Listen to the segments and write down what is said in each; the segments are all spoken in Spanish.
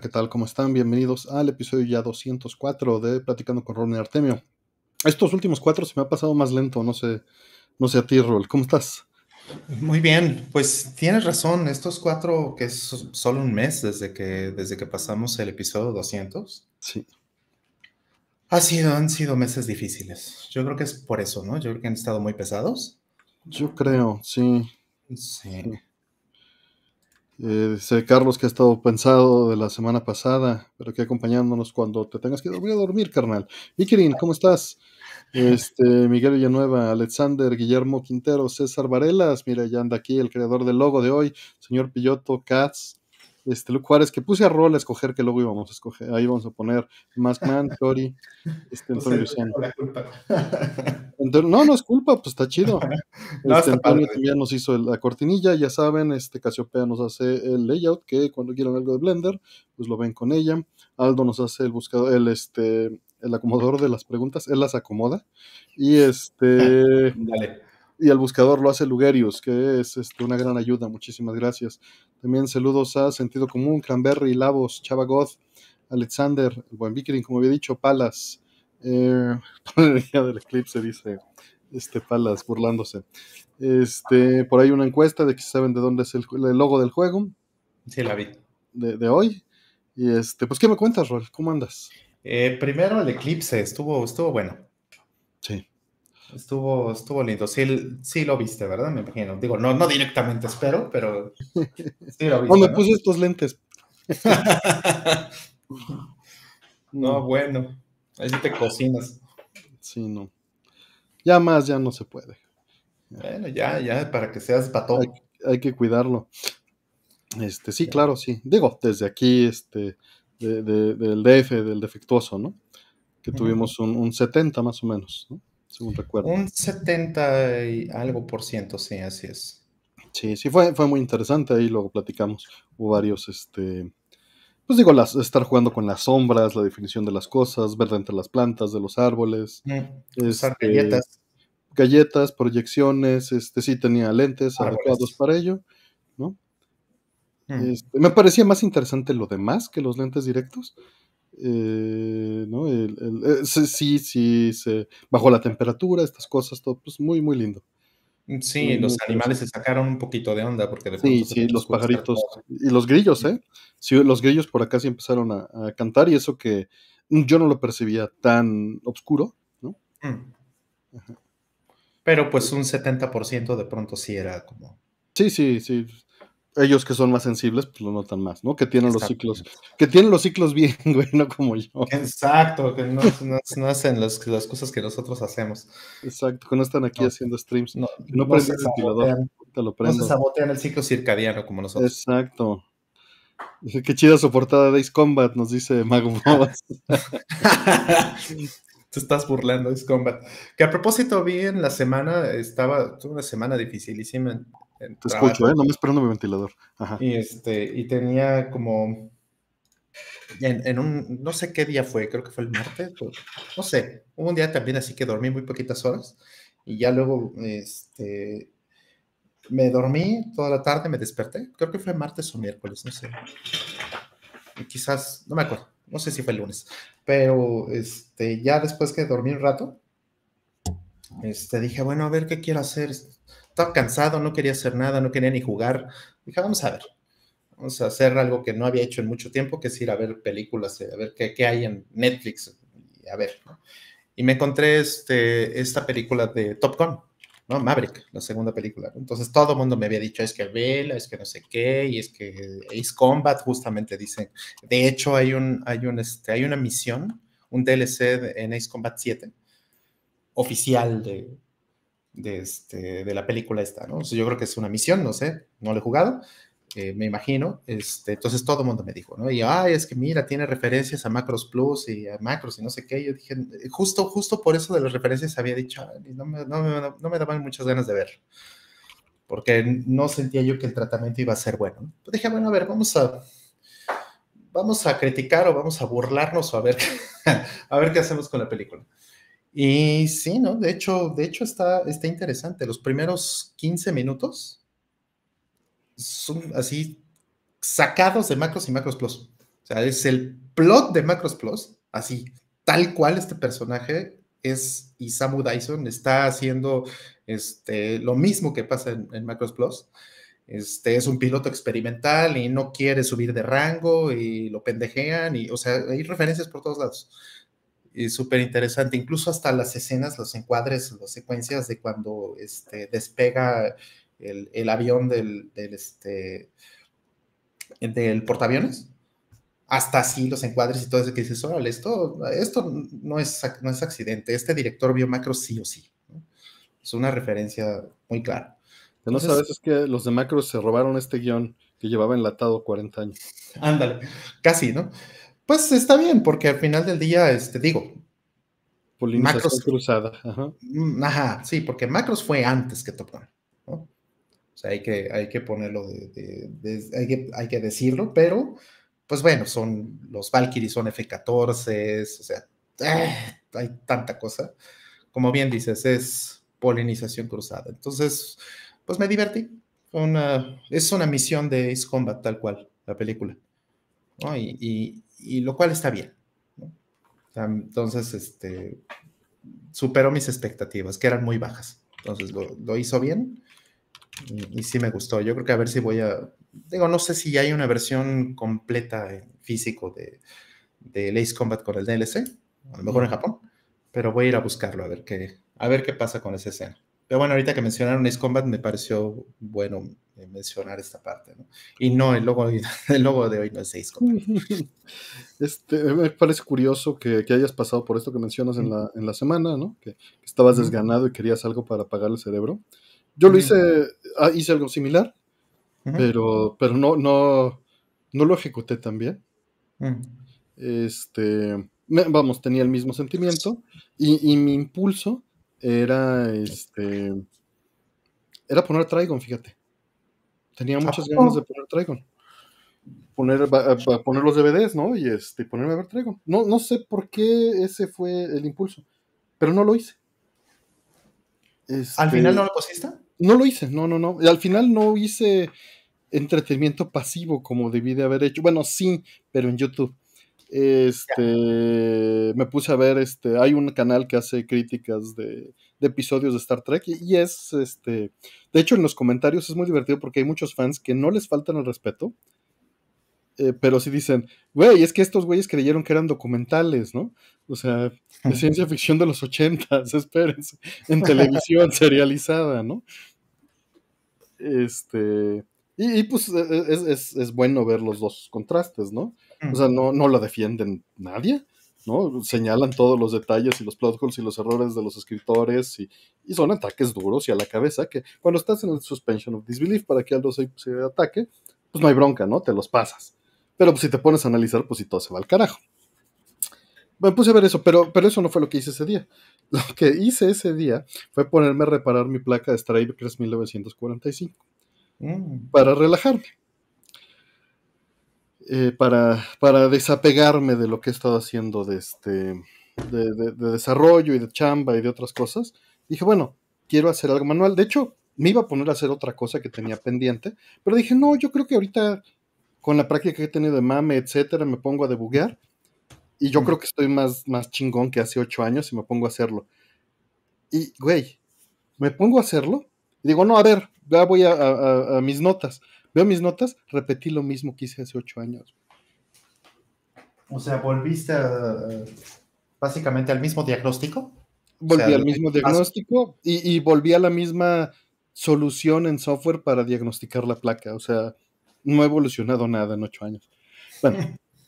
¿qué tal? ¿Cómo están? Bienvenidos al episodio ya 204 de Platicando con y Artemio. Estos últimos cuatro se me ha pasado más lento, no sé, no sé a ti, Rol. ¿Cómo estás? Muy bien, pues tienes razón. Estos cuatro, que es solo un mes desde que, desde que pasamos el episodio 200. Sí. sido, han sido meses difíciles. Yo creo que es por eso, ¿no? Yo creo que han estado muy pesados. Yo creo, Sí. sí. Eh, Carlos que ha estado pensado de la semana pasada, pero que acompañándonos cuando te tengas que dormir a dormir, carnal. Kirin ¿cómo estás? Este, Miguel Villanueva, Alexander, Guillermo Quintero, César Varelas, mira, ya anda aquí el creador del logo de hoy, señor Pilloto Katz, este, Juárez, que puse a Rol a escoger que luego íbamos a escoger, ahí vamos a poner Maskman, Tori, este, Antonio no, no es culpa, pues está chido. este, también nos hizo la cortinilla, ya saben, este Casiopea nos hace el layout, que cuando quieran algo de Blender, pues lo ven con ella. Aldo nos hace el buscador, el este el acomodador de las preguntas, él las acomoda. Y este. y el buscador lo hace Lugerius, que es este, una gran ayuda, muchísimas gracias. También saludos a Sentido Común, Cranberry, Lavos, Chava Alexander, buen Vickering, como había dicho, Palas. Eh, del eclipse, dice este Palas, burlándose. Este, por ahí una encuesta de que saben de dónde es el, logo del juego. Sí, la vi. De, hoy. Y este, pues, ¿qué me cuentas, Rol? ¿Cómo andas? Eh, primero el eclipse, estuvo, estuvo bueno. Sí. Estuvo, estuvo lindo. Sí, sí lo viste, ¿verdad? Me imagino. Digo, no, no directamente espero, pero sí lo viste. Cuando ¿no? puse estos lentes. no, bueno. Ahí sí te cocinas. Sí, no. Ya más, ya no se puede. Bueno, ya, ya, para que seas patón. Hay, hay que cuidarlo. Este, sí, claro, sí. Digo, desde aquí, este, del DF, del defectuoso, ¿no? Que tuvimos un, un 70 más o menos, ¿no? según recuerdo. Un 70 y algo por ciento, sí, así es. Sí, sí, fue, fue muy interesante, ahí luego platicamos. Hubo varios, este, pues digo, las, estar jugando con las sombras, la definición de las cosas, ver entre las plantas, de los árboles. Mm, este, galletas. Galletas, proyecciones, este sí tenía lentes adecuados para ello, ¿no? Mm. Este, me parecía más interesante lo demás que los lentes directos, eh, ¿no? Eh, sí, sí, se bajó la temperatura, estas cosas, todo, pues muy, muy lindo. Mm, sí, los animales se sacaron un poquito de onda porque de Sí, sí, los pajaritos y los grillos, ¿eh? Sí, los grillos por acá sí empezaron a, cantar y eso que yo no lo percibía tan oscuro, ¿no? Mm. Pero pues un 70% de pronto sí era como... Sí, sí, sí, ellos que son más sensibles, pues lo notan más, ¿no? Que tienen los ciclos, que tienen los ciclos bien, güey, no como yo. Exacto, que no, hacen las cosas que nosotros hacemos. Exacto, que no están aquí haciendo streams. No, prenden el No sabotean el ciclo circadiano como nosotros. Exacto. qué chida su portada de Ace Combat, nos dice Mago Te estás burlando, Ace Combat. Que a propósito, vi en la semana, estaba, tuve una semana dificilísima te escucho, ¿eh? No me esperando mi ventilador. Ajá. Y, este, y tenía como... En, un, no sé qué día fue, creo que fue el martes, no sé, hubo un día también así que dormí muy poquitas horas y ya luego, este, me dormí toda la tarde, me desperté, creo que fue martes o miércoles, no sé, y quizás, no me acuerdo, no sé si fue el lunes, pero, este, ya después que dormí un rato, este, dije, bueno, a ver qué quiero hacer, estaba cansado, no quería hacer nada, no quería ni jugar. Dije, vamos a ver, vamos a hacer algo que no había hecho en mucho tiempo, que es ir a ver películas, eh, a ver qué, qué hay en Netflix, a ver. Y me encontré este, esta película de Top Gun, ¿no? Maverick, la segunda película. Entonces todo el mundo me había dicho, es que Vela, es que no sé qué, y es que Ace Combat justamente dicen. De hecho, hay, un, hay, un, este, hay una misión, un DLC en Ace Combat 7, oficial de, de, este, de la película esta, ¿no? yo creo que es una misión, no sé, no lo he jugado, eh, me imagino. Este, entonces todo el mundo me dijo, ¿no? Y, ay, es que mira, tiene referencias a Macros Plus y a Macros y no sé qué. Yo dije, justo, justo por eso de las referencias había dicho, no me, no, daban muchas ganas de ver, porque no sentía yo que el tratamiento iba a ser bueno. Pues dije, bueno, a ver, vamos a, vamos a criticar o vamos a burlarnos o a ver, a ver qué hacemos con la película. Y sí, ¿no? De hecho, de hecho está, está interesante. Los primeros 15 minutos son así sacados de Macros y Macros Plus. O sea, es el plot de Macros Plus, así, tal cual este personaje es Isamu Dyson, está haciendo este, lo mismo que pasa en, Macros Plus. Este, es un piloto experimental y no quiere subir de rango y lo pendejean y, o sea, hay referencias por todos lados y súper interesante. Incluso hasta las escenas, los encuadres, las secuencias de cuando este, despega el, avión del, del, este, del portaaviones. Hasta así los encuadres y todo eso que dices, órale, esto, esto no, es, no es accidente. Este director vio macro sí o sí. Es una referencia muy clara. Que no sabes que los de Macro se robaron este guión que llevaba enlatado 40 años. Ándale, casi, ¿no? Pues está bien, porque al final del día, este, digo, Polinización cruzada. Mm, ajá. sí, porque Macros fue antes que Top O sea, hay que, hay que ponerlo, de, hay, que, decirlo, pero pues bueno, son los Valkyries, son F-14, o sea, eh, hay tanta cosa. Como bien dices, es polinización cruzada. Entonces, pues me divertí. Una, es una misión de Ace Combat tal cual, la película. y, y lo cual está bien. entonces, este, superó mis expectativas, que eran muy bajas. Entonces, lo, hizo bien y, sí me gustó. Yo creo que a ver si voy a, digo, no sé si hay una versión completa físico de, de Combat con el DLC, a lo mejor en Japón, pero voy a ir a buscarlo a ver qué, a ver qué pasa con ese escena. Pero bueno, ahorita que mencionaron Ace Combat, me pareció bueno eh, mencionar esta parte, Y no, el logo, el logo de hoy no es Ace Combat. Este, me parece curioso que, hayas pasado por esto que mencionas en la, en la semana, ¿no? Que, estabas desganado y querías algo para apagar el cerebro. Yo lo hice, ah, hice algo similar, pero, pero no, no, no lo ejecuté tan bien. Este, vamos, tenía el mismo sentimiento y mi impulso era este. Era poner Trigon, fíjate. Tenía muchas ganas de poner Trigon. Poner, eh, poner los DVDs, ¿no? Y este, ponerme a ver Trigon. No, no sé por qué ese fue el impulso, pero no lo hice. ¿Al final este, no lo pusiste? No lo hice, no, no, no. Al final no hice entretenimiento pasivo como debí de haber hecho. Bueno, sí, pero en YouTube. Este, me puse a ver, este, hay un canal que hace críticas de, episodios de Star Trek y, es, este, de hecho en los comentarios es muy divertido porque hay muchos fans que no les faltan el respeto, eh, pero si dicen, güey, es que estos güeyes creyeron que eran documentales, ¿no? O sea, de ciencia ficción de los ochentas, espérense, en televisión serializada, ¿no? Este, y, pues e, e, es, es, bueno ver los dos contrastes, ¿no? Mm. O sea, no, la defienden nadie, ¿no? Señalan todos los detalles y los plot holes y los errores de los escritores y, son ataques duros y a la cabeza que cuando estás en el suspension of disbelief para que algo se, ataque, pues no hay bronca, ¿no? Te los pasas. Pero pues, si te pones a analizar, pues si todo se va al carajo. bueno, puse a ver eso, pero, pero eso no fue lo que hice ese día. Lo que hice ese día fue ponerme a reparar mi placa de cuarenta 1945 mm. para relajarme. Eh, para, desapegarme de lo que he estado haciendo de, este, de, desarrollo y de chamba y de otras cosas, dije, bueno, quiero hacer algo manual. De hecho, me iba a poner a hacer otra cosa que tenía pendiente, pero dije, no, yo creo que ahorita con la práctica que he tenido de mame, etcétera, me pongo a debuguear. Y yo creo que estoy más, más chingón que hace ocho años y me pongo a hacerlo. Y, güey, me pongo a hacerlo y digo, no, a ver, ya voy a mis notas. Veo mis notas, repetí lo mismo que hice hace ocho años. O sea, ¿volviste básicamente al mismo diagnóstico? Volví al mismo diagnóstico y, volví a la misma solución en software para diagnosticar la placa. O sea, no ha evolucionado nada en ocho años. Bueno,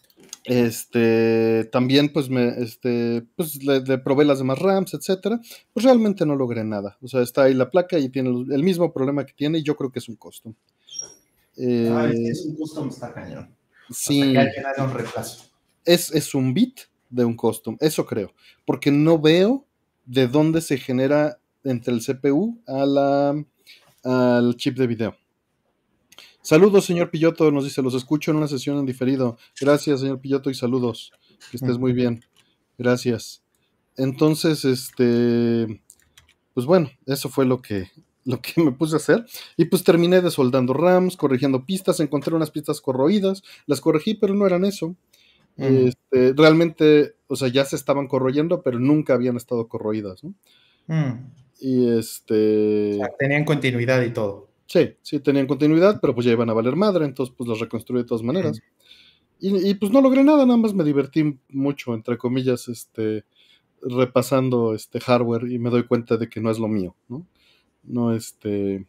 este, también pues me, este, pues le, probé las demás RAMs, etcétera. Pues realmente no logré nada. O sea, está ahí la placa y tiene el mismo problema que tiene y yo creo que es un costo. Ah, eh, es un custom, está cañón. Sí. Es, un bit de un custom, eso creo. Porque no veo de dónde se genera entre el CPU a la, al chip de video. Saludos, señor Pilloto, nos dice, los escucho en una sesión en diferido. Gracias, señor Pilloto, y saludos. Que estés muy bien. Gracias. Entonces, este, pues bueno, eso fue lo que, lo que me puse a hacer. Y pues terminé desoldando rams, corrigiendo pistas, encontré unas pistas corroídas, las corregí, pero no eran eso. Este, realmente, o sea, ya se estaban corroyendo, pero nunca habían estado corroídas, ¿no? Mm. Y este... O tenían continuidad y todo. Sí, sí, tenían continuidad, pero pues ya iban a valer madre, entonces pues las reconstruí de todas maneras. Y, y, pues no logré nada, nada más me divertí mucho, entre comillas, este, repasando este hardware y me doy cuenta de que no es lo mío, ¿no? no este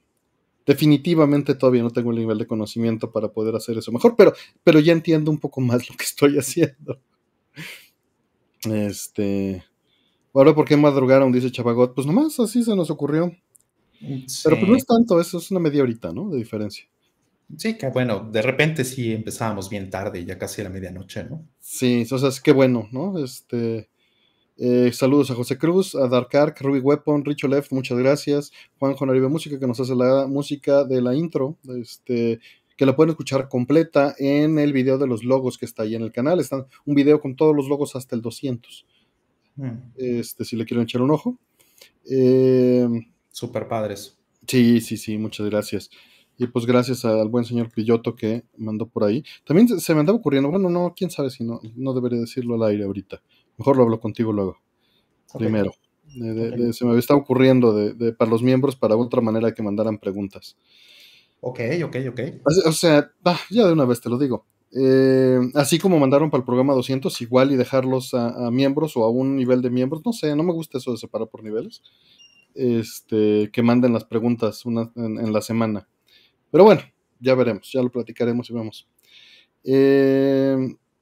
definitivamente todavía no tengo el nivel de conocimiento para poder hacer eso mejor, pero, pero ya entiendo un poco más lo que estoy haciendo. Este. Ahora, ¿por qué madrugaron? Dice Chabagot. Pues nomás así se nos ocurrió. Pero por pues no es tanto, eso es una media horita, ¿no? De diferencia. Sí, que bueno, de repente sí empezábamos bien tarde, ya casi era medianoche, ¿no? Sí, o sea, es que bueno, ¿no? Este. Eh, saludos a José Cruz, a Dark Ark, Ruby Weapon, Richo Left, muchas gracias. Juan Jonaribe Música, que nos hace la música de la intro, este, que la pueden escuchar completa en el video de los logos que está ahí en el canal. Está un video con todos los logos hasta el 200. Mm. Este, si le quieren echar un ojo. Eh, Super padres. Sí, sí, sí, muchas gracias. Y pues gracias al buen señor Pilloto que mandó por ahí. También se me andaba ocurriendo, bueno, no, quién sabe si no, no debería decirlo al aire ahorita. Mejor lo hablo contigo luego. Primero. se me está ocurriendo para los miembros para otra manera que mandaran preguntas. Ok, ok, ok. O sea, ya de una vez te lo digo. Eh, así como mandaron para el programa 200, igual y dejarlos a, miembros o a un nivel de miembros, no sé, no me gusta eso de separar por niveles. Este, que manden las preguntas una, en, la semana. Pero bueno, ya veremos, ya lo platicaremos y vemos. Eh,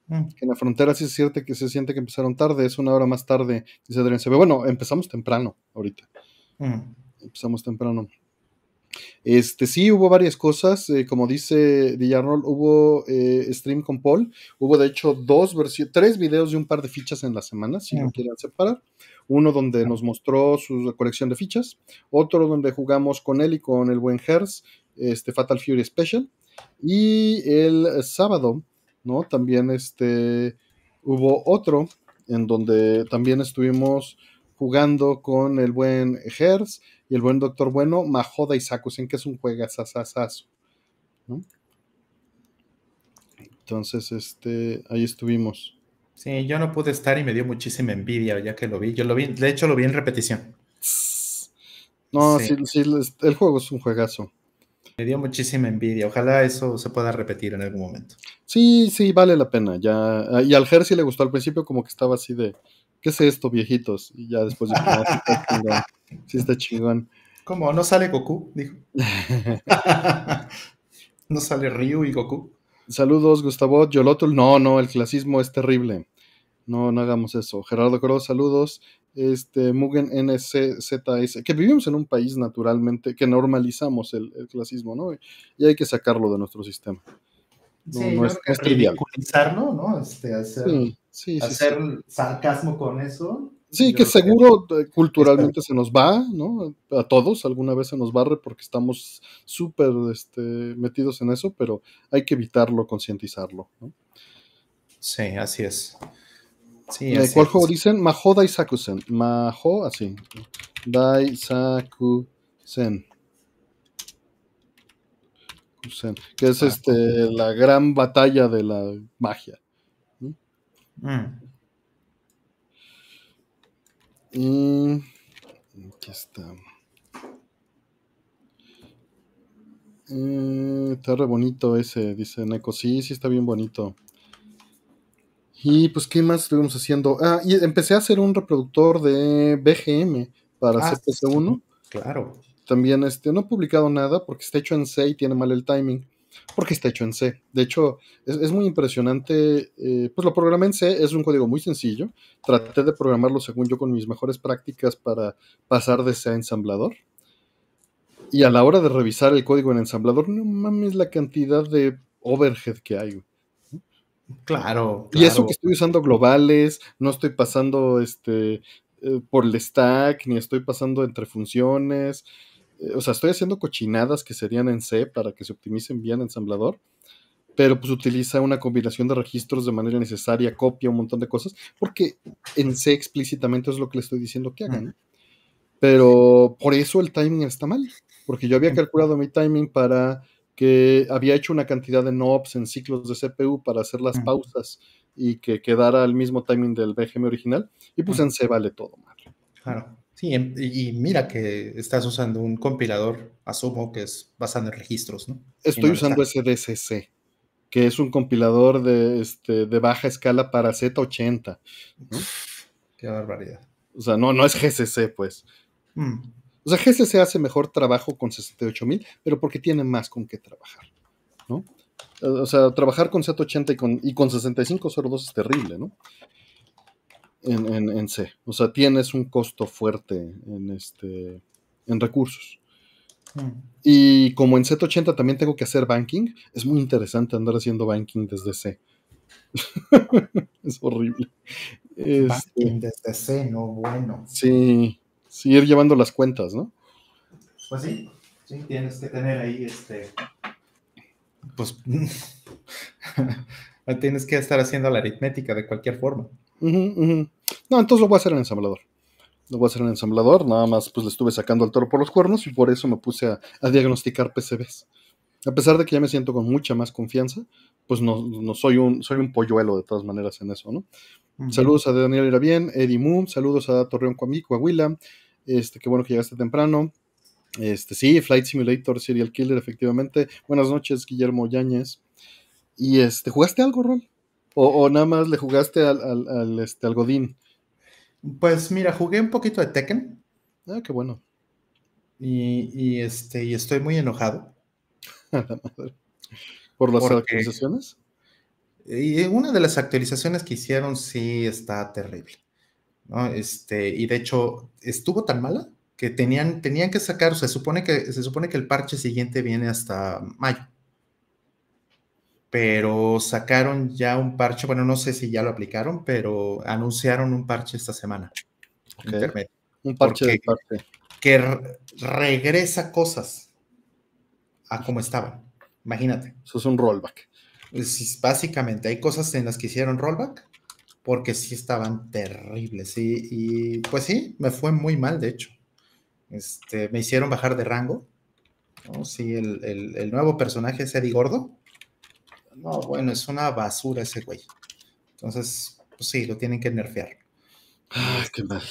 Mm. en la frontera sí es cierto que se siente que empezaron tarde, es una hora más tarde, dice Bueno, empezamos temprano ahorita. Mm. Empezamos temprano. Este, sí, hubo varias cosas. Eh, como dice Villarnol, hubo eh, stream con Paul. Hubo de hecho dos tres videos de un par de fichas en la semana, si no mm. quieren separar. Uno donde nos mostró su colección de fichas, otro donde jugamos con él y con el buen Herz, este Fatal Fury Special. Y el sábado ¿no? También este, hubo otro en donde también estuvimos jugando con el buen Hertz y el buen Doctor Bueno, Majoda y en que es un juegazazazazo, Entonces, este, ahí estuvimos. Sí, yo no pude estar y me dio muchísima envidia ya que lo vi. Yo lo vi, de hecho lo vi en repetición. No, sí, sí el juego es un juegazo. Me dio muchísima envidia. Ojalá eso se pueda repetir en algún momento. Sí, sí, vale la pena. Ya, ah, y al Jersey le gustó al principio, como que estaba así de, ¿qué es esto, viejitos? Y ya después dijo, sí está chingón. ¿Cómo? ¿No sale Goku? Dijo. ¿No sale Ryu y Goku? Saludos, Gustavo. Yolotul, no, no, el clasismo es terrible. No, no hagamos eso. Gerardo Cruz, saludos. Este, Mugen NCZS, que vivimos en un país naturalmente que normalizamos el, el clasismo, ¿no? Y hay que sacarlo de nuestro sistema. No, es, que ¿no? Este, hacer, hacer sarcasmo con eso. Sí, que seguro eh, culturalmente se nos va, ¿no? A todos, alguna vez se nos barre porque estamos súper este, metidos en eso, pero hay que evitarlo, concientizarlo, ¿no? Sí, así es. Sí, ¿Cuál eh, juego dicen? Maho Daisakusen. Maho, así. Daisakusen que es ah. este, la gran batalla de la magia. Mm. aquí está. Mm, está re bonito ese, dice Neko. Sí, sí, está bien bonito. Y pues, ¿qué más estuvimos haciendo? Ah, y empecé a hacer un reproductor de BGM para hacer ah, CPC1. Claro. También este, no he publicado nada porque está hecho en C y tiene mal el timing. Porque está hecho en C. De hecho, es, muy impresionante. Eh, pues lo programé en C, es un código muy sencillo. Traté de programarlo según yo con mis mejores prácticas para pasar de C a ensamblador. Y a la hora de revisar el código en ensamblador, no mames la cantidad de overhead que hay. Claro, Y eso que estoy usando globales, no estoy pasando este, eh, por el stack, ni estoy pasando entre funciones. Eh, o sea, estoy haciendo cochinadas que serían en C para que se optimicen bien ensamblador, pero pues utiliza una combinación de registros de manera necesaria, copia un montón de cosas, porque en C explícitamente es lo que le estoy diciendo que hagan. Pero por eso el timing está mal, porque yo había calculado mi timing para que había hecho una cantidad de ops en ciclos de CPU para hacer las pausas y que quedara el mismo timing del BGM original, y pues en C vale todo mal. Claro. Sí, y mira que estás usando un compilador, asumo que es basado en registros, ¿no? Estoy usando SDCC, que es un compilador de, este, baja escala para Z80. Qué barbaridad. O sea, no, no es GCC, pues. Mm. O sea, GCC hace mejor trabajo con 68000, pero porque tiene más con qué trabajar, ¿no? O sea, trabajar con Z80 y con, y con 6502 es terrible, ¿no? en, en, en, C. O sea, tienes un costo fuerte en, este, en recursos. Mm. Y como en Z80 también tengo que hacer banking, es muy interesante andar haciendo banking desde C. es horrible. Este banking desde C, no bueno. Sí, seguir llevando las cuentas, ¿no? Pues sí, sí, tienes que tener ahí este. Pues. tienes que estar haciendo la aritmética de cualquier forma. No, entonces lo voy a hacer en ensamblador. Lo voy a hacer en ensamblador, nada más pues le estuve sacando al toro por los cuernos y por eso me puse a, diagnosticar PCBs. A pesar de que ya me siento con mucha más confianza, pues no, no soy, un, soy un polluelo de todas maneras en eso, ¿no? Saludos a Daniel Irabien, Eddie Moon, saludos a Torreón Coahuila, este, qué bueno que llegaste temprano. Este, sí, Flight Simulator, Serial Killer, efectivamente. Buenas noches, Guillermo Yáñez. Y este, ¿jugaste algo, Ron? o, nada más le jugaste al, este, al Godín? Pues mira, jugué un poquito de Tekken. Ah, qué bueno. Y, este, y estoy muy enojado. ¿Por las actualizaciones? Y una de las actualizaciones que hicieron sí está terrible. Este, y de hecho, estuvo tan mala que tenían, tenían que sacar, se supone que, se supone que el parche siguiente viene hasta mayo pero sacaron ya un parche, bueno, no sé si ya lo aplicaron, pero anunciaron un parche esta semana. Un parche de parche. Que regresa cosas a como estaban. Imagínate. Eso es un rollback. Eh, básicamente, hay cosas en las que hicieron rollback porque sí estaban terribles. Y, pues sí, me fue muy mal, de hecho. Este, me hicieron bajar de rango. Sí, el, el nuevo personaje es Eddie Gordo no, bueno, es una basura ese güey. Entonces, pues sí, lo tienen que nerfear. Ah, qué mal.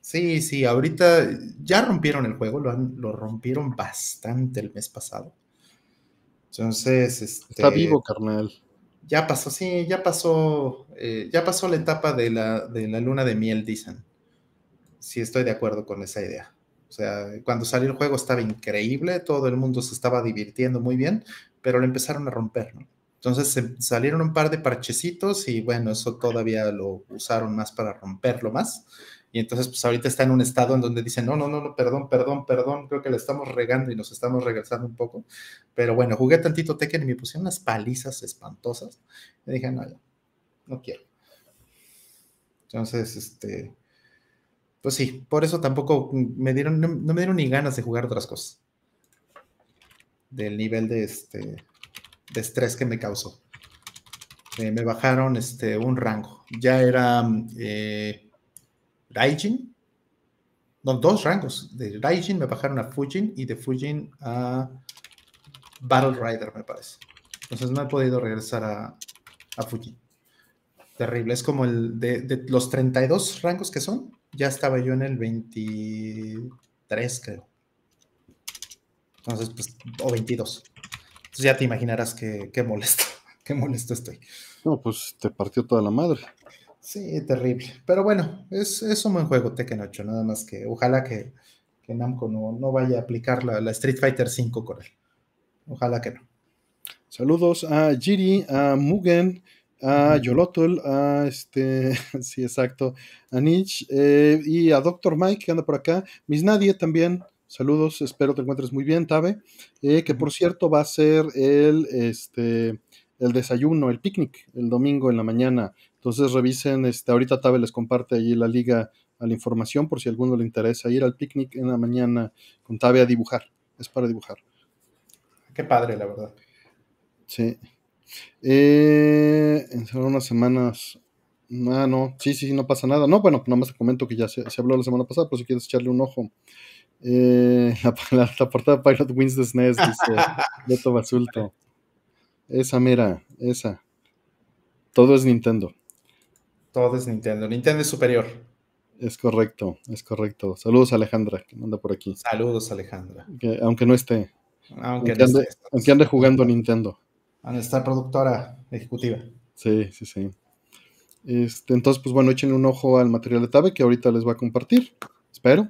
Sí, sí, ahorita ya rompieron el juego, lo, rompieron bastante el mes pasado. Entonces, este, está vivo, carnal. Ya pasó, sí, ya pasó, eh, ya pasó la etapa de la, de la luna de miel, dicen. Sí, estoy de acuerdo con esa idea. O sea, cuando salió el juego estaba increíble, todo el mundo se estaba divirtiendo muy bien, pero lo empezaron a romper, ¿no? Entonces salieron un par de parchecitos y bueno, eso todavía lo usaron más para romperlo más. Y entonces, pues ahorita está en un estado en donde dicen, no, no, no, perdón, perdón, perdón, creo que le estamos regando y nos estamos regresando un poco. Pero bueno, jugué tantito Tekken y me pusieron unas palizas espantosas. me dije, no, ya, no quiero. Entonces, este, pues sí, por eso tampoco me dieron, no me dieron ni ganas de jugar otras cosas. Del nivel de este, de estrés que me causó. Eh, me bajaron este, un rango. Ya era eh, Raijin. dos rangos. De Raijin me bajaron a Fujin y de Fujin a Battle Rider, me parece. Entonces no he podido regresar a, Fujin. Terrible. Es como el de, de, los 32 rangos que son. Ya estaba yo en el 23, creo. Entonces, pues, o 22. Pues, ya te imaginarás qué, molesto, qué molesto estoy. No, pues te partió toda la madre. Sí, terrible. Pero bueno, es, un buen juego Tekken 8, nada más que ojalá que, Namco no, vaya a aplicar la, Street Fighter 5 con él. Ojalá que no. Saludos a Jiri, a Mugen, a Yolotol, a este, sí, exacto, a Nietzsche eh, y a Dr. Mike que anda por acá. Mis Nadie también. Saludos, espero te encuentres muy bien, Tabe. Eh, que por cierto va a ser el, este, el desayuno, el picnic, el domingo en la mañana. Entonces revisen, este, ahorita Tabe les comparte ahí la liga a la información por si a alguno le interesa ir al picnic en la mañana con Tabe a dibujar. Es para dibujar. Qué padre, la verdad. Sí. Eh, en unas semanas. Ah, no, sí, sí, no pasa nada. No, bueno, nada más te comento que ya se, se habló la semana pasada, por si quieres echarle un ojo. Eh, la, portada de Pilot Wins de SNES, e dice Beto Basulto. Esa, mira, esa. Todo es Nintendo. Todo es Nintendo. Nintendo es superior. Es correcto, es correcto. Saludos Alejandra, que anda por aquí. Saludos, Alejandra. aunque no esté. Aunque, ande, jugando a Nintendo. Está productora ejecutiva. Sí, sí, sí. Este, entonces, pues bueno, echen un ojo al material de Tabe que ahorita les voy a compartir. Espero.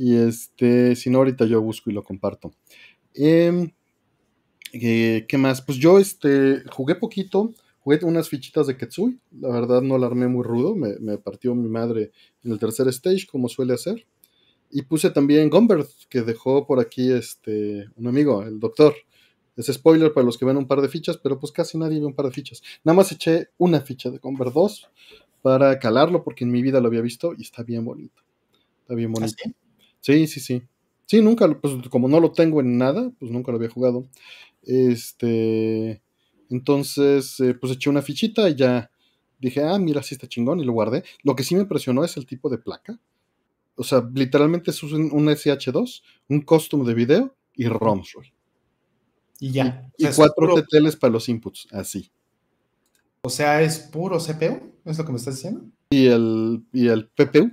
Y este, si no, ahorita yo busco y lo comparto. Em, eh, ¿Qué más? Pues yo este, jugué poquito, jugué unas fichitas de Ketsui. La verdad no la armé muy rudo, me, partió mi madre en el tercer stage, como suele hacer. Y puse también Gombert, que dejó por aquí este, un amigo, el doctor. Es spoiler para los que ven un par de fichas, pero pues casi nadie ve un par de fichas. Nada más eché una ficha de Gumber 2 para calarlo, porque en mi vida lo había visto y está bien bonito. Está bien ¿Ah, bonito. Sí, sí, sí. Sí, nunca, pues como no lo tengo en nada, pues nunca lo había jugado. Este, entonces, eh, pues eché una fichita y ya dije, ah, mira, sí está chingón y lo guardé. Lo que sí me impresionó es el tipo de placa. O sea, literalmente es un, SH2, un costume de video y ROMs, Y ya. Y, cuatro TTLs para los inputs, así. O sea, es puro CPU, es lo que me estás diciendo. Y el, y el PPU,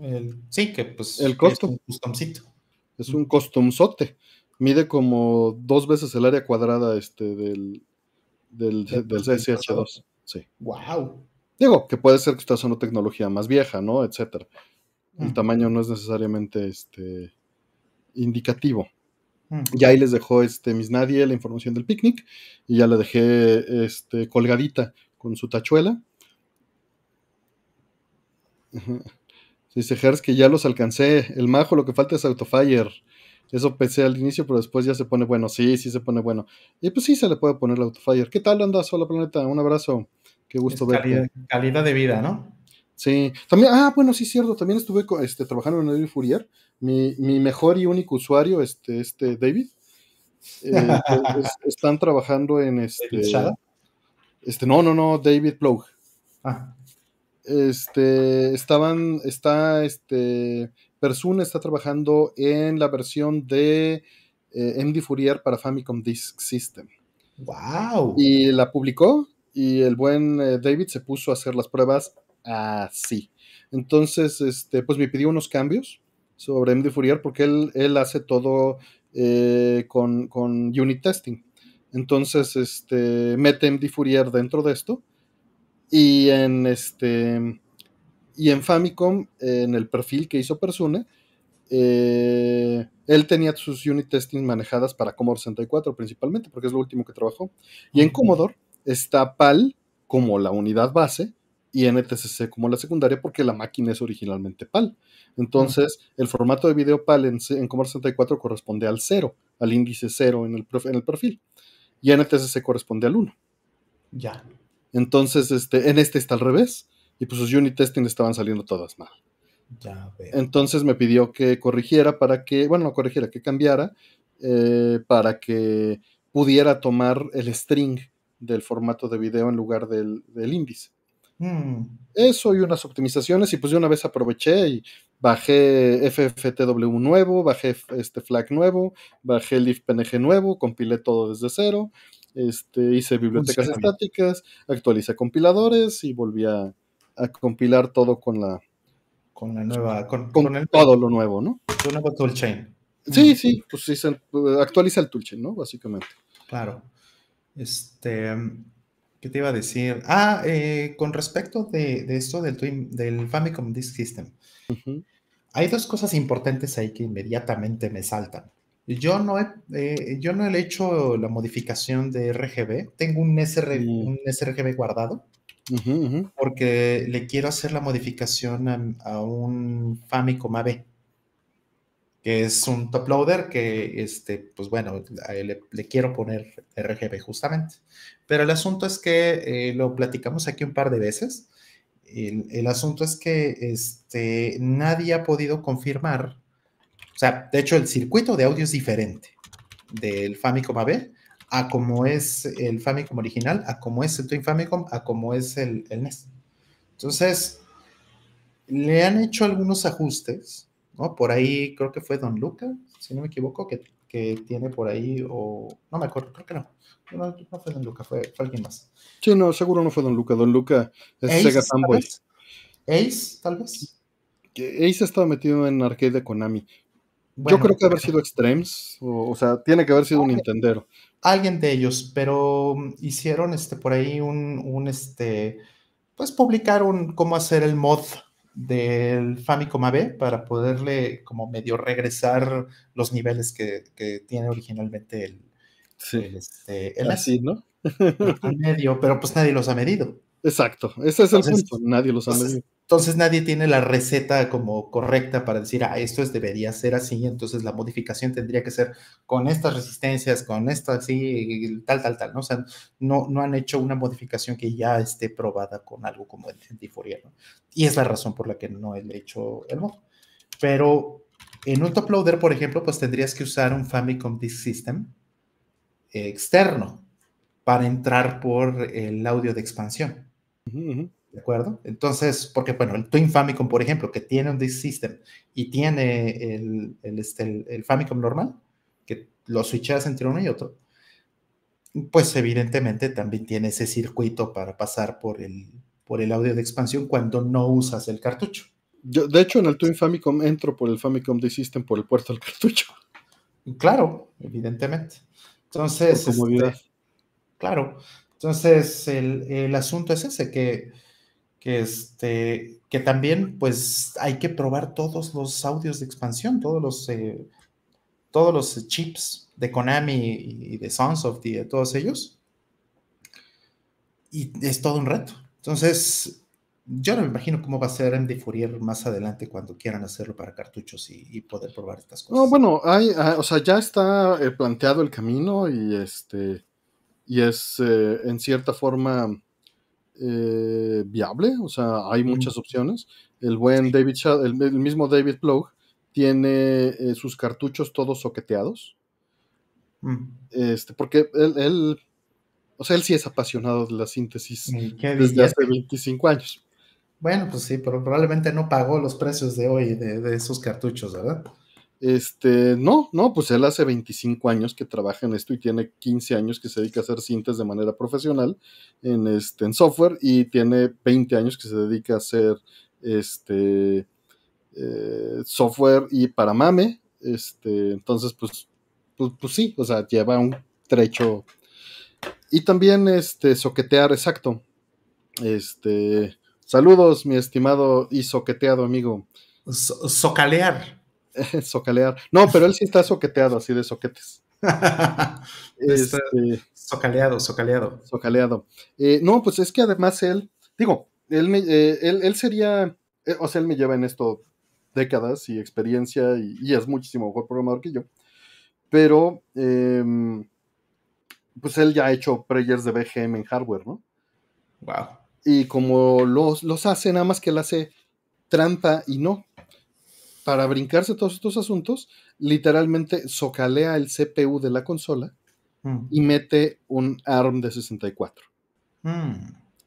el, sí, que pues el es un customcito. Es un customzote. Mide como dos veces el área cuadrada este del, del, del, CSH2. Sí. Wow. Digo, que puede ser que estás sea una tecnología más vieja, ¿no? Etcétera. El tamaño no es necesariamente este, indicativo. Y ahí les dejó este, Miss Nadie la información del picnic y ya la dejé este, colgadita con su tachuela. Dice Hers que ya los alcancé. El majo, lo que falta es autofire. Eso pensé al inicio, pero después ya se pone bueno. Sí, sí se pone bueno. Y pues sí se le puede poner el autofire. ¿Qué tal andas? Hola, planeta. Un abrazo. Qué gusto verte. Calidad de vida, ¿no? Sí. También, ah, bueno, sí, cierto. También estuve este, trabajando en David Fourier. Mi, mejor y único usuario, este, este David. Eh, están trabajando en este. este, no, no, no, David Plough. Ah. Este, estaban, está, este, Persuna está trabajando en la versión de eh, MD Fourier para Famicom Disk System. ¡Wow! Y la publicó y el buen eh, David se puso a hacer las pruebas así. Entonces, este, pues me pidió unos cambios sobre MD Fourier porque él, hace todo eh, con, con unit testing. Entonces, este, mete MD Fourier dentro de esto y en este. Y en Famicom, en el perfil que hizo Persune, eh, él tenía sus unit testing manejadas para Commodore 64 principalmente, porque es lo último que trabajó. Y en Commodore está PAL como la unidad base y NTSC como la secundaria, porque la máquina es originalmente PAL. Entonces, el formato de video PAL en, Commodore 64 corresponde al 0, al índice 0 en el, en el perfil, y NTSC corresponde al 1. Ya. Entonces, este, en este está al revés. Y pues sus unit testing estaban saliendo todas mal. Ya Entonces me pidió que corrigiera para que, bueno, no corrigiera, que cambiara eh, para que pudiera tomar el string del formato de video en lugar del, índice. Mm. Eso y unas optimizaciones y pues de una vez aproveché y bajé FFTW nuevo, bajé este flag nuevo, bajé png nuevo, compilé todo desde cero este, hice bibliotecas estáticas, actualiza compiladores y volví a, compilar todo con la... Con la nueva... Con, todo lo nuevo, ¿no? Con nuevo toolchain. Sí, mm. sí, pues eh, actualiza el toolchain, ¿no? Básicamente. Claro. Este, ¿qué te iba a decir? Ah, eh, con respecto de, esto del, del Famicom Disk System, hay dos cosas importantes ahí que inmediatamente me saltan. Yo no, he, eh, yo no he hecho la modificación de RGB. Tengo un, sRGB mm. guardado porque le quiero hacer la modificación a, un Famicom AB, que es un top loader que, este, pues bueno, le, quiero poner RGB justamente. Pero el asunto es que eh, lo platicamos aquí un par de veces. El, el asunto es que este, nadie ha podido confirmar o sea, de hecho, el circuito de audio es diferente del Famicom AB a como es el Famicom original, a como es el Twin Famicom, a como es el, NES. Entonces, le han hecho algunos ajustes, ¿no? Por ahí creo que fue Don Luca, si no me equivoco, que, tiene por ahí, o no me acuerdo, creo que no. No, fue Don Luca, fue, alguien más. Sí, no, seguro no fue Don Luca. Don Luca es Sega Fanboy. Ace, tal vez. Ace estaba metido en arcade de Konami yo creo que haber sido Extremes, o, sea, tiene que haber sido un Nintendero. Alguien de ellos, pero mm, hicieron este, por ahí un, este, pues publicaron cómo hacer el mod del Famicom AB para poderle como medio regresar los niveles que, tiene originalmente el, sí. el, este, así, ¿no? medio, pero pues nadie los ha medido. Exacto, ese es el punto, nadie los ha pues, medido. Entonces nadie tiene la receta como correcta para decir, ah, esto debería ser así, entonces la modificación tendría que ser con estas resistencias, con esto así, tal, tal, tal, ¿no? O sea, no, no han hecho una modificación que ya esté probada con algo como el antiforia, ¿no? Y es la razón por la que no he hecho el mod. Pero en un top loader, por ejemplo, pues tendrías que usar un Famicom Disk System externo para entrar por el audio de expansión. ¿De acuerdo? Entonces, porque, bueno, el Twin Famicom, por ejemplo, que tiene un disk system y tiene el, este, Famicom normal, que lo switchas entre uno y otro, pues evidentemente también tiene ese circuito para pasar por el, por el audio de expansión cuando no usas el cartucho. Yo, de hecho, en el Twin Famicom entro por el Famicom Disk System por el puerto del cartucho. Claro, evidentemente. Entonces, este, claro. Entonces, el, el asunto es ese, que que, este, que también pues hay que probar todos los audios de expansión, todos los, eh, todos los chips de Konami y de Sunsoft y de todos ellos. Y es todo un reto. Entonces, yo no me imagino cómo va a ser en Fourier más adelante cuando quieran hacerlo para cartuchos y, y poder probar estas cosas. No, bueno, hay, ah, o sea, ya está eh, planteado el camino y este y es eh, en cierta forma eh, viable, o sea, hay muchas opciones. El buen David, el, mismo David blog tiene eh, sus cartuchos todos soqueteados. Mm. Este, porque él, o sea, él sí es apasionado de la síntesis desde hace 25 años. Bueno, pues sí, pero probablemente no pagó los precios de hoy de, de esos cartuchos, ¿verdad? Este, no, no, pues él hace 25 años que trabaja en esto y tiene 15 años que se dedica a hacer cintas de manera profesional en, este, en software y tiene 20 años que se dedica a hacer este, eh, software y para mame. Este, entonces, pues, pues, pues, sí, o sea, lleva un trecho. Y también este, soquetear, exacto. Este, saludos, mi estimado y soqueteado amigo. socalear. Socalear. No, pero él sí está soqueteado, así de soquetes. socaleado, este, socaleado. Eh, no, pues es que además él, digo, él, eh, él, sería, eh, o sea, él me lleva en esto décadas y experiencia y, es muchísimo mejor programador que yo. Pero, em, pues él ya ha hecho prayers de BGM en hardware, ¿no? Wow. Y como los, los hace, nada más que él hace trampa y no para brincarse todos estos asuntos, literalmente socalea el CPU de la consola mm. y mete un ARM de 64.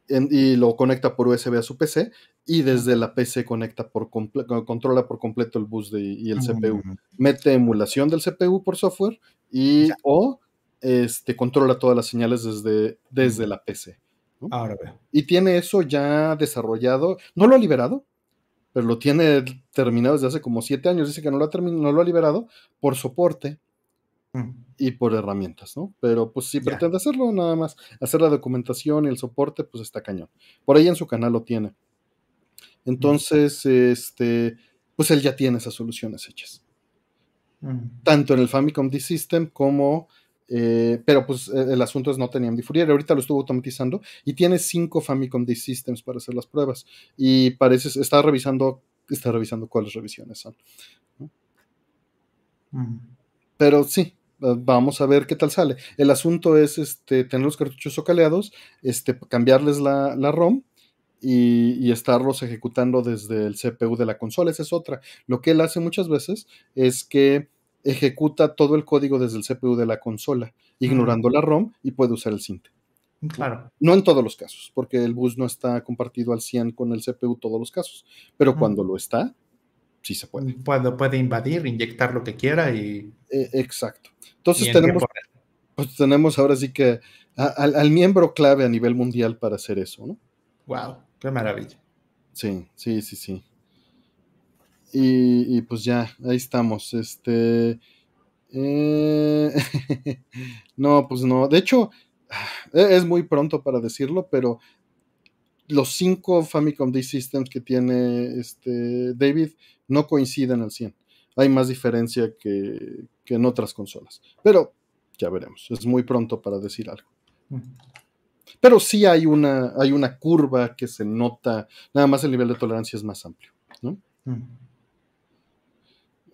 y lo conecta por USB a su PC y desde la PC conecta por controla por completo el bus de, y el CPU. Mm. Mete emulación del CPU por software y o este, controla todas las señales desde, desde mm. la PC. Ahora veo. Y tiene eso ya desarrollado. No lo ha liberado, pero lo tiene terminado desde hace como siete años. Dice que no lo ha, lo ha liberado por soporte mm. y por herramientas, ¿no? Pero pues si pretende hacerlo, nada más hacer la documentación y el soporte, pues está cañón. Por ahí en su canal lo tiene. Entonces, este, pues él ya tiene esas soluciones hechas. Mm. Tanto en el Famicom D-System como eh, pero pues e, el asunto es no tenían y Ahorita lo estuvo automatizando y tiene cinco Famicom D Systems para hacer las pruebas. Y parece, está revisando, está revisando cuáles revisiones son. Pero sí, vamos a ver qué tal sale. El asunto es este, tener los cartuchos socaleados, este, cambiarles la, ROM. Y, y, estarlos ejecutando desde el CPU de la consola, esa es otra. Lo que él hace muchas veces es que ejecuta todo el código desde el CPU de la consola, ignorando la ROM y puede usar el Synth. Claro. No en todos los casos, porque el bus no está compartido al 100 con el CPU todos los casos, pero cuando lo está, sí se puede. Puede, puede invadir, inyectar lo que quiera y... E, exacto. Entonces tenemos, pues, tenemos ahora sí que al miembro clave a nivel mundial para hacer eso, ¿no? ¡Wow! ¡Qué maravilla! Sí, sí, sí, sí. Y, pues ya, ahí estamos. Este. Eh, no, pues no. De hecho, e-, es muy pronto para decirlo, pero los cinco Famicom D-Systems que tiene este David no coinciden al 100. Hay más diferencia que, en otras consolas. Pero ya veremos. Es muy pronto para decir algo. Pero sí hay una, hay una curva que se nota. Nada más el nivel de tolerancia es más amplio. ¿no?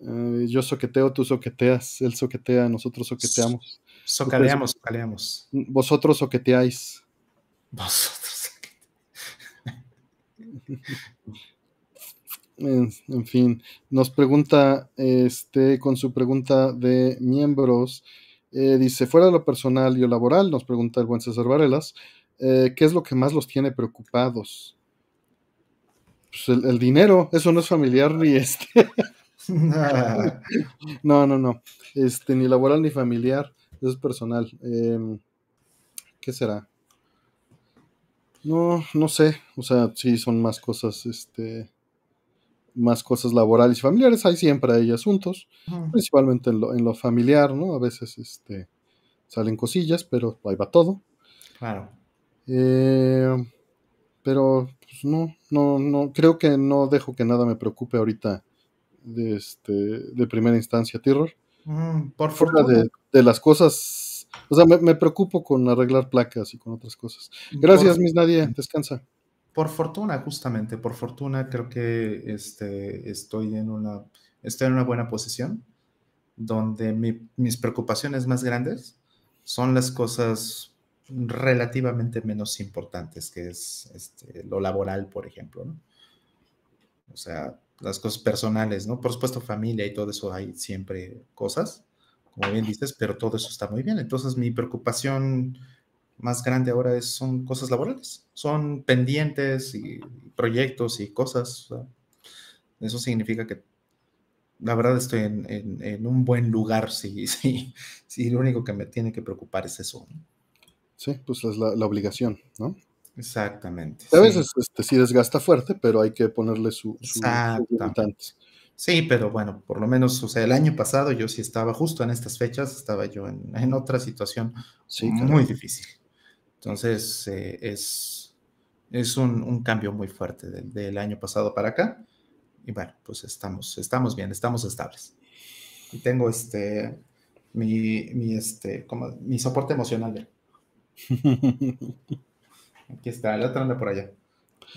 Eh, yo soqueteo, tú soqueteas, él soquetea, nosotros soqueteamos. Socaleamos, soqueteamos mm, Vosotros soqueteáis. Vosotros en, en, fin, nos pregunta, este, con su pregunta de miembros, eh, dice, fuera de lo personal y lo laboral, nos pregunta el buen César Varelas, eh, ¿qué es lo que más los tiene preocupados? Pues el dinero, eso no es familiar ni este. no, no, no. Este, ni laboral ni familiar. Eso es personal. Em, ¿Qué será? No, no sé. O sea, sí, son más cosas, este. Más cosas laborales y familiares. Hay siempre hay asuntos. Principalmente en lo, en lo familiar, ¿no? A veces este, salen cosillas, pero ahí va todo. Claro. Em, pero pues, no, no, no, creo que no dejo que nada me preocupe ahorita de, este, de primera instancia, terror mm, por fortuna de, las cosas. O sea, me, preocupo con arreglar placas y con otras cosas. Gracias, Miss Nadie. Descansa. Por fortuna, justamente, por fortuna, creo que este, estoy, en una, estoy en una buena posición donde mis preocupaciones más grandes son las cosas relativamente menos importantes, que es este, lo laboral, por ejemplo. O sea, las cosas personales, ¿no? Por supuesto, familia y todo eso, hay siempre cosas, como bien dices, pero todo eso está muy bien. Entonces, mi preocupación más grande ahora es, son cosas laborales, son pendientes y proyectos y cosas. eso significa que la verdad estoy en, un buen lugar sí, sí. Sí, lo único que me tiene que preocupar es eso. Sí, pues es la obligación, ¿no? Exactamente. A veces este, sí. Este, desgasta fuerte, pero hay que ponerle su, su, Sí, pero bueno, por lo menos, o sea, el año pasado yo sí estaba justo en estas fechas, estaba yo en, en otra situación muy difícil. Entonces, eh, es, es un, un, cambio muy fuerte del, del, año pasado para acá. Y bueno, pues estamos, estamos bien, estamos estables. Y tengo este, mi, mi este, como, mi soporte emocional. Aquí está, la otra anda por allá.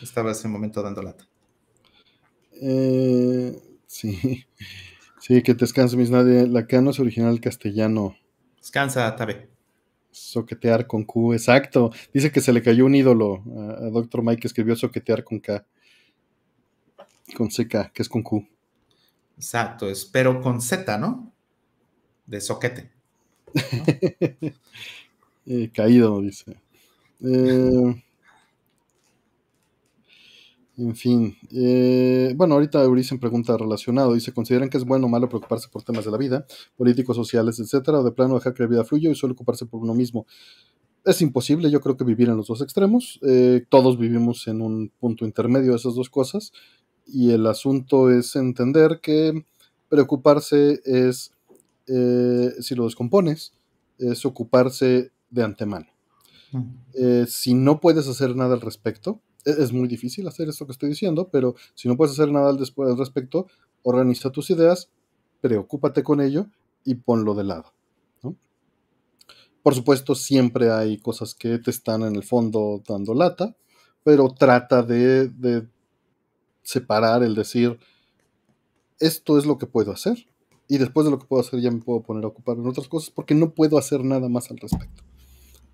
Estaba un momento dando lata. Eh, sí. Sí, que te descanse, mis nadie. La no es original castellano. Descansa, Tabe. Soquetear con Q, exacto. Dice que se le cayó un ídolo a, Doctor Mike escribió soquetear con K. Con CK, que es con Q. Exacto, es, pero con Z, ¿no? De soquete. Eh, caído, dice. Eh, en fin. Eh, bueno, ahorita Eurisen pregunta relacionado. Dice, ¿consideran que es bueno o malo preocuparse por temas de la vida, políticos, sociales, etcétera? ¿O de plano dejar que la vida fluya y solo ocuparse por uno mismo? Es imposible, yo creo que vivir en los dos extremos. Eh, todos vivimos en un punto intermedio de esas dos cosas. Y el asunto es entender que preocuparse es, si lo descompones, es ocuparse de antemano. Eh, si no puedes hacer nada al respecto, e-, es, muy difícil hacer esto que estoy diciendo, pero si no puedes hacer nada al, al respecto, organiza tus ideas, preocúpate con ello y ponlo de lado. Por supuesto, siempre hay cosas que te están en el fondo dando lata, pero trata de, de separar el decir, esto es lo que puedo hacer. Y después de lo que puedo hacer ya me puedo poner a ocupar en otras cosas porque no puedo hacer nada más al respecto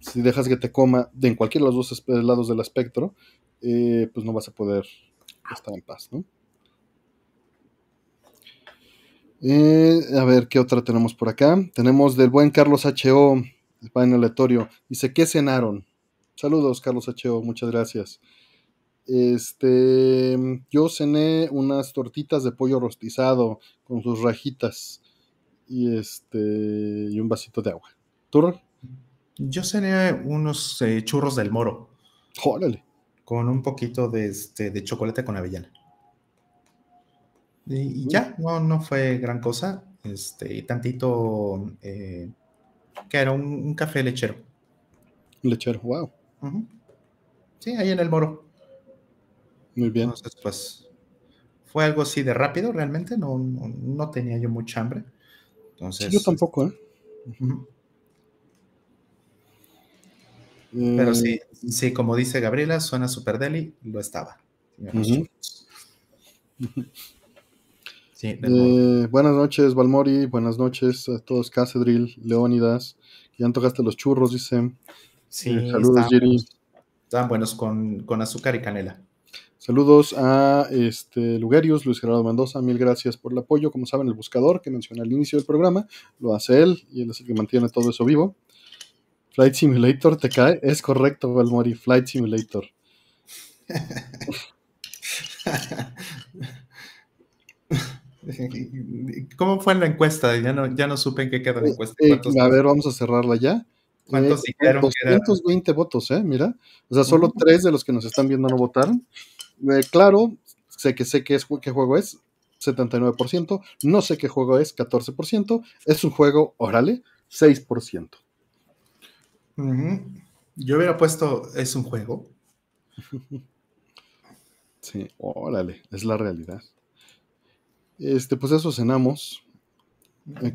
si dejas que te coma de en cualquiera de los dos lados del espectro, eh, pues no vas a poder estar en paz, ¿no? Eh, a ver, ¿qué otra tenemos por acá? Tenemos del buen Carlos H.O., el panel aleatorio. Dice, ¿qué cenaron? Saludos, Carlos H.O., muchas gracias. Este, yo cené unas tortitas de pollo rostizado con sus rajitas y este, y un vasito de agua. ¿Tú, yo cené unos eh, churros del moro. Órale. Con un poquito de, este, chocolate con avellana. Y, ya, no, no fue gran cosa. Este, y tantito, eh, que era un, café lechero. Lechero, wow. Sí, ahí en el moro. Muy bien. Entonces, pues, fue algo así de rápido, realmente. No, no, tenía yo mucha hambre. Entonces, yo tampoco, ¿eh? Pero mm. sí, sí, como dice Gabriela, suena super deli, lo estaba. Eh, buenas noches, Valmori. Buenas noches a todos. Cacedril, Leónidas. Ya tocaste los churros, dice. Sí, eh, saludos, Jerry. Están buenos con, con azúcar y canela. Saludos a este, Lugerius, Luis Gerardo Mendoza, mil gracias por el apoyo. Como saben, el buscador que mencioné al inicio del programa lo hace él y él es el que mantiene todo eso vivo. Flight Simulator te cae. Es correcto, Valmori, Flight Simulator. ¿Cómo fue la encuesta? Ya no, ya no supe en qué quedó la eh, encuesta. Eh, a ver, vamos a cerrarla ya. ¿Cuántos 220 eh, votos, ¿eh? Mira. O sea, solo tres de los que nos están viendo no votaron. claro, sé que sé que es, qué juego es, 79%. No sé qué juego es, 14%. Es un juego, órale, 6%. Yo hubiera puesto, es un juego. sí, órale, es la realidad. Este, pues eso cenamos.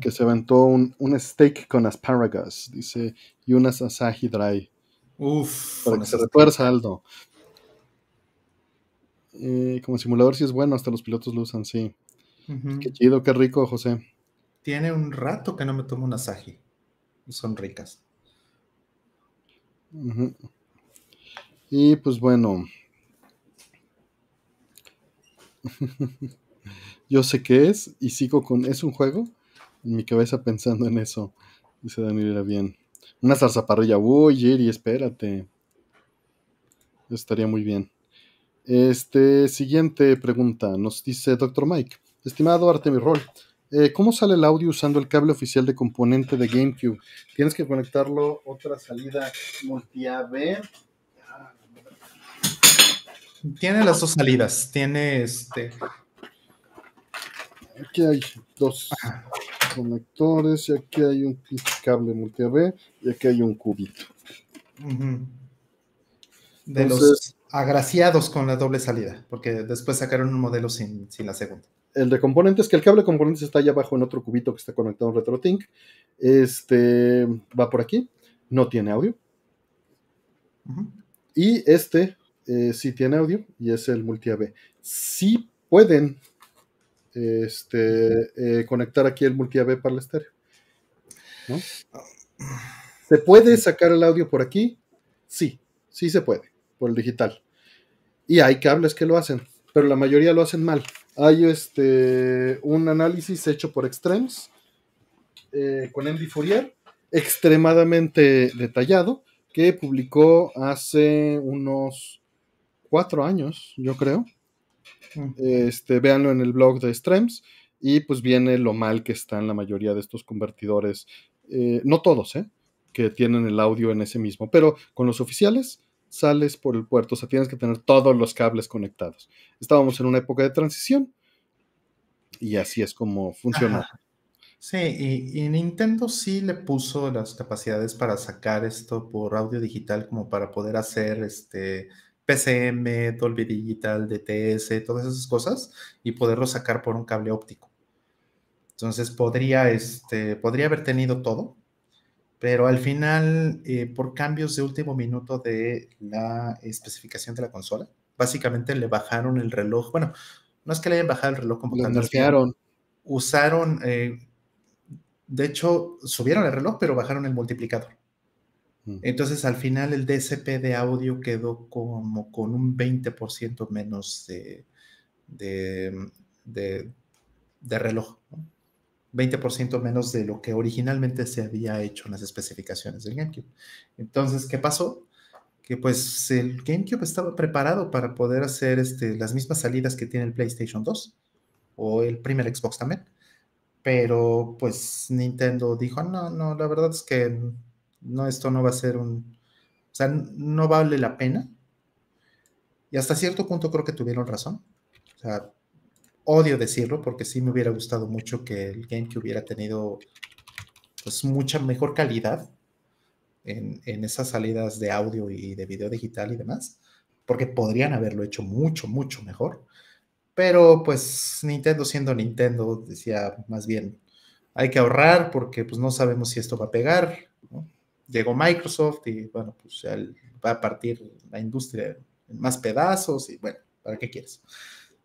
Que se aventó un, steak con asparagus dice, y unas asahi dry. Uf. Para que se refuerza Aldo. Eh, como simulador sí es bueno, hasta los pilotos lo usan, sí. Qué chido, qué rico, José. Tiene un rato que no me tomo un asahi. Son ricas. Y pues bueno. Yo sé qué es y sigo con. ¿Es un juego? En mi cabeza pensando en eso. Dice Daniel bien. Una zarzaparrilla. Uy, y espérate. estaría muy bien. Este, siguiente pregunta. Nos dice Dr. Mike. Estimado Artemirol, Roll. Eh, ¿Cómo sale el audio usando el cable oficial de componente de GameCube? Tienes que conectarlo otra salida multi ab Tiene las dos salidas. Tiene este. Aquí hay dos conectores y aquí hay un cable multi ab y aquí hay un cubito. De los agraciados con la doble salida, porque después sacaron un modelo sin la segunda el de componentes, que el cable de componentes está allá abajo en otro cubito que está conectado a RetroTink. Este va por aquí, no tiene audio. Y este eh, sí tiene audio y es el multi ab Sí pueden este, eh, conectar aquí el multi ab para el estéreo. ¿Se puede sacar el audio por aquí? Sí, sí se puede, por el digital. Y hay cables que lo hacen pero la mayoría lo hacen mal. Hay este, un análisis hecho por Extremes eh, con Andy Fourier, extremadamente detallado, que publicó hace unos cuatro años, yo creo. Mm. Este, véanlo en el blog de Extremes y pues viene lo mal que están la mayoría de estos convertidores, eh, no todos, eh, que tienen el audio en ese mismo, pero con los oficiales sales por el puerto, o sea, tienes que tener todos los cables conectados. Estábamos en una época de transición y así es como funciona. Sí, y, Nintendo sí le puso las capacidades para sacar esto por audio digital, como para poder hacer este PCM, Dolby Digital, DTS, todas esas cosas, y poderlo sacar por un cable óptico. Entonces podría, este, podría haber tenido todo, pero al final, eh, por cambios de último minuto de la especificación de la consola, básicamente le bajaron el reloj. Bueno, no es que le hayan bajado el reloj como Lo Usaron, eh, de hecho, subieron el reloj, pero bajaron el multiplicador. Mm. Entonces, al final, el DSP de audio quedó como con un 20% menos de, reloj. 20% menos de lo que originalmente se había hecho en las especificaciones del GameCube. Entonces, ¿qué pasó? Que pues el GameCube estaba preparado para poder hacer este, las mismas salidas que tiene el PlayStation 2 o el primer Xbox también. Pero pues Nintendo dijo, no, no, la verdad es que no, esto no va a ser un... O sea, no vale la pena. Y hasta cierto punto creo que tuvieron razón. O sea, Odio decirlo porque sí me hubiera gustado mucho que el game que hubiera tenido pues mucha mejor calidad en, esas salidas de audio y de video digital y demás, porque podrían haberlo hecho mucho, mucho mejor. Pero pues Nintendo siendo Nintendo decía más bien, hay que ahorrar porque pues no sabemos si esto va a pegar. Llegó Microsoft y bueno, pues va a partir la industria en más pedazos y bueno, ¿para qué quieres?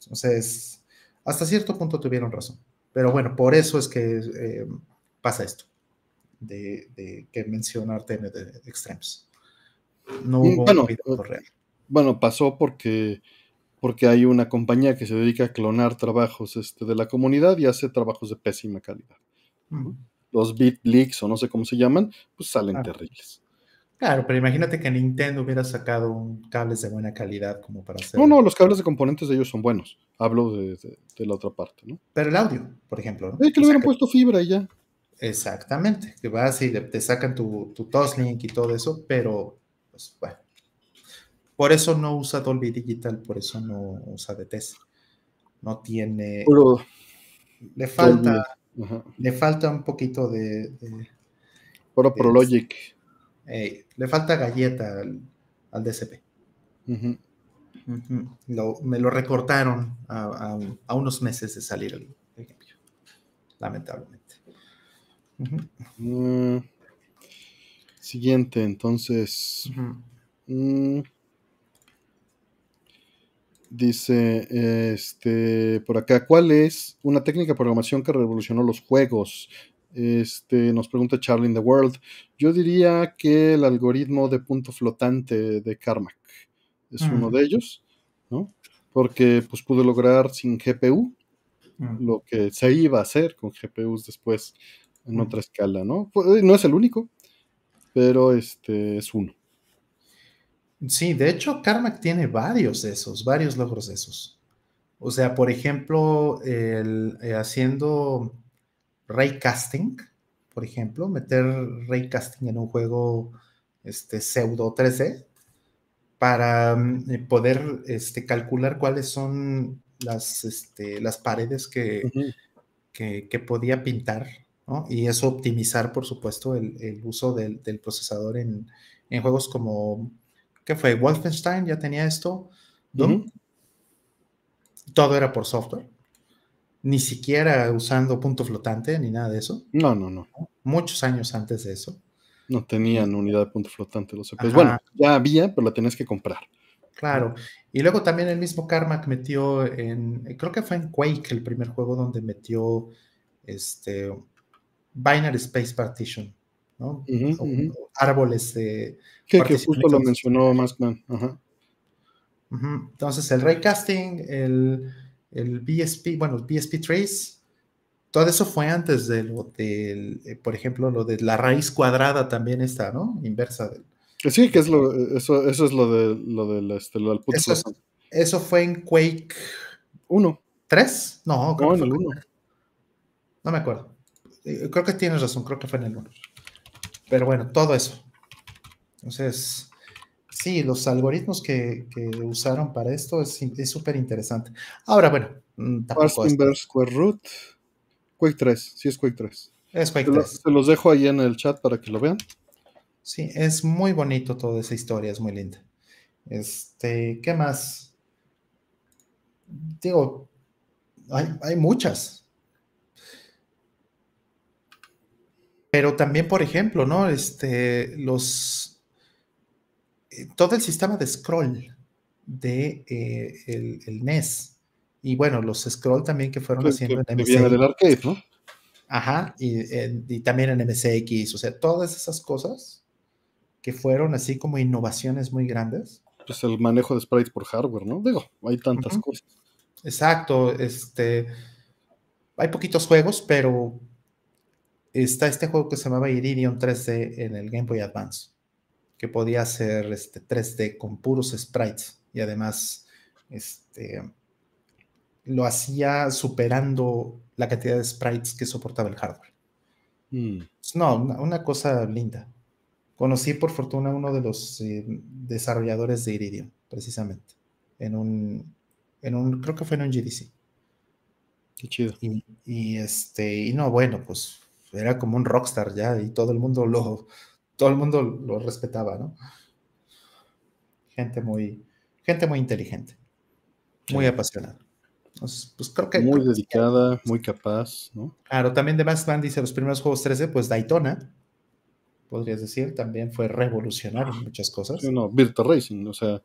Entonces, hasta cierto punto tuvieron razón. Pero bueno, por eso es que eh, pasa esto, de, que mencionar temas de, extremos. No hubo bueno, eh, Bueno, pasó porque, porque hay una compañía que se dedica a clonar trabajos este, de la comunidad y hace trabajos de pésima calidad. Los beat Los o no sé cómo se llaman, pues salen ah. terribles. Claro, pero imagínate que Nintendo hubiera sacado cables de buena calidad como para hacer. No, no, los cables de componentes de ellos son buenos. Hablo de, la otra parte, ¿no? Pero el audio, por ejemplo, ¿no? que le hubieran puesto fibra y ya. Exactamente, que vas y te sacan tu, tu Toslink y todo eso, pero pues bueno. Por eso no usa Dolby Digital, por eso no usa DTS. E no tiene. le falta. Le falta un poquito de. Prologic. Eh, le falta galleta al, DCP. me lo recortaron a, unos meses de salir el, lamentablemente. Mm. siguiente, entonces. Mm. dice este por acá, ¿cuál es una técnica de programación que revolucionó los juegos? Este, nos pregunta Charlie in the World. Yo diría que el algoritmo de punto flotante de Carmack es mm. uno de ellos, ¿no? Porque pues pude lograr sin GPU mm. lo que se iba a hacer con GPUs después en mm. otra escala, ¿no? Pues, eh, no es el único, pero este es uno. Sí, de hecho, Carmack tiene varios de esos, varios logros de esos. O sea, por ejemplo, el, eh, haciendo raycasting, por ejemplo, meter raycasting en un juego este, pseudo 3D para mm, poder este, calcular cuáles son las, este, las paredes que, que, podía pintar, Y eso optimizar, por supuesto, el, el uso del, del procesador en, en, juegos como, ¿qué fue? Wolfenstein ya tenía esto, ¿No? Todo era por software ni siquiera usando punto flotante ni nada de eso. No, no, no. Muchos años antes de eso. No tenían unidad de punto flotante los e Bueno, ya había, pero la tenías que comprar. Claro. Y luego también el mismo Carmack metió en, creo que fue en Quake el primer juego donde metió este Binary Space Partition, ¿no? Árboles de... Que, justo lo mencionó Maskman. Ajá. Entonces el raycasting, el el BSP, bueno, el BSP Trace, todo eso fue antes de del, eh, por ejemplo, lo de la raíz cuadrada también está, ¿no? Inversa del. Sí, que es lo, eso, eso es lo de lo del, este, lo eso, fue en Quake 1. ¿3? No, creo que fue en el 1. No me acuerdo. Eh, creo que tienes razón, creo que fue en el 1. Pero bueno, todo eso. Entonces, Sí, los algoritmos que, usaron para esto es súper interesante. Ahora, bueno, mm, Inverse Square Root. Quake 3, sí es Quake 3. Es Quake 3. Se, los dejo ahí en el chat para que lo vean. Sí, es muy bonito toda esa historia, es muy linda. Este, ¿qué más? Digo, hay, hay muchas. Pero también, por ejemplo, ¿no? Este, los, todo el sistema de scroll de eh, el, NES y bueno, los scroll también que fueron pues, haciendo que, en el arcade, ¿no? Ajá, y, también en MSX, o sea, todas esas cosas que fueron así como innovaciones muy grandes. Pues el manejo de sprites por hardware, ¿no? Digo, hay tantas cosas. Exacto, este, hay poquitos juegos, pero está este juego que se llamaba Iridium 3D en el Game Boy Advance que podía hacer este 3D con puros sprites y además este, lo hacía superando la cantidad de sprites que soportaba el hardware. Mm. No, una, cosa linda. Conocí por fortuna uno de los eh, desarrolladores de Iridium, precisamente, en un, en un, creo que fue en un GDC. Qué chido. Y, este, y no, bueno, pues era como un rockstar ya, y todo el mundo lo, todo el mundo lo respetaba, ¿no? Gente muy, gente muy inteligente, muy apasionada. pues creo que. Muy dedicada, muy capaz, ¿no? Claro, también de más, Van dice los primeros juegos 13, pues Daytona, podrías decir, también fue revolucionario en muchas cosas. Sí, no, Virtua Racing, o sea,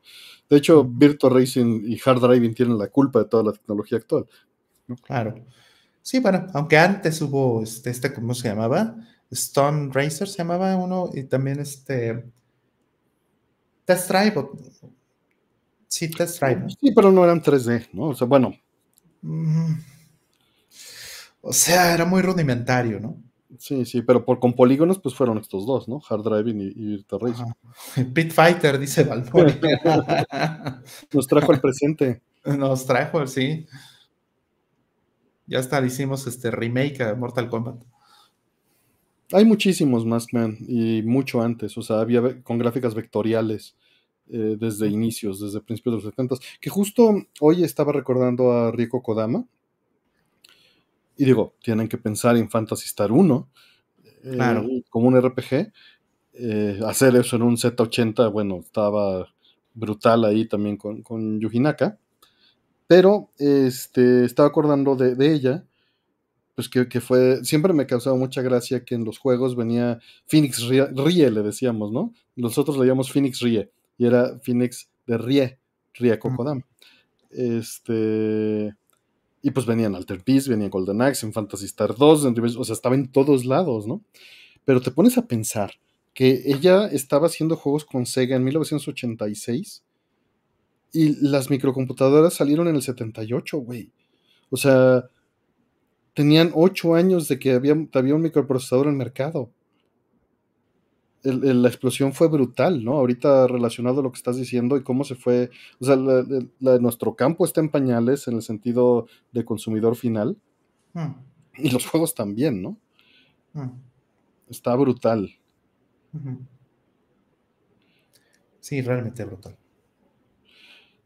de hecho, Virtua Racing y Hard Driving tienen la culpa de toda la tecnología actual. Claro. Sí, bueno, aunque antes hubo este, este, ¿cómo se llamaba? Stone Racer se llamaba uno, y también este Test Drive. sí, Test Drive. Sí, pero no eran 3D, ¿no? O sea, bueno. o sea, era muy rudimentario, ¿no? Sí, sí, pero por, con polígonos, pues fueron estos dos, ¿no? Hard Driving y, y Virtual Pit Fighter, dice Balboni. Nos trajo el presente. Nos trajo, sí. Ya hasta hicimos este remake de Mortal Kombat. Hay muchísimos Maskman y mucho antes, o sea, había con gráficas vectoriales eh, desde inicios, desde principios de los 70 que justo hoy estaba recordando a Rico Kodama. Y digo, tienen que pensar en Fantasy Star 1 eh, como un RPG. Eh, hacer eso en un Z80, bueno, estaba brutal ahí también con, con Pero este, estaba acordando de, de ella pues que, fue, siempre me ha causaba mucha gracia que en los juegos venía Phoenix Rie, le decíamos, ¿no? Nosotros le llamamos Phoenix Rie, y era Phoenix de Rie, Rie Cocodam. Este, y pues venían Alter Beast, venían Golden Axe, en Fantasy Star 2, o sea, estaba en todos lados, ¿no? Pero te pones a pensar que ella estaba haciendo juegos con Sega en 1986 y las microcomputadoras salieron en el 78, güey. O sea, tenían ocho años de que había, había un microprocesador en el mercado. la explosión fue brutal, ¿no? Ahorita relacionado a lo que estás diciendo y cómo se fue, o sea, nuestro campo está en pañales en el sentido de consumidor final hmm. y los juegos también, ¿no? Hmm. Está brutal. Sí, realmente brutal.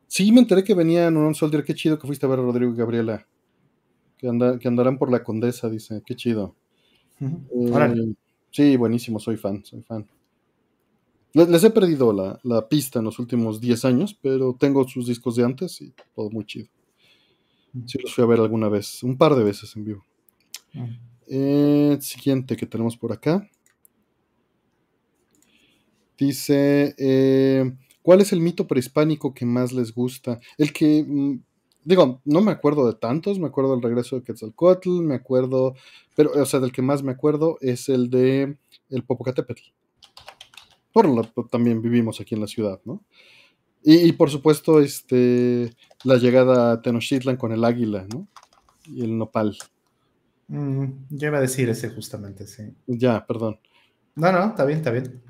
Sí, me enteré que venían un Soldier, qué chido que fuiste a ver a Rodrigo y Gabriela que, andarán por la condesa, dice, qué chido. Eh, sí, buenísimo, soy fan, soy fan. Les, he perdido la, pista en los últimos 10 años, pero tengo sus discos de antes y todo muy chido. Sí, los fui a ver alguna vez, un par de veces en vivo. Eh, siguiente que tenemos por acá. Dice, eh, ¿cuál es el mito prehispánico que más les gusta? El que mm, digo, no me acuerdo de tantos, me acuerdo del regreso de Quetzalcoatl, me acuerdo, pero, o sea, del que más me acuerdo es el de el Popocatépetl. Por lo también vivimos aquí en la ciudad, ¿no? Y, por supuesto, este, la llegada a Tenochtitlan con el águila, ¿no? Y el nopal. Mm, ya iba a decir ese justamente, sí. Ya, perdón. No, no, está bien, está bien.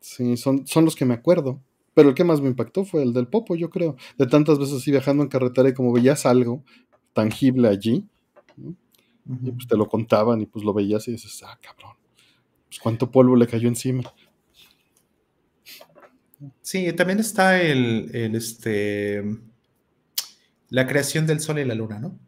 Sí, son, son los que me acuerdo. Pero el que más me impactó fue el del Popo, yo creo. De tantas veces así viajando en carretera y como veías algo tangible allí, y pues te lo contaban y pues lo veías y dices, ah, cabrón, pues cuánto polvo le cayó encima. Sí, también está el, este la creación del sol y la luna, ¿no?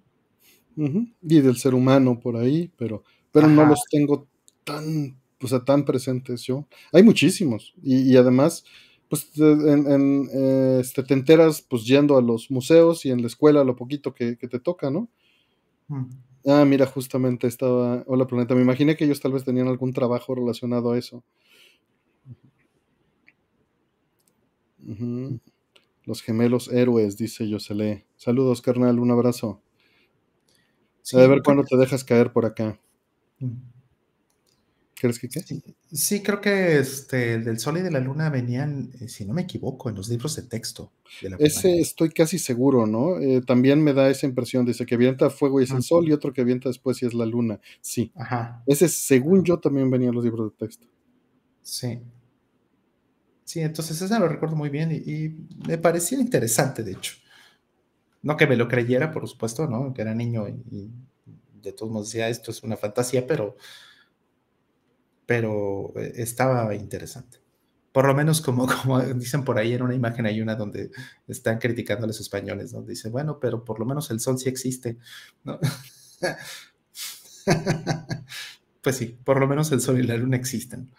Y del ser humano por ahí, pero, pero no los tengo tan, sea, tan presentes yo. Hay muchísimos. y además, pues eh, en, eh, este, te enteras pues yendo a los museos y en la escuela lo poquito que, te toca, ¿no? Mm. Ah, mira, justamente estaba, hola planeta, me imaginé que ellos tal vez tenían algún trabajo relacionado a eso. Los gemelos héroes, dice Yosele. Saludos, carnal, un abrazo. a ver cuándo te dejas caer por acá. Mm. ¿Crees que qué? Sí, creo que este, del Sol y de la Luna venían, eh, si no me equivoco, en los libros de texto. Ese estoy casi seguro, ¿no? Eh, también me da esa impresión, dice que avienta fuego y es el Sol y otro que avienta después y es la Luna. Sí. Ajá. Ese, según yo, también venía en los libros de texto. Sí. Sí, entonces ese lo recuerdo muy bien y, me parecía interesante, de hecho. No que me lo creyera, por supuesto, ¿no? Que era niño y de todos modos decía, esto es una fantasía, pero pero eh, estaba interesante. Por lo menos como, dicen por ahí en una imagen, hay una donde están criticando a los españoles, donde dice, bueno, pero por lo menos el sol sí existe. pues sí, por lo menos el sol y la luna existen.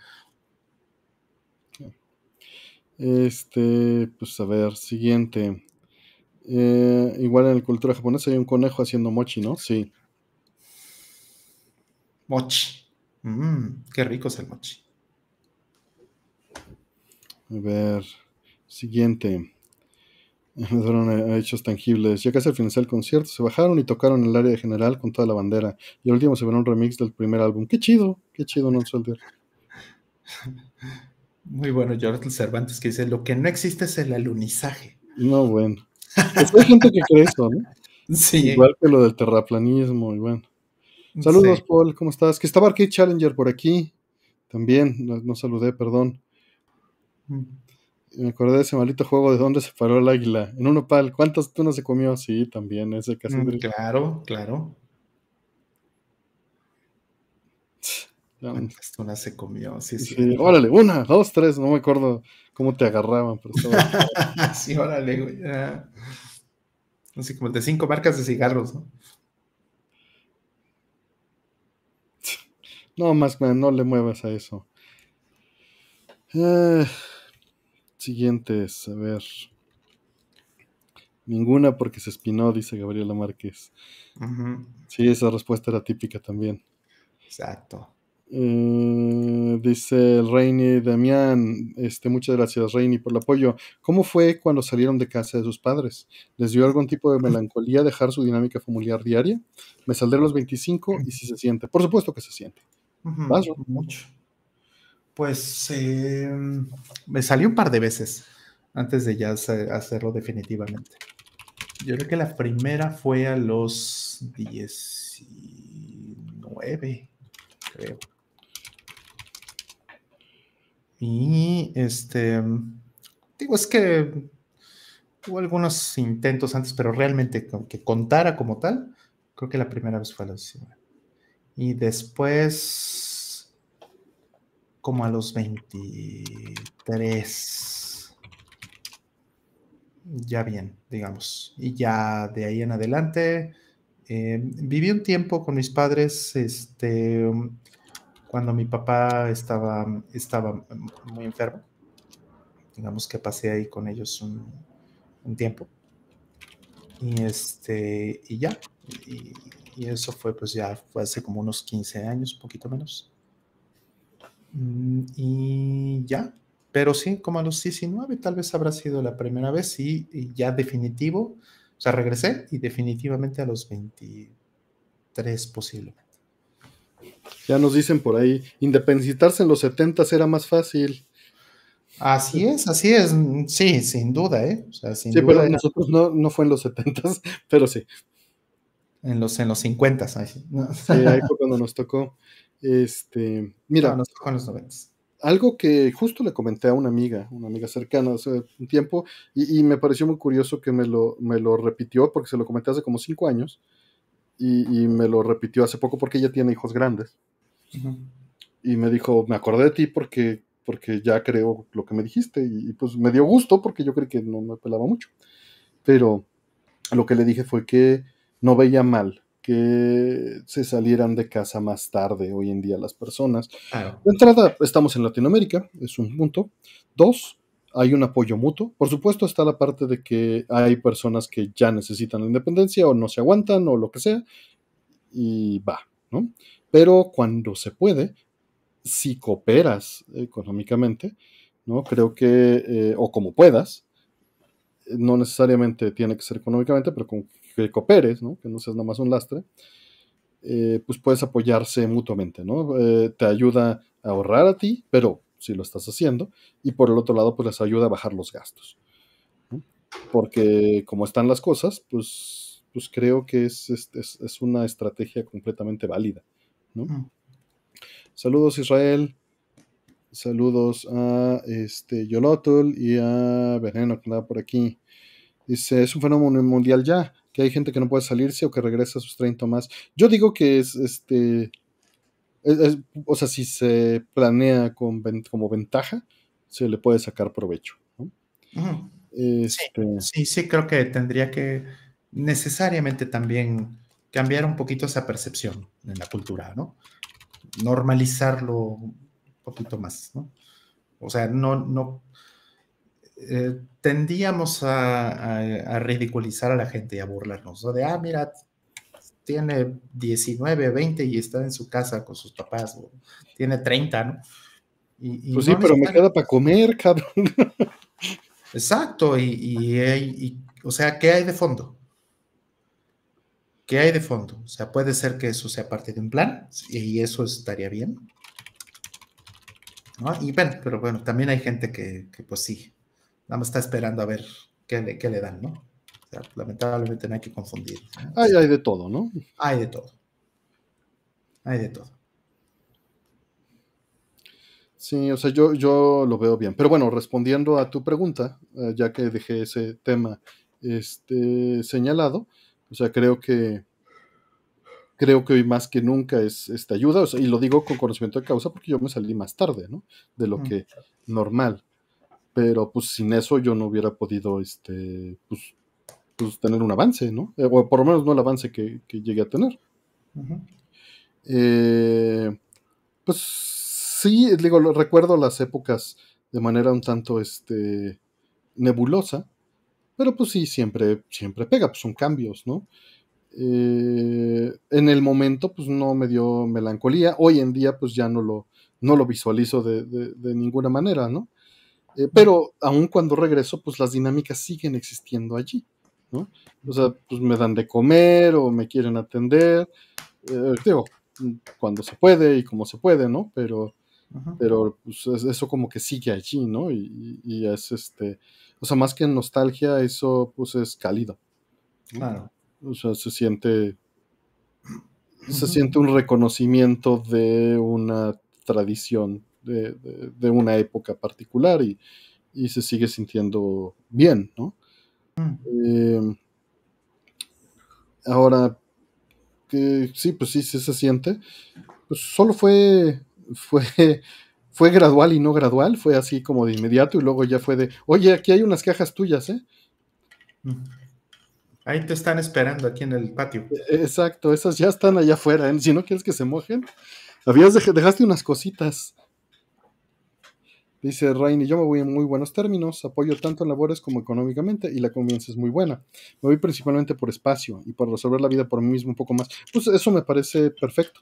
Este, pues a ver, siguiente. Eh, igual en la cultura japonesa hay un conejo haciendo mochi, ¿no? Sí. Mochi. Mm, qué rico es el mochi. A ver, siguiente. hechos tangibles. Ya casi al final del concierto, se bajaron y tocaron el área general con toda la bandera. Y al último se verá un remix del primer álbum. Qué chido, qué chido, no Soldier. Muy bueno, George Cervantes, que dice: Lo que no existe es el alunizaje. No, bueno. Pues gente que cree eso, ¿no? Igual que lo del terraplanismo, y bueno. Saludos, Paul, ¿cómo estás? Que estaba Arcade Challenger por aquí. También, no, saludé, perdón. Mm. Me acordé de ese maldito juego de dónde se paró el águila. En un opal, ¿cuántas tunas se comió? Sí, también, ese mm, caso. claro, claro. ¿Cuántas tunas se comió? Sí, sí, Órale, una, dos, tres, no me acuerdo cómo te agarraban. Pero sí, órale, güey. Así como el de cinco marcas de cigarros, ¿no? No, más, no le muevas a eso. Eh, siguientes, a ver. Ninguna porque se espinó, dice Gabriela Márquez. Sí, esa respuesta era típica también. Exacto. Eh, dice el Reini Damián, este, muchas gracias Reini por el apoyo. ¿Cómo fue cuando salieron de casa de sus padres? ¿Les dio algún tipo de melancolía dejar su dinámica familiar diaria? Me saldré a los 25 y si se siente. Por supuesto que se siente mucho. Pues em, me salió un par de veces antes de ya hacerlo definitivamente. Yo creo que la primera fue a los 19, creo. Y este, digo, es que hubo algunos intentos antes, pero realmente que contara como tal, creo que la primera vez fue a los 19. Y después, como a los 23, ya bien, digamos. Y ya de ahí en adelante, em, viví un tiempo con mis padres, este, cuando mi papá estaba, estaba muy enfermo. Digamos que pasé ahí con ellos un tiempo. Y, este, y ya, y, eso fue pues ya fue hace como unos 15 años, poquito menos. Mm, y ya, pero sí, como a los 19 tal vez habrá sido la primera vez y, ya definitivo, o sea, regresé y definitivamente a los 23 posiblemente. Ya nos dicen por ahí, independizarse en los 70 era más fácil. Así es, así es, mm, sí, sin duda, ¿eh? sí, pero nosotros no, fue en los 70s, pero sí. En los, en los 50 ahí, sí. ahí fue cuando nos tocó. Este, mira, los Algo que justo le comenté a una amiga, una amiga cercana hace un tiempo, y, me pareció muy curioso que me lo, me lo repitió, porque se lo comenté hace como cinco años, y, me lo repitió hace poco porque ella tiene hijos grandes. Y me dijo, me acordé de ti porque porque ya creo lo que me dijiste y, pues me dio gusto porque yo creo que no me pelaba mucho. Pero lo que le dije fue que no veía mal que se salieran de casa más tarde hoy en día las personas. De entrada, estamos en Latinoamérica, es un punto. Dos, hay un apoyo mutuo. Por supuesto está la parte de que hay personas que ya necesitan la independencia o no se aguantan o lo que sea y va, ¿no? Pero cuando se puede, si cooperas económicamente, ¿no? Creo que, eh, o como puedas, no necesariamente tiene que ser económicamente, pero con que cooperes, ¿no? Que no seas nada más un lastre, eh, pues puedes apoyarse mutuamente, ¿no? Eh, te ayuda a ahorrar a ti, pero si lo estás haciendo, y por el otro lado, pues les ayuda a bajar los gastos. Porque como están las cosas, pues, pues creo que es, una estrategia completamente válida, ¿no? Mm. Saludos Israel. Saludos a este Yolotl y a Veneno que está por aquí. Dice, es un fenómeno mundial ya, que hay gente que no puede salirse o que regresa a sus 30 más. Yo digo que es este o sea, si se planea con, como ventaja, se le puede sacar provecho. Este sí, sí, creo que tendría que necesariamente también cambiar un poquito esa percepción en la cultura, ¿no? normalizarlo un poquito más, ¿no? O sea, no, no eh, tendíamos a, ridiculizar a la gente y a burlarnos, ¿no? De, ah, mira, tiene 19, 20 y está en su casa con sus papás, tiene 30, ¿no? pues sí, pero me queda para comer, cabrón. Exacto, y, y, o sea, ¿qué hay de fondo? ¿Qué hay de fondo? O sea, puede ser que eso sea parte de un plan y eso estaría bien. ¿No? Y bueno, pero bueno, también hay gente que, pues sí, nada más está esperando a ver qué le, le dan, ¿no? O sea, lamentablemente no hay que confundir. Hay, de todo, ¿no? Hay de todo. Hay de todo. Sí, o sea, yo, yo lo veo bien. Pero bueno, respondiendo a tu pregunta, eh, ya que dejé ese tema este, señalado, o sea, creo que creo que hoy más que nunca es esta ayuda, y lo digo con conocimiento de causa porque yo me salí más tarde, ¿no? De lo mm. que normal. Pero pues sin eso yo no hubiera podido, este, pues, pues tener un avance, ¿no? Eh, o por lo menos no el avance que, que llegué a tener. Eh, pues sí, digo, recuerdo las épocas de manera un tanto, este, nebulosa, pero pues sí, siempre, siempre pega, pues son cambios, ¿no? Eh, en el momento, pues no me dio melancolía. Hoy en día, pues ya no lo, no lo visualizo de, ninguna manera, ¿no? Eh, pero aún cuando regreso, pues las dinámicas siguen existiendo allí, ¿no? O sea, pues me dan de comer o me quieren atender, eh, digo, cuando se puede y como se puede, ¿no? Pero, pero pues, eso como que sigue allí, ¿no? y es este o sea, más que nostalgia, eso pues es cálido. Claro. O sea, se siente, se siente un reconocimiento de una tradición, de, de, una época particular y, se sigue sintiendo bien, ¿no? Mm. Em, ahora, sí, pues sí, sí se siente. Pues solo fue, fue fue gradual y no gradual, fue así como de inmediato y luego ya fue de, oye, aquí hay unas cajas tuyas, ¿eh? Ahí te están esperando aquí en el patio. E-, exacto, esas ya están allá afuera, ¿eh? si no quieres que se mojen, habías dejaste unas cositas. Dice Rainy, yo me voy en muy buenos términos, apoyo tanto en labores como económicamente y la convivencia es muy buena. Me voy principalmente por espacio y por resolver la vida por mí mismo un poco más. Pues eso me parece perfecto.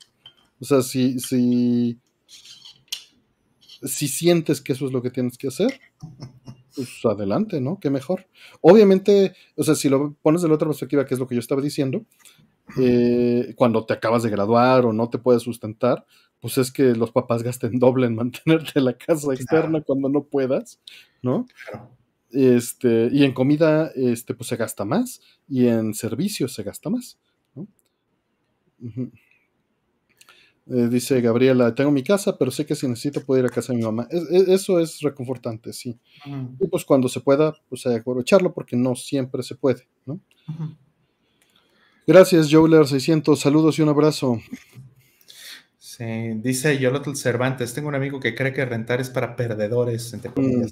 O sea, si si sientes que eso es lo que tienes que hacer, pues adelante, ¿no? Qué mejor. Obviamente, o sea, si lo pones de la otra perspectiva, que es lo que yo estaba diciendo, eh, cuando te acabas de graduar o no te puedes sustentar, pues es que los papás gasten doble en mantenerte la casa externa cuando no puedas, ¿no? Este, y en comida, este, pues se gasta más, y en servicios se gasta más, ¿no? Eh, dice Gabriela, tengo mi casa, pero sé que si necesito puedo ir a casa de mi mamá. eso es reconfortante, sí. Y pues cuando se pueda, pues hay que aprovecharlo porque no siempre se puede, ¿no? Gracias, Jowler600. Saludos y un abrazo. Sí, dice Yolotl Cervantes, tengo un amigo que cree que rentar es para perdedores, entre mm.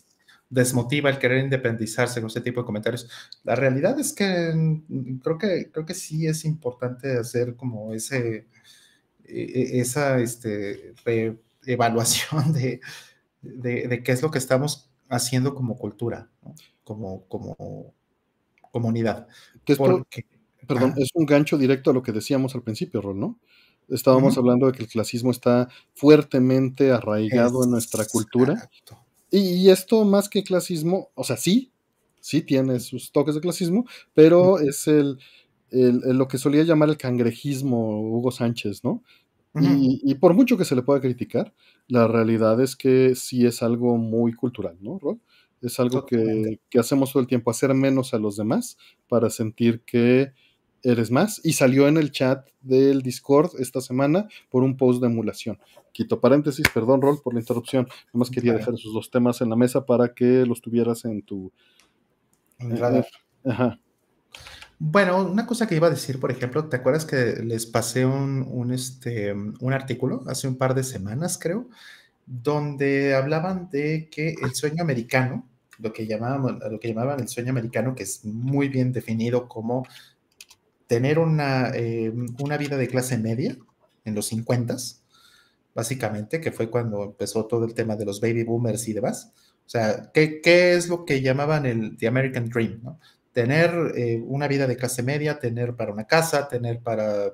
desmotiva el querer independizarse con ese tipo de comentarios. La realidad es que mm, creo que, creo que sí es importante hacer como ese, e-, e-, esa este, evaluación de, qué es lo que estamos haciendo como cultura, como, comunidad. perdón, es un gancho directo a lo que decíamos al principio, Rol, ¿no? Estábamos hablando de que el clasismo está fuertemente arraigado en nuestra cultura. Y, esto más que clasismo, o sea, sí, sí tiene sus toques de clasismo, pero es el lo que solía llamar el cangrejismo Hugo Sánchez, ¿no? y, por mucho que se le pueda criticar, la realidad es que sí es algo muy cultural, ¿no, Rol? Es algo que, hacemos todo el tiempo, hacer menos a los demás para sentir que eres más. Y salió en el chat del Discord esta semana por un post de emulación. Quito paréntesis, perdón, Rol, por la interrupción. Nomás quería dejar esos dos temas en la mesa para que los tuvieras en tu. En el radar. Eh, ajá. Bueno, una cosa que iba a decir, por ejemplo, ¿te acuerdas que les pasé este, un, artículo hace un par de semanas, creo, donde hablaban de que el sueño americano, lo que, llamaban, lo que llamaban el sueño americano, que es muy bien definido como tener una, eh, vida de clase media en los 50, básicamente, que fue cuando empezó todo el tema de los baby boomers y demás. O sea, ¿qué, es lo que llamaban el The American Dream? ¿no? tener eh, una vida de clase media, tener para una casa, tener para,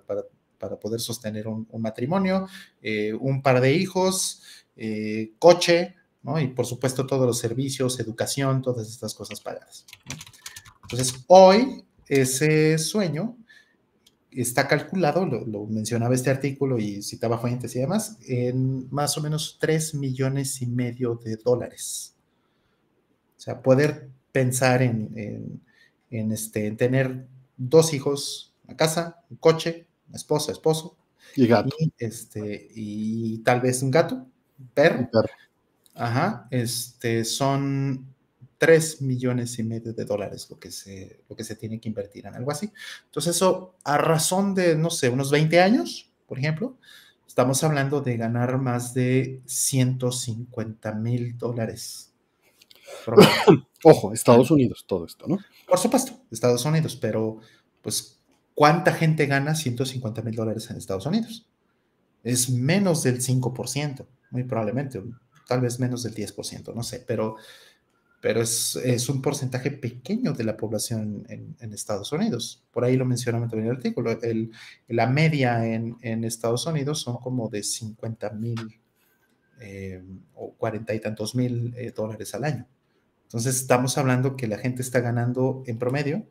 para, poder sostener un, matrimonio, eh, un par de hijos, eh, coche, ¿no? Y por supuesto todos los servicios, educación, todas estas cosas pagadas. Entonces, hoy ese sueño está calculado, lo, mencionaba este artículo y citaba fuentes y demás, en más o menos 3 millones y medio de dólares. O sea, poder pensar en en, este, en tener dos hijos, una casa, un coche, una esposa, esposo. Y gato. este, y tal vez un gato, un perro. Ajá, este, son tres millones y medio de dólares lo que, se, lo que se tiene que invertir en algo así. Entonces eso a razón de, no sé, unos 20 años, por ejemplo, estamos hablando de ganar más de 150 mil dólares. Ojo, Estados Unidos, todo esto, ¿no? Por supuesto, Estados Unidos, pero pues, ¿cuánta gente gana 150 mil dólares en Estados Unidos? Es menos del 5%, muy probablemente, tal vez menos del 10%, no sé, pero, pero es, es un porcentaje pequeño de la población en, Estados Unidos. Por ahí lo mencionaba también en el artículo, el, la media en, Estados Unidos son como de 50 mil eh, o 40 y tantos mil eh, dólares al año. Entonces estamos hablando que la gente está ganando en promedio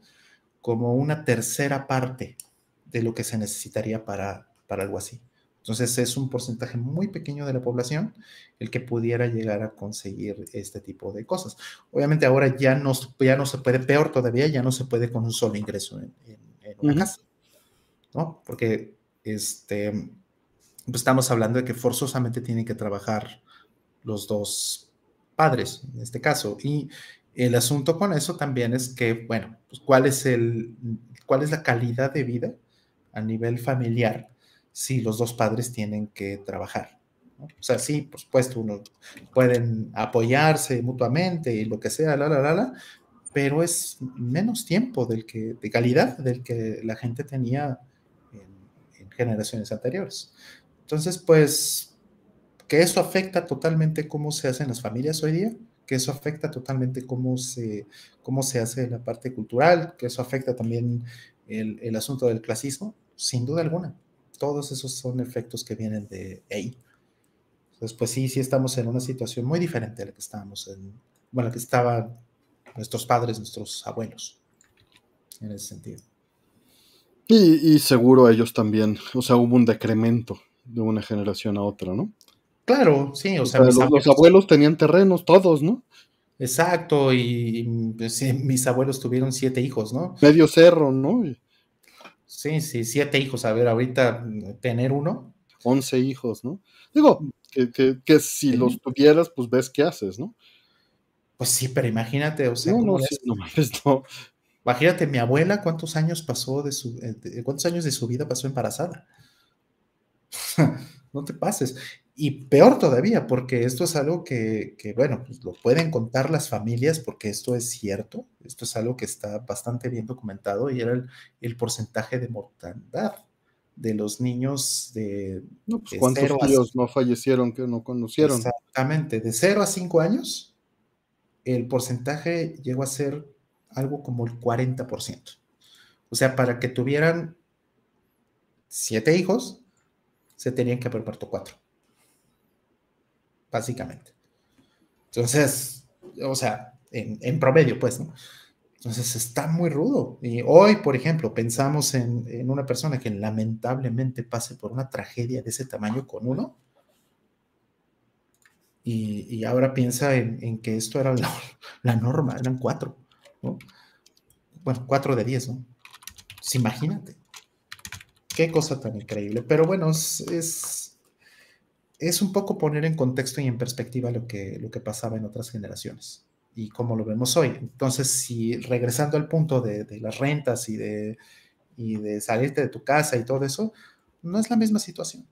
como una tercera parte de lo que se necesitaría para, para algo así. Entonces es un porcentaje muy pequeño de la población el que pudiera llegar a conseguir este tipo de cosas. Obviamente ahora ya no, ya no se puede, peor todavía, ya no se puede con un solo ingreso en, una casa, ¿no? Porque este, pues, estamos hablando de que forzosamente tienen que trabajar los dos padres en este caso. Y el asunto con eso también es que, bueno, pues ¿cuál, es el, cuál es la calidad de vida a nivel familiar si los dos padres tienen que trabajar. O sea, sí, por supuesto, uno pueden apoyarse mutuamente y lo que sea, la, la, la, la, pero es menos tiempo del que, de calidad del que la gente tenía en, en generaciones anteriores. Entonces, pues, que eso afecta totalmente cómo se hacen las familias hoy día, que eso afecta totalmente cómo se, cómo se hace la parte cultural, que eso afecta también el, asunto del clasismo, sin duda alguna. Todos esos son efectos que vienen de ahí. Entonces, pues sí, sí estamos en una situación muy diferente a la que estábamos en, bueno, la que estaban nuestros padres, nuestros abuelos, en ese sentido. Y, y seguro ellos también, o sea, hubo un decremento de una generación a otra, ¿no? Claro, sí, o sea, los, abuelos, tenían terrenos, todos, ¿no? Exacto, y, pues, mis abuelos tuvieron siete hijos, ¿no? Medio cerro, ¿no? Sí, sí, siete hijos. A ver, ahorita tener uno. Once hijos, ¿no? Digo, que, si los tuvieras, pues ves qué haces, ¿no? Pues sí, pero imagínate, o sea, no, no, no, Imagínate, mi abuela, ¿cuántos años pasó de su, eh, cuántos años de su vida pasó embarazada? no te pases. Y peor todavía, porque esto es algo que, bueno, pues lo pueden contar las familias porque esto es cierto, esto es algo que está bastante bien documentado y era el, porcentaje de mortalidad de los niños de... Pues, cuántos no fallecieron que no conocieron. Exactamente, de 0 a 5 años, el porcentaje llegó a ser algo como el 40%. O sea, para que tuvieran siete hijos, se tenían que haber muerto cuatro básicamente. Entonces, o sea, en, promedio, pues, ¿no? Entonces está muy rudo. Y hoy, por ejemplo, pensamos en, una persona que lamentablemente pase por una tragedia de ese tamaño con uno. Y, ahora piensa en, que esto era la, norma, eran cuatro, ¿no? Bueno, cuatro de diez, ¿no? Pues imagínate. Qué cosa tan increíble. Pero bueno, es es un poco poner en contexto y en perspectiva lo que, lo que pasaba en otras generaciones y cómo lo vemos hoy. Entonces, si regresando al punto de, las rentas y de, y de salirte de tu casa y todo eso, no es la misma situación.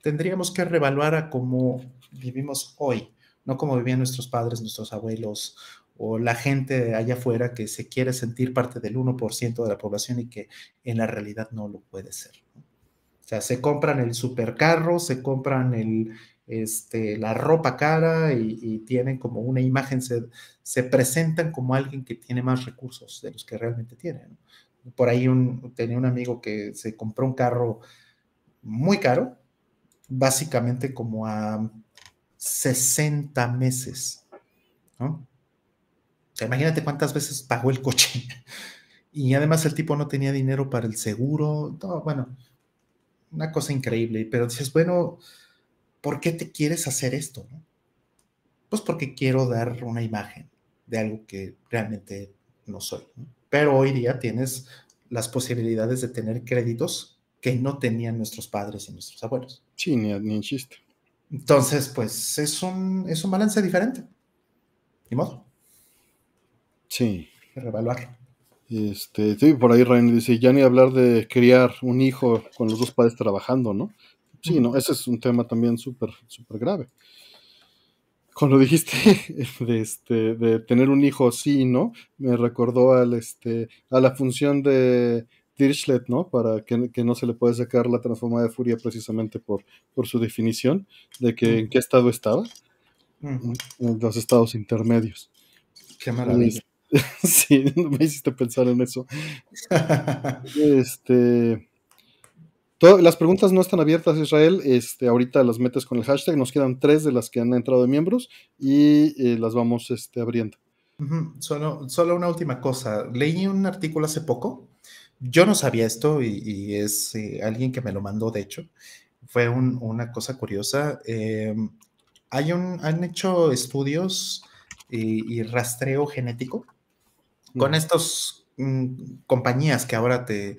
Tendríamos que revaluar a cómo vivimos hoy, no como vivían nuestros padres, nuestros abuelos o la gente allá afuera que se quiere sentir parte del 1% de la población y que en la realidad no lo puede ser. ¿no? O sea, se compran el supercarro, se compran el, este, la ropa cara y, tienen como una imagen, se, presentan como alguien que tiene más recursos de los que realmente tienen. Por ahí tenía un amigo que se compró un carro muy caro, básicamente como a 60 meses, imagínate cuántas veces pagó el coche. Y además el tipo no tenía dinero para el seguro. todo bueno, una cosa increíble, pero dices, bueno, ¿por qué te quieres hacer esto? Pues porque quiero dar una imagen de algo que realmente no soy. Pero hoy día tienes las posibilidades de tener créditos que no tenían nuestros padres y nuestros abuelos. Sí, ni, ni Entonces, pues es un, es un balance diferente. Ni modo. Sí. Revaluarlo. Este, sí, por ahí Ryan dice, ya ni hablar de criar un hijo con los dos padres trabajando, ¿no? Sí, no, ese es un tema también súper, súper grave. Cuando dijiste de, este, de tener un hijo sí no, me recordó al, este, a la función de tirschlet, ¿no? Para que, no se le puede sacar la transformada de furia precisamente por, por su definición de que en qué estado estaba, en los estados intermedios. Qué maravilla. sí, me hiciste pensar en eso. este, las preguntas no están abiertas, Israel. Este, ahorita las metes con el hashtag. Nos quedan tres de las que han entrado de miembros y eh, las vamos este, abriendo. solo, solo una última cosa. Leí un artículo hace poco. Yo no sabía esto y, es eh, alguien que me lo mandó, de hecho. Fue una cosa curiosa. Em, hay un, han hecho estudios y rastreo genético con estas mm, compañías que ahora te,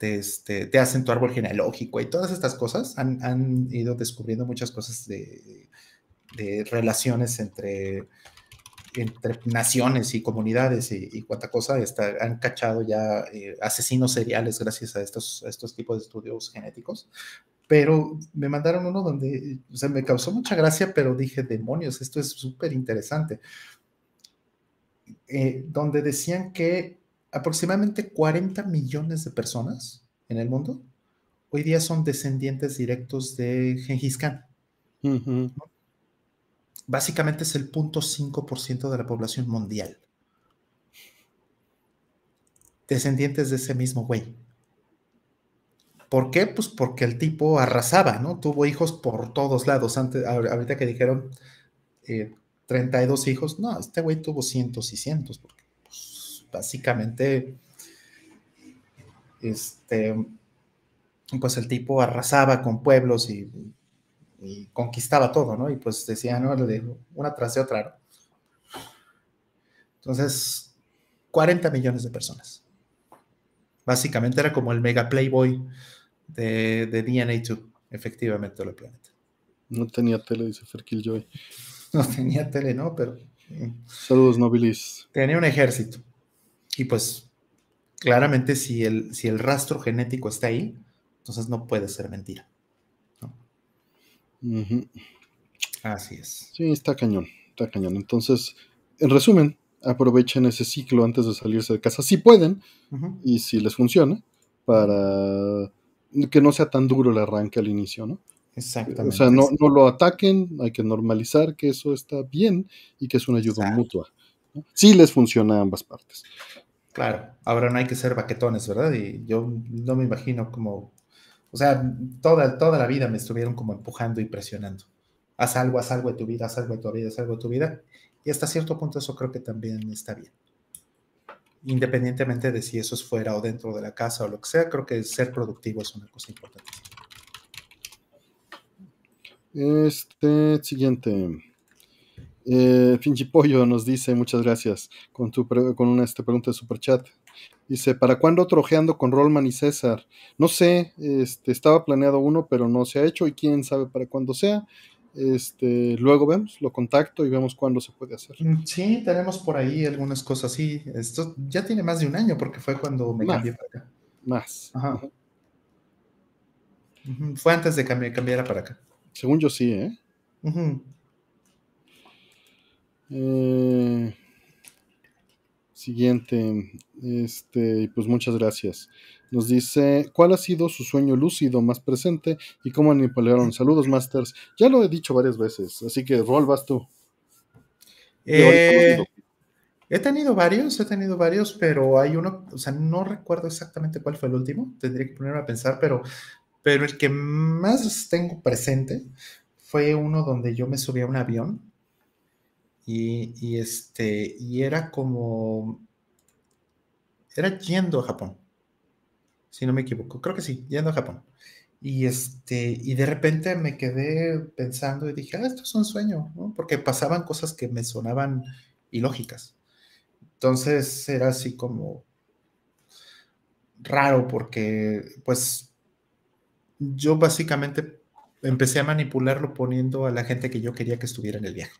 este, te, hacen tu árbol genealógico y todas estas cosas, han, han ido descubriendo muchas cosas de, de relaciones entre, entre naciones y comunidades y, y cosa, han cachado ya eh, asesinos seriales gracias a estos, a estos tipos de estudios genéticos. Pero me mandaron uno donde, o sea, me causó mucha gracia, pero dije, demonios, esto es súper interesante. Eh, donde decían que aproximadamente 40 millones de personas en el mundo hoy día son descendientes directos de Gengis Khan. Básicamente es el 0.5% de la población mundial. Descendientes de ese mismo güey. ¿Por qué? Pues porque el tipo arrasaba, ¿no? Tuvo hijos por todos lados. Antes, ahorita que dijeron eh, 32 hijos. No, este güey tuvo cientos y cientos, porque pues, básicamente, este, pues el tipo arrasaba con pueblos y, conquistaba todo, ¿no? Y pues decía, no, una tras de otra, Entonces, 40 millones de personas. Básicamente era como el mega playboy de, de DNA2, efectivamente, el planeta. No tenía tele, dice no tenía tele, ¿no? Pero. Eh, Saludos, Nobilis. Tenía un ejército. Y pues, claramente, si el, si el rastro genético está ahí, entonces no puede ser mentira. ¿no? Así es. Sí, está cañón, está cañón. Entonces, en resumen, aprovechen ese ciclo antes de salirse de casa, si pueden, y si les funciona, para que no sea tan duro el arranque al inicio, ¿no? Exactamente. O sea, no, lo ataquen, hay que normalizar que eso está bien y que es una ayuda mutua. Sí les funciona a ambas partes. Claro, ahora no hay que ser baquetones, ¿verdad? Y yo no me imagino como, o sea, toda, toda la vida me estuvieron como empujando y presionando. Haz algo, haz algo de tu vida, haz algo de tu vida, haz algo de tu vida. Y hasta cierto punto eso creo que también está bien. Independientemente de si eso es fuera o dentro de la casa o lo que sea, creo que ser productivo es una cosa importante. Este, siguiente. Eh, pollo nos dice, muchas gracias, con, tu con una este, pregunta de chat Dice, ¿para cuándo Trojeando con Rolman y César? No sé, este, estaba planeado uno, pero no se ha hecho y quién sabe para cuándo sea. Este, luego vemos, lo contacto y vemos cuándo se puede hacer. Mm, sí, tenemos por ahí algunas cosas así. Esto ya tiene más de un año porque fue cuando me cambié para acá. Más. Fue antes de que cambiara para acá. Según yo sí, ¿eh? ¿eh? siguiente. Este, pues muchas gracias. Nos dice, ¿cuál ha sido su sueño lúcido más presente y cómo manipularon? Saludos, Masters. Ya lo he dicho varias veces, así que Rol, vas tú. Eh, he tenido varios, he tenido varios, pero hay uno, o sea, no recuerdo exactamente cuál fue el último, tendría que ponerme a pensar, pero pero el que más tengo presente fue uno donde yo me subí a un avión y, y este, y era como, era yendo a Japón, si no me equivoco, creo que sí, yendo a Japón. Y, este, y de repente me quedé pensando y dije, ah, esto es un sueño, ¿no? porque pasaban cosas que me sonaban ilógicas. Entonces era así como raro porque pues yo básicamente empecé a manipularlo poniendo a la gente que yo quería que estuviera en el viaje.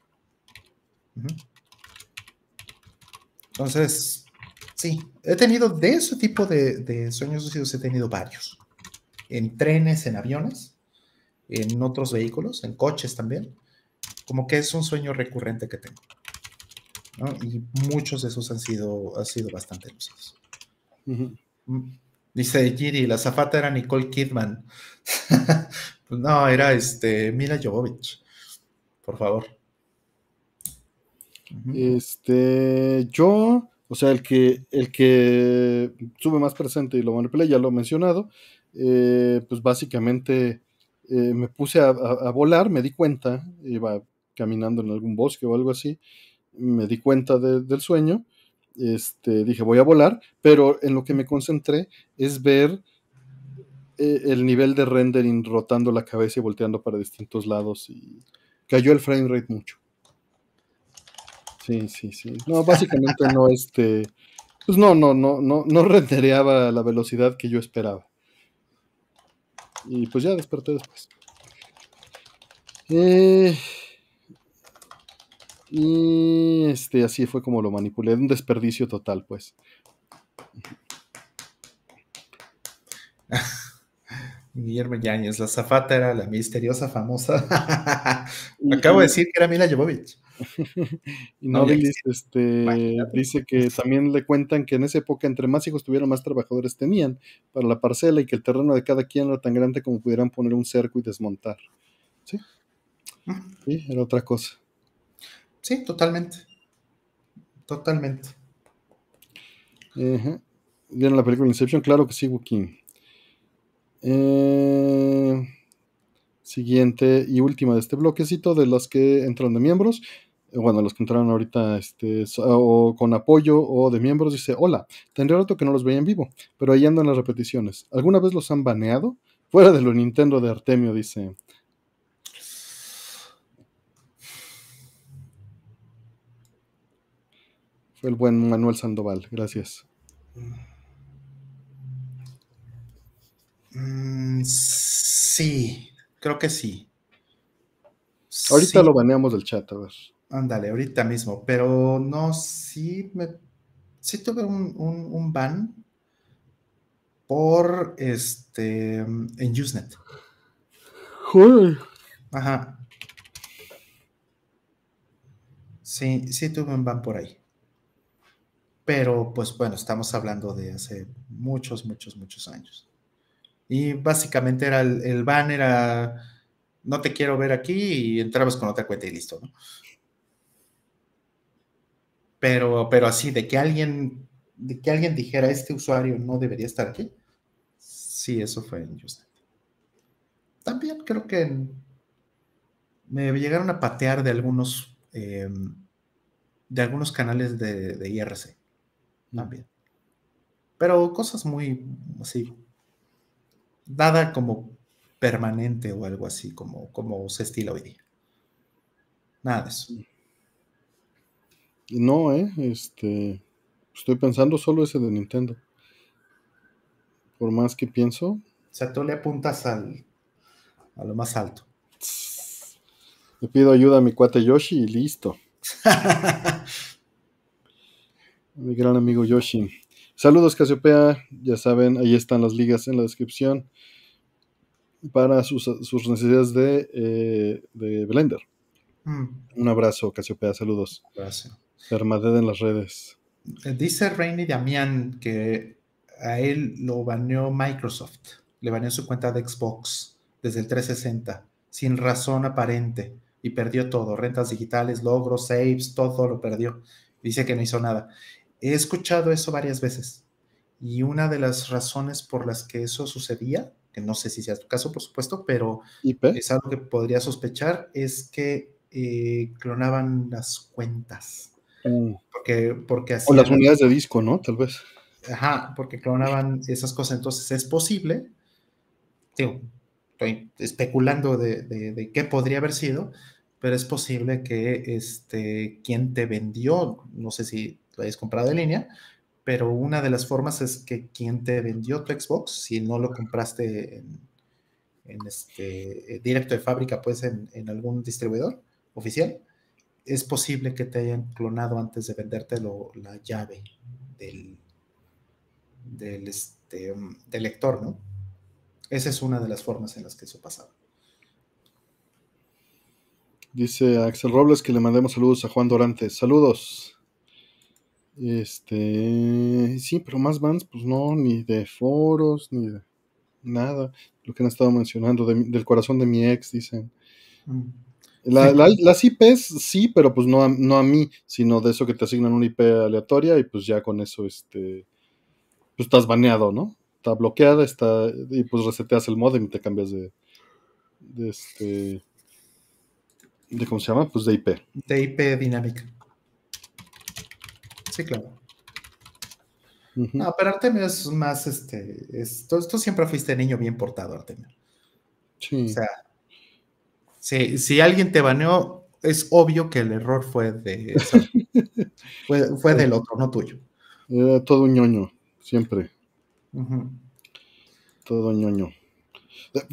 Entonces, sí, he tenido de ese tipo de, sueños lúcidos, he tenido varios. En trenes, en aviones, en otros vehículos, en coches también. Como que es un sueño recurrente que tengo. Y muchos de esos han sido, sido bastante lucidos. Dice Giri, la zafata era Nicole Kidman. Pues no, era este Mila Jovovich. Por favor. Este, yo, o sea, el que, el que sube más presente y lo play ya lo he mencionado, eh, pues básicamente eh, me puse a, volar, me di cuenta, iba caminando en algún bosque o algo así, me di cuenta del sueño este, dije, voy a volar, pero en lo que me concentré es ver eh, el nivel de rendering rotando la cabeza y volteando para distintos lados y cayó el frame rate mucho. Sí, sí, sí. No, básicamente no, este, pues no, no, no, no, no rendereaba la velocidad que yo esperaba. Y pues ya desperté después. Eh, y mm, este, así fue como lo manipulé. Un desperdicio total, pues. Guillermo Yáñez, la zafata era la misteriosa famosa. Acabo de decir que era Mila Jovovich. y no, este, dice que también le cuentan que en esa época entre más hijos tuvieron, más trabajadores tenían para la parcela y que el terreno de cada quien era tan grande como pudieran poner un cerco y desmontar. sí mm. era otra cosa. Sí, totalmente. Totalmente. ¿Vieron la película Inception? Claro que sí, Joaquín. Eh, siguiente y última de este bloquecito de las que entran de miembros. Eh, bueno, los que entraron ahorita este, o con apoyo o de miembros, dice: Hola, tendría rato que no los veía en vivo, pero ahí andan las repeticiones. ¿Alguna vez los han baneado? Fuera de lo Nintendo de Artemio, dice el buen Manuel Sandoval, gracias. Mm, sí, creo que sí. Ahorita lo baneamos del chat, a ver. Ándale, ahorita mismo, pero no, sí me sí tuve un, un, ban por este en Usenet. Ajá. Sí, sí tuve un ban por ahí pero pues bueno, estamos hablando de hace muchos, muchos, muchos años. Y básicamente era el, el era, no te quiero ver aquí y entrabas con otra cuenta y listo, ¿no? Pero, pero así, de que alguien, de que alguien dijera, este usuario no debería estar aquí, sí, eso fue en También creo que me llegaron a patear de algunos, eh, de algunos canales de IRC también. Pero cosas muy así, nada como permanente o algo así como, como se estila hoy día. Nada de eso. No, eh, este, estoy pensando solo ese de Nintendo. Por más que pienso. O sea, tú le apuntas al, a lo más alto. Le pido ayuda a mi cuate Yoshi y listo. Mi gran amigo Yoshi. Saludos, Casiopea. Ya saben, ahí están las ligas en la descripción para sus, necesidades de, eh, de Blender. Mm. Un abrazo, Casiopea. Saludos. Gracias. en las redes. Eh, dice Rainy Damián que a él lo baneó Microsoft. Le baneó su cuenta de Xbox desde el 360, sin razón aparente. Y perdió todo: rentas digitales, logros, saves, todo lo perdió. Dice que no hizo nada. He escuchado eso varias veces y una de las razones por las que eso sucedía, que no sé si sea tu caso, por supuesto, pero es algo que podría sospechar, es que eh, clonaban las cuentas. Mm. porque, porque o las unidades de disco, ¿no? Tal vez. Ajá, porque clonaban esas cosas. Entonces es posible, estoy especulando de, qué podría haber sido, pero es posible que este, quien te vendió, no sé si lo hayas comprado en línea, pero una de las formas es que quien te vendió tu Xbox, si no lo compraste en, este, eh, directo de fábrica, pues en, algún distribuidor oficial, es posible que te hayan clonado antes de vendértelo la llave del, este, del lector, ¿no? Esa es una de las formas en las que eso pasaba. Dice Axel Robles que le mandemos saludos a Juan Dorantes. Saludos. Este, sí, pero más bands, pues no, ni de foros, ni de nada. Lo que han estado mencionando, del corazón de mi ex, dicen. Mm. La, las IPs sí, pero pues no a, no a mí, sino de eso que te asignan una IP aleatoria y pues ya con eso, este, pues estás baneado, ¿no? Está bloqueada, está, y pues reseteas el modem y te cambias de, este, de cómo se llama, pues de IP. De IP dinámica. Sí, claro. No, pero Artemio es más, este, tú, siempre fuiste niño bien portado, Artemio. Sí. O sea, si, si alguien te baneó, es obvio que el error fue de fue, fue, del otro, no tuyo. todo un ñoño, siempre. Todo ñoño.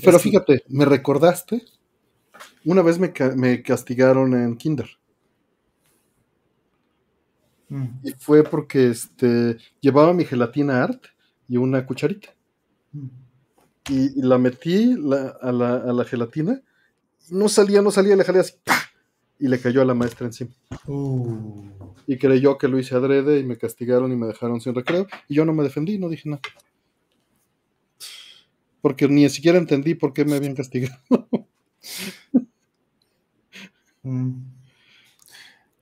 Pero fíjate, me recordaste, una vez me, me castigaron en Kinder. Mm. Y fue porque este, llevaba mi gelatina art y una cucharita. Mm. Y, la metí a, la, gelatina. No salía, no salía, le jalé así. Y le cayó a la maestra encima. Uh. Y creyó que lo hice adrede y me castigaron y me dejaron sin recreo. Y yo no me defendí, no dije nada. Porque ni siquiera entendí por qué me habían castigado.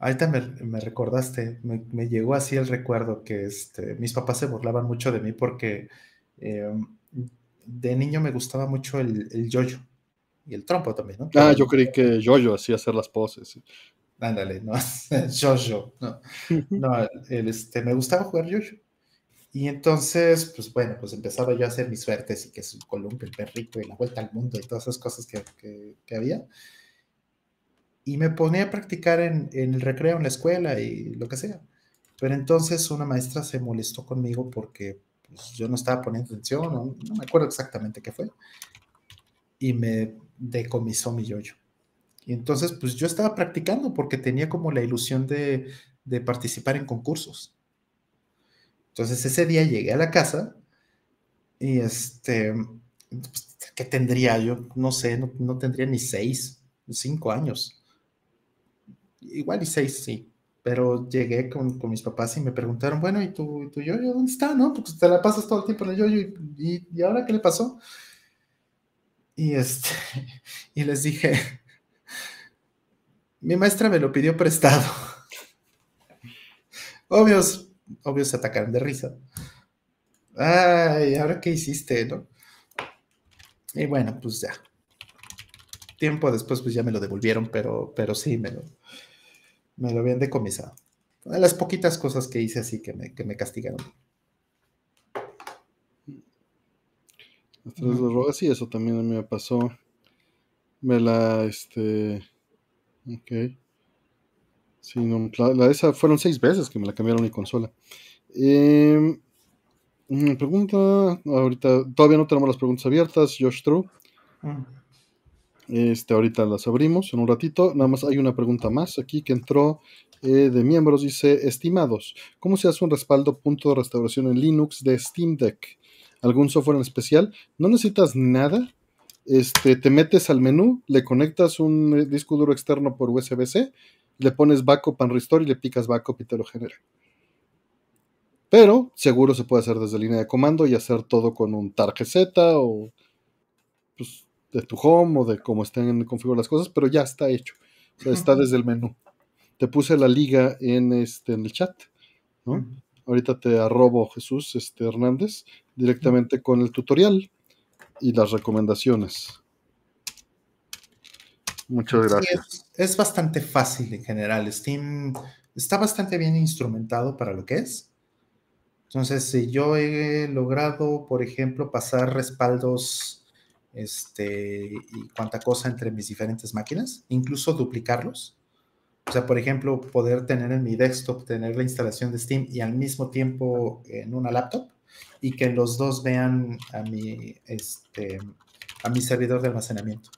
Ahorita me, recordaste, me, llegó así el recuerdo que este, mis papás se burlaban mucho de mí porque em, de niño me gustaba mucho el, el yo y el trompo también, ¿no? Ah, yo creí que yo-yo hacía hacer las poses. Ándale, no, yo no. no este, me gustaba jugar yo-yo. Y entonces, pues bueno, pues empezaba yo a hacer mis suertes y que es el columpio, el perrito y la vuelta al mundo y todas esas cosas que, que, que había y me ponía a practicar en, el recreo, en la escuela y lo que sea. Pero entonces una maestra se molestó conmigo porque pues, yo no estaba poniendo atención, no, me acuerdo exactamente qué fue, y me decomisó mi yoyo. Y entonces, pues yo estaba practicando porque tenía como la ilusión de, participar en concursos. Entonces ese día llegué a la casa y este, pues, ¿qué tendría? Yo no sé, no, no tendría ni seis, cinco años igual y seis sí, pero llegué con, mis papás y me preguntaron, bueno, ¿y tu, tu yo-yo dónde está? ¿No? Porque te la pasas todo el tiempo en el yo y, y, ahora qué le pasó? Y, este, y les dije, mi maestra me lo pidió prestado. Obvios, obvios se atacaron de risa. Ay, ¿ahora qué hiciste, no? Y bueno, pues ya. Tiempo después, pues ya me lo devolvieron, pero, pero sí, me lo, me lo habían decomisado. de las poquitas cosas que hice así que me, castigaron. sí, eso también me pasó. Me la, este. Ok. Sí, no, la, esa fueron seis veces que me la cambiaron mi consola. Eh, pregunta, ahorita todavía no tenemos las preguntas abiertas, Josh True. Mm. Este, ahorita las abrimos en un ratito. Nada más hay una pregunta más aquí que entró eh, de miembros. Dice, estimados, ¿cómo se hace un respaldo punto de restauración en Linux de Steam Deck? ¿Algún software en especial? No necesitas nada. Este, te metes al menú, le conectas un eh, disco duro externo por USB-C, le pones backup and restore y le picas backup y te lo genera. Pero seguro se puede hacer desde línea de comando y hacer todo con un tarjeta o pues, de tu home o de cómo están configuradas las cosas, pero ya está hecho. está desde el menú. Te puse la liga en, este, en el chat, Ahorita te arrobo Jesús este, Hernández directamente con el tutorial y las recomendaciones. Muchas gracias. es, bastante fácil en general. Steam está bastante bien instrumentado para lo que es. Entonces, si yo he logrado, por ejemplo, pasar respaldos este, y cuánta cosa entre mis diferentes máquinas, incluso duplicarlos. O sea, por ejemplo, poder tener en mi desktop, tener la instalación de Steam y al mismo tiempo en una laptop y que los dos vean a mi, este, a mi servidor de almacenamiento.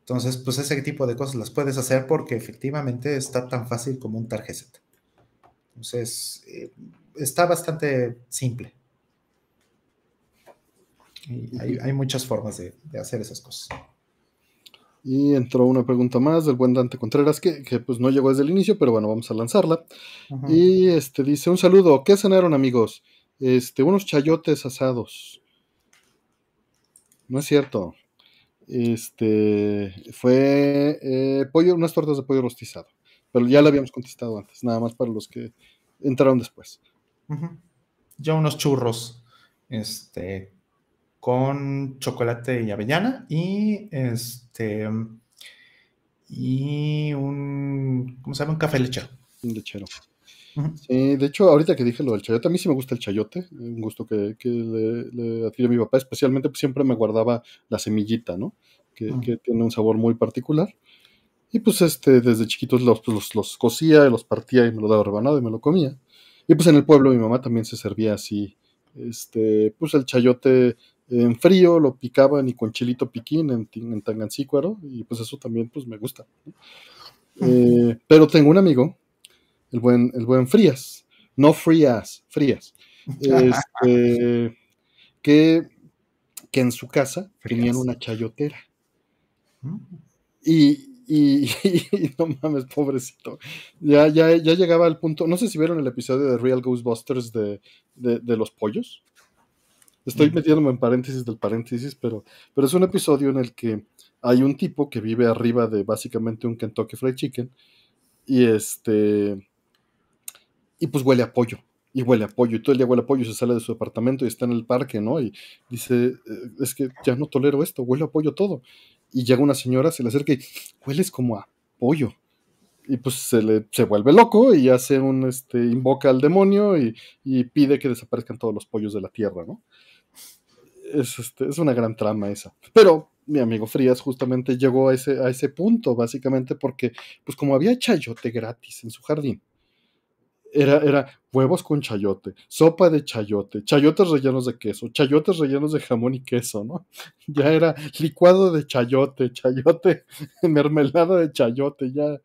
Entonces, pues ese tipo de cosas las puedes hacer porque efectivamente está tan fácil como un target. Entonces, eh, está bastante simple hay, muchas formas de, hacer esas cosas. Y entró una pregunta más del buen Dante Contreras, que, pues no llegó desde el inicio, pero bueno, vamos a lanzarla. Y este dice, un saludo, ¿qué cenaron amigos? Este, unos chayotes asados. No es cierto. Este fue eh, unas tortas de pollo rostizado. Pero ya le habíamos contestado antes, nada más para los que entraron después. Ya unos churros. Este, con chocolate y avellana y este y un ¿cómo se llama? un café lechero. Un lechero. de hecho, ahorita que dije lo del chayote, a mí sí me gusta el chayote, un gusto que, le, le a mi papá, especialmente pues, siempre me guardaba la semillita, ¿no? Que, tiene un sabor muy particular. Y pues este, desde chiquitos los, pues, los, los, cocía, los partía y me lo daba rebanado y me lo comía. Y pues en el pueblo mi mamá también se servía así, este, pues el chayote en frío, lo picaban y con chilito piquín en, Tangancícuaro, y pues eso también pues me gusta. Eh, pero tengo un amigo, el buen, el buen Frías, no Frías, Frías, este, que, en su casa tenían una chayotera. Mm. Y, no mames, pobrecito. Ya, ya, ya llegaba al punto, no sé si vieron el episodio de Real Ghostbusters de los pollos. Estoy mm. metiéndome en paréntesis del paréntesis, pero, pero es un episodio en el que hay un tipo que vive arriba de básicamente un Kentucky Fried Chicken y este y pues huele a pollo y huele a pollo, y todo el día huele a pollo, y se sale de su apartamento y está en el parque, ¿no? Y dice, eh, es que ya no tolero esto, huele a pollo todo. Y llega una señora, se le acerca y hueles como a pollo. Y pues se le se vuelve loco y hace un, este, invoca al demonio y, y pide que desaparezcan todos los pollos de la tierra, ¿no? Este, es, una gran trama esa. Pero mi amigo Frías justamente llegó a ese, a ese punto, básicamente porque, pues como había chayote gratis en su jardín, era, era huevos con chayote, sopa de chayote, chayotes rellenos de queso, chayotes rellenos de jamón y queso, ¿no? Ya era licuado de chayote, chayote, mermelada de chayote, ya,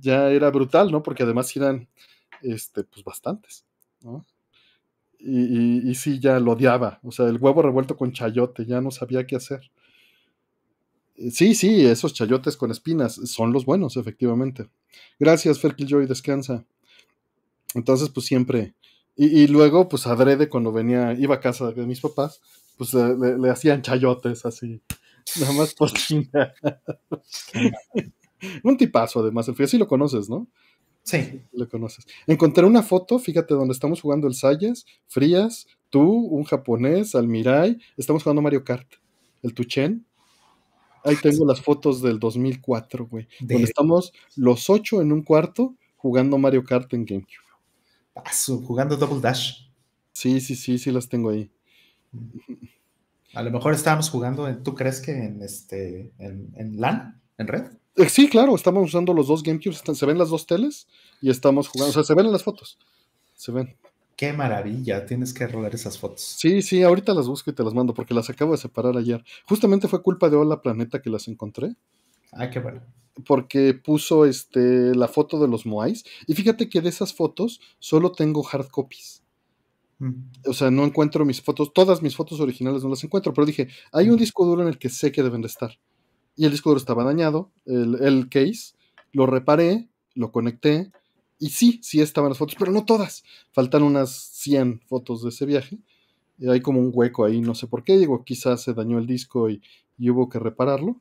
ya era brutal, ¿no? Porque además eran, este, pues bastantes, ¿no? y, y, sí, ya lo odiaba. O sea, el huevo revuelto con chayote, ya no sabía qué hacer. Eh, sí, sí, esos chayotes con espinas son los buenos, efectivamente. Gracias, Joy, descansa. Entonces, pues siempre. Y, luego, pues adrede, cuando venía, iba a casa de mis papás, pues le, hacían chayotes así. Nada más por fin. Un tipazo, además, el frío. así lo conoces, ¿no? Sí. Lo conoces. Encontré una foto, fíjate, donde estamos jugando el Sayas, Frías, tú, un japonés, Almiray estamos jugando Mario Kart, el Tuchen. Ahí tengo las fotos del 2004, güey. Donde estamos los ocho en un cuarto jugando Mario Kart en GameCube. Paso, jugando Double Dash. Sí, sí, sí, sí las tengo ahí. A lo mejor estábamos jugando, ¿tú crees que en este, en, en LAN, en red? Eh, sí, claro, estamos usando los dos GameCube se ven las dos teles y estamos jugando, o sea, se ven en las fotos, se ven. Qué maravilla, tienes que rolar esas fotos. Sí, sí, ahorita las busco y te las mando porque las acabo de separar ayer. Justamente fue culpa de Hola Planeta que las encontré. Ah, qué bueno. Porque puso este, la foto de los Moais. Y fíjate que de esas fotos solo tengo hard copies. Mm. O sea, no encuentro mis fotos, todas mis fotos originales no las encuentro, pero dije, hay un mm. disco duro en el que sé que deben de estar y el disco duro estaba dañado, el, case, lo reparé, lo conecté, y sí, sí estaban las fotos, pero no todas. Faltan unas 100 fotos de ese viaje. Y hay como un hueco ahí, no sé por qué. Digo, quizás se dañó el disco y, hubo que repararlo.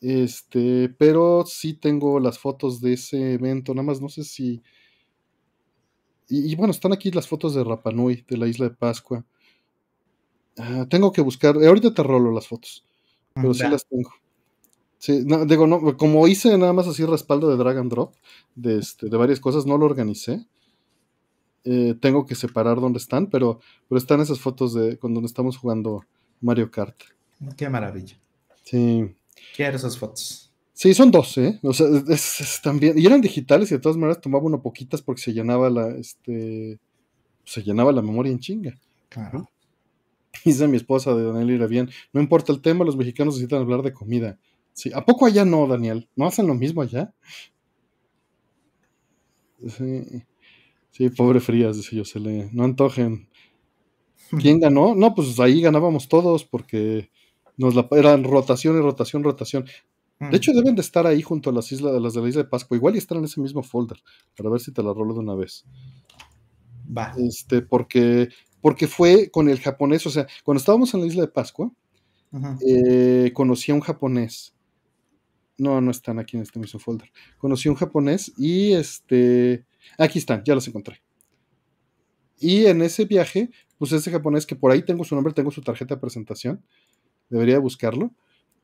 Este, pero sí tengo las fotos de ese evento. Nada más no sé si. Y, bueno, están aquí las fotos de Rapanui, de la isla de Pascua. Ah, tengo que buscar. Ahorita te rolo las fotos. Pero sí las tengo. Sí, como hice nada más así respaldo de drag and drop, de, este, de varias cosas, no lo organicé. Eh, tengo que separar dónde están, pero, pero están esas fotos de cuando estamos jugando Mario Kart. Qué maravilla. Sí. Quiero esas fotos. Sí, son dos, ¿eh? O sea, también. Y eran digitales y de todas maneras tomaba una poquitas porque se llenaba la, este, se llenaba la memoria en chinga. Claro. Dice mi esposa de Daniel bien no importa el tema, los mexicanos necesitan hablar de comida. ¿a poco allá no, Daniel? ¿No hacen lo mismo allá? Sí, pobre Frías, dice yo, se le... No antojen. ¿Quién ganó? No, pues ahí ganábamos todos porque nos la... eran rotación y rotación, rotación. De hecho, mm. deben de estar ahí junto a las islas, las de la isla de Pascua. Igual y están en ese mismo folder, para ver si te la rolo de una vez. Va. Este, porque, porque fue con el japonés, o sea, cuando estábamos en la isla de Pascua, eh, conocí a un japonés no, no están aquí en este mismo folder. Conocí un japonés y este. Aquí están, ya los encontré. Y en ese viaje, pues ese japonés que por ahí tengo su nombre, tengo su tarjeta de presentación, debería buscarlo.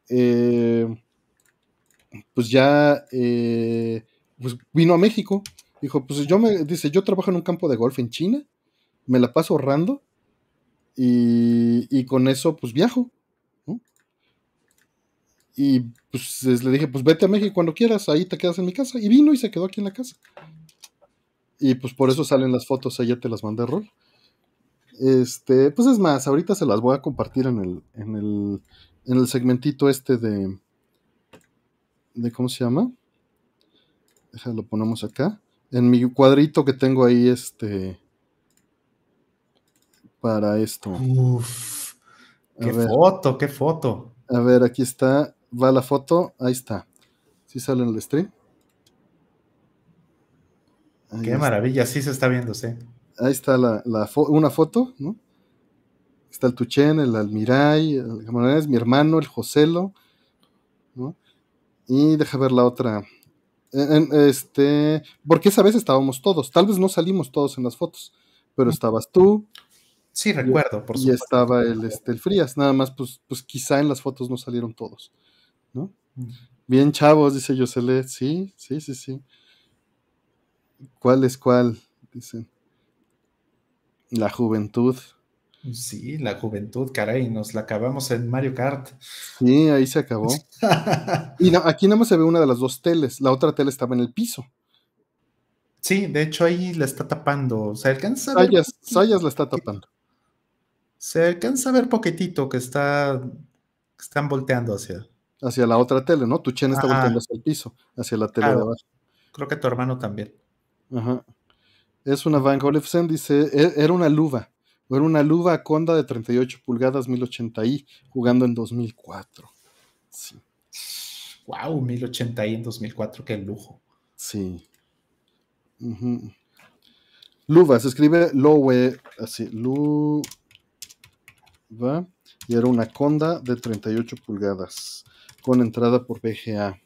Eh, pues ya eh, pues vino a México. Dijo, pues yo me, dice, yo trabajo en un campo de golf en China, me la paso ahorrando y, y con eso pues viajo. Y pues le dije, pues vete a México cuando quieras, ahí te quedas en mi casa. Y vino y se quedó aquí en la casa. Y pues por eso salen las fotos, ahí ya te las mandé rol. Este, pues es más, ahorita se las voy a compartir en el, en el, segmentito este de, de, ¿cómo se llama? Déjalo, lo ponemos acá. En mi cuadrito que tengo ahí, este, para esto. Uf, qué foto, qué foto. A ver, aquí está va la foto, ahí está. si sale en el stream? Qué maravilla, sí se está viendo, sí. Ahí está la, una foto, ¿no? Está el Tuchen, el Almiray, el Camarones, mi hermano, el Joselo, ¿no? Y deja ver la otra. este, porque esa vez estábamos todos, tal vez no salimos todos en las fotos, pero estabas tú. Sí, recuerdo, por supuesto. Y estaba el, este, Frías, nada más, pues, pues quizá en las fotos no salieron todos. Bien chavos, dice Yoselet. Sí, sí, sí, sí. ¿Cuál es cuál? Dicen. La juventud. Sí, la juventud, caray, nos la acabamos en Mario Kart. Sí, ahí se acabó. y no, aquí nada más se ve una de las dos teles, la otra tele estaba en el piso. Sí, de hecho ahí la está tapando. ¿Se alcanza Sayas, la está tapando. Se alcanza a ver poquitito que está que están volteando hacia hacia la otra tele, ¿no? Tu chen está volteando hacia el piso, hacia la tele de abajo. Creo que tu hermano también. Ajá. Es una Van Gogh dice, e, era una luva, era una luva Conda de 38 pulgadas 1080i, jugando en 2004. Sí. Wow, 1080i en 2004, qué lujo. Sí. Luva, se escribe Lowe, así, Luva, y era una Conda de 38 pulgadas con entrada por BGA.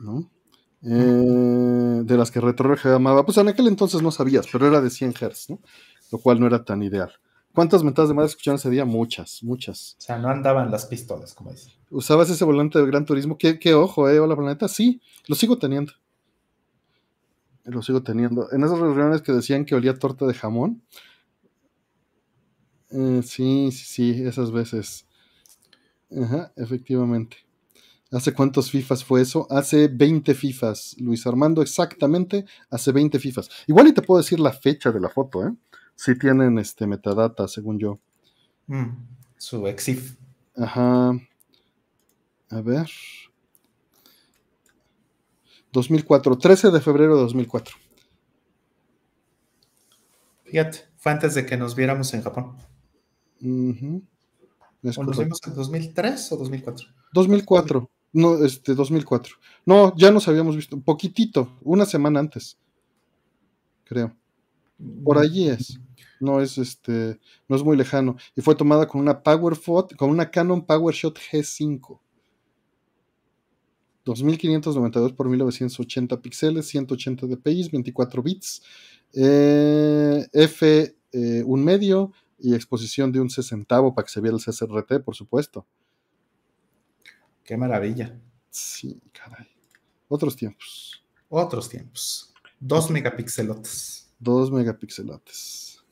¿No? Eh, de las que retrogramaba, pues en aquel entonces no sabías, pero era de 100 Hz, ¿no? Lo cual no era tan ideal. ¿Cuántas mentadas de madre escucharon ese día? Muchas, muchas. O sea, no andaban las pistolas, como dicen. Usabas ese volante de Gran Turismo. Qué, ojo, ¿eh? Hola, planeta. Sí, lo sigo teniendo. Lo sigo teniendo. En esas reuniones que decían que olía torta de jamón. Eh, sí, sí, sí, esas veces. Ajá, efectivamente. ¿Hace cuántos FIFAs fue eso? Hace 20 FIFAs, Luis Armando, exactamente, hace 20 FIFAs. Igual y te puedo decir la fecha de la foto, ¿eh? Si tienen este metadata, según yo. Mm, su exif. Ajá. A ver. 2004, 13 de febrero de 2004. Fíjate, fue antes de que nos viéramos en Japón. Uh en 2003 o 2004. 2004. No, este, 2004. No, ya nos habíamos visto un poquitito, una semana antes, creo. Por mm. allí es. No es este, no es muy lejano. Y fue tomada con una PowerShot, con una Canon PowerShot G5. 2592 por 1980 píxeles, 180 dpi, 24 bits, eh, f 1 eh, un medio, y exposición de un sesentavo para que se viera el csrt por supuesto. Qué maravilla. Sí, caray. Otros tiempos. Otros tiempos. Dos megapixelotes. Dos megapixelotes.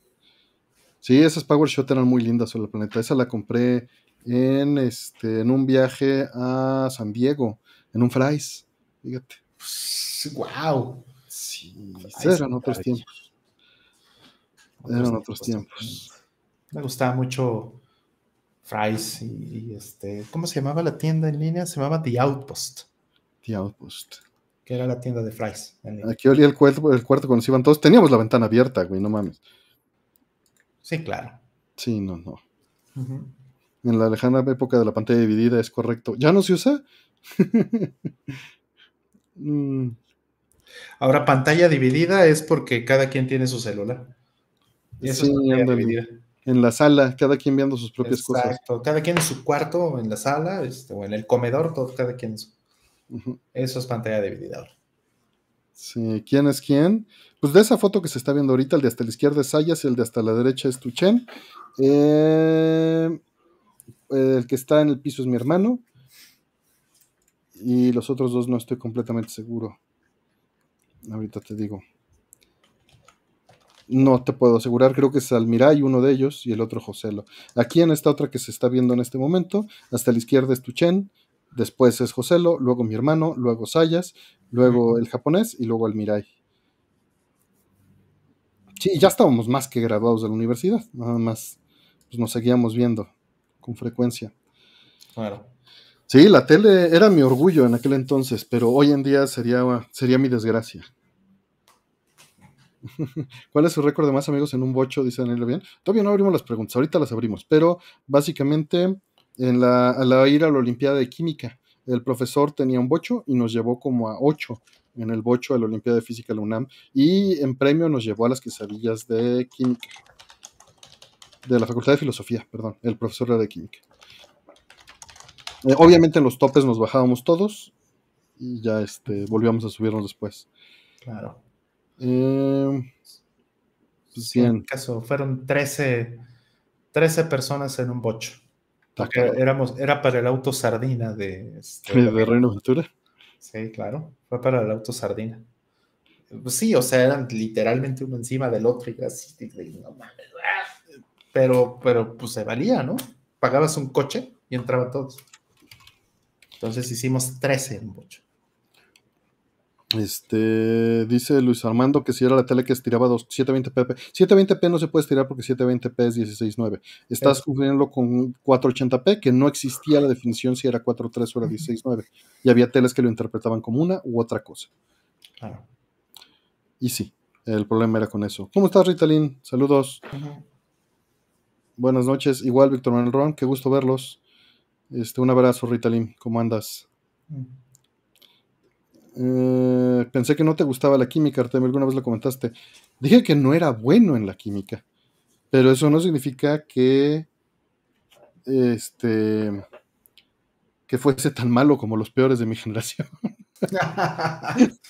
Sí, esas PowerShot eran muy lindas sobre el planeta. Esa la compré en, este, en un viaje a San Diego, en un Fry's. Fíjate. ¡Wow! Sí, eran otros tiempos. eran otros tiempos. Me gustaba mucho Fry's y, este, ¿cómo se llamaba la tienda en línea? Se llamaba The Outpost. The Outpost. Que era la tienda de Fries. Aquí olía el cuarto, el cuarto cuando se iban todos. Teníamos la ventana abierta, güey, no mames. Sí, claro. Sí, no, no. En la lejana época de la pantalla dividida es correcto. ¿Ya no se usa? Mm. Ahora, pantalla dividida es porque cada quien tiene su celular. Y eso sí, pantalla dividida en la sala, cada quien viendo sus propias cosas. Exacto, cada quien en su cuarto, en la sala, este, o en el comedor, todo, cada quien. Su... Eso es pantalla dividida Sí, ¿quién es quién? Pues de esa foto que se está viendo ahorita, el de hasta la izquierda es Sayas el de hasta la derecha es Tuchen. Eh, el que está en el piso es mi hermano. Y los otros dos no estoy completamente seguro. Ahorita te digo. No te puedo asegurar, creo que es Almiray uno de ellos y el otro Joselo. Aquí en esta otra que se está viendo en este momento, hasta la izquierda es Tuchen, después es Joselo, luego mi hermano, luego Sayas, luego el japonés y luego Almiray. Sí, ya estábamos más que graduados de la universidad, nada más pues, nos seguíamos viendo con frecuencia. Claro. Sí, la tele era mi orgullo en aquel entonces, pero hoy en día sería, sería mi desgracia. ¿Cuál es su récord de más amigos en un bocho? Dice Daniel bien. Todavía no abrimos las preguntas, ahorita las abrimos, pero básicamente en la, ir a la Olimpiada de Química, el profesor tenía un bocho y nos llevó como a ocho en el bocho a la Olimpiada de Física de la UNAM y en premio nos llevó a las quesadillas de Química, de la Facultad de Filosofía, perdón, el profesor de Química. Eh, obviamente en los topes nos bajábamos todos y ya este, volvíamos a subirnos después. Claro. Eh, pues en caso, fueron 13, 13 personas en un bocho. Ah, era para el auto sardina de... Este, ¿De Reino Sí, claro. Fue para el auto sardina. Pues sí, o sea, eran literalmente uno encima del otro así, ah". Pero, pero pues se valía, ¿no? Pagabas un coche y entraba todos. Entonces hicimos 13 en un bocho. Este, dice Luis Armando que si era la tele que estiraba 720p. 720p no se puede estirar porque 720p es 16.9. Estás cubriendo con 480p, que no existía la definición si era 4.3 o era 16.9. Y había teles que lo interpretaban como una u otra cosa. Y sí, el problema era con eso. ¿Cómo estás, Ritalin? Saludos. Buenas noches. Igual, Víctor Manuel Ron, qué gusto verlos. Este, un abrazo, Ritalin. ¿Cómo andas? Eh, pensé que no te gustaba la química, Artemio, alguna vez lo comentaste. Dije que no era bueno en la química, pero eso no significa que este que fuese tan malo como los peores de mi generación.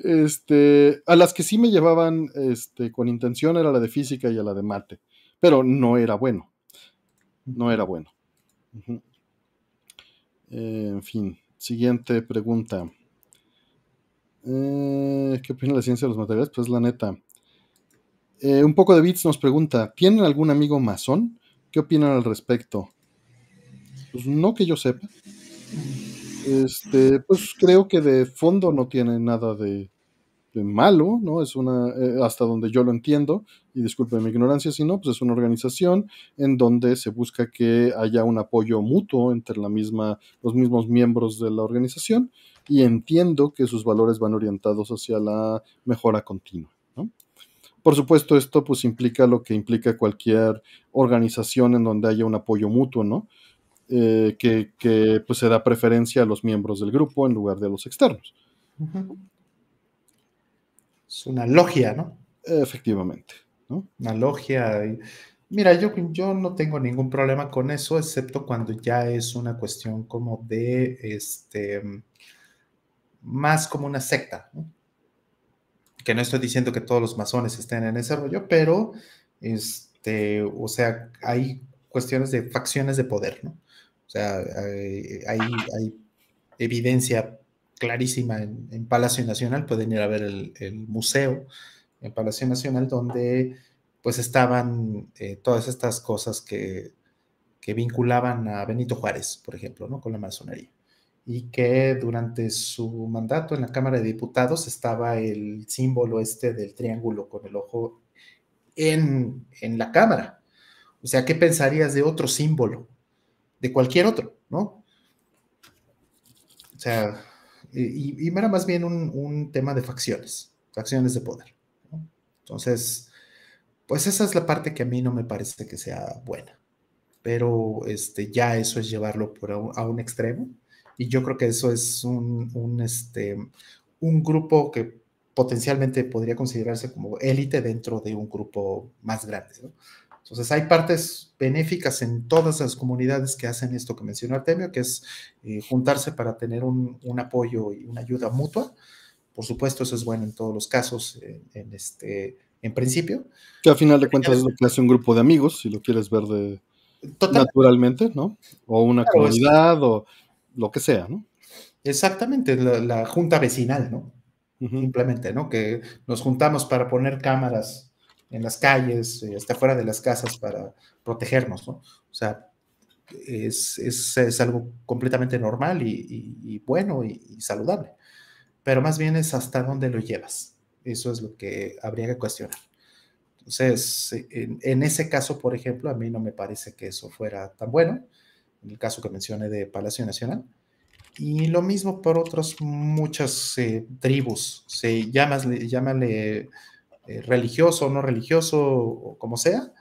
Este, a las que sí me llevaban este, con intención era la de física y a la de mate, pero no era bueno. No era bueno. en fin. Siguiente pregunta. Eh, ¿Qué opina la ciencia de los materiales? Pues la neta. Eh, un poco de bits nos pregunta, ¿tienen algún amigo masón? ¿Qué opinan al respecto? Pues no que yo sepa. Este, pues creo que de fondo no tiene nada de, este, malo, ¿no? Es una, eh, hasta donde yo lo entiendo, y disculpe mi ignorancia si no, pues es una organización en donde se busca que haya un apoyo mutuo entre la misma, los mismos miembros de la organización, y entiendo que sus valores van orientados hacia la mejora continua, ¿no? Por supuesto, esto pues implica lo que implica cualquier organización en donde haya un apoyo mutuo, ¿no? Eh, que, pues se da preferencia a los miembros del grupo en lugar de a los externos es una logia, ¿no? Efectivamente. ¿no? Una logia. Mira, yo, yo no tengo ningún problema con eso, excepto cuando ya es una cuestión como de, este, más como una secta. ¿no? Que no estoy diciendo que todos los masones estén en ese rollo, pero, este, o sea, hay cuestiones de facciones de poder, ¿no? O sea, hay, hay, hay evidencia clarísima en, Palacio Nacional, pueden ir a ver el, museo en Palacio Nacional, donde pues estaban eh, todas estas cosas que, vinculaban a Benito Juárez, por ejemplo, ¿no? con la masonería. Y que durante su mandato en la Cámara de Diputados estaba el símbolo este del triángulo con el ojo en, en la Cámara. O sea, ¿qué pensarías de otro símbolo? De cualquier otro, ¿no? O sea, eh, y, más bien un, tema de facciones, facciones de poder. Entonces, pues esa es la parte que a mí no me parece que sea buena, pero este, ya eso es llevarlo por a, un, extremo y yo creo que eso es un, este, un grupo que potencialmente podría considerarse como élite dentro de un grupo más grande. ¿no? Entonces, hay partes benéficas en todas las comunidades que hacen esto que mencionó Artemio, que es eh, juntarse para tener un, apoyo y una ayuda mutua. Por supuesto, eso es bueno en todos los casos, en, este, en principio. Que al final de cuentas es lo que hace un grupo de amigos, si lo quieres ver de, naturalmente, ¿no? O una comunidad, o lo que sea, ¿no? Exactamente, la, junta vecinal, ¿no? Simplemente, ¿no? Que nos juntamos para poner cámaras en las calles, eh, hasta fuera de las casas para protegernos, ¿no? O sea, es, es, es algo completamente normal y, y, bueno y, saludable, pero más bien es hasta dónde lo llevas. Eso es lo que habría que cuestionar. Entonces, en, ese caso, por ejemplo, a mí no me parece que eso fuera tan bueno, en el caso que mencioné de Palacio Nacional. Y lo mismo por otras muchas eh, tribus, se sí, llámale eh, religioso o no religioso, o como sea,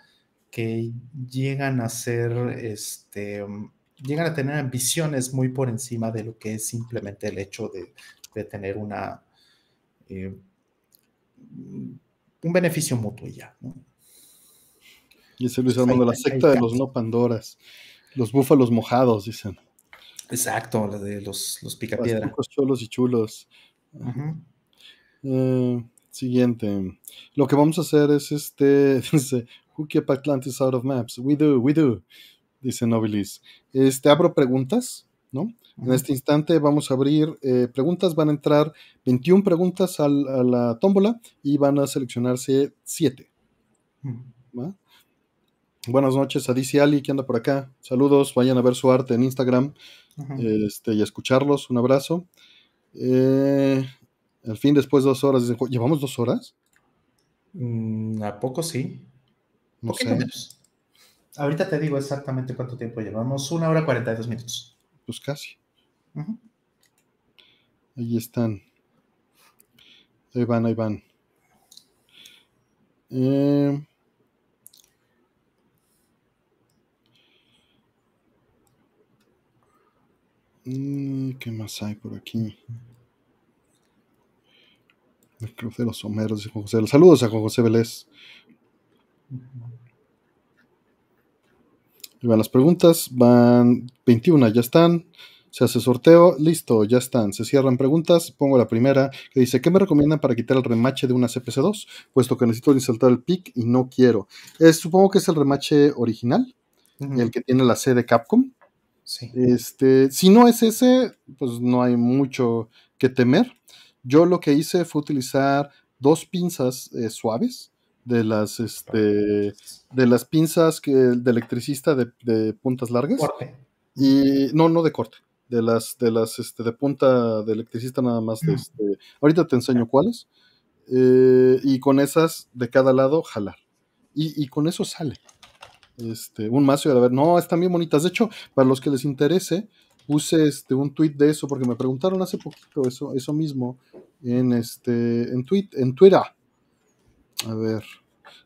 que llegan a ser, este, llegan a tener ambiciones muy por encima de lo que es simplemente el hecho de, tener una, eh, un beneficio mutuo ya. Y se Luis Armando, la secta de los no Pandoras, los búfalos mojados, dicen. Exacto, la de los, los picapiedra. Los cholos y chulos. Siguiente. Lo que vamos a hacer es este. Dice, Who keep Atlantis out of maps? We do, we do. Dice Nobilis. Este, abro preguntas, ¿no? En este instante vamos a abrir eh, preguntas. Van a entrar 21 preguntas a la tómbola y van a seleccionarse 7. Buenas noches a DC Ali, que anda por acá. Saludos, vayan a ver su arte en Instagram este, y a escucharlos. Un abrazo. Eh, al fin, después de dos horas, ¿llevamos dos horas? Mm, ¿A poco sí? No sé. Ahorita te digo exactamente cuánto tiempo llevamos. Una hora cuarenta y dos minutos. Pues casi. Ahí están. Ahí van, ahí van. Eh, mm, ¿Qué más hay por aquí? El de los Someros, dice Juan José. saludos a Juan José Vélez. Y van las preguntas, van 21, ya están. Se hace sorteo, listo, ya están. Se cierran preguntas. Pongo la primera que dice: ¿Qué me recomiendan para quitar el remache de una CPC2? Puesto que necesito insertar el PIC y no quiero. supongo que es el remache original, el que tiene la C de Capcom. Este, si no es ese, pues no hay mucho que temer. Yo lo que hice fue utilizar dos pinzas eh, suaves de las este de las pinzas que, de electricista de, puntas largas. Corte. Y no, no de corte. De las, de las, este, de punta de electricista nada más. De, mm. este, ahorita te enseño cuáles. Eh, y con esas de cada lado jalar. Y, y con eso sale. Este, un mazo de ver. No, están bien bonitas. De hecho, para los que les interese, puse este, un tweet de eso porque me preguntaron hace poquito eso, eso mismo en, este, en, tweet, en Twitter. A ver,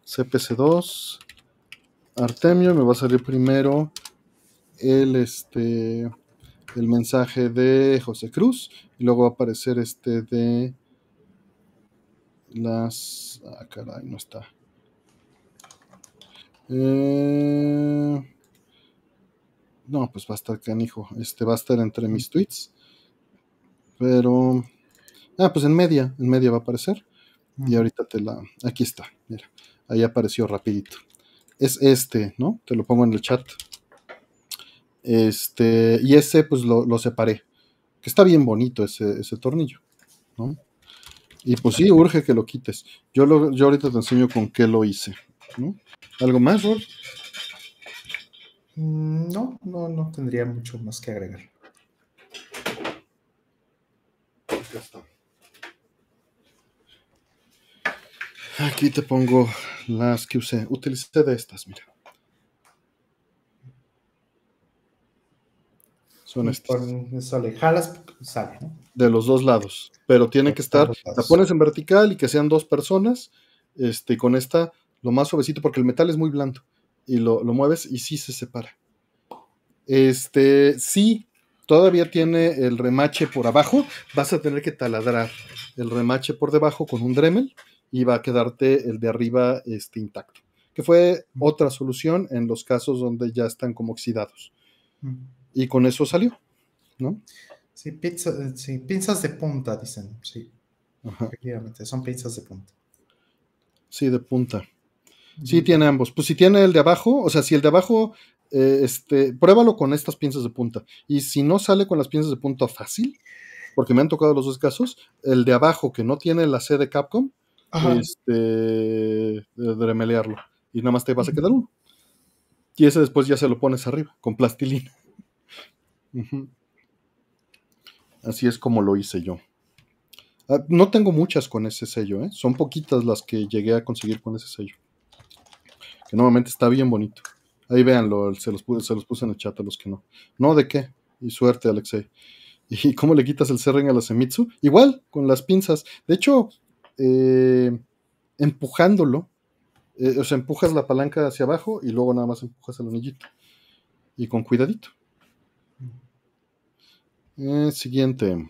CPC2, Artemio, me va a salir primero el, este, el mensaje de José Cruz y luego va a aparecer este de las... Ah, caray, no está. Eh... No, pues va a estar canijo. Este va a estar entre mis tweets. Pero. Ah, pues en media, en media va a aparecer. Y ahorita te la. Aquí está, mira. Ahí apareció rapidito. Es este, ¿no? Te lo pongo en el chat. Este. Y ese, pues lo, separé. Que está bien bonito ese, ese tornillo, ¿no? Y pues sí, urge que lo quites. Yo, yo ahorita te enseño con qué lo hice. ¿no? ¿Algo más, Rol? Mm, no, no, no tendría mucho más que agregar. Aquí te pongo las que usé. Utilicé de estas, mira. Son estas. Eh, sale, jalas, sale, De los dos lados. Pero tiene que estar. La pones en vertical y que sean dos personas. Este, con esta, lo más suavecito, porque el metal es muy blando y lo, mueves y sí se separa. Este, sí, todavía tiene el remache por abajo, vas a tener que taladrar el remache por debajo con un Dremel y va a quedarte el de arriba este, intacto, que fue otra solución en los casos donde ya están como oxidados. Y con eso salió, ¿no? Sí, eh, sí pinzas de punta, dicen, sí. Ajá. son pinzas de punta. Sí, de punta. Sí, tiene ambos. Pues si tiene el de abajo, o sea, si el de abajo, eh, este, pruébalo con estas pinzas de punta. Y si no sale con las piezas de punta fácil, porque me han tocado los dos casos, el de abajo que no tiene la C de Capcom, este, de remelearlo. Y nada más te vas a quedar uno. Y ese después ya se lo pones arriba, con plastilina. Así es como lo hice yo. Ah, no tengo muchas con ese sello, ¿eh? son poquitas las que llegué a conseguir con ese sello que nuevamente está bien bonito. Ahí véanlo, se los, se los puse en el chat a los que no. No, ¿de qué? Y suerte, Alexei. ¿Y cómo le quitas el serring a la Semitsu? Igual, con las pinzas. De hecho, eh, empujándolo, eh, o sea, empujas la palanca hacia abajo y luego nada más empujas el anillito. Y con cuidadito. Eh, siguiente.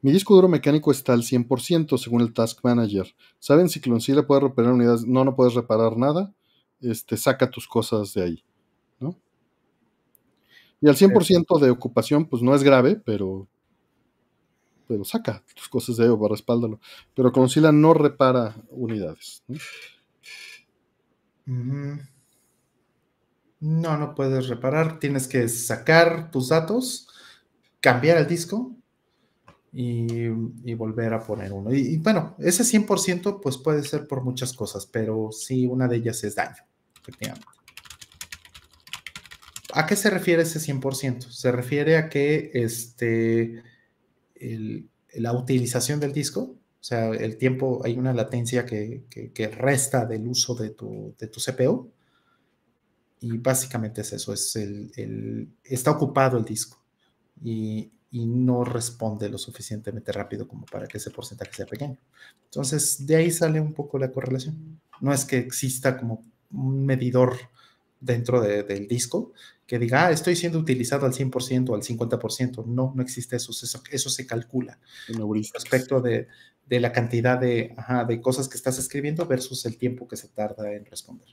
Mi disco duro mecánico está al 100% según el Task Manager. ¿Saben si le puede reparar unidades? No, no puedes reparar nada este, saca tus cosas de ahí, ¿no? Y al 100% de ocupación, pues no es grave, pero, pero saca tus cosas de ahí o respáldalo. Pero concila no repara unidades. ¿no? no, puedes reparar. Tienes que sacar tus datos, cambiar el disco y, volver a poner uno. Y, bueno, ese 100% pues puede ser por muchas cosas, pero sí, una de ellas es daño efectivamente. ¿A qué se refiere ese 100%? Se refiere a que este, la utilización del disco, o sea, el tiempo, hay una latencia que, resta del uso de tu, CPU. Y básicamente es eso, es el, está ocupado el disco y, y no responde lo suficientemente rápido como para que ese porcentaje sea pequeño. Entonces, de ahí sale un poco la correlación. No es que exista como un medidor dentro del disco que diga, ah, estoy siendo utilizado al 100% o al 50%. No, no existe eso. Eso, eso se calcula respecto de, de, la cantidad de, cosas que estás escribiendo versus el tiempo que se tarda en responder.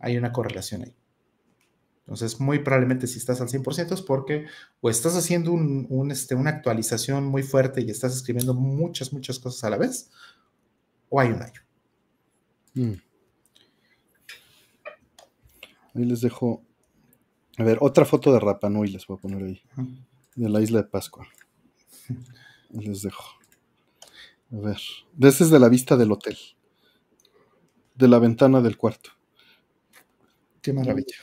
hay una correlación ahí. Entonces, muy probablemente si estás al 100% es porque o estás haciendo este, una actualización muy fuerte y estás escribiendo muchas, muchas cosas a la vez, o hay un año. Mm. Ahí les dejo. A ver, otra foto de Rapa Nui les voy a poner ahí. De la isla de Pascua. Ahí les dejo. A ver. Este de la vista del hotel. De la ventana del cuarto. Qué maravilla.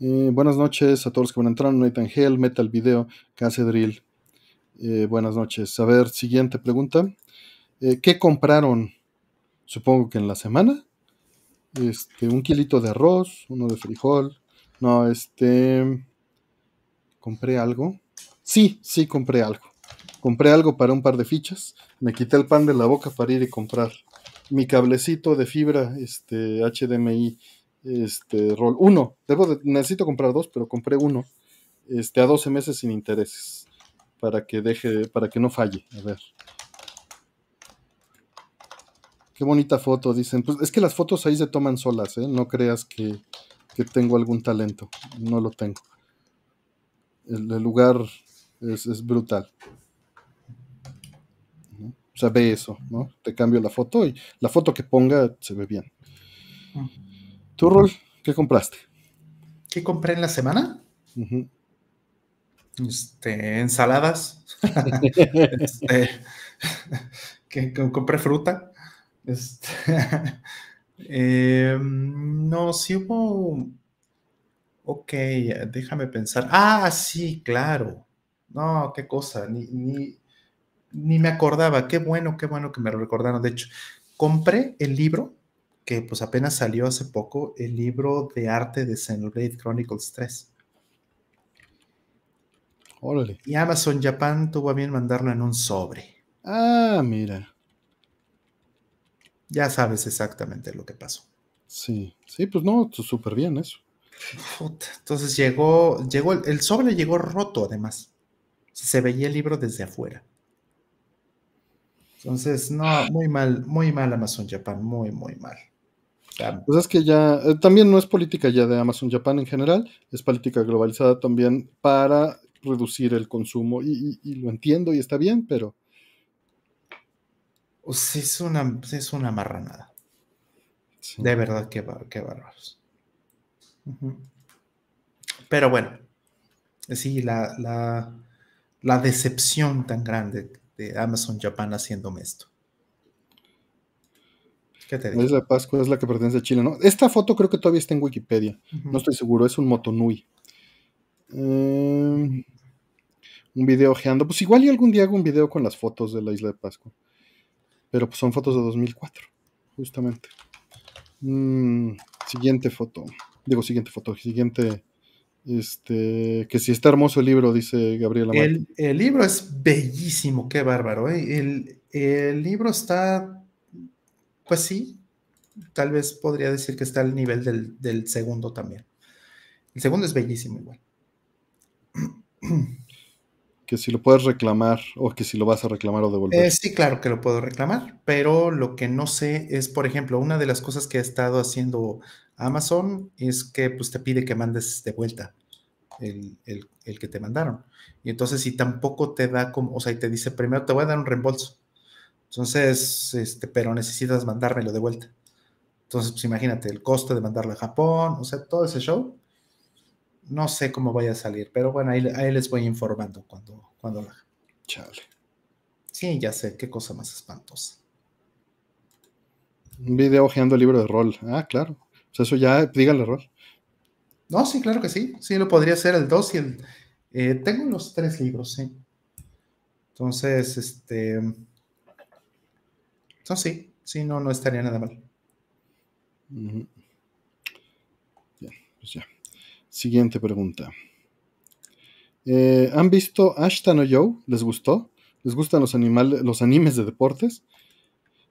Eh, buenas noches a todos los que van entrar. Nathan meta Metal Video, Case Drill. Eh, buenas noches. A ver, siguiente pregunta. Eh, ¿Qué compraron? Supongo que en la semana este, un kilito de arroz, uno de frijol. No, este, compré algo. Sí, sí, compré algo. Compré algo para un par de fichas. Me quité el pan de la boca para ir y comprar mi cablecito de fibra este, HDMI este, rol Uno, necesito comprar dos, pero compré uno este, a 12 meses sin intereses para que deje, para que no falle. A ver, Qué bonita foto, dicen. Pues es que las fotos ahí se toman solas, ¿eh? No creas que, tengo algún talento. No lo tengo. El, lugar es, brutal. O sea, ve eso, ¿no? Te cambio la foto y la foto que ponga se ve bien. ¿Tú, Rol, qué compraste? ¿Qué compré en la semana? este, ensaladas. Este, compré fruta. Este, eh, no, sí hubo... Ok, déjame pensar. Ah, sí, claro. No, qué cosa, ni, me acordaba. Qué bueno, qué bueno que me lo recordaron. De hecho, compré el libro que pues apenas salió hace poco, el libro de arte de Xenoblade Chronicles 3. Órale. Y Amazon Japan tuvo a bien mandarlo en un sobre. Ah, mira ya sabes exactamente lo que pasó. Sí, sí, pues no, súper bien eso. entonces llegó, llegó, el, sobre llegó roto además. Se veía el libro desde afuera. Entonces, no, muy mal, muy mal Amazon Japan, muy, muy mal. Pues es que ya, eh, también no es política ya de Amazon Japan en general, es política globalizada también para reducir el consumo y lo entiendo y está bien, pero es una, es una marranada. De verdad, qué, qué bárbaros. Pero bueno, sí, la, la, decepción tan grande de Amazon Japan haciéndome esto. ¿Qué te digo? isla la Pascua, es la que pertenece a Chile, ¿no? Esta foto creo que todavía está en Wikipedia. No estoy seguro, es un Motonui. Em, un video ojeando. Pues igual y algún día hago un video con las fotos de la isla de Pascua. Pero pues son fotos de 2004, justamente. Mm, siguiente foto. Digo, siguiente foto, siguiente. Este, que si está hermoso el libro, dice Gabriel El, el libro es bellísimo, qué bárbaro. ¿eh? El, libro está, pues sí, tal vez podría decir que está al nivel del, del segundo también. El segundo es bellísimo igual. que si lo puedes reclamar o que si lo vas a reclamar o devolver. Eh, sí, claro que lo puedo reclamar, pero lo que no sé es, por ejemplo, una de las cosas que ha estado haciendo Amazon es que pues, te pide que mandes de vuelta el, el que te mandaron. Y entonces, si tampoco te da como, o sea, y te dice primero te voy a dar un reembolso. Entonces, este, pero necesitas mandármelo de vuelta. Entonces, pues imagínate el costo de mandarlo a Japón, o sea, todo ese show no sé cómo vaya a salir, pero bueno, ahí, les voy informando cuando, cuando la... Chale. Sí, ya sé, qué cosa más espantosa. Un video ojeando el libro de rol. Ah, claro. eso ya, el rol. No, sí, claro que sí. Sí, lo podría ser el 2 y el. Eh, tengo los tres libros, sí. Entonces, este. Entonces, sí, sí, no, no estaría nada mal. bien, pues ya. Siguiente pregunta. Eh, ¿Han visto Ashton o Joe? ¿Les gustó? ¿Les gustan los, animales, los animes de deportes?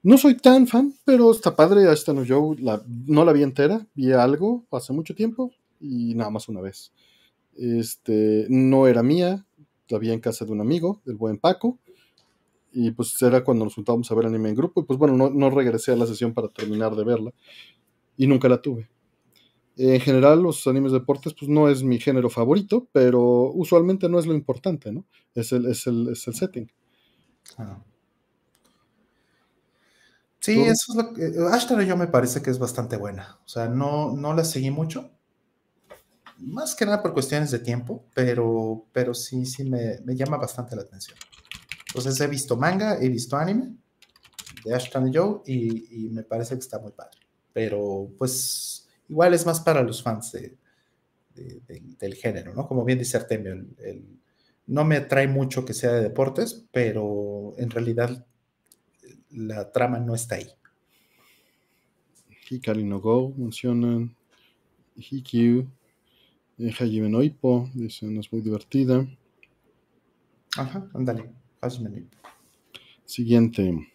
No soy tan fan, pero está padre Ashton o Joe. no la vi entera, vi algo hace mucho tiempo y nada más una vez. Este, no era mía, la vi en casa de un amigo, el buen Paco. Y pues era cuando nos juntábamos a ver anime en grupo. Y pues bueno, no regresé a la sesión para terminar de verla. Y nunca la tuve en general los animes deportes pues no es mi género favorito, pero usualmente no es lo importante, ¿no? Es el, es el, es el setting. Sí, eso es lo que... Eh, Ashtar yo me parece que es bastante buena. O sea, no, no la seguí mucho. Más que nada por cuestiones de tiempo, pero, pero sí, sí me, me llama bastante la atención. Entonces he visto manga, he visto anime de Ashton Joe y, y me parece que está muy padre. Pero pues Igual es más para los fans de, del, género, ¿no? Como bien dice Artemio, el, no me atrae mucho que sea de deportes, pero en realidad la trama no está ahí. Hikari no Go mencionan, Hikyu, eh, Hajime no dice dicen, es muy divertida. Ajá, ándale, hazme Siguiente.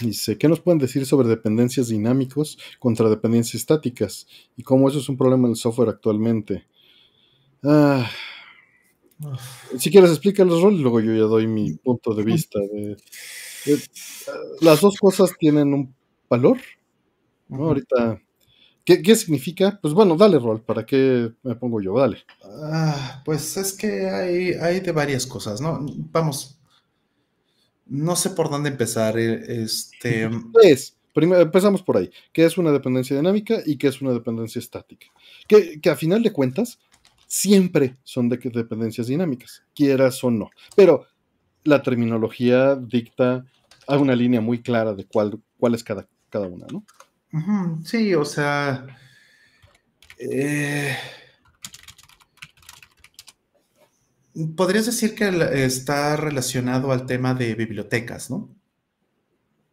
Dice, ¿qué nos pueden decir sobre dependencias dinámicos contra dependencias estáticas? ¿Y cómo eso es un problema en el software actualmente? Ah, si quieres, explica los roles, luego yo ya doy mi punto de vista. Ah, las dos cosas tienen un valor. Ahorita, ¿qué, significa? Pues bueno, dale rol, ¿para qué me pongo yo? Dale. Ah, pues es que hay, hay de varias cosas, ¿no? Vamos, no sé por dónde empezar. Eh, este... Em, es empezamos por ahí. ¿Qué es una dependencia dinámica y qué es una dependencia estática? Que, a final de cuentas, siempre son dependencias dinámicas, quieras o no. Pero la terminología dicta a una línea muy clara de cuál, es cada, cada una, ¿no? Sí, o sea. Eh, podrías decir que está relacionado al tema de bibliotecas, ¿no?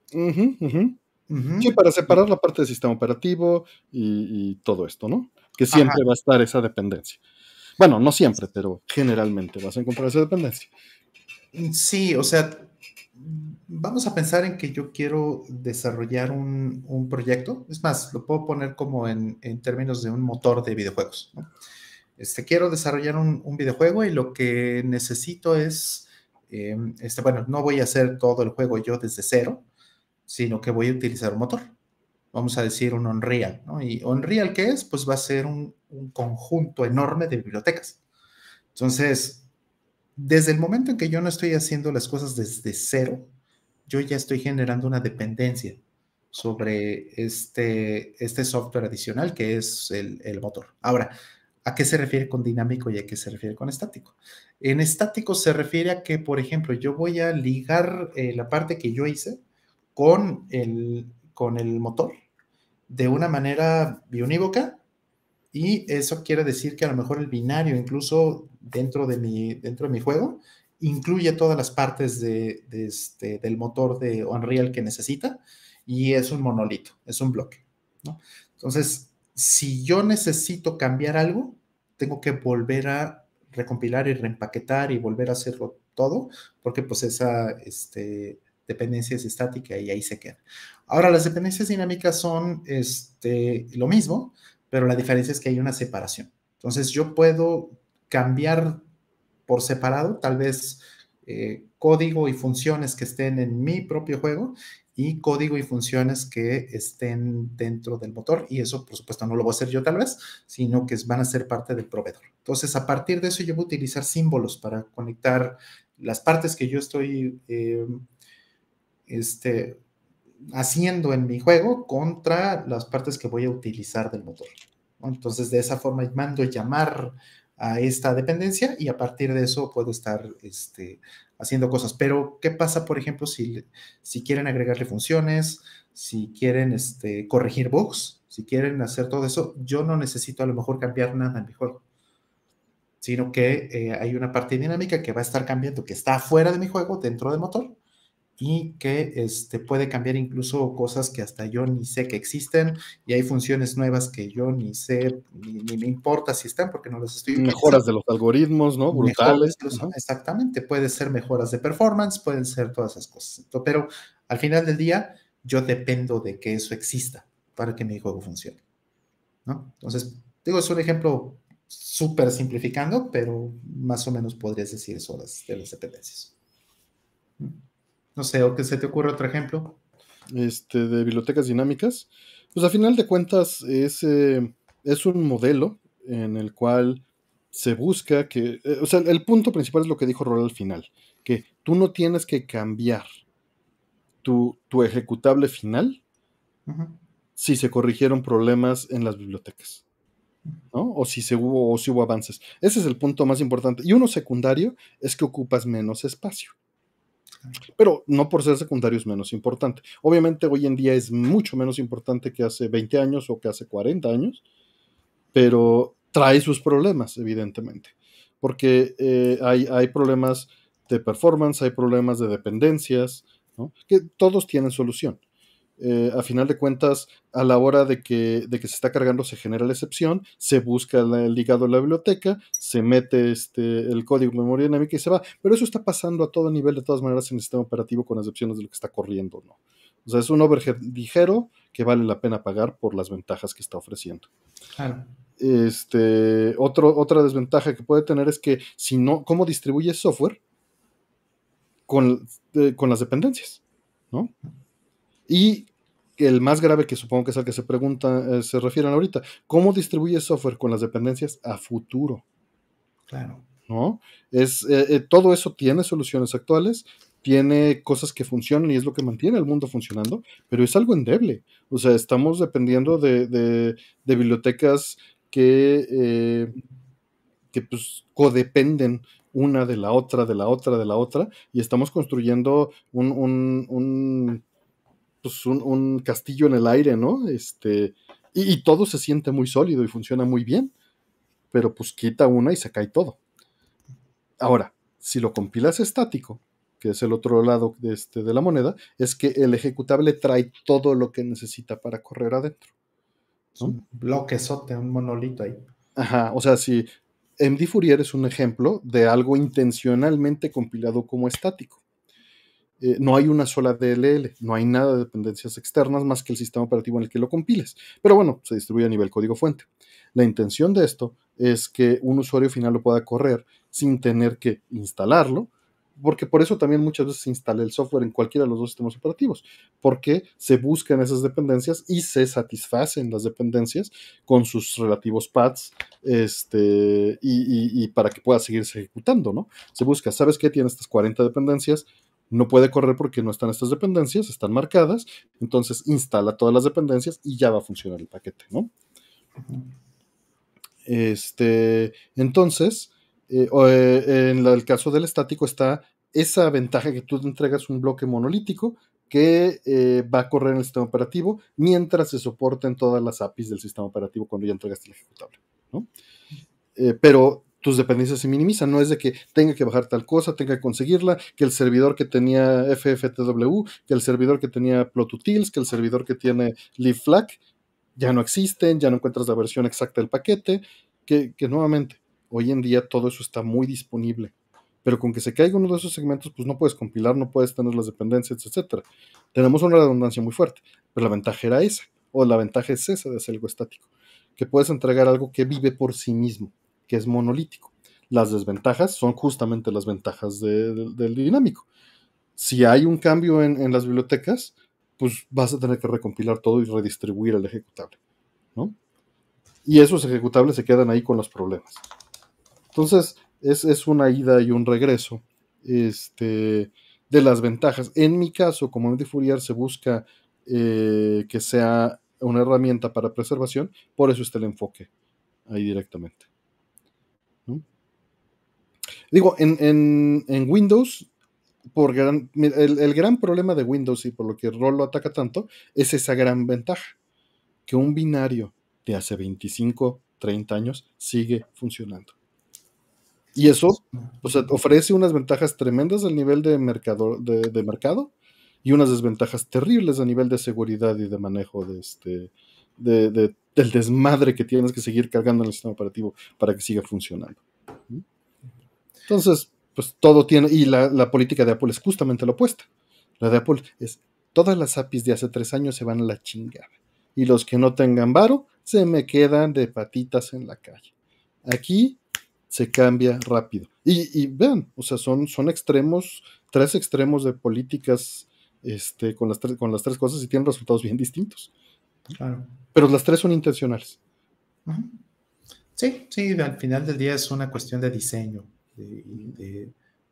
Sí, para separar la parte del sistema operativo y, todo esto, ¿no? Que siempre va a estar esa dependencia. Bueno, no siempre, pero generalmente vas a encontrar esa dependencia. Sí, o sea, vamos a pensar en que yo quiero desarrollar un, proyecto. Es más, lo puedo poner como en términos de un motor de videojuegos. ¿no? Este, quiero desarrollar un, videojuego y lo que necesito es, eh, este, bueno, no voy a hacer todo el juego yo desde cero, sino que voy a utilizar un motor. Vamos a decir un Unreal, ¿Y Unreal qué es? Pues va a ser un, conjunto enorme de bibliotecas. Entonces, desde el momento en que yo no estoy haciendo las cosas desde cero, yo ya estoy generando una dependencia sobre este, este software adicional que es el, el motor. Ahora, ¿A qué se refiere con dinámico y a qué se refiere con estático? En estático se refiere a que, por ejemplo, yo voy a ligar eh, la parte que yo hice con el, con el motor de una manera bionívoca, y eso quiere decir que a lo mejor el binario, incluso dentro de mi, dentro de mi juego, incluye todas las partes de, este, del motor de Unreal que necesita y es un monolito, es un bloque. Entonces, si yo necesito cambiar algo, tengo que volver a recompilar y reempaquetar y volver a hacerlo todo, porque pues esa este, dependencia es estática y ahí se queda. Ahora, las dependencias dinámicas son este, lo mismo, pero la diferencia es que hay una separación. Entonces, yo puedo cambiar por separado, tal vez eh, código y funciones que estén en mi propio juego y código y funciones que estén dentro del motor. Y eso, por supuesto, no lo voy a hacer yo tal vez, sino que van a ser parte del proveedor. Entonces, a partir de eso, yo voy a utilizar símbolos para conectar las partes que yo estoy eh, este, haciendo en mi juego contra las partes que voy a utilizar del motor. Entonces, de esa forma, mando llamar a esta dependencia y a partir de eso puedo estar este, haciendo cosas. Pero, ¿qué pasa, por ejemplo, si, si quieren agregarle funciones, si quieren este, corregir bugs, si quieren hacer todo eso? Yo no necesito a lo mejor cambiar nada en mi juego, sino que eh, hay una parte dinámica que va a estar cambiando, que está fuera de mi juego, dentro del motor, y que este, puede cambiar incluso cosas que hasta yo ni sé que existen y hay funciones nuevas que yo ni sé, ni, me importa si están porque no las estoy Mejoras de los algoritmos, ¿no? Brutales. Exactamente, puede ser mejoras de performance, pueden ser todas esas cosas. Pero al final del día yo dependo de que eso exista para que mi juego funcione. ¿no? Entonces, digo, es un ejemplo súper simplificando, pero más o menos podrías decir eso de las, dependencias. ¿Mm? No sé, o que se te ocurre otro ejemplo. Este, de bibliotecas dinámicas. Pues a final de cuentas es, eh, es un modelo en el cual se busca que, eh, o sea, el punto principal es lo que dijo Rol al final, que tú no tienes que cambiar tu, ejecutable final si se corrigieron problemas en las bibliotecas. ¿no? O si se hubo o si hubo avances. Ese es el punto más importante. Y uno secundario es que ocupas menos espacio. Pero no por ser secundario es menos importante. Obviamente hoy en día es mucho menos importante que hace 20 años o que hace 40 años, pero trae sus problemas, evidentemente, porque eh, hay, problemas de performance, hay problemas de dependencias, que todos tienen solución. Eh, a final de cuentas, a la hora de que, se está cargando, se genera la excepción, se busca el ligado a la biblioteca, se mete este, el código de memoria dinámica y se va. Pero eso está pasando a todo nivel, de todas maneras, en el sistema operativo, con excepciones de lo que está corriendo, ¿no? O sea, es un overhead ligero que vale la pena pagar por las ventajas que está ofreciendo. Este, otro, otra desventaja que puede tener es que si no, ¿cómo distribuye software? Con, eh, con las dependencias, ¿no? Y el más grave, que supongo que es al que se pregunta, eh, se refieren ahorita, ¿cómo distribuye software con las dependencias a futuro? Claro. ¿No? Es, eh, eh, todo eso tiene soluciones actuales, tiene cosas que funcionan y es lo que mantiene el mundo funcionando, pero es algo endeble. O sea, estamos dependiendo de, bibliotecas que, que pues, codependen una de la otra, de la otra, de la otra, y estamos construyendo un pues, un, castillo en el aire, ¿no? Este, y, todo se siente muy sólido y funciona muy bien, pero pues quita una y se cae todo. Ahora, si lo compilas estático, que es el otro lado de, este, de la moneda, es que el ejecutable trae todo lo que necesita para correr adentro. Es Un bloquezote, un monolito ahí. Ajá, o sea, si MD Fourier es un ejemplo de algo intencionalmente compilado como estático. Eh, no hay una sola DLL, no hay nada de dependencias externas más que el sistema operativo en el que lo compiles. Pero bueno, se distribuye a nivel código fuente. La intención de esto es que un usuario final lo pueda correr sin tener que instalarlo, porque por eso también muchas veces se instala el software en cualquiera de los dos sistemas operativos, porque se buscan esas dependencias y se satisfacen las dependencias con sus relativos pads este, y, para que pueda seguirse ejecutando, ¿no? Se busca, ¿sabes qué? Tiene estas 40 dependencias, no puede correr porque no están estas dependencias, están marcadas, entonces instala todas las dependencias y ya va a funcionar el paquete, ¿no? Este, entonces, eh, eh, en el caso del estático está esa ventaja que tú entregas un bloque monolítico que eh, va a correr en el sistema operativo mientras se soporten todas las APIs del sistema operativo cuando ya entregaste el ejecutable, ¿no? pero tus dependencias se minimizan. No es de que tenga que bajar tal cosa, tenga que conseguirla, que el servidor que tenía FFTW, que el servidor que tenía plotutils, que el servidor que tiene LiveFlag ya no existen, ya no encuentras la versión exacta del paquete, que, que nuevamente, hoy en día todo eso está muy disponible pero con que se caiga uno de esos segmentos, pues no puedes compilar, no puedes tener las dependencias, etcétera. Tenemos una redundancia muy fuerte, pero la ventaja era esa, o la ventaja es esa de hacer algo estático, que puedes entregar algo que vive por sí mismo que es monolítico. Las desventajas son justamente las ventajas del dinámico. Si hay un cambio en, las bibliotecas, pues vas a tener que recompilar todo y redistribuir el ejecutable, ¿no? Y esos ejecutables se quedan ahí con los problemas. Entonces, es, una ida y un regreso este, de las ventajas. En mi caso, como en Fourier se busca eh, que sea una herramienta para preservación, por eso está el enfoque ahí directamente. Digo, en, Windows, por el, gran problema de Windows y por lo que Rol lo ataca tanto es esa gran ventaja, que un binario de hace 25, 30 años sigue funcionando. Y eso ofrece unas ventajas tremendas al nivel de, mercado, de mercado y unas desventajas terribles a nivel de seguridad y de manejo de, este, del desmadre que tienes que seguir cargando en el sistema operativo para que siga funcionando. ¿Mm? Entonces, pues todo tiene, y la, política de Apple es justamente la opuesta. La de Apple es, todas las APIs de hace tres años se van a la chingada. Y los que no tengan varo, se me quedan de patitas en la calle. Aquí se cambia rápido. Y, vean, o sea, son, son extremos, tres extremos de políticas este, con, las con las tres cosas y tienen resultados bien distintos. Pero las tres son intencionales. Sí, sí, al final del día es una cuestión de diseño, de,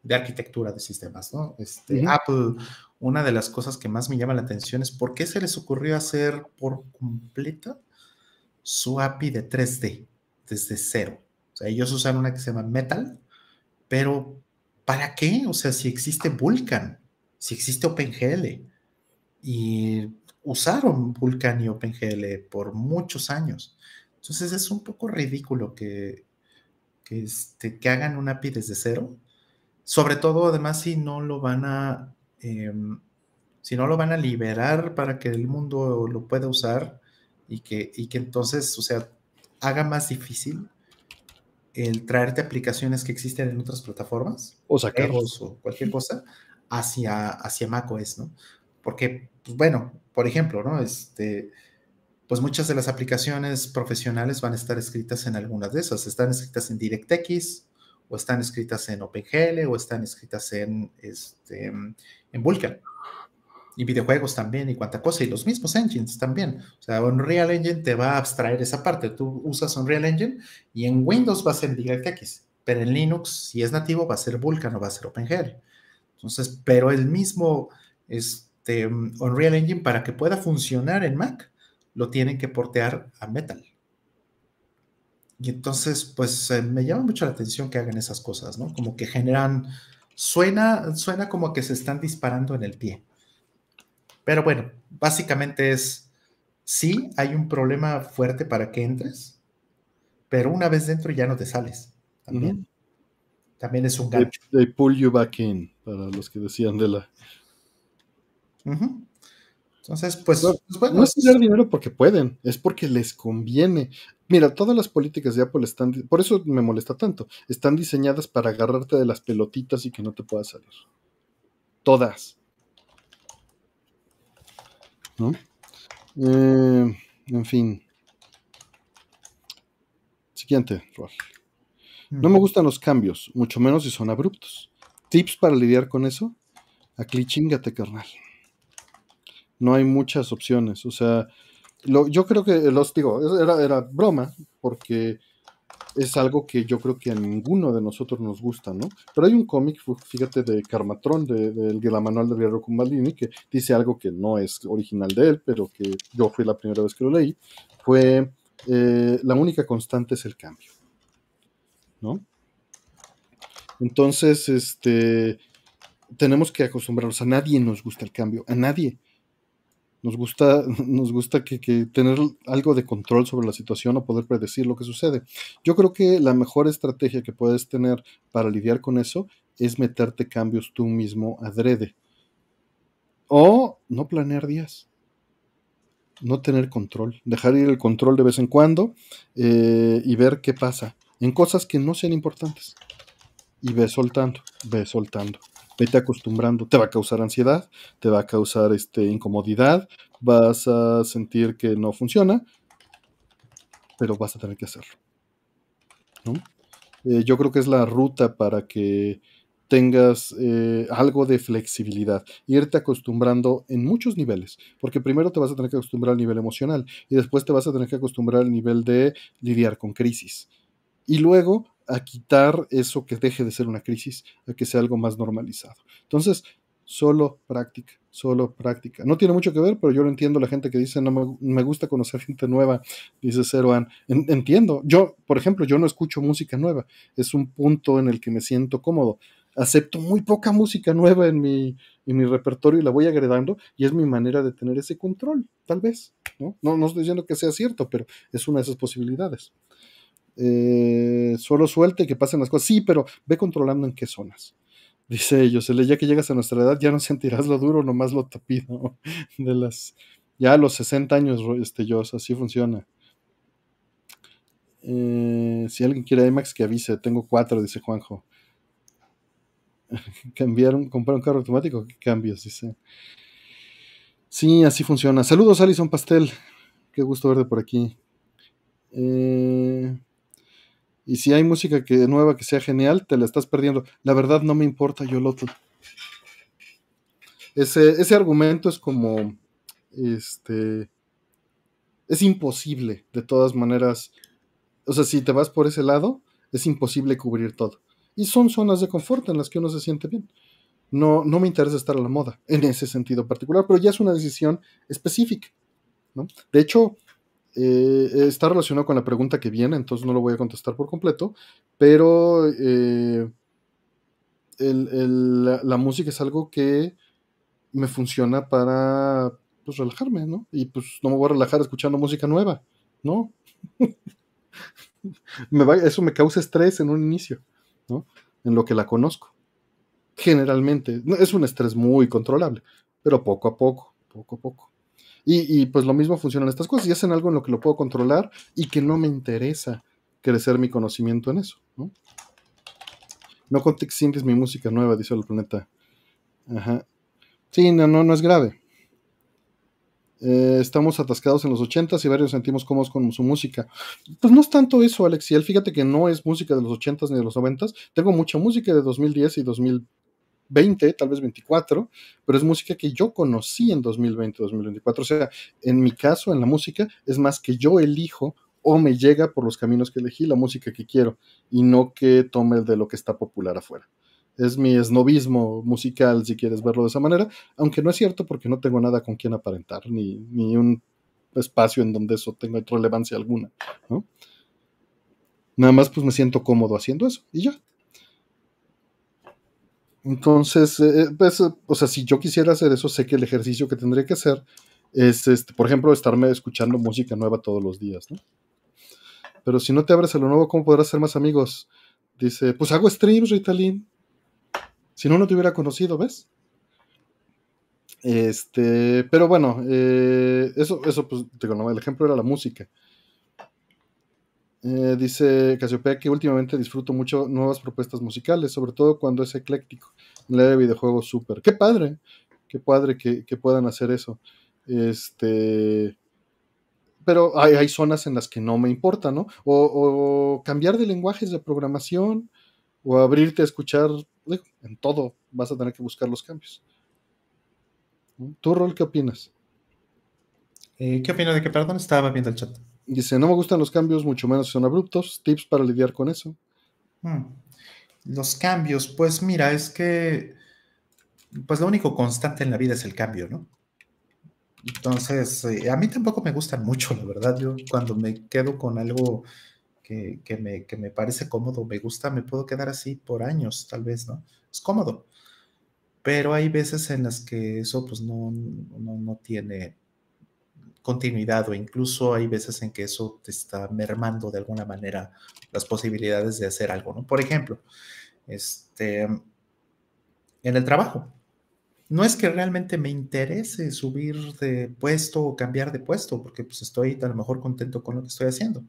arquitectura de sistemas, ¿no? Este, Apple, una de las cosas que más me llama la atención es por qué se les ocurrió hacer por completa su API de 3D desde cero. ellos usan una que se llama Metal, pero ¿para qué? O sea, si existe Vulkan, si existe OpenGL y usaron Vulkan y OpenGL por muchos años. Entonces es un poco ridículo que, este, que, hagan un API desde cero. Sobre todo, además, si no lo van a. Em, si no lo van a liberar para que el mundo lo pueda usar y que, y que entonces, o sea, haga más difícil el traerte aplicaciones que existen en otras plataformas o sacarlos o cualquier cosa hacia, hacia macOS, ¿no? porque, pues, bueno, por ejemplo, ¿no? Este, pues muchas de las aplicaciones profesionales van a estar escritas en algunas de esas. Están escritas en DirectX, o están escritas en OpenGL, o están escritas en, este, en Vulkan. Y videojuegos también, y cuánta cosa, y los mismos engines también. O sea, Unreal Engine te va a abstraer esa parte. Tú usas Unreal Engine y en Windows va a ser DirectX, pero en Linux, si es nativo, va a ser Vulkan o va a ser OpenGL. Entonces, pero el mismo, es, este, Unreal Engine para que pueda funcionar en Mac, lo tienen que portear a Metal. Y entonces, pues eh, me llama mucho la atención que hagan esas cosas, ¿no? Como que generan, suena, suena como que se están disparando en el pie. Pero bueno, básicamente es, sí, hay un problema fuerte para que entres, pero una vez dentro ya no te sales. También, también es un gancho. they, pull you back in, para los que decían de la entonces, pues, pues no, es tirar dinero porque pueden, es porque les conviene. Mira, todas las políticas de Apple están, por eso me molesta tanto, están diseñadas para agarrarte de las pelotitas y que no te puedas salir. Todas. ¿No? Eh, en fin. Siguiente, Rol. No me gustan los cambios, mucho menos si son abruptos. ¿Tips para lidiar con eso? Aquí chingate, carnal no hay muchas opciones. O sea, yo creo que los digo, era, era broma, porque es algo que yo creo que a ninguno de nosotros nos gusta, ¿no? Pero hay un cómic, fíjate, de Carmatrón de, la manual de Guerrero Kumbalini, que dice algo que no es original de él, pero que yo fui la primera vez que lo leí, fue eh, la única constante es el cambio, ¿no? Entonces, este, tenemos que acostumbrarnos, a nadie nos gusta el cambio, a nadie. Nos gusta, nos gusta que, tener algo de control sobre la situación o poder predecir lo que sucede. Yo creo que la mejor estrategia que puedes tener para lidiar con eso es meterte cambios tú mismo adrede. O no planear días. No tener control. Dejar ir el control de vez en cuando eh, y ver qué pasa. En cosas que no sean importantes. Y ve soltando, ve soltando vete acostumbrando, te va a causar ansiedad, te va a causar este, incomodidad, vas a sentir que no funciona, pero vas a tener que hacerlo. Eh, yo creo que es la ruta para que tengas eh, algo de flexibilidad, irte acostumbrando en muchos niveles, porque primero te vas a tener que acostumbrar al nivel emocional y después te vas a tener que acostumbrar al nivel de lidiar con crisis. Y luego a quitar eso que deje de ser una crisis, a que sea algo más normalizado. Entonces, solo práctica, solo práctica. No tiene mucho que ver, pero yo lo entiendo. La gente que dice, no me, gusta conocer gente nueva, dice Zeroan. entiendo. Yo, por ejemplo, yo no escucho música nueva. Es un punto en el que me siento cómodo. Acepto muy poca música nueva en mi, en mi repertorio y la voy agregando y es mi manera de tener ese control, tal vez. No, no, no estoy diciendo que sea cierto, pero es una de esas posibilidades. Eh, solo suelte que pasen las cosas. Sí, pero ve controlando en qué zonas. Dice ellos, ya que llegas a nuestra edad ya no sentirás lo duro, nomás lo tapido de las... Ya a los 60 años, este, yo, así funciona. Eh, si alguien quiere IMAX, que avise. Tengo cuatro, dice Juanjo. Cambiaron, comprar un carro automático, ¿qué cambios? Dice. Sí, así funciona. Saludos, Alison Pastel. Qué gusto verte por aquí. Eh, y si hay música que, nueva que sea genial, te la estás perdiendo. La verdad no me importa, yo lo Ese, ese argumento es como. Este. Es imposible, de todas maneras. O sea, si te vas por ese lado, es imposible cubrir todo. Y son zonas de confort en las que uno se siente bien. No, no me interesa estar a la moda en ese sentido particular, pero ya es una decisión específica. De hecho, eh, está relacionado con la pregunta que viene, entonces no lo voy a contestar por completo, pero eh, la, música es algo que me funciona para pues, relajarme, ¿no? Y pues no me voy a relajar escuchando música nueva, ¿no? eso me causa estrés en un inicio, ¿no? En lo que la conozco. Generalmente, es un estrés muy controlable, pero poco a poco, poco a poco. Y, pues lo mismo funcionan estas cosas. Y hacen algo en lo que lo puedo controlar y que no me interesa crecer mi conocimiento en eso. No, no sientes mi música nueva, dice el planeta. Ajá. Sí, no, no, no es grave. Eh, estamos atascados en los ochentas y varios sentimos cómodos con su música. Pues no es tanto eso, Alex, él Fíjate que no es música de los ochentas ni de los noventas, Tengo mucha música de 2010 y 2000, 20, tal vez 24, pero es música que yo conocí en 2020, 2024. O sea, en mi caso, en la música, es más que yo elijo o me llega por los caminos que elegí la música que quiero y no que tome el de lo que está popular afuera. Es mi esnovismo musical, si quieres verlo de esa manera, aunque no es cierto porque no tengo nada con quien aparentar, ni, un espacio en donde eso tenga relevancia alguna, Nada más pues me siento cómodo haciendo eso y ya. Entonces, eh, eh, pues, eh, o sea, si yo quisiera hacer eso, sé que el ejercicio que tendría que hacer es, este, por ejemplo, estarme escuchando música nueva todos los días, ¿no? Pero si no te abres a lo nuevo, ¿cómo podrás ser más amigos? Dice, pues hago streams, Ritalin. Si no, no te hubiera conocido, ¿ves? Este, pero bueno, eso, eso, pues, digo, el ejemplo era la música. Eh, dice Casiopea que últimamente disfruto mucho nuevas propuestas musicales, sobre todo cuando es ecléctico. le videojuegos super, Qué padre, qué padre que, puedan hacer eso. Este. Pero hay, zonas en las que no me importa, ¿no? O, cambiar de lenguajes de programación, o abrirte a escuchar. En todo vas a tener que buscar los cambios. tu Rol, qué opinas? Eh, ¿Qué opinas de que, perdón, estaba viendo el chat? Dice, no me gustan los cambios, mucho menos si son abruptos. Tips para lidiar con eso. Hmm. Los cambios, pues mira, es que, pues lo único constante en la vida es el cambio, ¿no? Entonces, eh, a mí tampoco me gustan mucho, la verdad. Yo cuando me quedo con algo que, que, me, parece cómodo, me gusta, me puedo quedar así por años, tal vez, ¿no? Es cómodo. Pero hay veces en las que eso, pues, no, no, no tiene continuidad o incluso hay veces en que eso te está mermando de alguna manera las posibilidades de hacer algo, ¿no? Por ejemplo, este, en el trabajo. No es que realmente me interese subir de puesto o cambiar de puesto, porque pues estoy a lo mejor contento con lo que estoy haciendo,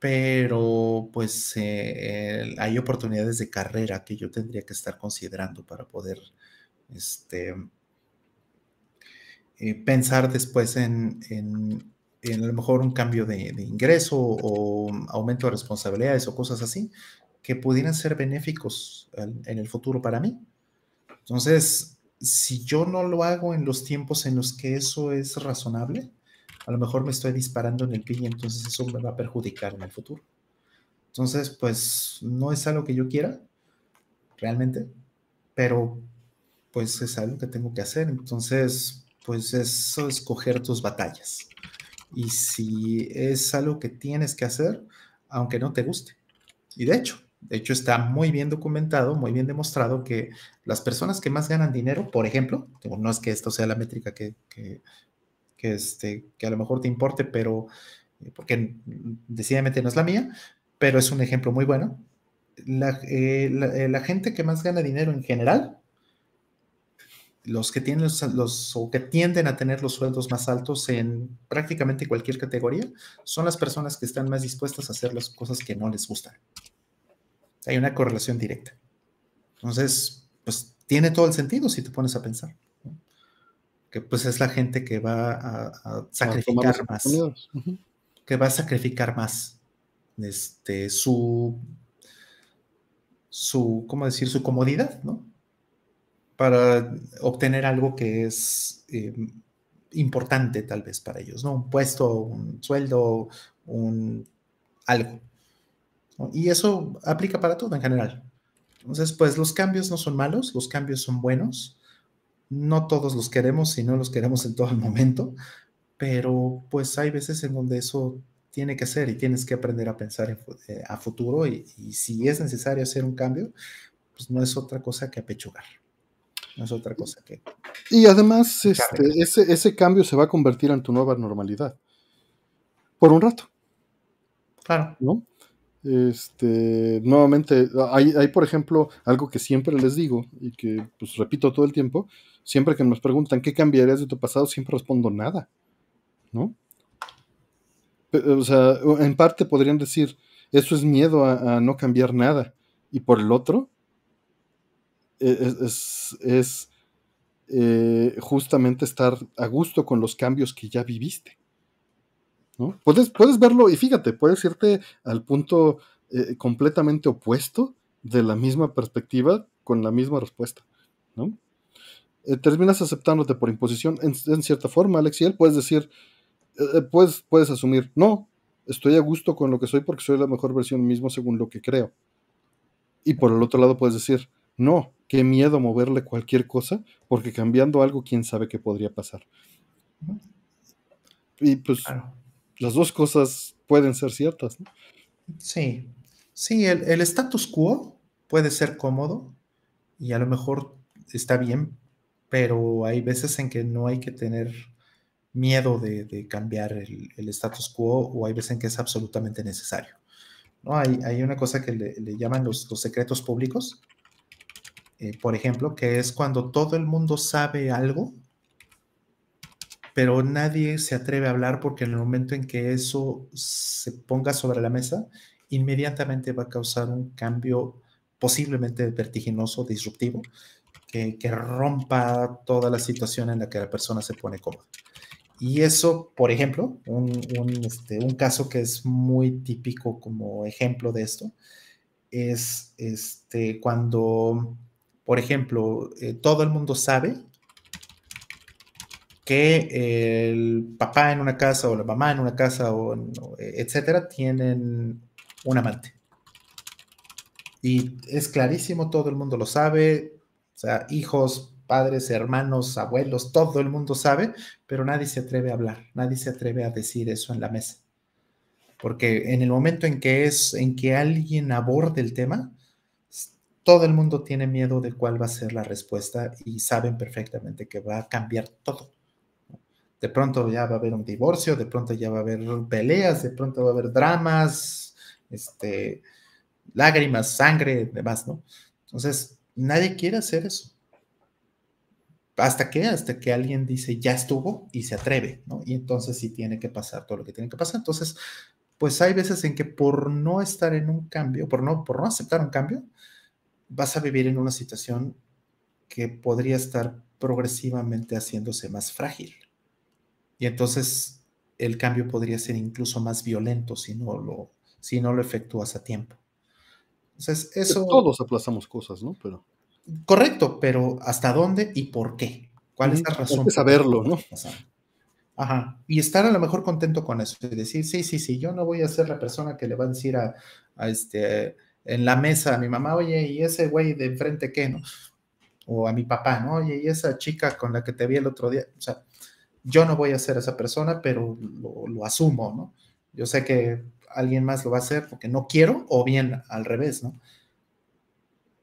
pero pues eh, hay oportunidades de carrera que yo tendría que estar considerando para poder este, eh, pensar después en, a lo mejor un cambio de, ingreso o aumento de responsabilidades o cosas así que pudieran ser benéficos en, el futuro para mí. Entonces, si yo no lo hago en los tiempos en los que eso es razonable, a lo mejor me estoy disparando en el pie y entonces eso me va a perjudicar en el futuro. Entonces, pues no es algo que yo quiera, realmente, pero pues es algo que tengo que hacer. Entonces, pues eso es escoger tus batallas. Y si es algo que tienes que hacer, aunque no te guste. Y de hecho, de hecho está muy bien documentado, muy bien demostrado que las personas que más ganan dinero, por ejemplo, no es que esto sea la métrica que, que, este, que a lo mejor te importe, pero eh, porque decididamente no es la mía, pero es un ejemplo muy bueno. la eh, eh, gente que más gana dinero en general los que tienen los, que tienden a tener los sueldos más altos en prácticamente cualquier categoría son las personas que están más dispuestas a hacer las cosas que no les gustan. Hay una correlación directa. Entonces, pues tiene todo el sentido si te pones a pensar. Que pues es la gente que va a, sacrificar más. Que va a sacrificar más este, su, su, ¿cómo decir? Su comodidad, ¿no? para obtener algo que es eh, importante tal vez para ellos, ¿no? Un puesto, un sueldo, un algo. Y eso aplica para todo en general. Entonces, pues los cambios no son malos, los cambios son buenos. No todos los queremos y no los queremos en todo el momento, pero pues hay veces en donde eso tiene que ser y tienes que aprender a pensar eh, a futuro y, y si es necesario hacer un cambio, pues no es otra cosa que apechugar es otra cosa que. Y además, este, ese, cambio se va a convertir en tu nueva normalidad. Por un rato. Claro. ¿No? Este, nuevamente, hay, por ejemplo algo que siempre les digo y que pues repito todo el tiempo, siempre que nos preguntan qué cambiarías de tu pasado, siempre respondo nada, ¿no? O sea, en parte podrían decir, eso es miedo a no cambiar nada, y por el otro, es, eh, justamente estar a gusto con los cambios que ya viviste. ¿no? Puedes, puedes verlo y fíjate, puedes irte al punto eh, completamente opuesto de la misma perspectiva con la misma respuesta. ¿no? Eh, terminas aceptándote por imposición en, cierta forma, Alex, y él puedes decir, puedes, puedes asumir, no, estoy a gusto con lo que soy porque soy la mejor versión mismo según lo que creo. Y por el otro lado puedes decir, no, qué miedo moverle cualquier cosa, porque cambiando algo, quién sabe qué podría pasar. Y pues las dos cosas pueden ser ciertas. ¿no? Sí, sí, el, status quo puede ser cómodo y a lo mejor está bien, pero hay veces en que no hay que tener miedo de, cambiar el, status quo o hay veces en que es absolutamente necesario. ¿no? Hay, hay una cosa que le, llaman los, los secretos públicos, eh, por ejemplo, que es cuando todo el mundo sabe algo, pero nadie se atreve a hablar porque en el momento en que eso se ponga sobre la mesa, inmediatamente va a causar un cambio posiblemente vertiginoso, disruptivo, que, rompa toda la situación en la que la persona se pone cómoda. Y eso, por ejemplo, un, un este, caso que es muy típico como ejemplo de esto, es este, cuando por ejemplo, eh, todo el mundo sabe que el papá en una casa o la mamá en una casa, o, etcétera, tienen un amante. Y es clarísimo, todo el mundo lo sabe, o sea, hijos, padres, hermanos, abuelos, todo el mundo sabe, pero nadie se atreve a hablar, nadie se atreve a decir eso en la mesa. Porque en el momento en que es en que alguien aborde el tema, todo el mundo tiene miedo de cuál va a ser la respuesta y saben perfectamente que va a cambiar todo. De pronto ya va a haber un divorcio, de pronto ya va a haber peleas, de pronto va a haber dramas, este, lágrimas, sangre, demás, ¿no? Entonces, nadie quiere hacer eso. ¿Hasta qué? Hasta que alguien dice, ya estuvo y se atreve, ¿no? Y entonces sí tiene que pasar todo lo que tiene que pasar. Entonces, pues hay veces en que por no estar en un cambio, por no, por no aceptar un cambio, vas a vivir en una situación que podría estar progresivamente haciéndose más frágil. Y entonces el cambio podría ser incluso más violento si no lo, si no lo efectúas a tiempo. Entonces, eso... Todos aplazamos cosas, ¿no? Pero... Correcto, pero ¿hasta dónde y por qué? ¿Cuál es la razón? Hay saberlo, ¿no? Ajá. Y estar a lo mejor contento con eso y decir, sí, sí, sí, yo no voy a ser la persona que le va a decir a este en la mesa a mi mamá, oye, ¿y ese güey de enfrente qué? No? O a mi papá, ¿no? Oye, ¿y esa chica con la que te vi el otro día? O sea, yo no voy a ser esa persona, pero lo, asumo, ¿no? Yo sé que alguien más lo va a hacer porque no quiero, o bien al revés, ¿no?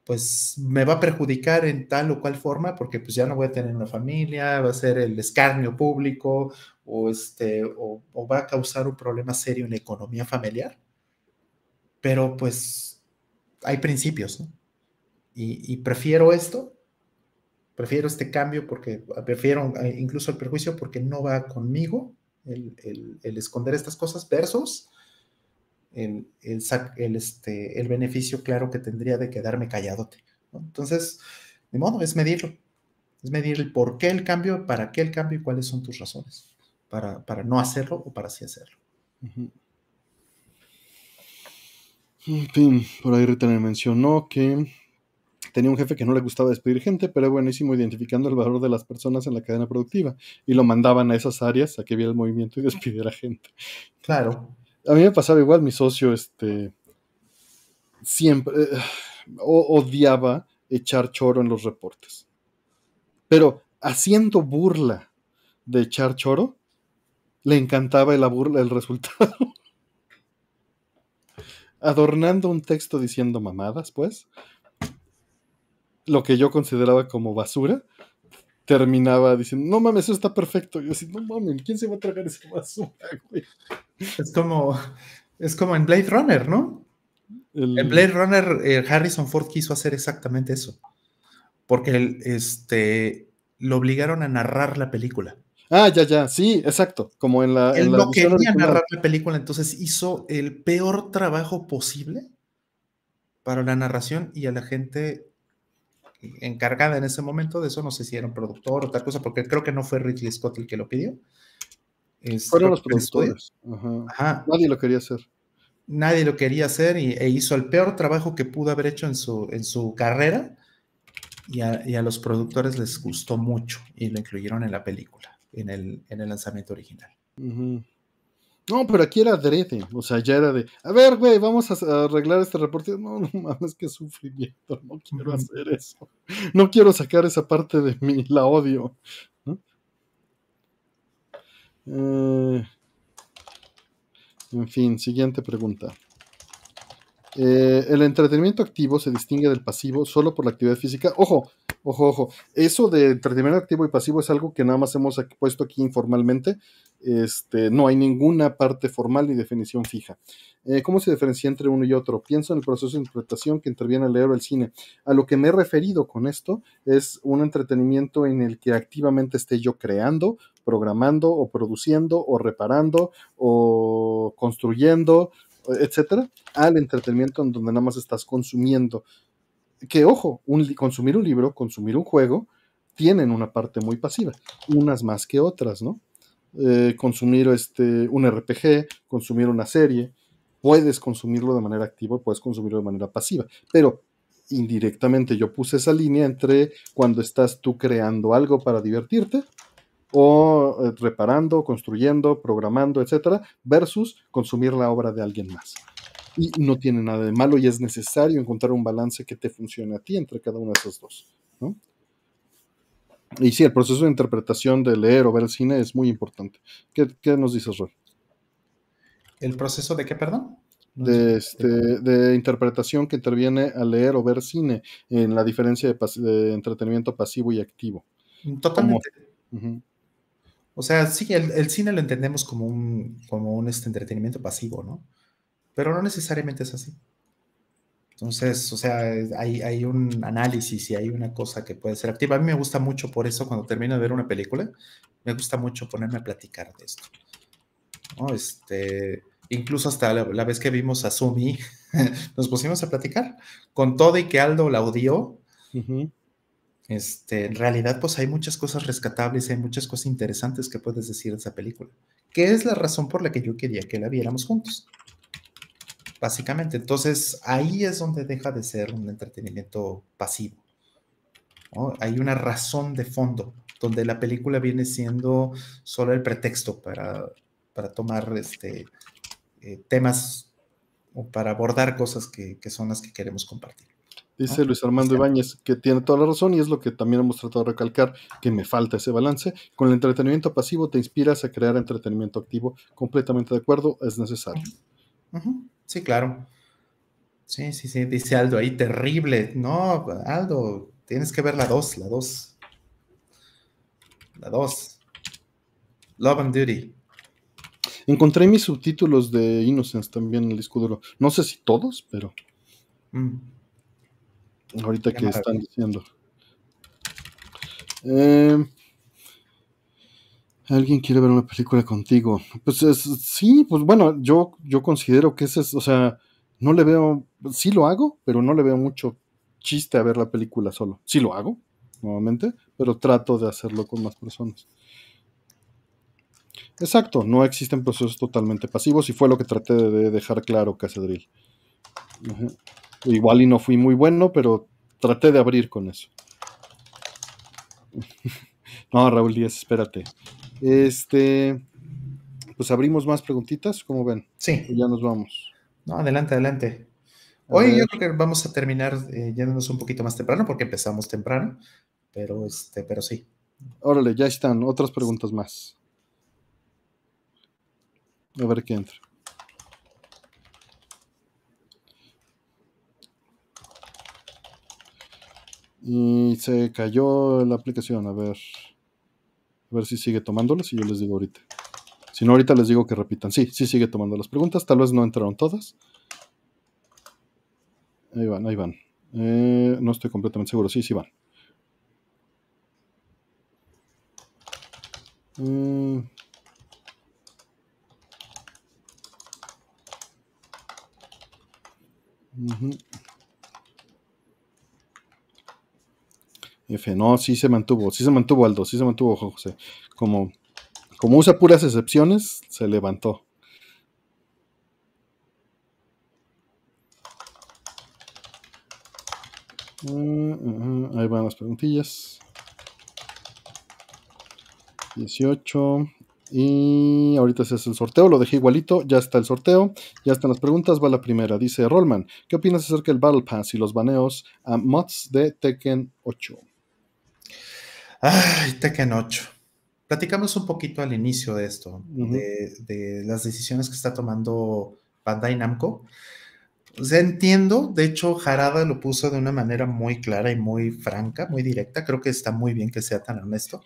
Pues me va a perjudicar en tal o cual forma porque pues ya no voy a tener una familia, va a ser el escarnio público o, este, o, o va a causar un problema serio en la economía familiar. Pero pues hay principios, ¿no? Y, prefiero esto, prefiero este cambio porque prefiero eh, incluso el perjuicio porque no va conmigo el, esconder estas cosas versus el, el, este, el beneficio claro que tendría de quedarme calladote. Entonces, de modo, es medirlo. Es medir el por qué el cambio, para qué el cambio y cuáles son tus razones para, no hacerlo o para sí hacerlo por ahí Rita me mencionó que tenía un jefe que no le gustaba despedir gente, pero era buenísimo identificando el valor de las personas en la cadena productiva y lo mandaban a esas áreas a que viera el movimiento y despidiera gente. Claro. A mí me pasaba igual, mi socio, este, siempre eh, odiaba echar choro en los reportes. Pero haciendo burla de echar choro, le encantaba la burla, el resultado adornando un texto diciendo mamadas, pues, lo que yo consideraba como basura, terminaba diciendo, no mames, eso está perfecto. Yo así, no mames, ¿quién se va a tragar esa basura, güey? Es como, es como en Blade Runner, ¿no? En Blade Runner, eh, Harrison Ford quiso hacer exactamente eso. Porque este, lo obligaron a narrar la película. Ah, ya, ya, sí, exacto, como en la... Él no quería narrar la película, entonces hizo el peor trabajo posible para la narración y a la gente encargada en ese momento, de eso no sé si era un productor o tal cosa, porque creo que no fue Ridley Scott el que lo pidió. Este, Fueron los productores. Ajá. Nadie lo quería hacer. Nadie lo quería hacer y, e hizo el peor trabajo que pudo haber hecho en su, en su carrera y a los productores les gustó mucho y lo incluyeron en la película en el, lanzamiento original. No, pero aquí era adrede, o sea, ya era de, a ver, güey, vamos a arreglar este reporte. No, no mames, qué sufrimiento, no quiero hacer eso. No quiero sacar esa parte de mí, la odio. Eh, en fin, siguiente pregunta. Eh, el entretenimiento activo se distingue del pasivo solo por la actividad física. Ojo, Ojo, ojo. Eso de entretenimiento activo y pasivo es algo que nada más hemos puesto aquí informalmente. Este, no hay ninguna parte formal ni definición fija. Eh, ¿Cómo se diferencia entre uno y otro? Pienso en el proceso de interpretación que interviene al leer el cine. A lo que me he referido con esto es un entretenimiento en el que activamente esté yo creando, programando o produciendo o reparando o construyendo etcétera, al entretenimiento en donde nada más estás consumiendo que ojo, consumir un libro, consumir un juego, tienen una parte muy pasiva, unas más que otras, ¿no? Eh, consumir este, un RPG, consumir una serie, puedes consumirlo de manera activa, puedes consumirlo de manera pasiva, pero indirectamente yo puse esa línea entre cuando estás tú creando algo para divertirte o eh, reparando, construyendo, programando, etcétera, versus consumir la obra de alguien más y no tiene nada de malo y es necesario encontrar un balance que te funcione a ti entre cada una de esas dos. ¿no? Y sí, el proceso de interpretación de leer o ver el cine es muy importante. ¿Qué, nos dices, Roy? ¿El proceso de qué, perdón? de, este, de interpretación que interviene al leer o ver cine en la diferencia de, entretenimiento pasivo y activo. Totalmente. O sea, sí, el, cine lo entendemos como un, como un este entretenimiento pasivo, ¿no? pero no necesariamente es así. Entonces, o sea, hay, hay, un análisis y hay una cosa que puede ser activa. A mí me gusta mucho por eso cuando termino de ver una película, me gusta mucho ponerme a platicar de esto. ¿No? Este, incluso hasta la, vez que vimos a Sumi, nos pusimos a platicar con todo y que Aldo la odió. este, en realidad, pues hay muchas cosas rescatables, hay muchas cosas interesantes que puedes decir de esa película, qué es la razón por la que yo quería que la viéramos juntos básicamente. Entonces ahí es donde deja de ser un entretenimiento pasivo. Hay una razón de fondo, donde la película viene siendo solo el pretexto para, para tomar este, eh, temas o para abordar cosas que, son las que queremos compartir. Dice Luis Armando Ibáñez que tiene toda la razón y es lo que también hemos tratado de recalcar, que me falta ese balance. Con el entretenimiento pasivo te inspiras a crear entretenimiento activo. Completamente de acuerdo, es necesario. Ajá. Sí, claro. Sí, sí, sí, dice Aldo ahí, terrible. No, Aldo, tienes que ver la 2, la 2. La 2. Love and Duty. Encontré mis subtítulos de Innocence también en el escudo. No sé si todos, pero. Mm. Ahorita que están diciendo. Eh, Alguien quiere ver una película contigo. Pues sí, pues bueno, yo, yo considero que ese es, o sea, no le veo, sí lo hago, pero no le veo mucho chiste a ver la película solo. Sí lo hago, nuevamente, pero trato de hacerlo con más personas. Exacto, no existen procesos totalmente pasivos y fue lo que traté de dejar claro, Casadril. Igual y no fui muy bueno, pero traté de abrir con eso. no, Raúl Díaz, espérate. Este, pues abrimos más preguntitas, como ven. Sí. ya nos vamos. No, adelante, adelante. Hoy yo creo que vamos a terminar eh, yéndonos un poquito más temprano porque empezamos temprano, pero este, pero sí. Órale, ya están otras preguntas más. A ver qué entra. Y se cayó la aplicación, a ver ver si sigue tomándolas y yo les digo ahorita. Si no, ahorita les digo que repitan. Sí, sí sigue tomando las preguntas. Tal vez no entraron todas. Ahí van, ahí van. Eh, no estoy completamente seguro. Sí, sí van. Eh, F, no, sí se mantuvo, sí se mantuvo Aldo, sí se mantuvo José. Como, usa puras excepciones, se levantó. Mm, ahí van las preguntillas. 18. Y ahorita se hace el sorteo, lo dejé igualito, ya está el sorteo, ya están las preguntas, va la primera. Dice Rollman, ¿qué opinas acerca del Battle Pass y los baneos a mods de Tekken 8? Ay, Tekken 8. Platicamos un poquito al inicio de esto, de, las decisiones que está tomando Bandai Namco. Pues, entiendo, de hecho, Jarada lo puso de una manera muy clara y muy franca, muy directa. Creo que está muy bien que sea tan honesto.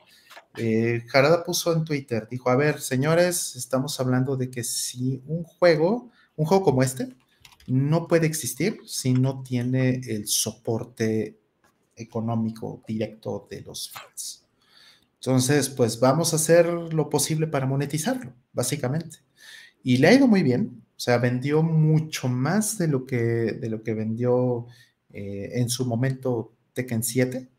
Jarada eh, puso en Twitter, dijo, a ver, señores, estamos hablando de que si un juego, un juego como este, no puede existir si no tiene el soporte económico directo de los fans. Entonces, pues vamos a hacer lo posible para monetizarlo, básicamente. Y le ha ido muy bien, o sea, vendió mucho más de lo que, de lo que vendió eh, en su momento Tekken 7,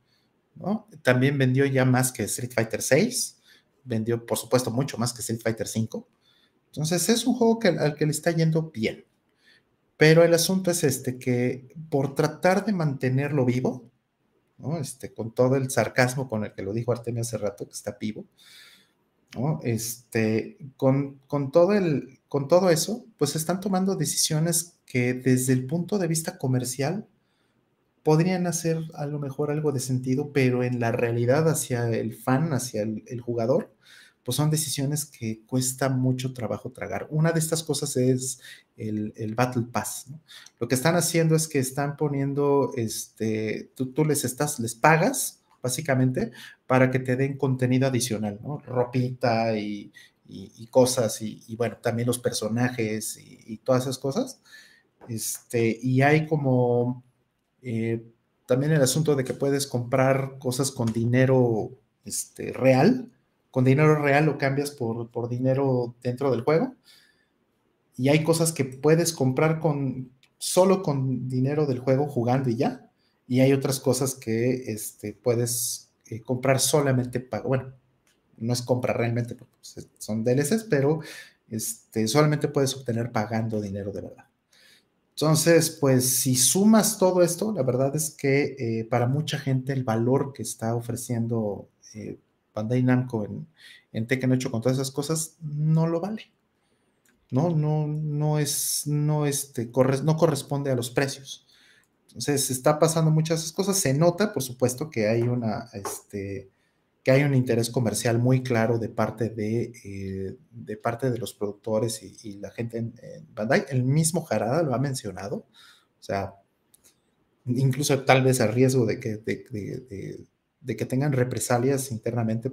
También vendió ya más que Street Fighter 6, vendió por supuesto mucho más que Street Fighter 5. Entonces es un juego al que le está yendo bien. Pero el asunto es este, que por tratar de mantenerlo vivo, este, con todo el sarcasmo con el que lo dijo Artemio hace rato, que está pivo, este, con, todo eso, pues están tomando decisiones que desde el punto de vista comercial podrían hacer a lo mejor algo de sentido, pero en la realidad hacia el fan, hacia el jugador, pues son decisiones que cuesta mucho trabajo tragar. Una de estas cosas es el, Battle Pass. Lo que están haciendo es que están poniendo, este, tú, tú, les estás, les pagas, básicamente, para que te den contenido adicional, Ropita y, cosas, y, bueno, también los personajes y, todas esas cosas. Este, y hay como eh, también el asunto de que puedes comprar cosas con dinero este, real con dinero real o cambias por, dinero dentro del juego. Y hay cosas que puedes comprar con solo con dinero del juego jugando y ya. Y hay otras cosas que este, puedes eh, comprar solamente para, bueno, no es compra realmente, pues, son DLCs, pero este, solamente puedes obtener pagando dinero de verdad. Entonces, pues si sumas todo esto, la verdad es que eh, para mucha gente el valor que está ofreciendo eh, Bandai Namco en, Tekken 8 con todas esas cosas, no lo vale. No, no, no es, no, este, no corresponde a los precios. Entonces se está pasando muchas esas cosas. Se nota, por supuesto, que hay una, este, que hay un interés comercial muy claro de parte de, eh, de parte de los productores y, la gente en, Bandai. El mismo Jarada lo ha mencionado. O sea, incluso tal vez a riesgo de que de que tengan represalias internamente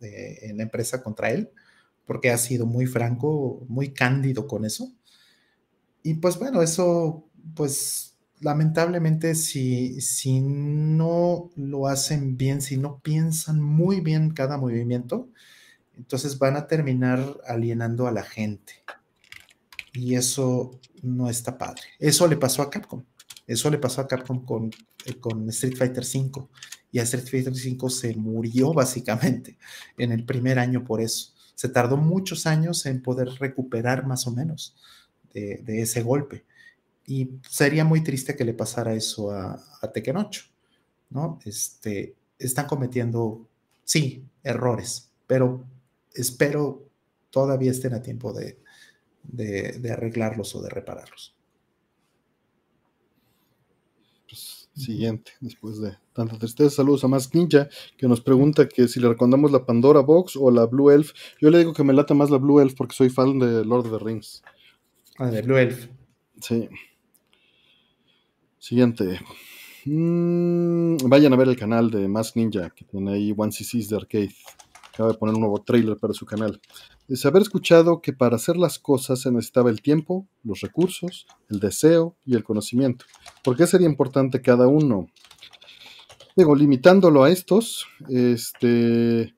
en la empresa contra él, porque ha sido muy franco, muy cándido con eso. Y pues bueno, eso, pues lamentablemente si, si no lo hacen bien, si no piensan muy bien cada movimiento, entonces van a terminar alienando a la gente. Y eso no está padre. Eso le pasó a Capcom. Eso le pasó a Capcom con, eh, con Street Fighter V y a Street se murió básicamente en el primer año por eso. Se tardó muchos años en poder recuperar más o menos de, ese golpe. Y sería muy triste que le pasara eso a, a Tekken ¿no? Este, están cometiendo, sí, errores, pero espero todavía estén a tiempo de arreglarlos o de repararlos. siguiente, después de tanta tristeza. Saludos a Más Ninja, que nos pregunta que si le recomendamos la Pandora Box o la Blue Elf. Yo le digo que me lata más la Blue Elf porque soy fan de Lord of the Rings. Ah, de Blue Elf. Sí. Siguiente. Mm, vayan a ver el canal de Mask Ninja, que tiene ahí One CCs de Arcade acaba de poner un nuevo trailer para su canal. Es haber escuchado que para hacer las cosas se necesitaba el tiempo, los recursos, el deseo y el conocimiento. ¿Por qué sería importante cada uno? Digo, limitándolo a estos, este,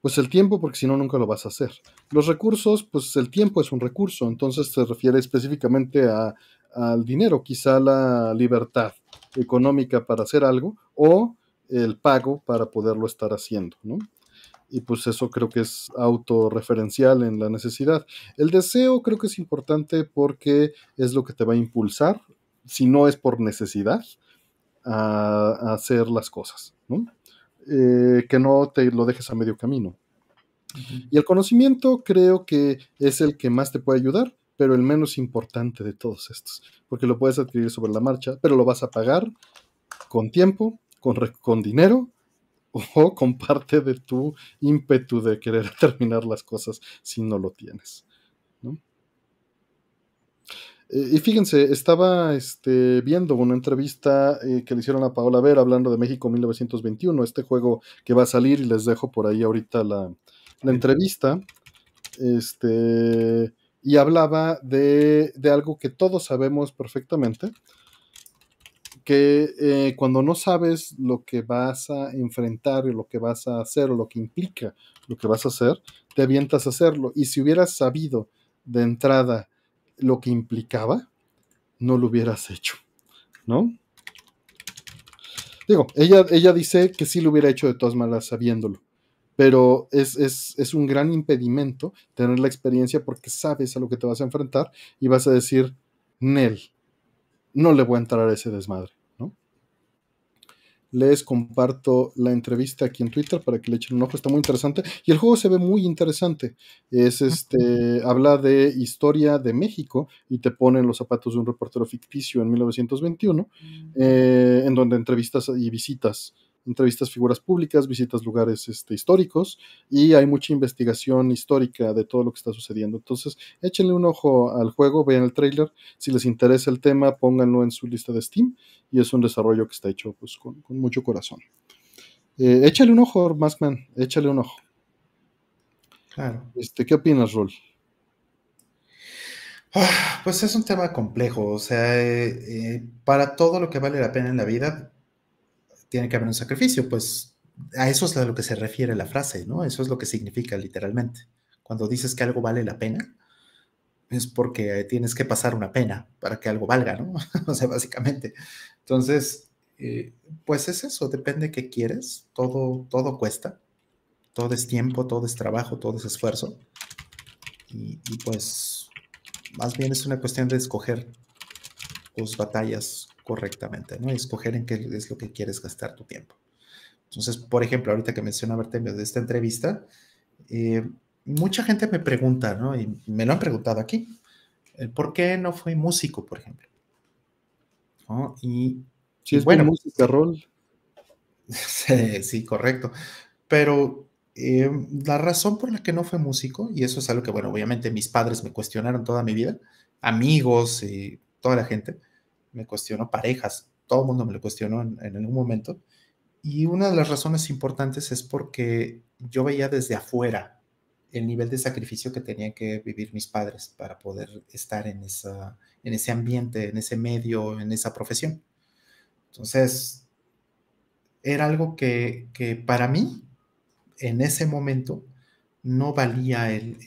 pues el tiempo, porque si no, nunca lo vas a hacer. Los recursos, pues el tiempo es un recurso, entonces se refiere específicamente a, al dinero, quizá la libertad económica para hacer algo o el pago para poderlo estar haciendo, ¿no? y pues eso creo que es autorreferencial en la necesidad. El deseo creo que es importante porque es lo que te va a impulsar, si no es por necesidad, a, hacer las cosas, ¿no? Eh, que no te lo dejes a medio camino. Y el conocimiento creo que es el que más te puede ayudar, pero el menos importante de todos estos, porque lo puedes adquirir sobre la marcha, pero lo vas a pagar con tiempo, con, con dinero o parte de tu ímpetu de querer terminar las cosas si no lo tienes. Eh, y fíjense, estaba este, viendo una entrevista eh, que le hicieron a Paola Vera hablando de México 1921, este juego que va a salir y les dejo por ahí ahorita la, la entrevista. Este, y hablaba de, de algo que todos sabemos perfectamente, que eh, cuando no sabes lo que vas a enfrentar o lo que vas a hacer o lo que implica lo que vas a hacer, te avientas a hacerlo. Y si hubieras sabido de entrada lo que implicaba, no lo hubieras hecho, ¿no? Digo, ella, ella dice que sí lo hubiera hecho de todas maneras sabiéndolo, pero es, es, es un gran impedimento tener la experiencia porque sabes a lo que te vas a enfrentar y vas a decir, Nel, no le voy a entrar a ese desmadre, ¿no? Les comparto la entrevista aquí en Twitter para que le echen un ojo, está muy interesante. Y el juego se ve muy interesante. Es este, habla de historia de México y te pone los zapatos de un reportero ficticio en 1921, mm. eh, en donde entrevistas y visitas entrevistas figuras públicas, visitas lugares este, históricos y hay mucha investigación histórica de todo lo que está sucediendo. Entonces, échenle un ojo al juego, vean el trailer, si les interesa el tema, pónganlo en su lista de Steam y es un desarrollo que está hecho pues, con, mucho corazón. Eh, échale un ojo, Maskman, échale un ojo. Claro. Este, ¿Qué opinas, Rol? Ah, pues es un tema complejo, o sea, eh, eh, para todo lo que vale la pena en la vida, tiene que haber un sacrificio, pues a eso es a lo que se refiere la frase, ¿no? Eso es lo que significa literalmente. Cuando dices que algo vale la pena, es porque tienes que pasar una pena para que algo valga, ¿no? o sea, básicamente. Entonces, eh, pues es eso, depende qué quieres, todo, todo cuesta, todo es tiempo, todo es trabajo, todo es esfuerzo. Y, y pues, más bien es una cuestión de escoger tus batallas correctamente, ¿no? escoger en qué es lo que quieres gastar tu tiempo. Entonces, por ejemplo, ahorita que menciona Artemio de esta entrevista, eh, mucha gente me pregunta, ¿no? Y me lo han preguntado aquí, ¿por qué no fue músico, por ejemplo? ¿No? Y, sí, es bueno, rol. sí, correcto. Pero eh, la razón por la que no fue músico, y eso es algo que, bueno, obviamente mis padres me cuestionaron toda mi vida, amigos y toda la gente, me cuestionó parejas, todo el mundo me lo cuestionó en, en algún momento. Y una de las razones importantes es porque yo veía desde afuera el nivel de sacrificio que tenían que vivir mis padres para poder estar en, esa, en ese ambiente, en ese medio, en esa profesión. Entonces, era algo que, que para mí, en ese momento, no valía el,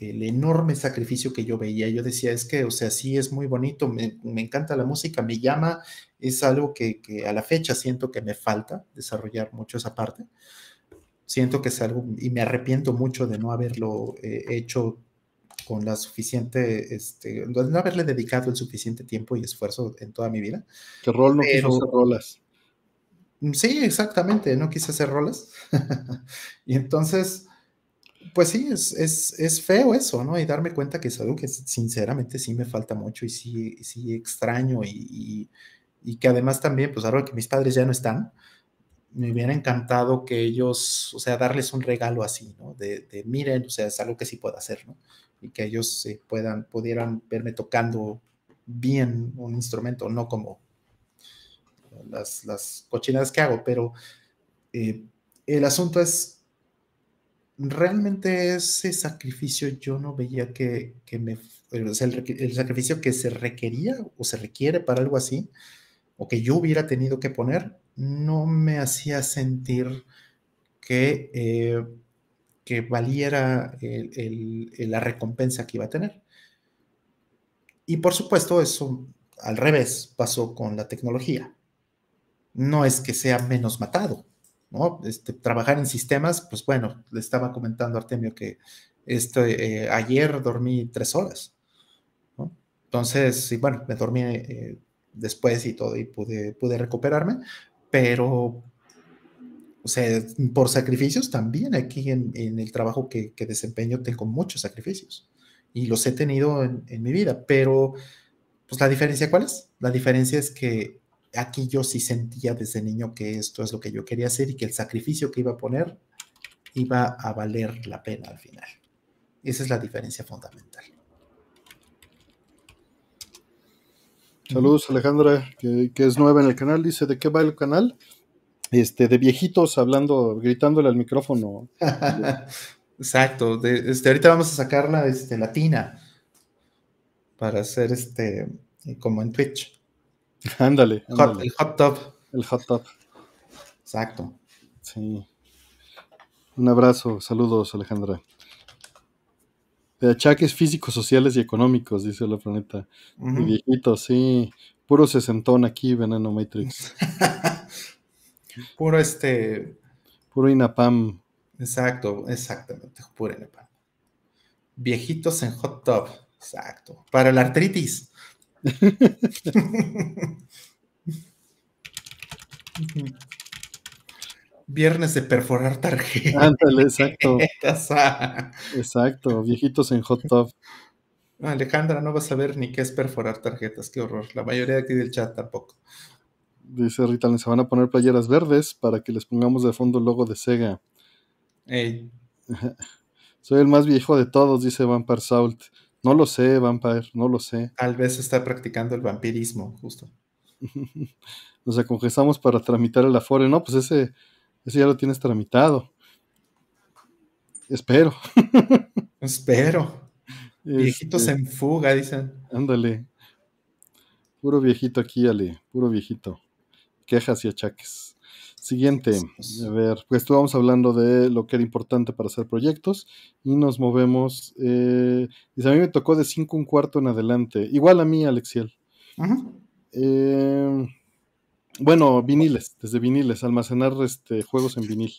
enorme sacrificio que yo veía. Yo decía, es que, o sea, sí es muy bonito, me, encanta la música, me llama, es algo que, a la fecha siento que me falta desarrollar mucho esa parte. Siento que es algo, y me arrepiento mucho de no haberlo eh, hecho con la suficiente, este, no haberle dedicado el suficiente tiempo y esfuerzo en toda mi vida. Que rol no quiso hacer rolas. Sí, exactamente, no quise hacer rolas. y entonces pues sí, es, es, feo eso, ¿no? Y darme cuenta que es algo que sinceramente sí me falta mucho y sí, sí extraño y, que además también, pues ahora que mis padres ya no están, me hubiera encantado que ellos, o sea, darles un regalo así, ¿no? De, de miren, o sea, es algo que sí puedo hacer, ¿no? Y que ellos se puedan, pudieran verme tocando bien un instrumento, no como las, las cochinadas que hago, pero eh, el asunto es realmente ese sacrificio yo no veía que, me, el, sacrificio que se requería o se requiere para algo así, o que yo hubiera tenido que poner, no me hacía sentir que, eh, que valiera la recompensa que iba a tener. Y por supuesto, eso al revés pasó con la tecnología. No es que sea menos matado, ¿no? Este, trabajar en sistemas, pues bueno, le estaba comentando a Artemio que este, ayer dormí tres horas, Entonces, bueno, me dormí eh, después y todo y pude, pude recuperarme, pero, o sea, por sacrificios también aquí en, en el trabajo que, desempeño tengo muchos sacrificios y los he tenido en, en mi vida, pero, pues la diferencia cuál es? La diferencia es que aquí yo sí sentía desde niño que esto es lo que yo quería hacer y que el sacrificio que iba a poner iba a valer la pena al final. Esa es la diferencia fundamental. Saludos Alejandra, que, es nueva en el canal. Dice, ¿de qué va el canal? Este, de viejitos hablando, gritándole al micrófono. Exacto. De, este, ahorita vamos a sacarla la este, latina para hacer este, como en Twitch. Ándale. El hot top. El hot top. Exacto. Sí. Un abrazo, saludos Alejandra. De achaques físicos, sociales y económicos, dice la planeta. viejitos sí. Puro sesentón aquí, Veneno Matrix. Puro este. Puro Inapam. Exacto, exactamente. Puro Inapam. Viejitos en hot top Exacto. Para la artritis. Viernes de perforar tarjetas. exacto. exacto, viejitos en hot tub. Alejandra, no vas a ver ni qué es perforar tarjetas, qué horror. La mayoría aquí del chat tampoco. Dice Rita, se van a poner playeras verdes para que les pongamos de fondo el logo de Sega. Soy el más viejo de todos, dice Vampire Salt. No lo sé, Vampire, no lo sé. Tal vez está practicando el vampirismo, justo. Nos acongestamos para tramitar el Afore. No, pues ese, ese ya lo tienes tramitado. Espero. Espero. Este, Viejitos en fuga, dicen. Ándale. Puro viejito aquí, Ale. Puro viejito. Quejas y achaques. Siguiente. A ver, pues estuvimos hablando de lo que era importante para hacer proyectos y nos movemos. Eh, a mí me tocó de 5 un cuarto en adelante. Igual a mí, Alexiel. Eh, bueno, viniles, desde viniles, almacenar este, juegos en vinil.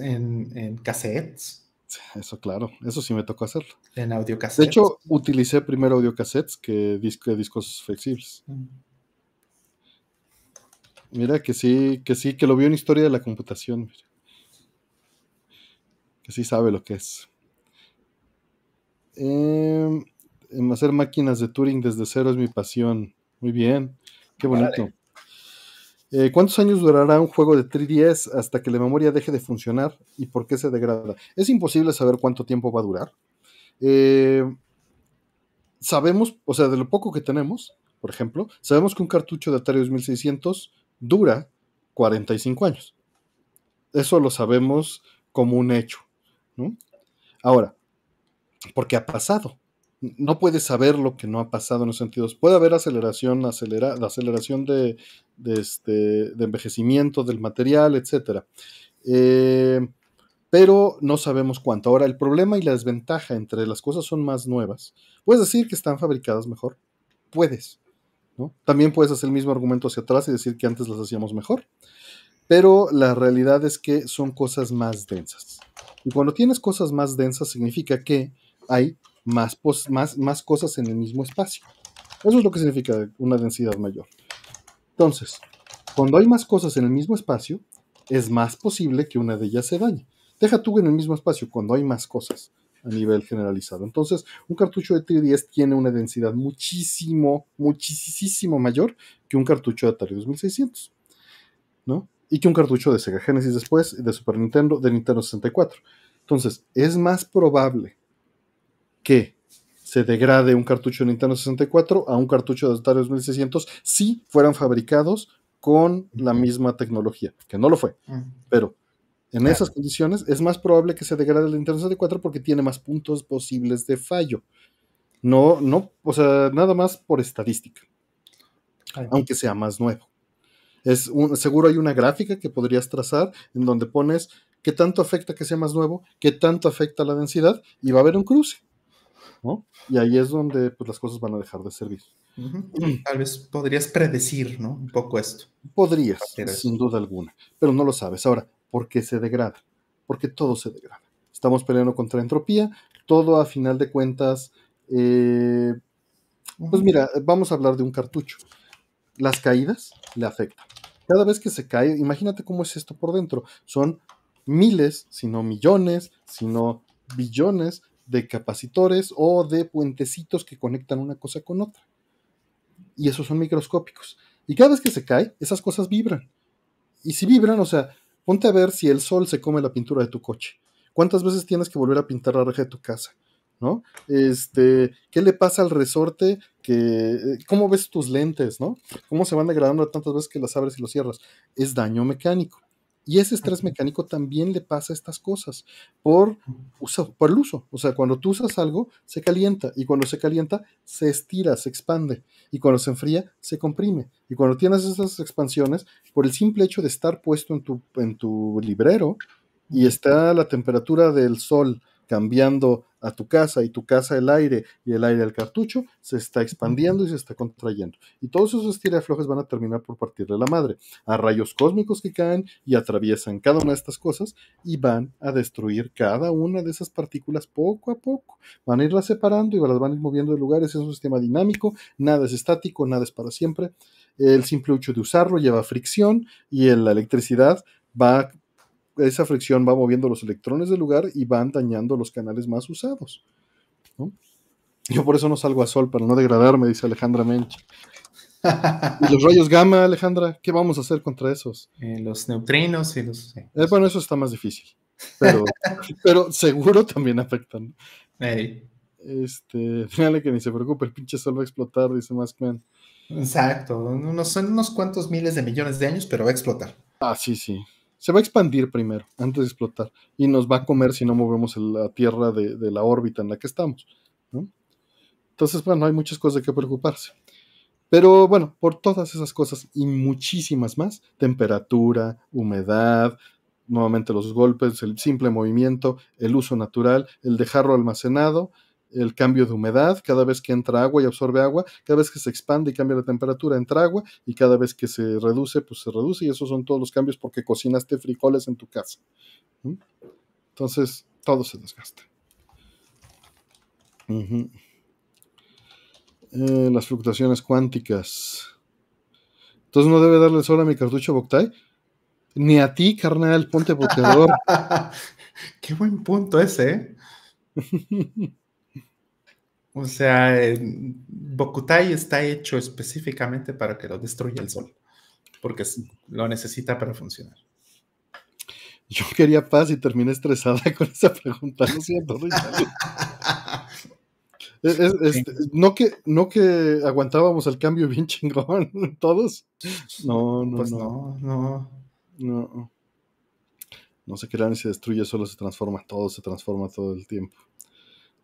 En, en cassettes. Eso, claro, eso sí me tocó hacerlo. En audiocassettes. De hecho, utilicé primero audio cassettes que discos flexibles. Mm. Mira que sí, que sí, que lo vio en historia de la computación. Que sí sabe lo que es. Em, en hacer máquinas de Turing desde cero es mi pasión. Muy bien, qué bonito. Eh, ¿Cuántos años durará un juego de 3DS hasta que la memoria deje de funcionar y por qué se degrada? Es imposible saber cuánto tiempo va a durar. Eh, sabemos, o sea, de lo poco que tenemos, por ejemplo, sabemos que un cartucho de Atari 2600 dura 45 años. Eso lo sabemos como un hecho. ¿no? Ahora, porque ha pasado. No puedes saber lo que no ha pasado en los sentidos. Puede haber aceleración, la aceleración este, de, envejecimiento del material, etc. Eh, pero no sabemos cuánto. Ahora, el problema y la desventaja entre las cosas son más nuevas. Puedes decir que están fabricadas mejor. Puedes. También puedes hacer el mismo argumento hacia atrás y decir que antes las hacíamos mejor, pero la realidad es que son cosas más densas. Y cuando tienes cosas más densas significa que hay más, más, más cosas en el mismo espacio. Eso es lo que significa una densidad mayor. Entonces, cuando hay más cosas en el mismo espacio, es más posible que una de ellas se dañe. Deja tú en el mismo espacio cuando hay más cosas a nivel generalizado. Entonces, un cartucho de 3 10 tiene una densidad muchísimo, muchísimo mayor que un cartucho de Atari 2600, ¿no? Y que un cartucho de Sega Genesis después, de Super Nintendo, de Nintendo 64. Entonces, es más probable que se degrade un cartucho de Nintendo 64 a un cartucho de Atari 2600 si fueran fabricados con la misma tecnología, que no lo fue, pero en esas condiciones es más probable que se degrade el de 4 porque tiene más puntos posibles de fallo. No, no, o sea, nada más por estadística. Aunque sea más nuevo. Es seguro hay una gráfica que podrías trazar en donde pones qué tanto afecta que sea más nuevo, qué tanto afecta la densidad y va a haber un cruce. Y ahí es donde pues, las cosas van a dejar de servir. Tal vez podrías predecir, ¿no? Un poco esto. Podrías, sin duda alguna, pero no lo sabes. Ahora, porque se degrada, porque todo se degrada. Estamos peleando contra la entropía, todo a final de cuentas, eh, pues mira, vamos a hablar de un cartucho. Las caídas le afectan. Cada vez que se cae, imagínate cómo es esto por dentro. Son miles, si no millones, si no billones de capacitores o de puentecitos que conectan una cosa con otra. Y esos son microscópicos. Y cada vez que se cae, esas cosas vibran. Y si vibran, o sea, Ponte a ver si el sol se come la pintura de tu coche. ¿Cuántas veces tienes que volver a pintar la reja de tu casa? ¿No? Este, ¿qué le pasa al resorte? Que, eh, ¿Cómo ves tus lentes, no? ¿Cómo se van degradando tantas veces que las abres y las cierras? Es daño mecánico. Y ese estrés mecánico también le pasa estas cosas por, uso, por el uso. O sea, cuando tú usas algo, se calienta. Y cuando se calienta, se estira, se expande. Y cuando se enfría, se comprime. Y cuando tienes esas expansiones, por el simple hecho de estar puesto en tu, en tu librero y está la temperatura del sol cambiando a tu casa y tu casa el aire y el aire al cartucho se está expandiendo y se está contrayendo. Y todos esos flojes van a terminar por partir de la madre a rayos cósmicos que caen y atraviesan cada una de estas cosas y van a destruir cada una de esas partículas poco a poco. Van a irlas separando y las van a ir moviendo de lugares. Es un sistema dinámico, nada es estático, nada es para siempre. El simple hecho de usarlo lleva fricción y la electricidad va esa fricción va moviendo los electrones del lugar y van dañando los canales más usados. Yo por eso no salgo a sol, para no degradarme, dice Alejandra Mench. ¿Y los rayos gamma, Alejandra? ¿Qué vamos a hacer contra esos? Eh, los neutrinos y los... Eh, eh, bueno, eso está más difícil. Pero, seguro también afectan. Este, dale que ni se preocupe, el pinche sol va a explotar, dice Maskman. Exacto, son unos cuantos miles de millones de años, pero va a explotar. Ah, sí, sí se va a expandir primero, antes de explotar, y nos va a comer si no movemos la Tierra de, la órbita en la que estamos. Entonces, bueno, hay muchas cosas de que preocuparse. Pero bueno, por todas esas cosas y muchísimas más, temperatura, humedad, nuevamente los golpes, el simple movimiento, el uso natural, el dejarlo almacenado, el cambio de humedad, cada vez que entra agua y absorbe agua, cada vez que se expande y cambia la temperatura entra agua y cada vez que se reduce, pues se reduce y esos son todos los cambios porque cocinaste frijoles en tu casa. Entonces, todo se desgasta. Eh, las fluctuaciones cuánticas. Entonces no debe darle sol a mi cartucho Boctai. Ni a ti, carnal, ponte boteador. Qué buen punto ese, ¿eh? O sea, Bokutai está hecho específicamente para que lo destruya el sol, porque lo necesita para funcionar. Yo quería paz y terminé estresada con esa pregunta, es, no, que, no que aguantábamos el cambio bien chingón todos. No, no, pues no, no, no. No. se crean se destruye, solo se transforma todo, se transforma todo el tiempo.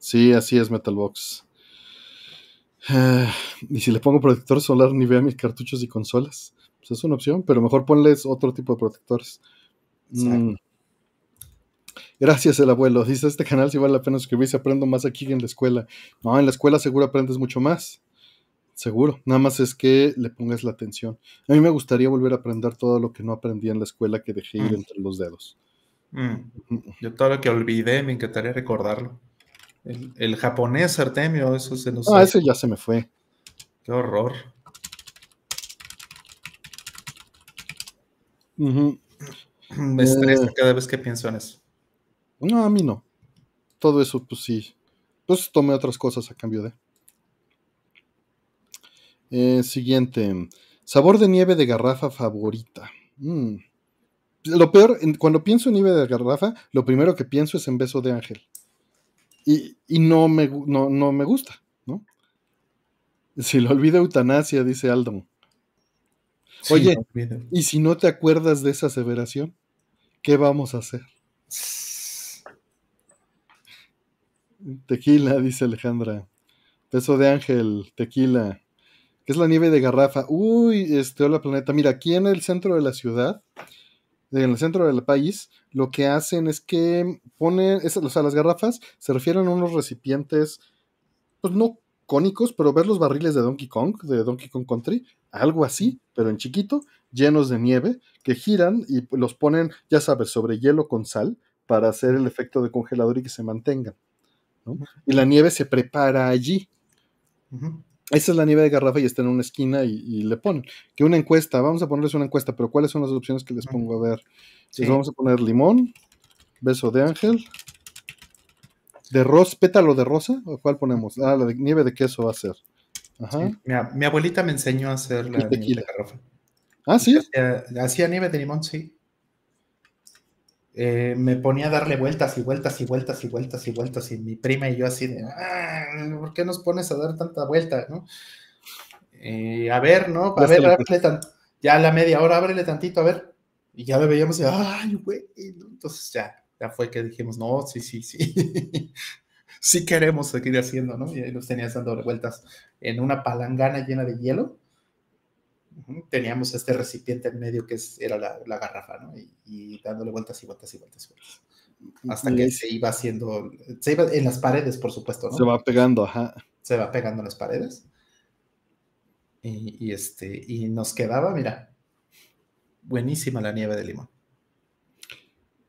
Sí, así es Metalbox. Box. Ah, y si le pongo protector solar ni vea mis cartuchos y consolas, pues es una opción, pero mejor ponles otro tipo de protectores. Mm. Gracias el abuelo. Dice, este canal si vale la pena suscribirse, aprendo más aquí que en la escuela. No, en la escuela seguro aprendes mucho más. Seguro, nada más es que le pongas la atención. A mí me gustaría volver a aprender todo lo que no aprendí en la escuela que dejé ir mm. entre los dedos. Mm. Yo todo lo que olvidé me encantaría recordarlo. El, japonés Artemio, eso se nos. Ah, ese ya se me fue. Qué horror. Me estresa eh. cada vez que pienso en eso. No, a mí no. Todo eso, pues sí. Pues tomé otras cosas a cambio de. Eh, siguiente. Sabor de nieve de garrafa favorita. Mm. Lo peor, cuando pienso en nieve de garrafa, lo primero que pienso es en beso de ángel y, no, me, no, me gusta, ¿no? Si lo olvida eutanasia, dice Aldon. Oye, ¿y si no te acuerdas de esa aseveración? ¿Qué vamos a hacer? Tequila, dice Alejandra. Peso de ángel, tequila. ¿Qué es la nieve de garrafa? Uy, este, hola planeta. Mira, aquí en el centro de la ciudad en el centro del país, lo que hacen es que ponen, o sea, las garrafas se refieren a unos recipientes, pues no cónicos, pero ver los barriles de Donkey Kong, de Donkey Kong Country, algo así, pero en chiquito, llenos de nieve, que giran y pues, los ponen, ya sabes, sobre hielo con sal para hacer el efecto de congelador y que se mantengan. Y la nieve se prepara allí. Esa es la nieve de garrafa y está en una esquina y, le ponen. Que una encuesta, vamos a ponerles una encuesta, pero ¿cuáles son las opciones que les pongo? A ver, si vamos a poner limón, beso de ángel, de rosa, pétalo de rosa, ¿o cuál ponemos? Ah, la de nieve de queso va a ser. Ajá. mi abuelita me enseñó a hacer la nieve de garrafa. Ah, sí. hacía nieve de limón, sí. Eh, me ponía a darle vueltas y vueltas y vueltas y vueltas y vueltas y mi prima y yo así de, ah, ¿por qué nos pones a dar tanta vuelta, no? Eh, a ver, ¿no? A ver, ya a la media hora, ábrele tantito, a ver. Y ya lo veíamos y, ay, güey, entonces ya, ya fue que dijimos, no, sí, sí, sí, sí queremos seguir haciendo, ¿no? Y nos teníamos dando vueltas en una palangana llena de hielo teníamos este recipiente en medio que era la, garrafa, ¿no? Y, dándole vueltas y vueltas y vueltas Hasta que se iba haciendo, se iba en las paredes, por supuesto, ¿no? Se va pegando, ajá. Se va pegando en las paredes. Y, este, y nos quedaba, mira, buenísima la nieve de limón.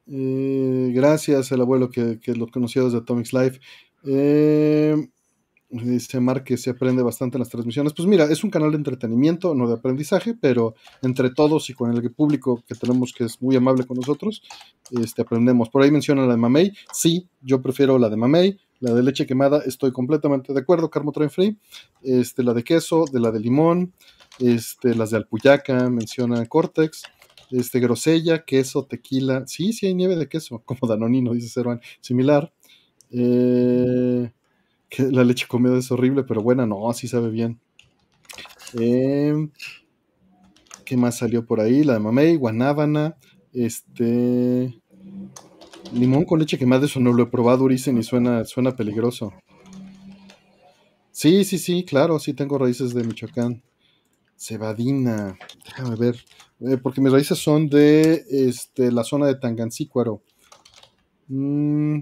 Eh, gracias, el abuelo que, que lo conoció desde Atomics Life. Eh, Dice Mar que se aprende bastante en las transmisiones. Pues mira, es un canal de entretenimiento, no de aprendizaje, pero entre todos y con el público que tenemos que es muy amable con nosotros, este, aprendemos. Por ahí menciona la de Mamey. Sí, yo prefiero la de Mamey. La de leche quemada, estoy completamente de acuerdo, Carmo Train Este, la de queso, de la de limón, este, las de Alpuyaca, menciona Cortex este, grosella, queso, tequila. Sí, sí hay nieve de queso, como Danonino, dice Serban, Similar. Eh, que la leche comida es horrible, pero buena, no, así sabe bien. Em, ¿Qué más salió por ahí? La de mamey, guanábana, este... Limón con leche que de eso no lo he probado, Uricen, y suena, suena peligroso. Sí, sí, sí, claro, sí tengo raíces de Michoacán. Cebadina, déjame ver, eh, porque mis raíces son de este, la zona de Tangancícuaro. Mmm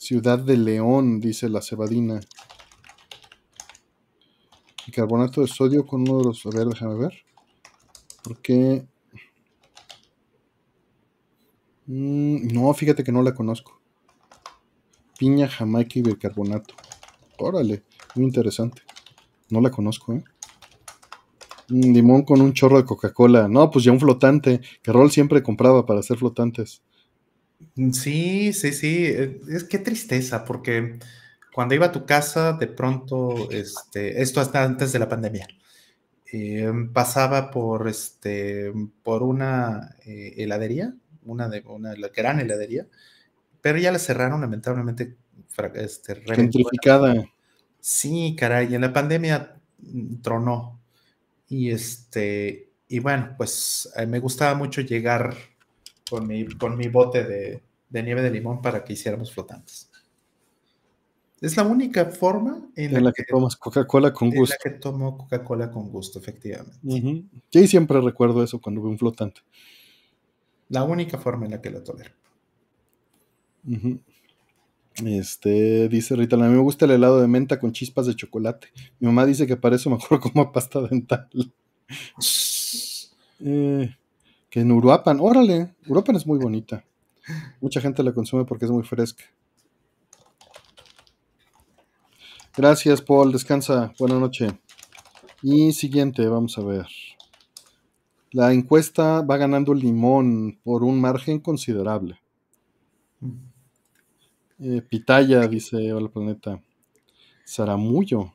Ciudad de León, dice la cebadina. bicarbonato carbonato de sodio con uno de los... A ver, déjame ver. ¿Por qué? Mm, no, fíjate que no la conozco. Piña, jamaica y bicarbonato. Órale, muy interesante. No la conozco, ¿eh? Mm, limón con un chorro de Coca-Cola. No, pues ya un flotante, que Rol siempre compraba para hacer flotantes. Mm, sí, sí, sí. Eh, es tristeza, porque cuando iba a tu casa, de pronto, este, esto hasta antes de la pandemia, eh, pasaba por, este, por una eh, heladería, una, de, una gran heladería, pero ya la cerraron, lamentablemente. Este, Sí, caray, en la pandemia mm, tronó. Y este, y bueno, pues me gustaba mucho llegar con mi, bote de, nieve de limón para que hiciéramos flotantes. Es la única forma en, la, que, tomas Coca-Cola con gusto. En la que tomo Coca-Cola con gusto, efectivamente. Yo siempre recuerdo eso cuando veo un flotante. La única forma en la que lo tolero. Este, dice Rita, a mí me gusta el helado de menta con chispas de chocolate. Mi mamá dice que para eso mejor como pasta dental. eh, que en Uruapan, órale, Uruapan es muy bonita. Mucha gente la consume porque es muy fresca. Gracias, Paul. Descansa. Buena noche. Y siguiente, vamos a ver. La encuesta va ganando el Limón por un margen considerable. Eh, Pitaya, dice Hola Planeta. Saramuyo.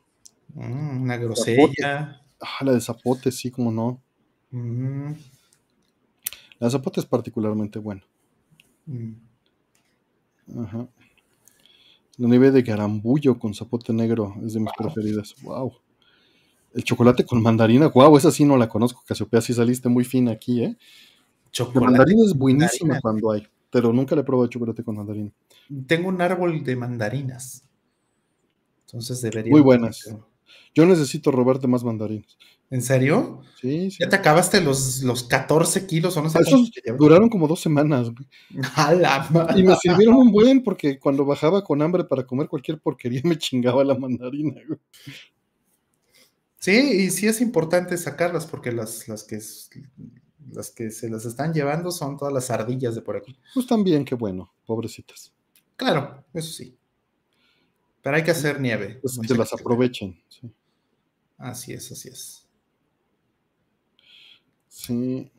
Mm, una grosella. Ah, la de Zapote, sí, como no. Mm. La zapote es particularmente buena. Mm. La nieve de garambullo con zapote negro es de mis preferidas. Wow. El chocolate con mandarina, wow, esa sí no la conozco, Casiopea, si saliste muy fina aquí, ¿eh? Chocolate. mandarina es buenísima cuando hay, pero nunca le he probado chocolate con mandarina. Tengo un árbol de mandarinas. Entonces debería. Muy buenas. Yo necesito robarte más mandarinas. ¿En serio? Sí, sí. ¿Ya te acabaste los, 14 kilos o no sé ah, duraron como dos semanas. A Y me sirvieron un buen porque cuando bajaba con hambre para comer cualquier porquería me chingaba la mandarina. Sí, y sí es importante sacarlas porque las, que, las que se las están llevando son todas las ardillas de por aquí. Pues también, qué bueno, pobrecitas. Claro, eso sí. Pero hay que hacer nieve. Pues que las aprovechen. Así es, así es. Sí.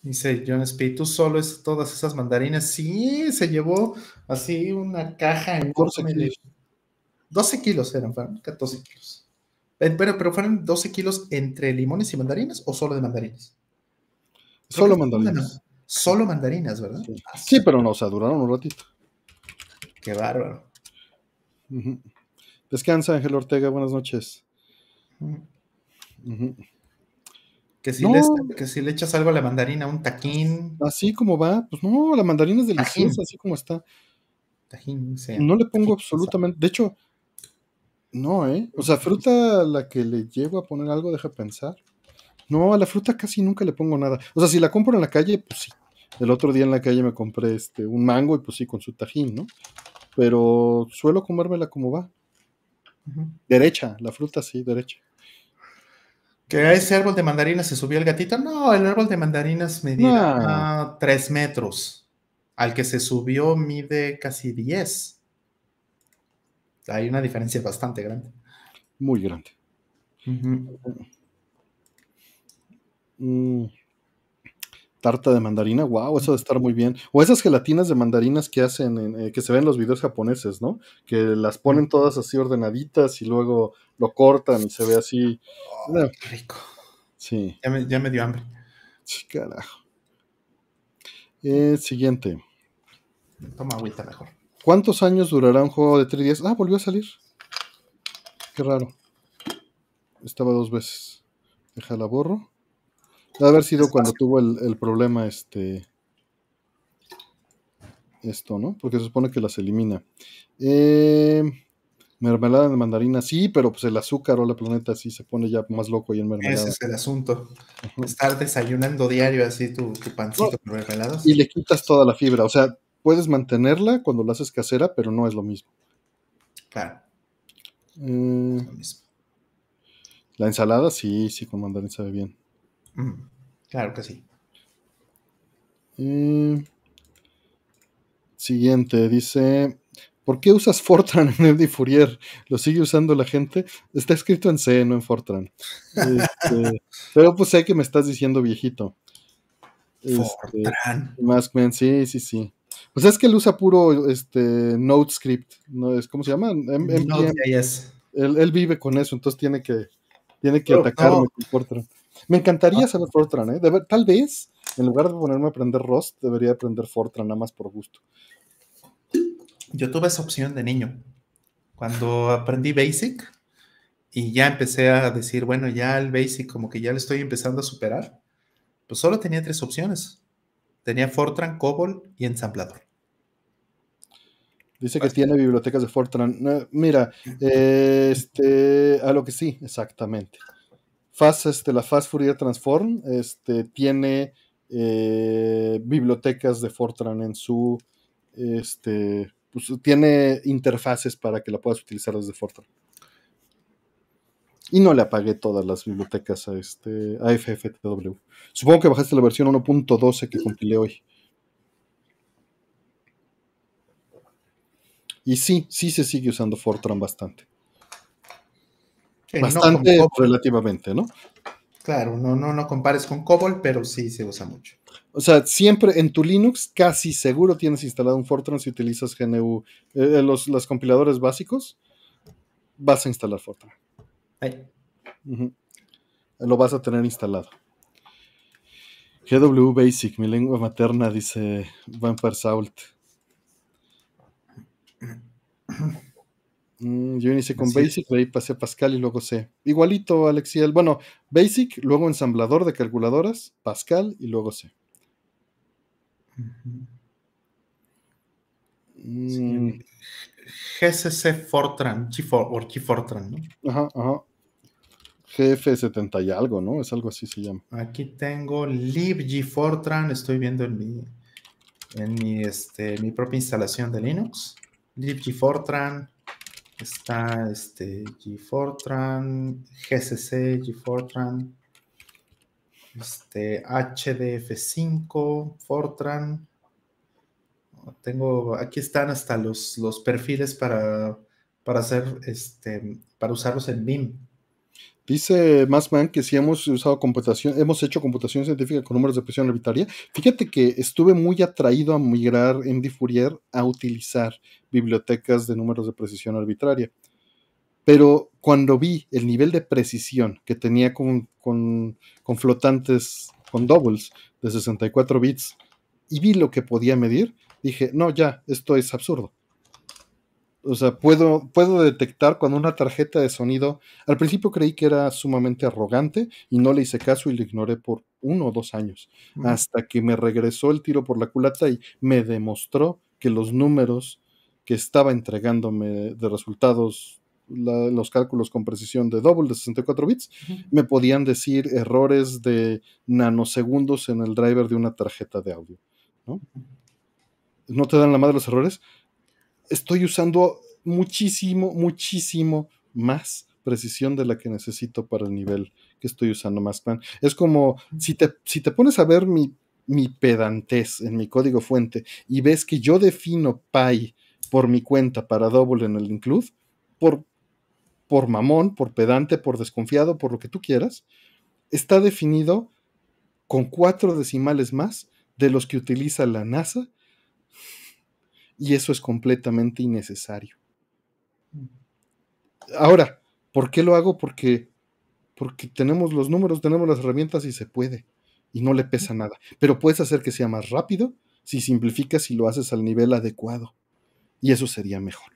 Dice John espíritu solo es todas esas mandarinas. Sí, se llevó así una caja en 12 kilos. 12 kilos eran, fueron 14 kilos. Eh, pero, pero fueron 12 kilos entre limones y mandarinas o solo de mandarinas? Solo mandarinas. Solo mandarinas, ¿verdad? Ah, sí. pero no, o sea, duraron un ratito. Qué bárbaro. Descansa, Ángel Ortega, buenas noches. Mm. Que si, le, echas algo a la mandarina, un taquín. Así como va, pues no, la mandarina es deliciosa, así como está. Tajín, sí. No le pongo absolutamente. De hecho, no, ¿eh? O sea, fruta a la que le llevo a poner algo, deja pensar. No, a la fruta casi nunca le pongo nada. O sea, si la compro en la calle, pues sí. El otro día en la calle me compré este, un mango y pues sí, con su tajín, ¿no? Pero suelo comérmela como va. Derecha, la fruta sí, derecha. ¿Que a ese árbol de mandarinas se subió el gatito? No, el árbol de mandarinas medía tres 3 metros. Al que se subió mide casi 10. Hay una diferencia bastante grande. Muy grande tarta de mandarina, wow, eso de estar muy bien. O esas gelatinas de mandarinas que hacen, eh, que se ven en los videos japoneses, ¿no? Que las ponen todas así ordenaditas y luego lo cortan y se ve así. Oh, qué rico. Sí. Ya me, dio hambre. Sí, carajo. Eh, siguiente. Toma agüita mejor. ¿Cuántos años durará un juego de 3 Ah, volvió a salir. Qué raro. Estaba dos veces. deja la borro. Debe haber sido cuando tuvo el, problema este. Esto, ¿no? Porque se supone que las elimina. Eh, mermelada de mandarina, sí, pero pues el azúcar o la planeta sí se pone ya más loco y en mermelada. Ese es el asunto. Estar desayunando diario así tu, tu pancito con mermeladas. Y le quitas toda la fibra. O sea, puedes mantenerla cuando la haces casera, pero no es lo mismo. Claro. Eh, es lo mismo. La ensalada, sí, sí, con mandarina sabe bien. Mm, claro que sí. Mm. Siguiente, dice, ¿por qué usas Fortran en de Fourier? ¿Lo sigue usando la gente? Está escrito en C, no en Fortran. Este, pero pues sé que me estás diciendo viejito. Fortran. Este, sí, sí, sí. Pues es que él usa puro este, ¿no? ¿Cómo se llama? Em, em, em, él, vive con eso, entonces tiene que, tiene que oh, atacarme con Fortran. Me encantaría saber ah. Fortran, ¿eh? tal vez, en lugar de ponerme a aprender Rust, debería aprender Fortran nada más por gusto. Yo tuve esa opción de niño. Cuando aprendí Basic y ya empecé a decir, bueno, ya el Basic como que ya lo estoy empezando a superar, pues solo tenía tres opciones. Tenía Fortran, Cobol y ensamblador. Dice que tiene bibliotecas de Fortran. Mira, este, a lo que sí, exactamente. Este, la Fast Fourier Transform este, tiene eh, bibliotecas de Fortran en su. Este, pues, tiene interfaces para que la puedas utilizar desde Fortran. Y no le apagué todas las bibliotecas a, este, a FFTW. Supongo que bajaste la versión 1.12 que compilé hoy. Y sí, sí se sigue usando Fortran bastante. Bastante relativamente, ¿no? Claro, no, no, no compares con COBOL, pero sí se usa mucho. O sea, siempre en tu Linux casi seguro tienes instalado un Fortran si utilizas GNU, eh, eh, los, compiladores básicos, vas a instalar Fortran. Ahí. Lo vas a tener instalado. GW Basic, mi lengua materna, dice Vampire Salt. Mm, yo inicié con Basic, ahí pasé Pascal y luego C. Igualito, Alexiel. Bueno, Basic, luego ensamblador de calculadoras, Pascal y luego C. Mm. GCC Fortran, fortran ¿no? Ajá, ajá. GF70 y algo, ¿no? Es algo así se llama. Aquí tengo LibG Fortran, estoy viendo en mi, en mi, este, propia instalación de Linux. LibG Fortran Está este, GFortran, GCC, GFortran, este, HDF5, Fortran. Tengo, aquí están hasta los, los perfiles para, para hacer, este, para usarlos en BIM. Dice Massman que si hemos usado computación, hemos hecho computación científica con números de precisión arbitraria. Fíjate que estuve muy atraído a migrar en Fourier a utilizar bibliotecas de números de precisión arbitraria. Pero cuando vi el nivel de precisión que tenía con, con, con flotantes, con doubles de 64 bits, y vi lo que podía medir, dije, no, ya, esto es absurdo o sea, puedo, puedo detectar cuando una tarjeta de sonido, al principio creí que era sumamente arrogante y no le hice caso y lo ignoré por uno o dos años, mm. hasta que me regresó el tiro por la culata y me demostró que los números que estaba entregándome de resultados, los cálculos con precisión de doble de 64 bits, me podían decir errores de nanosegundos en el driver de una tarjeta de audio. ¿no? no te dan la madre los errores, estoy usando muchísimo, muchísimo más precisión de la que necesito para el nivel que estoy usando más pan Es como si te, si te pones a ver mi, mi pedantez en mi código fuente y ves que yo defino pi por mi cuenta para doble en el include, por, por mamón, por pedante, por desconfiado, por lo que tú quieras, está definido con cuatro decimales más de los que utiliza la NASA y eso es completamente innecesario. Ahora, ¿por qué lo hago? Porque, porque tenemos los números, tenemos las herramientas y se puede, y no le pesa nada. Pero puedes hacer que sea más rápido si simplificas y lo haces al nivel adecuado, y eso sería mejor.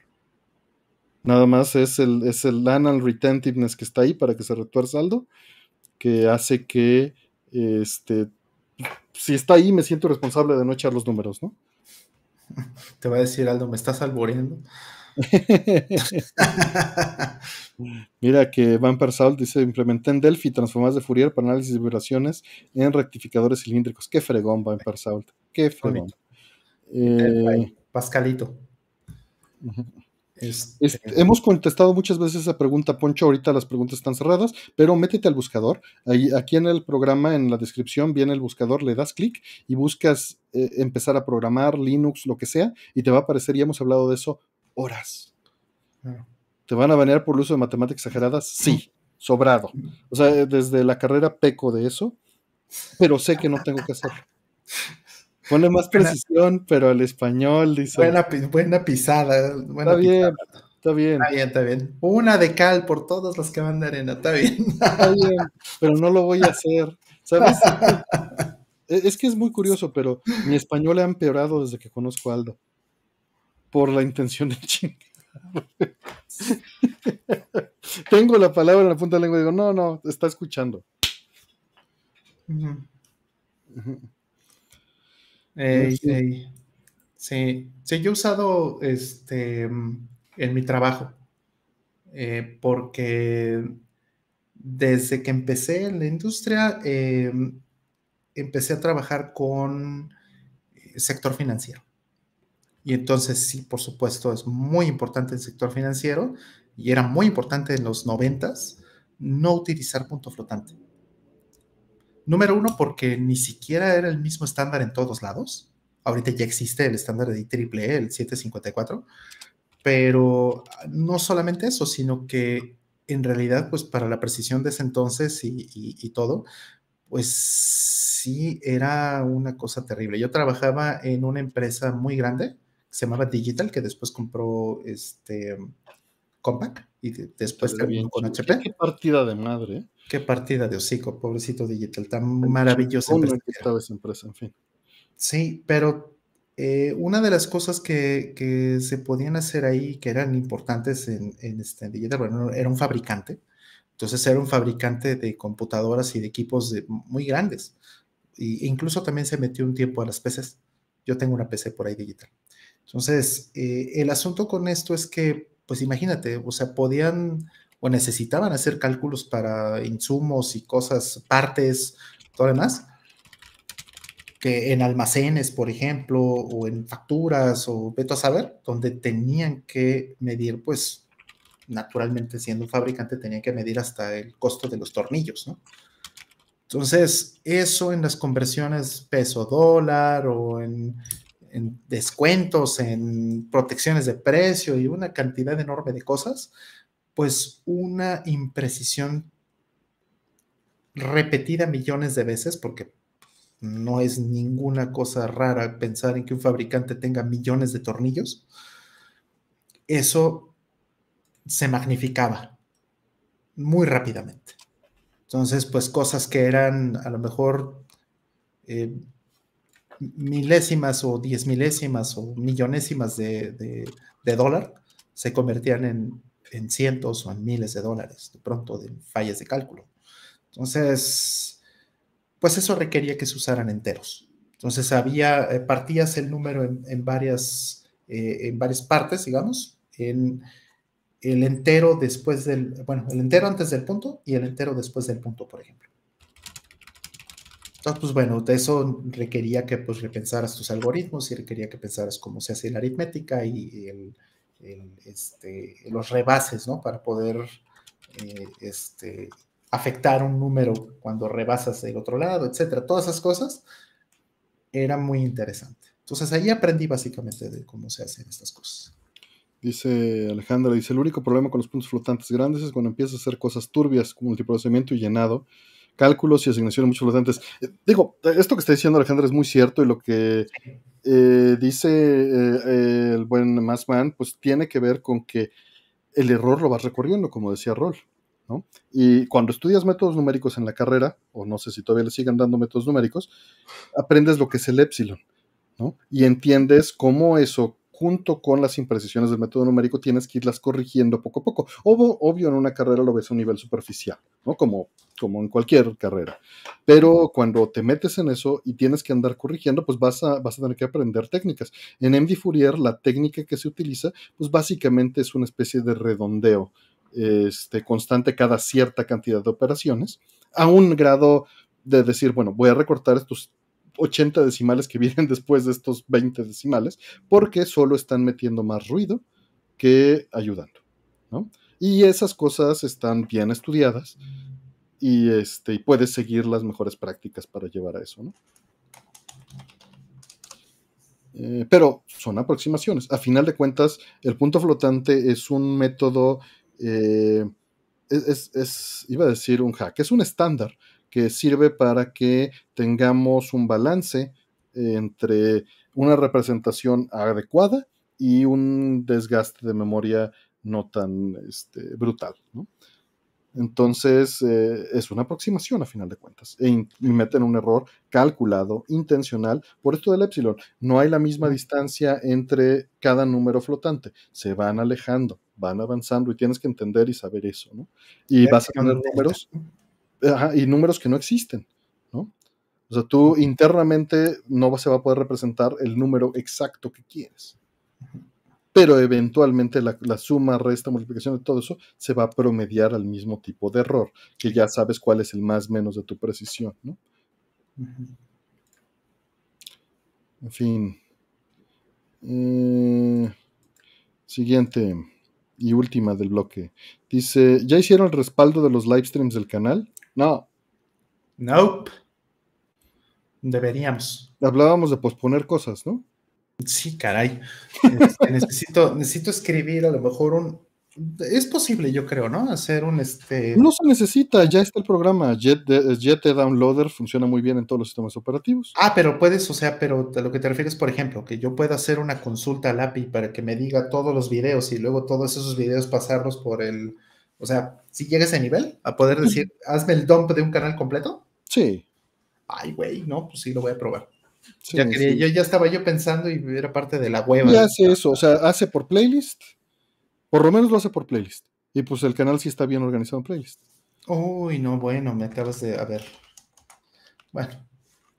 Nada más es el, es el anal retentiveness que está ahí para que se el saldo, que hace que este, si está ahí, me siento responsable de no echar los números, ¿no? Te va a decir Aldo, me estás alboreando. Mira que Van Persault dice: implementé en Delphi transformadas de Fourier para análisis de vibraciones en rectificadores cilíndricos. Qué fregón, Van Persault. Qué fregón. Eh, Pascalito. Este, este, hemos contestado muchas veces esa pregunta, Poncho. Ahorita las preguntas están cerradas, pero métete al buscador. Ahí, aquí en el programa, en la descripción, viene el buscador, le das clic y buscas eh, empezar a programar Linux, lo que sea, y te va a aparecer, y hemos hablado de eso horas. ¿Te van a banear por el uso de matemáticas exageradas? Sí, sobrado. O sea, desde la carrera peco de eso, pero sé que no tengo que hacerlo. Pone más precisión, pero el español dice. Buena, pisada. está bien, está bien. Está bien, está bien. Una de cal por todos los que van de arena, está bien. Está bien, pero no lo voy a hacer. ¿Sabes? es que es muy curioso, pero mi español ha empeorado desde que conozco a Aldo. Por la intención de chingar. Tengo la palabra en la punta de la lengua y digo, no, no, está escuchando. Pues sí. sí. yo he usado este en mi trabajo, eh, porque desde que empecé en la industria, em, empecé a trabajar con el eh, sector financiero. Y entonces sí, por supuesto, es muy importante el sector financiero y era muy importante en los noventas no utilizar punto flotante. Número uno, porque ni siquiera era el mismo estándar en todos lados. Ahorita ya existe el estándar de IEEE, e, el 754, pero ah, no solamente eso, sino que en realidad, pues para la precisión de ese entonces y, todo, pues sí era una cosa terrible. Yo trabajaba en una empresa muy grande, que se llamaba Digital, que después compró este Compaq y después también con HP. Qué partida de madre. ¿eh? Qué partida de hocico, pobrecito Digital, tan maravilloso. empresa. Sí, pero eh, una de las cosas que, se podían hacer ahí que eran importantes en, este Digital, bueno, era un fabricante. Entonces era un fabricante de computadoras y de equipos muy grandes. E incluso también se metió un tiempo a las PCs. Yo tengo una PC por ahí digital. Entonces, eh, el asunto con esto es que, pues imagínate, o sea, podían o necesitaban hacer cálculos para insumos y cosas, partes, todo lo demás, que en almacenes, por ejemplo, o en facturas, o veto a saber, donde tenían que medir, pues, naturalmente siendo un fabricante, tenían que medir hasta el costo de los tornillos, ¿no? Entonces, eso en las conversiones peso-dólar o en, en, descuentos, en protecciones de precio y una cantidad enorme de cosas, pues una imprecisión repetida millones de veces, porque no es ninguna cosa rara pensar en que un fabricante tenga millones de tornillos, eso se magnificaba muy rápidamente. Entonces, pues cosas que eran a lo mejor eh, milésimas o diez milésimas o millonésimas de, de, de dólar se convertían en en cientos o en miles de dólares, de pronto de fallas de cálculo. Entonces, pues eso requería que se usaran enteros. Entonces, había, eh, partías el número en, varias, eh, en varias partes, digamos, en el entero después del, bueno, el entero antes del punto y el entero después del punto, por ejemplo. Entonces, pues bueno, eso requería que pues repensaras tus algoritmos y requería que pensaras cómo se hace la aritmética y el este, los rebases, ¿no? Para poder eh, este, afectar un número cuando rebasas del otro lado, etcétera. Todas esas cosas era muy interesante. Entonces ahí aprendí básicamente de cómo se hacen estas cosas. Dice Alejandra, dice, el único problema con los puntos flotantes grandes es cuando empiezas a hacer cosas turbias, como multiprocesamiento y llenado, cálculos y asignaciones mucho más grandes. Eh, digo, esto que está diciendo Alejandra es muy cierto y lo que eh, dice eh, el buen Massman, pues tiene que ver con que el error lo vas recorriendo, como decía Rol. Y cuando estudias métodos numéricos en la carrera, o no sé si todavía le sigan dando métodos numéricos, aprendes lo que es el epsilon, ¿no? Y entiendes cómo eso junto con las imprecisiones del método numérico, tienes que irlas corrigiendo poco a poco. Obvio, en una carrera lo ves a un nivel superficial, ¿no? Como, como en cualquier carrera. Pero cuando te metes en eso y tienes que andar corrigiendo, pues vas a, vas a tener que aprender técnicas. En MD Fourier, la técnica que se utiliza, pues básicamente es una especie de redondeo este, constante cada cierta cantidad de operaciones, a un grado de decir, bueno, voy a recortar estos 80 decimales que vienen después de estos 20 decimales, porque solo están metiendo más ruido que ayudando. Y esas cosas están bien estudiadas y, este, puedes seguir las mejores prácticas para llevar a eso. Eh, pero son aproximaciones. A final de cuentas, el punto flotante es un método, eh, es, iba a decir un hack, es un estándar que sirve para que tengamos un balance entre una representación adecuada y un desgaste de memoria no tan este, brutal. ¿no? Entonces, eh, es una aproximación a final de cuentas. E y meten un error calculado, intencional, por esto del epsilon. No hay la misma distancia entre cada número flotante. Se van alejando, van avanzando y tienes que entender y saber eso. ¿no? Y vas números y números que no existen, ¿no? O sea, tú internamente no se va a poder representar el número exacto que quieres. Pero eventualmente la, suma, resta, multiplicación de todo eso se va a promediar al mismo tipo de error, que ya sabes cuál es el más menos de tu precisión, ¿no? En fin. Mm, siguiente y última del bloque. Dice, ¿ya hicieron el respaldo de los live streams del canal? No. Nope. Deberíamos. Hablábamos de posponer cosas, ¿no? Sí, caray. Este, necesito, necesito escribir a lo mejor un. Es posible, yo creo, ¿no? Hacer un este. No se necesita, ya está el programa. Jet, Jet Downloader funciona muy bien en todos los sistemas operativos. Ah, pero puedes, o sea, pero a lo que te refieres, por ejemplo, que yo pueda hacer una consulta al API para que me diga todos los videos y luego todos esos videos pasarlos por el o sea, si llega a ese nivel, a poder decir, hazme el dump de un canal completo. Sí. Ay, güey, no, pues sí, lo voy a probar. ya ya estaba yo pensando y era parte de la hueva. Y hace eso, o sea, hace por playlist. Por lo menos lo hace por playlist. Y pues el canal sí está bien organizado en playlist. Uy, no, bueno, me acabas de. A ver. Bueno,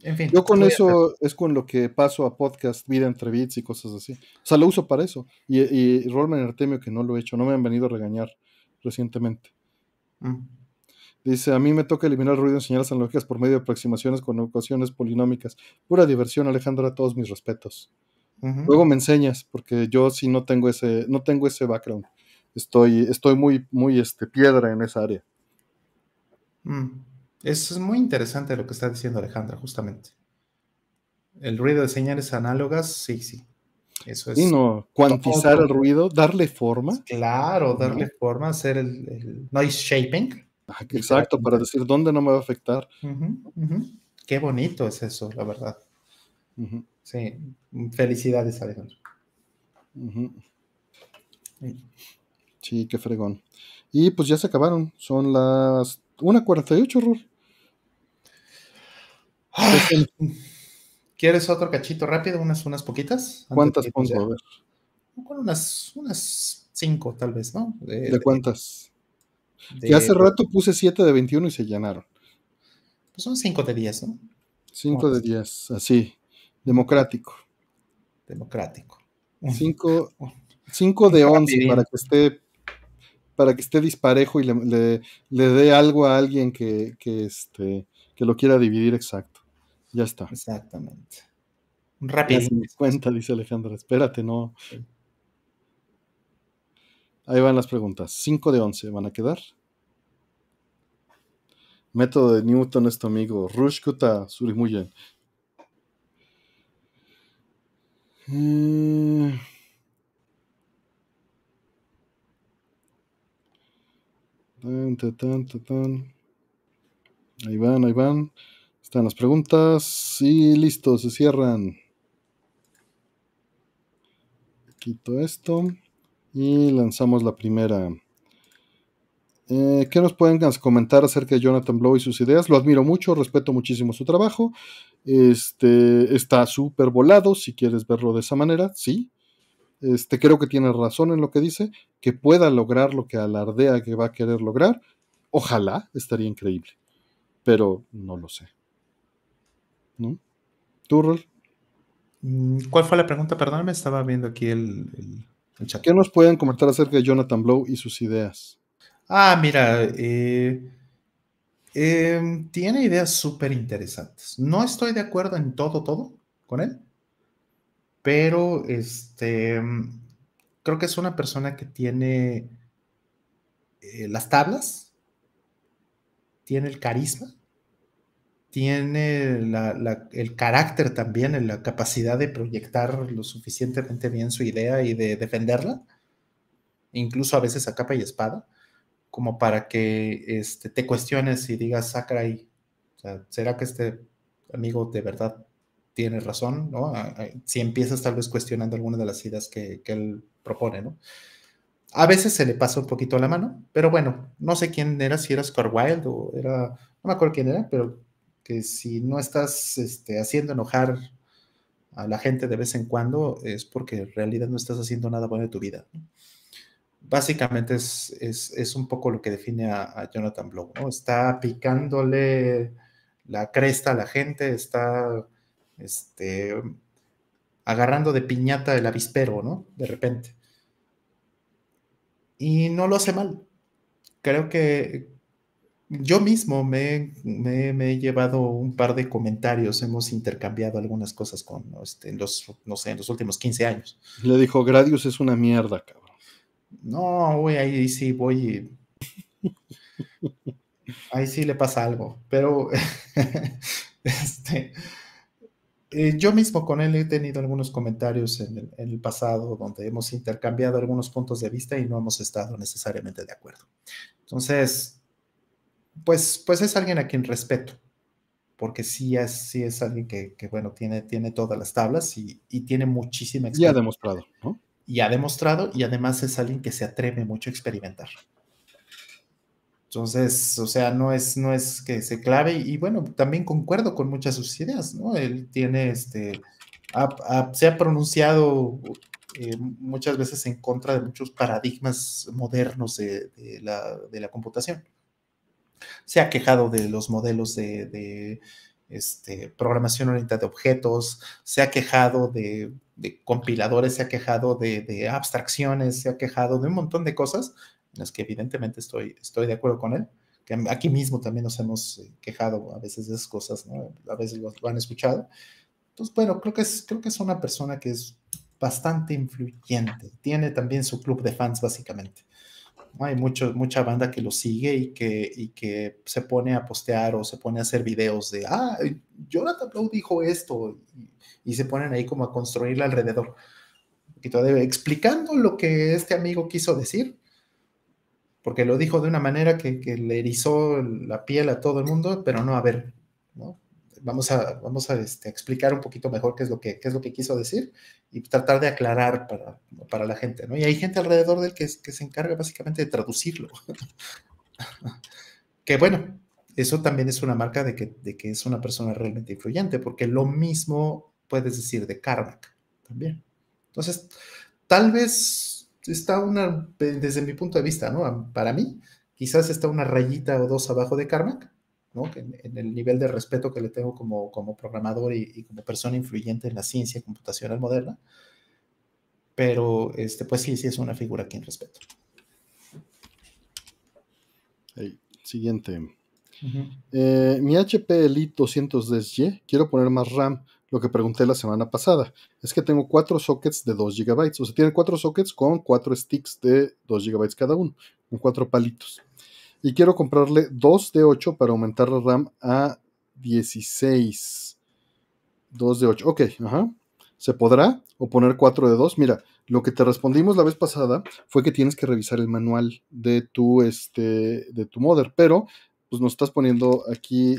en fin. Yo con eso es con lo que paso a podcast, vida entre bits y cosas así. O sea, lo uso para eso. Y, y Artemio, que no lo he hecho, no me han venido a regañar recientemente. Mm. Dice, a mí me toca eliminar el ruido de señales analógicas por medio de aproximaciones con ecuaciones polinómicas. Pura diversión, Alejandra, todos mis respetos. Luego me enseñas, porque yo sí no tengo ese, no tengo ese background. Estoy, estoy muy, muy este, piedra en esa área. Mm. Es muy interesante lo que está diciendo Alejandra, justamente. El ruido de señales análogas, sí, sí. Eso es. Sino cuantizar el ruido, darle forma. Claro, darle forma, hacer el, noise shaping. Ah, exacto, para decir dónde no me va a afectar. Qué bonito es eso, la verdad. Sí, felicidades, Alejandro. Sí, qué fregón. Y pues ya se acabaron, son las 1.48, Rur. ¿Quieres otro cachito rápido? Unas, unas poquitas. ¿Cuántas pongo? unas, unas cinco, tal vez, ¿no? ¿De, cuántas? que hace rato puse siete de 21 y se llenaron. Pues son cinco de diez, ¿no? Cinco de diez, así. Democrático. Democrático. Cinco de once para que esté para que esté disparejo y le, dé algo a alguien que, que, este, que lo quiera dividir exacto. Ya está. Exactamente. Rápido. cuenta, dice Alejandra. Espérate, no. Ahí van las preguntas. 5 de 11 van a quedar. Método de Newton es tu amigo. Rushkuta Surimuyen. Mm. Tan, Tan, tan, tan, ahí van, ahí van. Están las preguntas y listo, se cierran. Quito esto y lanzamos la primera. Eh, ¿Qué nos pueden comentar acerca de Jonathan Blow y sus ideas? Lo admiro mucho, respeto muchísimo su trabajo. Este, está súper volado, si quieres verlo de esa manera, sí. Este, creo que tiene razón en lo que dice, que pueda lograr lo que alardea que va a querer lograr. Ojalá, estaría increíble, pero no lo sé. ¿no? ¿Tú, mm, ¿Cuál fue la pregunta? Perdón, me estaba viendo aquí el, chat. ¿Qué nos pueden comentar acerca de Jonathan Blow y sus ideas? Ah, mira, eh, em, tiene ideas súper interesantes. No estoy de acuerdo en todo, todo con él, pero este, em, creo que es una persona que tiene eh, las tablas, tiene el carisma tiene el carácter también, la capacidad de proyectar lo suficientemente bien su idea y de defenderla, incluso a veces a capa y espada, como para que este, te cuestiones y digas, sacra ah, ahí, ¿será que este amigo de verdad tiene razón? ¿no? Ah, ah, si empiezas tal vez cuestionando alguna de las ideas que, él propone, ¿no? A veces se le pasa un poquito la mano, pero bueno, no sé quién era, si era Oscar Wilde o era, no me acuerdo quién era, pero que si no estás este, haciendo enojar a la gente de vez en cuando, es porque en realidad no estás haciendo nada bueno de tu vida. Básicamente es, es, un poco lo que define a, Jonathan Blow, ¿no? Está picándole la cresta a la gente, está este, agarrando de piñata el avispero, ¿no? De repente. Y no lo hace mal. Creo que, yo mismo me, he llevado un par de comentarios, hemos intercambiado algunas cosas con este, no sé, en los últimos 15 años. Le dijo, Gradius es una mierda, cabrón. No, güey, ahí sí voy. ahí sí le pasa algo, pero este, eh, yo mismo con él he tenido algunos comentarios en el, pasado donde hemos intercambiado algunos puntos de vista y no hemos estado necesariamente de acuerdo. Entonces, pues, pues, es alguien a quien respeto, porque sí es, sí es alguien que, bueno, tiene, tiene todas las tablas y, tiene muchísima experiencia. Y ha demostrado, ¿no? Y ha demostrado, y además es alguien que se atreve mucho a experimentar. Entonces, o sea, no es, no es que se clave, y bueno, también concuerdo con muchas de sus ideas, ¿no? Él tiene este. se ha pronunciado eh, muchas veces en contra de muchos paradigmas modernos de la computación se ha quejado de los modelos de, este, programación orientada a objetos, se ha quejado de, compiladores, se ha quejado de, abstracciones, se ha quejado de un montón de cosas en las que evidentemente estoy, de acuerdo con él. Que aquí mismo también nos hemos eh, quejado a veces de esas cosas, a veces lo, han escuchado. Entonces, bueno, creo que, creo que es una persona que es bastante influyente. Tiene también su club de fans, básicamente. Hay mucha banda que lo sigue y que, que se pone a postear o se pone a hacer videos de, ah, Jonathan Blow dijo esto, y, se ponen ahí como a construirle alrededor. y explicando lo que este amigo quiso decir, porque lo dijo de una manera que, que le erizó la piel a todo el mundo, pero no, a ver, ¿no? vamos a, este, explicar un poquito mejor qué es lo que, es lo que quiso decir y tratar de aclarar para, la gente, ¿no? Y hay gente alrededor del que, se encarga básicamente de traducirlo. que bueno, eso también es una marca de que, es una persona realmente influyente, porque lo mismo puedes decir de Carmack también. Entonces, tal vez está una, desde mi punto de vista, Para mí, quizás está una rayita o dos abajo de Carmack, en, el nivel de respeto que le tengo como, como programador y, como persona influyente en la ciencia computacional moderna. Pero, este, pues sí, sí es una figura que respeto. siguiente. Eh, mi HP Elite 210Y, quiero poner más RAM, lo que pregunté la semana pasada. Es que tengo cuatro sockets de 2 GB. O sea, tiene cuatro sockets con cuatro sticks de 2 GB cada uno, con cuatro palitos. Y quiero comprarle 2 de 8 para aumentar la RAM a 16. 2 de 8, ok, ajá. ¿Se podrá? ¿O poner 4 de 2? Mira, lo que te respondimos la vez pasada fue que tienes que revisar el manual de tu, este, de tu modder, pero pues nos estás poniendo aquí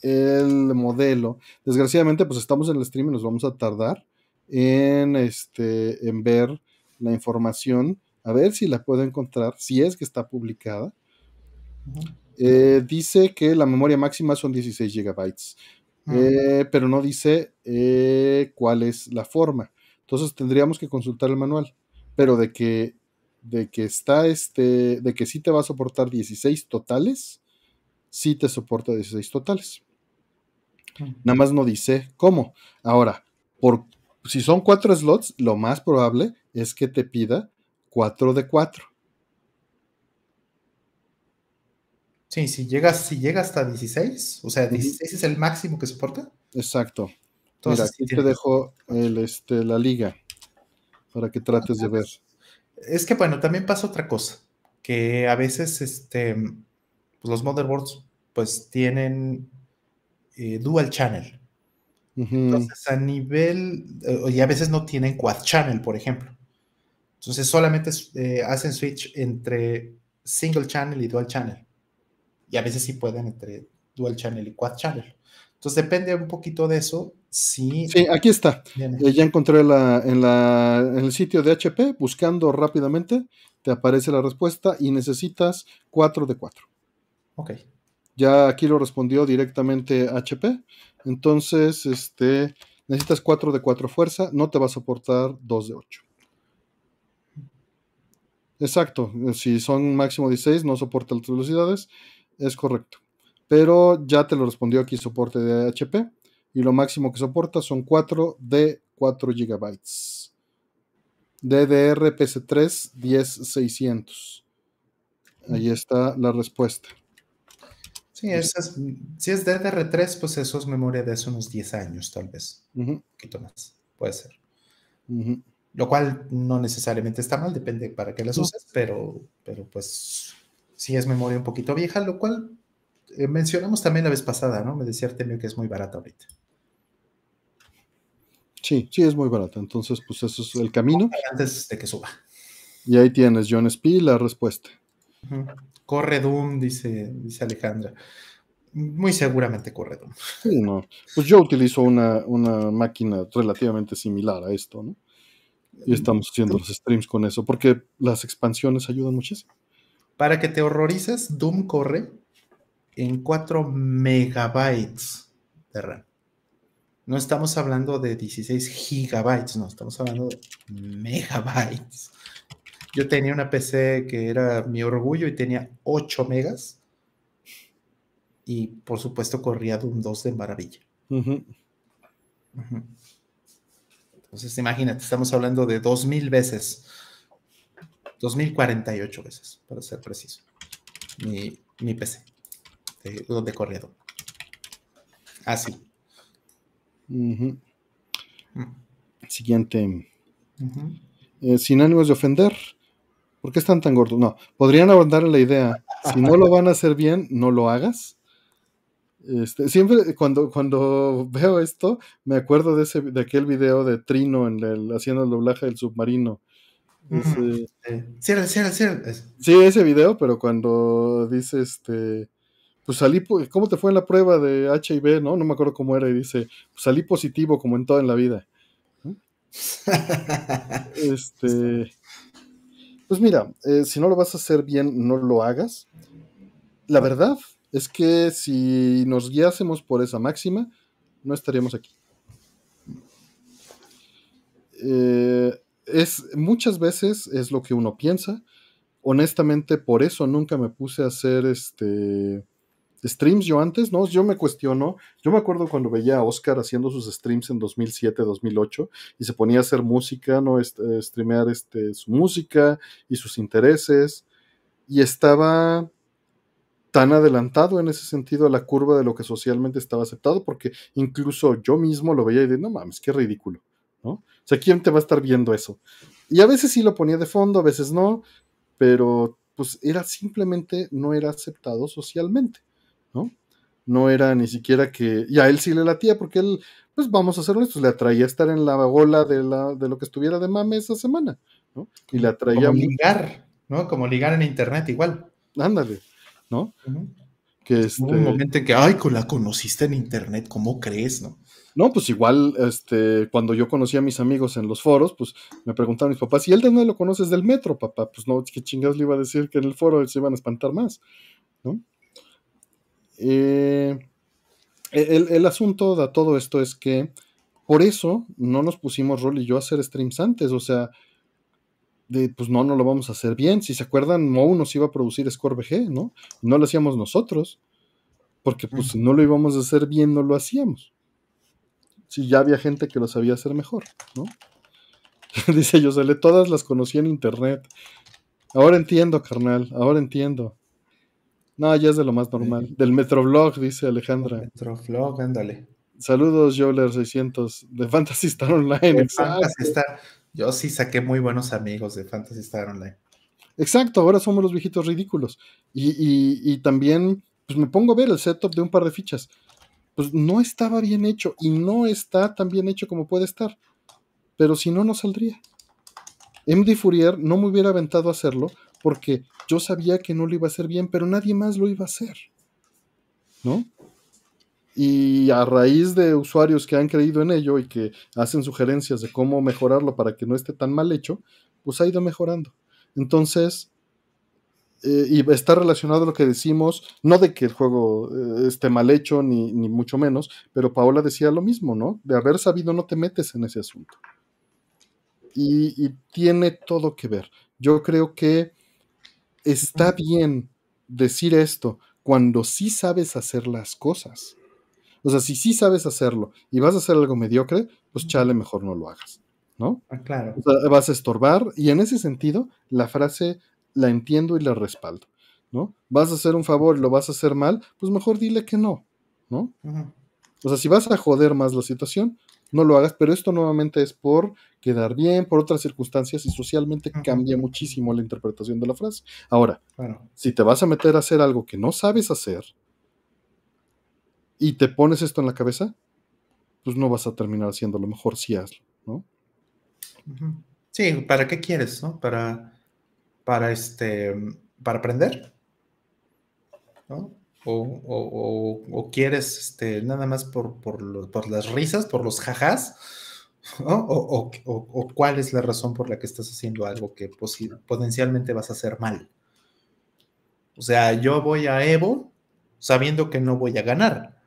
el modelo. Desgraciadamente, pues estamos en el stream y nos vamos a tardar en, este, en ver la información, a ver si la puedo encontrar, si es que está publicada. Eh, dice que la memoria máxima son 16 GB, ah. eh, pero no dice eh, cuál es la forma. Entonces tendríamos que consultar el manual, pero de que de que está este, de que sí te va a soportar 16 totales, sí te soporta 16 totales. Ah. Nada más no dice cómo. Ahora, por, si son cuatro slots, lo más probable es que te pida 4 de 4. Sí, si llega, si llega hasta 16, o sea, 16 es el máximo que soporta. Exacto. Mira, aquí te dejo este, la liga para que trates de ver. Es que bueno, también pasa otra cosa, que a veces este, los motherboards pues tienen eh, dual channel. Entonces a nivel, eh, y a veces no tienen quad channel, por ejemplo. Entonces solamente eh, hacen switch entre single channel y dual channel y a veces sí pueden entre dual channel y quad channel. Entonces depende un poquito de eso. Sí, aquí está. Eh, ya encontré en, el sitio de HP, buscando rápidamente, te aparece la respuesta y necesitas 4 de 4. Ok. Ya aquí lo respondió directamente HP. Entonces, este, necesitas 4 de 4 fuerza, no te va a soportar 2 de 8. Exacto, si son máximo 16, no soporta las velocidades. Es correcto. Pero ya te lo respondió aquí soporte de HP y lo máximo que soporta son 4 de 4 GB. DDR PC3 10600. Ahí está la respuesta. Sí, si es DDR3, pues eso es memoria de hace unos 10 años, tal vez. Un poquito más, puede ser. Lo cual no necesariamente está mal, depende para qué las uses, pero, pero pues sí es memoria un poquito vieja, lo cual eh, mencionamos también la vez pasada, ¿no? Me decía Artemio que es muy barata ahorita. Sí, sí, es muy barata. Entonces, pues eso es el camino. Antes de que suba. Y ahí tienes, John Spee, la respuesta. Corre Doom, dice, dice Alejandra. Muy seguramente corre Doom. no. Pues yo utilizo una, una máquina relativamente similar a esto, ¿no? Y estamos haciendo los streams con eso, porque las expansiones ayudan muchísimo. Para que te horrorices, Doom corre en 4 megabytes de RAM. No estamos hablando de 16 gigabytes, no, estamos hablando de megabytes. Yo tenía una PC que era mi orgullo y tenía 8 megas. Y por supuesto corría Doom 2 de maravilla. Entonces, imagínate, estamos hablando de 2000 veces 2048 veces, para ser preciso. Mi, mi PC de, de corrido. Así. Mm. Siguiente. Eh, sin ánimos de ofender. ¿Por qué están tan gordos? No, podrían abordar la idea. Si no lo van a hacer bien, no lo hagas. Este, siempre cuando, cuando veo esto, me acuerdo de, ese, de aquel video de Trino en el, haciendo el doblaje del submarino cierra, Sí, ese video, pero cuando dice este, pues salí, ¿cómo te fue en la prueba de HIV? No, no me acuerdo cómo era, y dice, pues salí positivo como en toda en la vida. este, pues mira, eh, si no lo vas a hacer bien, no lo hagas. La verdad es que si nos guiásemos por esa máxima, no estaríamos aquí. Eh, es muchas veces es lo que uno piensa. Honestamente, por eso nunca me puse a hacer este streams yo antes, ¿no? Yo me cuestiono, yo me acuerdo cuando veía a Oscar haciendo sus streams en 2007, 2008 y se ponía a hacer música, ¿no? Este, streamear este, su música y sus intereses y estaba tan adelantado en ese sentido a la curva de lo que socialmente estaba aceptado porque incluso yo mismo lo veía y dije, no mames, qué ridículo, ¿no? sea, ¿quién te va a estar viendo eso? Y a veces sí lo ponía de fondo, a veces no, pero pues era simplemente, no era aceptado socialmente, ¿no? No era ni siquiera que, y a él sí le latía, porque él, pues vamos a hacerlo, esto le atraía estar en la bola de, la, de lo que estuviera de mame esa semana, ¿no? Y le atraía... Como ligar, ¿no? Como ligar en internet igual. Ándale, ¿no? que este... un momento que, ay, la conociste en internet, ¿cómo crees, no? No, pues igual, este, cuando yo conocí a mis amigos en los foros, pues me preguntaron mis papás, ¿y él de dónde lo conoces del metro, papá? Pues no, qué chingados le iba a decir que en el foro se iban a espantar más, ¿no? Eh, e-, el, asunto de todo esto es que por eso no nos pusimos Rol y yo a hacer streams antes, o sea, de, pues no, no lo vamos a hacer bien. Si se acuerdan, uno nos iba a producir Score BG, ¿no? No lo hacíamos nosotros, porque pues no lo íbamos a hacer bien, no lo hacíamos si ya había gente que lo sabía hacer mejor, ¿no? Dice Yosele, todas las conocí en internet. Ahora entiendo, carnal, ahora entiendo. No, ya es de lo más normal. Del Metroblog, dice Alejandra. Metroblog, ándale. Saludos, joller 600 de Fantasy Star Online. Exacto, Yo sí saqué muy buenos amigos de Fantasy Star Online. Exacto, ahora somos los viejitos ridículos. Y, y también, pues me pongo a ver el setup de un par de fichas pues no estaba bien hecho y no está tan bien hecho como puede estar. Pero si no, no saldría. MD Fourier no me hubiera aventado a hacerlo porque yo sabía que no lo iba a hacer bien, pero nadie más lo iba a hacer. ¿No? Y a raíz de usuarios que han creído en ello y que hacen sugerencias de cómo mejorarlo para que no esté tan mal hecho, pues ha ido mejorando. Entonces, eh, y está relacionado a lo que decimos, no de que el juego eh, esté mal hecho, ni, mucho menos, pero Paola decía lo mismo, ¿no? De haber sabido no te metes en ese asunto. Y, y tiene todo que ver. Yo creo que está bien decir esto cuando sí sabes hacer las cosas. O sea, si sí sabes hacerlo y vas a hacer algo mediocre, pues chale, mejor no lo hagas, ¿no? Ah, claro. O sea, vas a estorbar y en ese sentido, la frase la entiendo y la respaldo, ¿no? Vas a hacer un favor y lo vas a hacer mal, pues mejor dile que no, ¿no? O sea, si vas a joder más la situación, no lo hagas, pero esto nuevamente es por quedar bien, por otras circunstancias y socialmente cambia muchísimo la interpretación de la frase. Ahora, si te vas a meter a hacer algo que no sabes hacer y te pones esto en la cabeza, pues no vas a terminar lo mejor si hazlo, ¿no? Sí, ¿para qué quieres, no? Para para, este, para aprender. O, quieres este, nada más por, las risas, por los jajás, o, cuál es la razón por la que estás haciendo algo que potencialmente vas a hacer mal. O sea, yo voy a Evo sabiendo que no voy a ganar,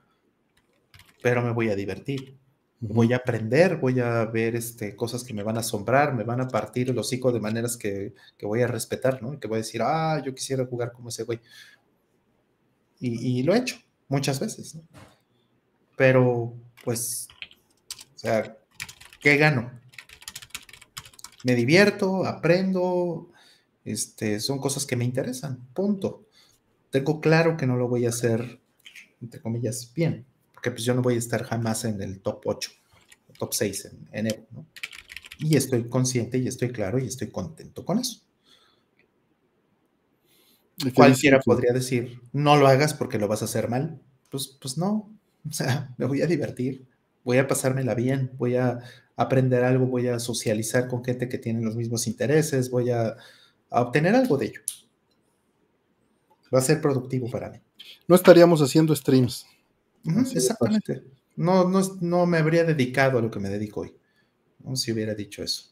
pero me voy a divertir voy a aprender, voy a ver este, cosas que me van a asombrar, me van a partir el hocico de maneras que, voy a respetar, ¿no? Que voy a decir, ah, yo quisiera jugar como ese güey. Y, lo he hecho muchas veces, Pero, pues, o sea, ¿qué gano? Me divierto, aprendo, este, son cosas que me interesan, punto. Tengo claro que no lo voy a hacer, entre comillas, bien porque pues yo no voy a estar jamás en el top 8, top 6 en, enero, Y estoy consciente y estoy claro y estoy contento con eso. Cualquiera podría decir, no lo hagas porque lo vas a hacer mal. Pues, pues no, o sea, me voy a divertir, voy a pasármela bien, voy a aprender algo, voy a socializar con gente que tiene los mismos intereses, voy a obtener algo de ello. Va a ser productivo para mí. No estaríamos haciendo streams exactamente. No, no, me habría dedicado a lo que me dedico hoy. si hubiera dicho eso.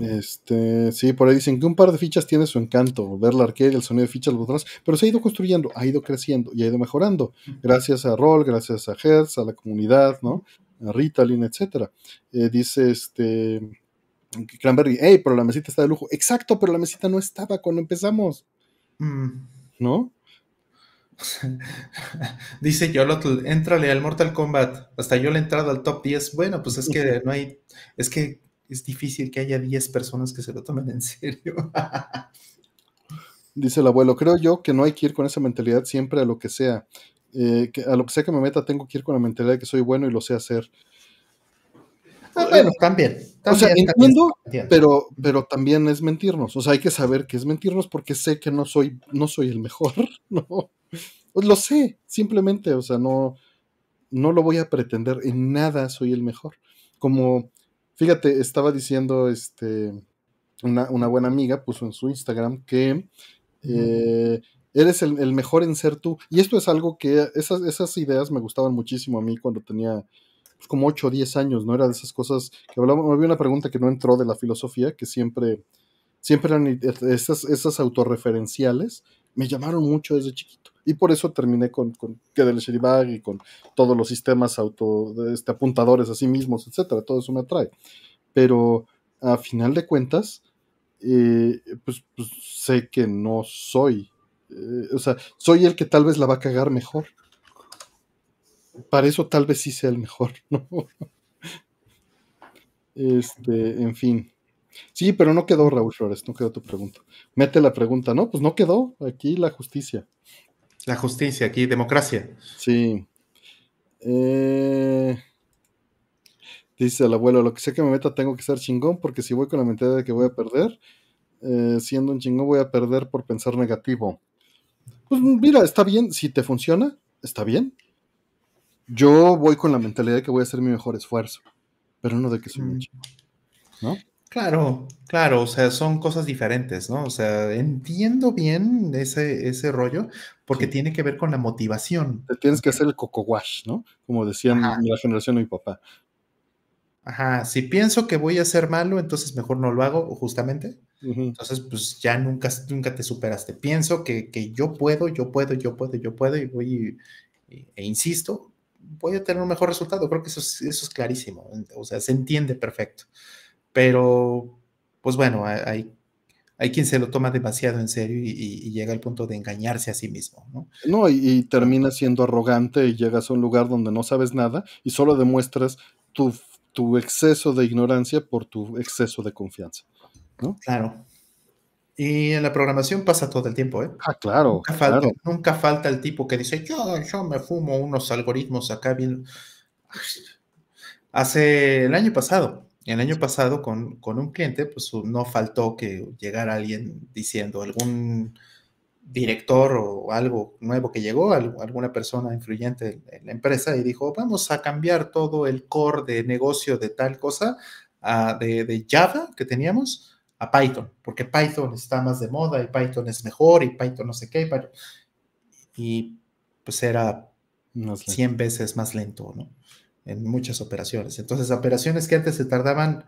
Este, sí, por ahí dicen que un par de fichas tiene su encanto, ver la arquera, el sonido de fichas, los botones, pero se ha ido construyendo, ha ido creciendo y ha ido mejorando, gracias a Roll, gracias a Hertz, a la comunidad, ¿no? A Ritalin, etcétera. Eh, dice este Cranberry, hey, pero la mesita está de lujo. Exacto, pero la mesita no estaba cuando empezamos. Mm. ¿No? Dice Yolotl, entrale al Mortal Kombat. Hasta yo le he entrado al top 10. Bueno, pues es que no hay, es que es difícil que haya 10 personas que se lo tomen en serio. Dice el abuelo, creo yo que no hay que ir con esa mentalidad siempre a lo que sea. Eh, a lo que sea que me meta, tengo que ir con la mentalidad de que soy bueno y lo sé hacer. Ah, bueno, también. o sea, entiendo, Pero, pero también es mentirnos. O sea, hay que saber que es mentirnos porque sé que no soy, no soy el mejor, ¿no? Pues lo sé, simplemente, o sea, no, no lo voy a pretender, en nada soy el mejor. Como, fíjate, estaba diciendo, este, una, buena amiga puso en su Instagram que eh, eres el, mejor en ser tú. Y esto es algo que esas, esas ideas me gustaban muchísimo a mí cuando tenía pues, como 8 o 10 años, ¿no? Era de esas cosas que hablábamos. Había una pregunta que no entró de la filosofía, que siempre, siempre eran esas, esas autorreferenciales. Me llamaron mucho desde chiquito. Y por eso terminé con, con del Sheribag y con todos los sistemas auto, este, apuntadores a sí mismos, etcétera. Todo eso me atrae. Pero a final de cuentas, eh, pues, pues, sé que no soy. Eh, o sea, soy el que tal vez la va a cagar mejor. Para eso tal vez sí sea el mejor, ¿no? Este, en fin. Sí, pero no quedó Raúl Flores, no quedó tu pregunta. Mete la pregunta, ¿no? Pues no quedó aquí la justicia. La justicia aquí, democracia. Sí. Eh, dice el abuelo, lo que sé que me meta tengo que ser chingón porque si voy con la mentalidad de que voy a perder, eh, siendo un chingón voy a perder por pensar negativo. Pues mira, está bien, si te funciona, está bien. Yo voy con la mentalidad de que voy a hacer mi mejor esfuerzo, pero no de que soy un mm. chingón. ¿No? Claro, claro, o sea, son cosas diferentes, ¿no? O sea, entiendo bien ese, ese rollo porque tiene que ver con la motivación. Te tienes que hacer el coco wash, ¿no? Como decían la generación de mi papá. Ajá, si pienso que voy a ser malo, entonces mejor no lo hago, justamente. Entonces, pues ya nunca, nunca te superaste. Pienso que, yo puedo, yo puedo, yo puedo, yo puedo y voy, e, insisto, voy a tener un mejor resultado. Creo que eso es, eso es clarísimo, o sea, se entiende perfecto. Pero, pues bueno, hay, hay quien se lo toma demasiado en serio y, llega al punto de engañarse a sí mismo. No, no y, y termina siendo arrogante y llegas a un lugar donde no sabes nada y solo demuestras tu, exceso de ignorancia por tu exceso de confianza. Claro. Y en la programación pasa todo el tiempo, ¿eh? Ah, nunca, falta, claro. nunca falta, el tipo que dice, yo, yo me fumo unos algoritmos acá bien. Hace el año pasado, el año pasado con, un cliente, pues no faltó que llegara alguien diciendo algún director o algo nuevo que llegó, alguna persona influyente en la empresa y dijo, vamos a cambiar todo el core de negocio de tal cosa, ah, de, Java que teníamos, a Python, porque Python está más de moda y Python es mejor y Python no sé qué, y pues era 100 veces más lento, ¿no? en muchas operaciones. Entonces, operaciones que antes se tardaban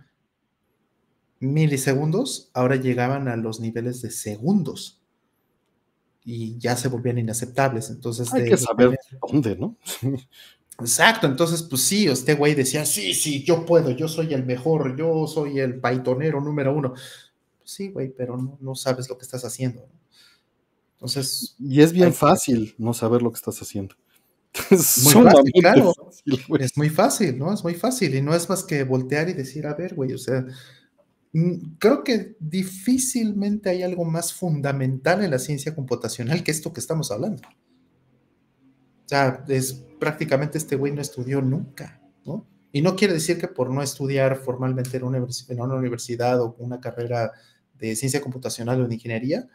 milisegundos, ahora llegaban a los niveles de segundos y ya se volvían inaceptables. Entonces, hay que saber dónde, ¿no? Exacto, entonces, pues sí, este güey decía, sí, sí, yo puedo, yo soy el mejor, yo soy el paitonero número uno. Pues sí, güey, pero no, sabes lo que estás haciendo. Entonces. Y es bien fácil no saber lo que estás haciendo. Es muy fácil, claro. es muy fácil, ¿no? Es muy fácil. Y no es más que voltear y decir, a ver, güey, o sea, mm, creo que difícilmente hay algo más fundamental en la ciencia computacional que esto que estamos hablando. O sea, es, prácticamente este güey no estudió nunca, ¿no? Y no quiere decir que por no estudiar formalmente en una, en una universidad o una carrera de ciencia computacional o de ingeniería,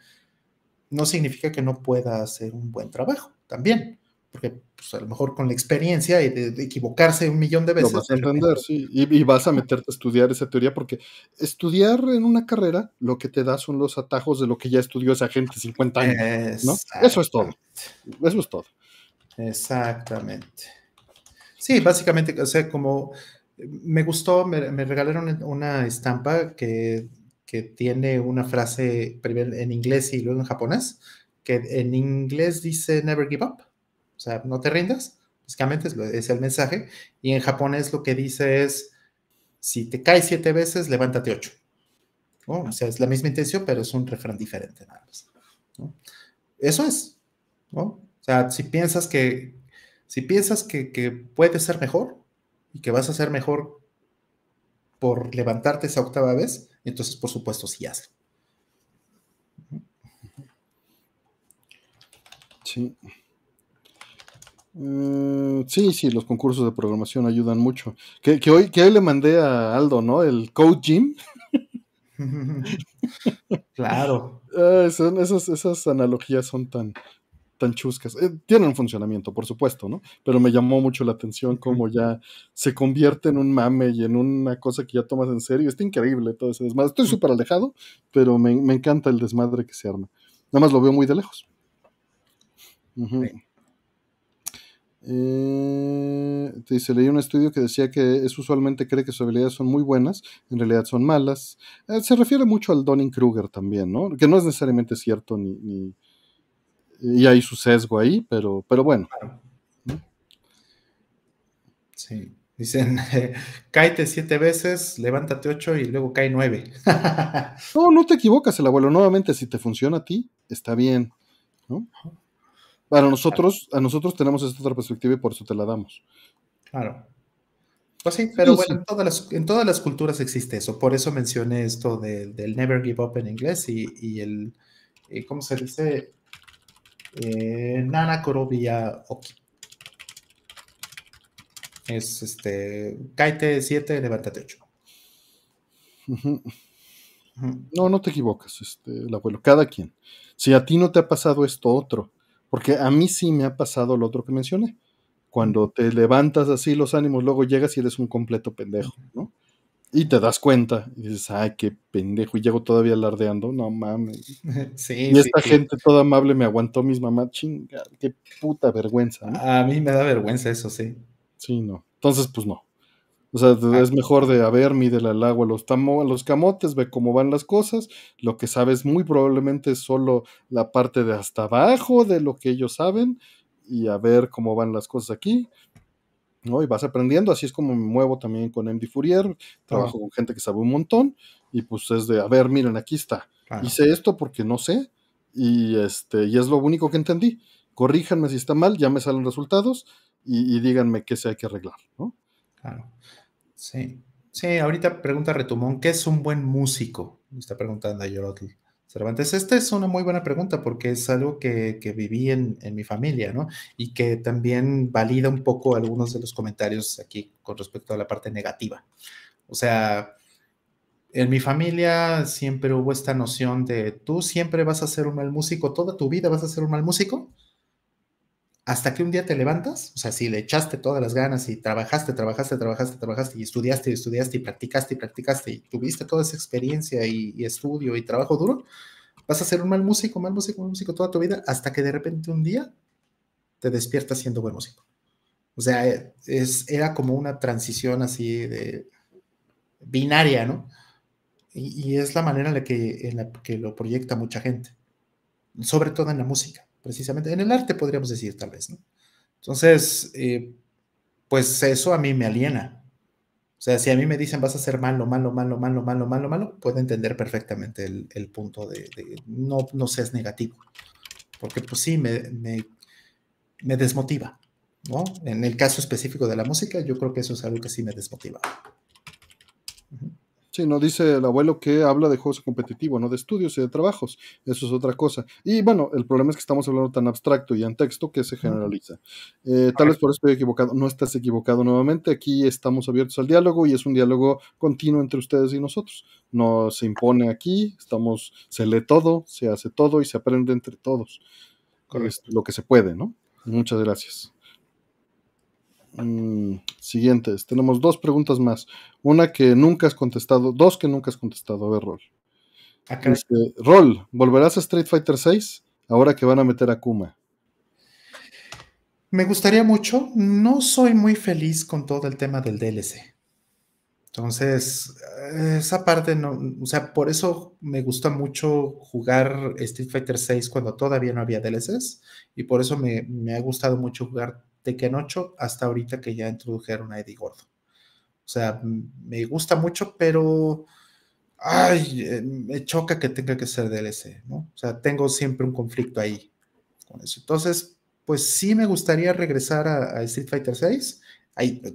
no significa que no pueda hacer un buen trabajo también porque pues, a lo mejor con la experiencia y de, equivocarse un millón de veces. vas a pues, entender, sí, y, vas a meterte a estudiar esa teoría, porque estudiar en una carrera lo que te da son los atajos de lo que ya estudió esa gente 50 años, ¿no? Eso es todo, eso es todo. Exactamente. Sí, básicamente, o sea, como me gustó, me, regalaron una estampa que, que tiene una frase primero en inglés y luego en japonés, que en inglés dice never give up o sea, no te rindas, básicamente es, el mensaje. Y en japonés lo que dice es, si te caes siete veces, levántate ocho. O sea, es la misma intención, pero es un refrán diferente nada Eso es. O sea, si piensas que, si piensas que, que puedes ser mejor y que vas a ser mejor por levantarte esa octava vez, entonces por supuesto sí hazlo. Sí. Mm, sí, sí, los concursos de programación ayudan mucho. Que, hoy, que le mandé a Aldo, ¿no? El Code Gym. claro. Ah, esas, analogías son tan, chuscas. Eh, tienen tienen funcionamiento, por supuesto, ¿no? Pero me llamó mucho la atención cómo ya se convierte en un mame y en una cosa que ya tomas en serio. Está increíble todo ese desmadre. Estoy mm. súper alejado, pero me, encanta el desmadre que se arma. Nada más lo veo muy de lejos. Eh, te dice, leí un estudio que decía que es usualmente cree que sus habilidades son muy buenas, en realidad son malas. Eh, se refiere mucho al Donning Kruger también, ¿no? Que no es necesariamente cierto ni, y hay su sesgo ahí, pero, pero bueno. ¿Mm? Sí. Dicen, eh, siete veces, levántate ocho y luego cae nueve. no, no te equivocas el abuelo. Nuevamente, si te funciona a ti, está bien. ¿no? Para nosotros, a nosotros tenemos esta otra perspectiva y por eso te la damos. Claro. Pues sí, pero bueno, En, todas las, culturas existe eso. Por eso mencioné esto del never give up en inglés y, el, eh, ¿cómo se dice? Eh, nana Korobia Oki. Es este, caite 7, levántate ocho No, no te equivocas, este, el abuelo. Cada quien. Si a ti no te ha pasado esto otro, porque a mí sí me ha pasado lo otro que mencioné. Cuando te levantas así los ánimos, luego llegas y eres un completo pendejo, ¿no? Y te das cuenta y dices, ay, qué pendejo, y llego todavía alardeando, no mames. y esta gente toda amable me aguantó mis mamás, chinga, qué puta vergüenza. A mí me da vergüenza eso, sí. Sí, no. Entonces, pues no. O sea, es mejor de, a ver, mide al agua los, los camotes, ve cómo van las cosas. Lo que sabes muy probablemente es solo la parte de hasta abajo de lo que ellos saben y a ver cómo van las cosas aquí. ¿no? Y vas aprendiendo, así es como me muevo también con MD Fourier, trabajo con gente que sabe un montón y pues es de, a ver, miren, aquí está. Hice esto porque no sé y, este, y es lo único que entendí. Corríjanme si está mal, ya me salen resultados y, y díganme qué se hay que arreglar, ¿no? Claro. Sí, ahorita pregunta Retumón, ¿qué es un buen músico? Me está preguntando Yorotl Cervantes. Esta es una muy buena pregunta porque es algo que, viví en, en, mi familia, ¿no? Y que también valida un poco algunos de los comentarios aquí con respecto a la parte negativa. O sea, en mi familia siempre hubo esta noción de tú siempre vas a ser un mal músico, toda tu vida vas a ser un mal músico hasta que un día te levantas, o sea, si le echaste todas las ganas y trabajaste, trabajaste, trabajaste, trabajaste y estudiaste y estudiaste y practicaste y practicaste y tuviste toda esa experiencia y, estudio y trabajo duro, vas a ser un mal músico, mal músico, mal músico toda tu vida hasta que de repente un día te despiertas siendo buen músico. O sea, eh, era como una transición así de binaria, ¿no? Y, es la manera en la, que, en la que lo proyecta mucha gente, sobre todo en la música precisamente, en el arte podríamos decir tal vez, ¿no? Entonces, eh, pues eso a mí me aliena. O sea, si a mí me dicen vas a ser malo, malo, malo, malo, malo, malo, malo, puedo entender perfectamente el, punto de, no, no seas negativo. Porque pues sí, me, me, desmotiva. ¿no? En el caso específico de la música, yo creo que eso es algo que sí me desmotiva. Sí, no dice el abuelo que habla de juegos competitivos, no de estudios y de trabajos. Eso es otra cosa. Y bueno, el problema es que estamos hablando tan abstracto y en texto que se generaliza. Eh, tal vez por eso estoy equivocado. No estás equivocado nuevamente. Aquí estamos abiertos al diálogo y es un diálogo continuo entre ustedes y nosotros. No se impone aquí, estamos, se lee todo, se hace todo y se aprende entre todos. con este, lo que se puede, ¿no? Muchas gracias. Mm, siguientes. Tenemos dos preguntas más. Una que nunca has contestado, dos que nunca has contestado. A ver, Rol. Ah, Rol, ¿volverás a Street Fighter 6 ahora que van a meter a Kuma? Me gustaría mucho. No soy muy feliz con todo el tema del DLC. Entonces, eh, esa parte no, o sea, por eso me gusta mucho jugar Street Fighter 6 cuando todavía no había DLCs y por eso me, me ha gustado mucho jugar Tekken 8 hasta ahorita que ya introdujeron a Eddie Gordo. O sea, me gusta mucho, pero ay, eh, me choca que tenga que ser DLC, ¿no? O sea, tengo siempre un conflicto ahí con eso. Entonces, pues sí me gustaría regresar a, Street Fighter 6.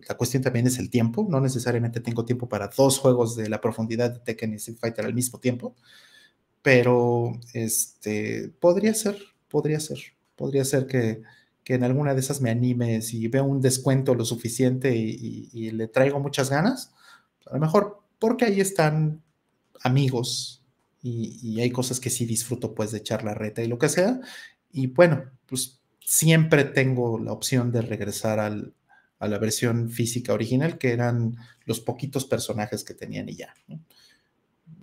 la cuestión también es el tiempo, no necesariamente tengo tiempo para dos juegos de la profundidad de Tekken y Street Fighter al mismo tiempo, pero este podría ser, podría ser, podría ser que, que en alguna de esas me animes y veo un descuento lo suficiente y, le traigo muchas ganas, pues, a lo mejor porque ahí están amigos y, hay cosas que sí disfruto pues de echar la reta y lo que sea. Y bueno, pues siempre tengo la opción de regresar a la versión física original, que eran los poquitos personajes que tenían y ya.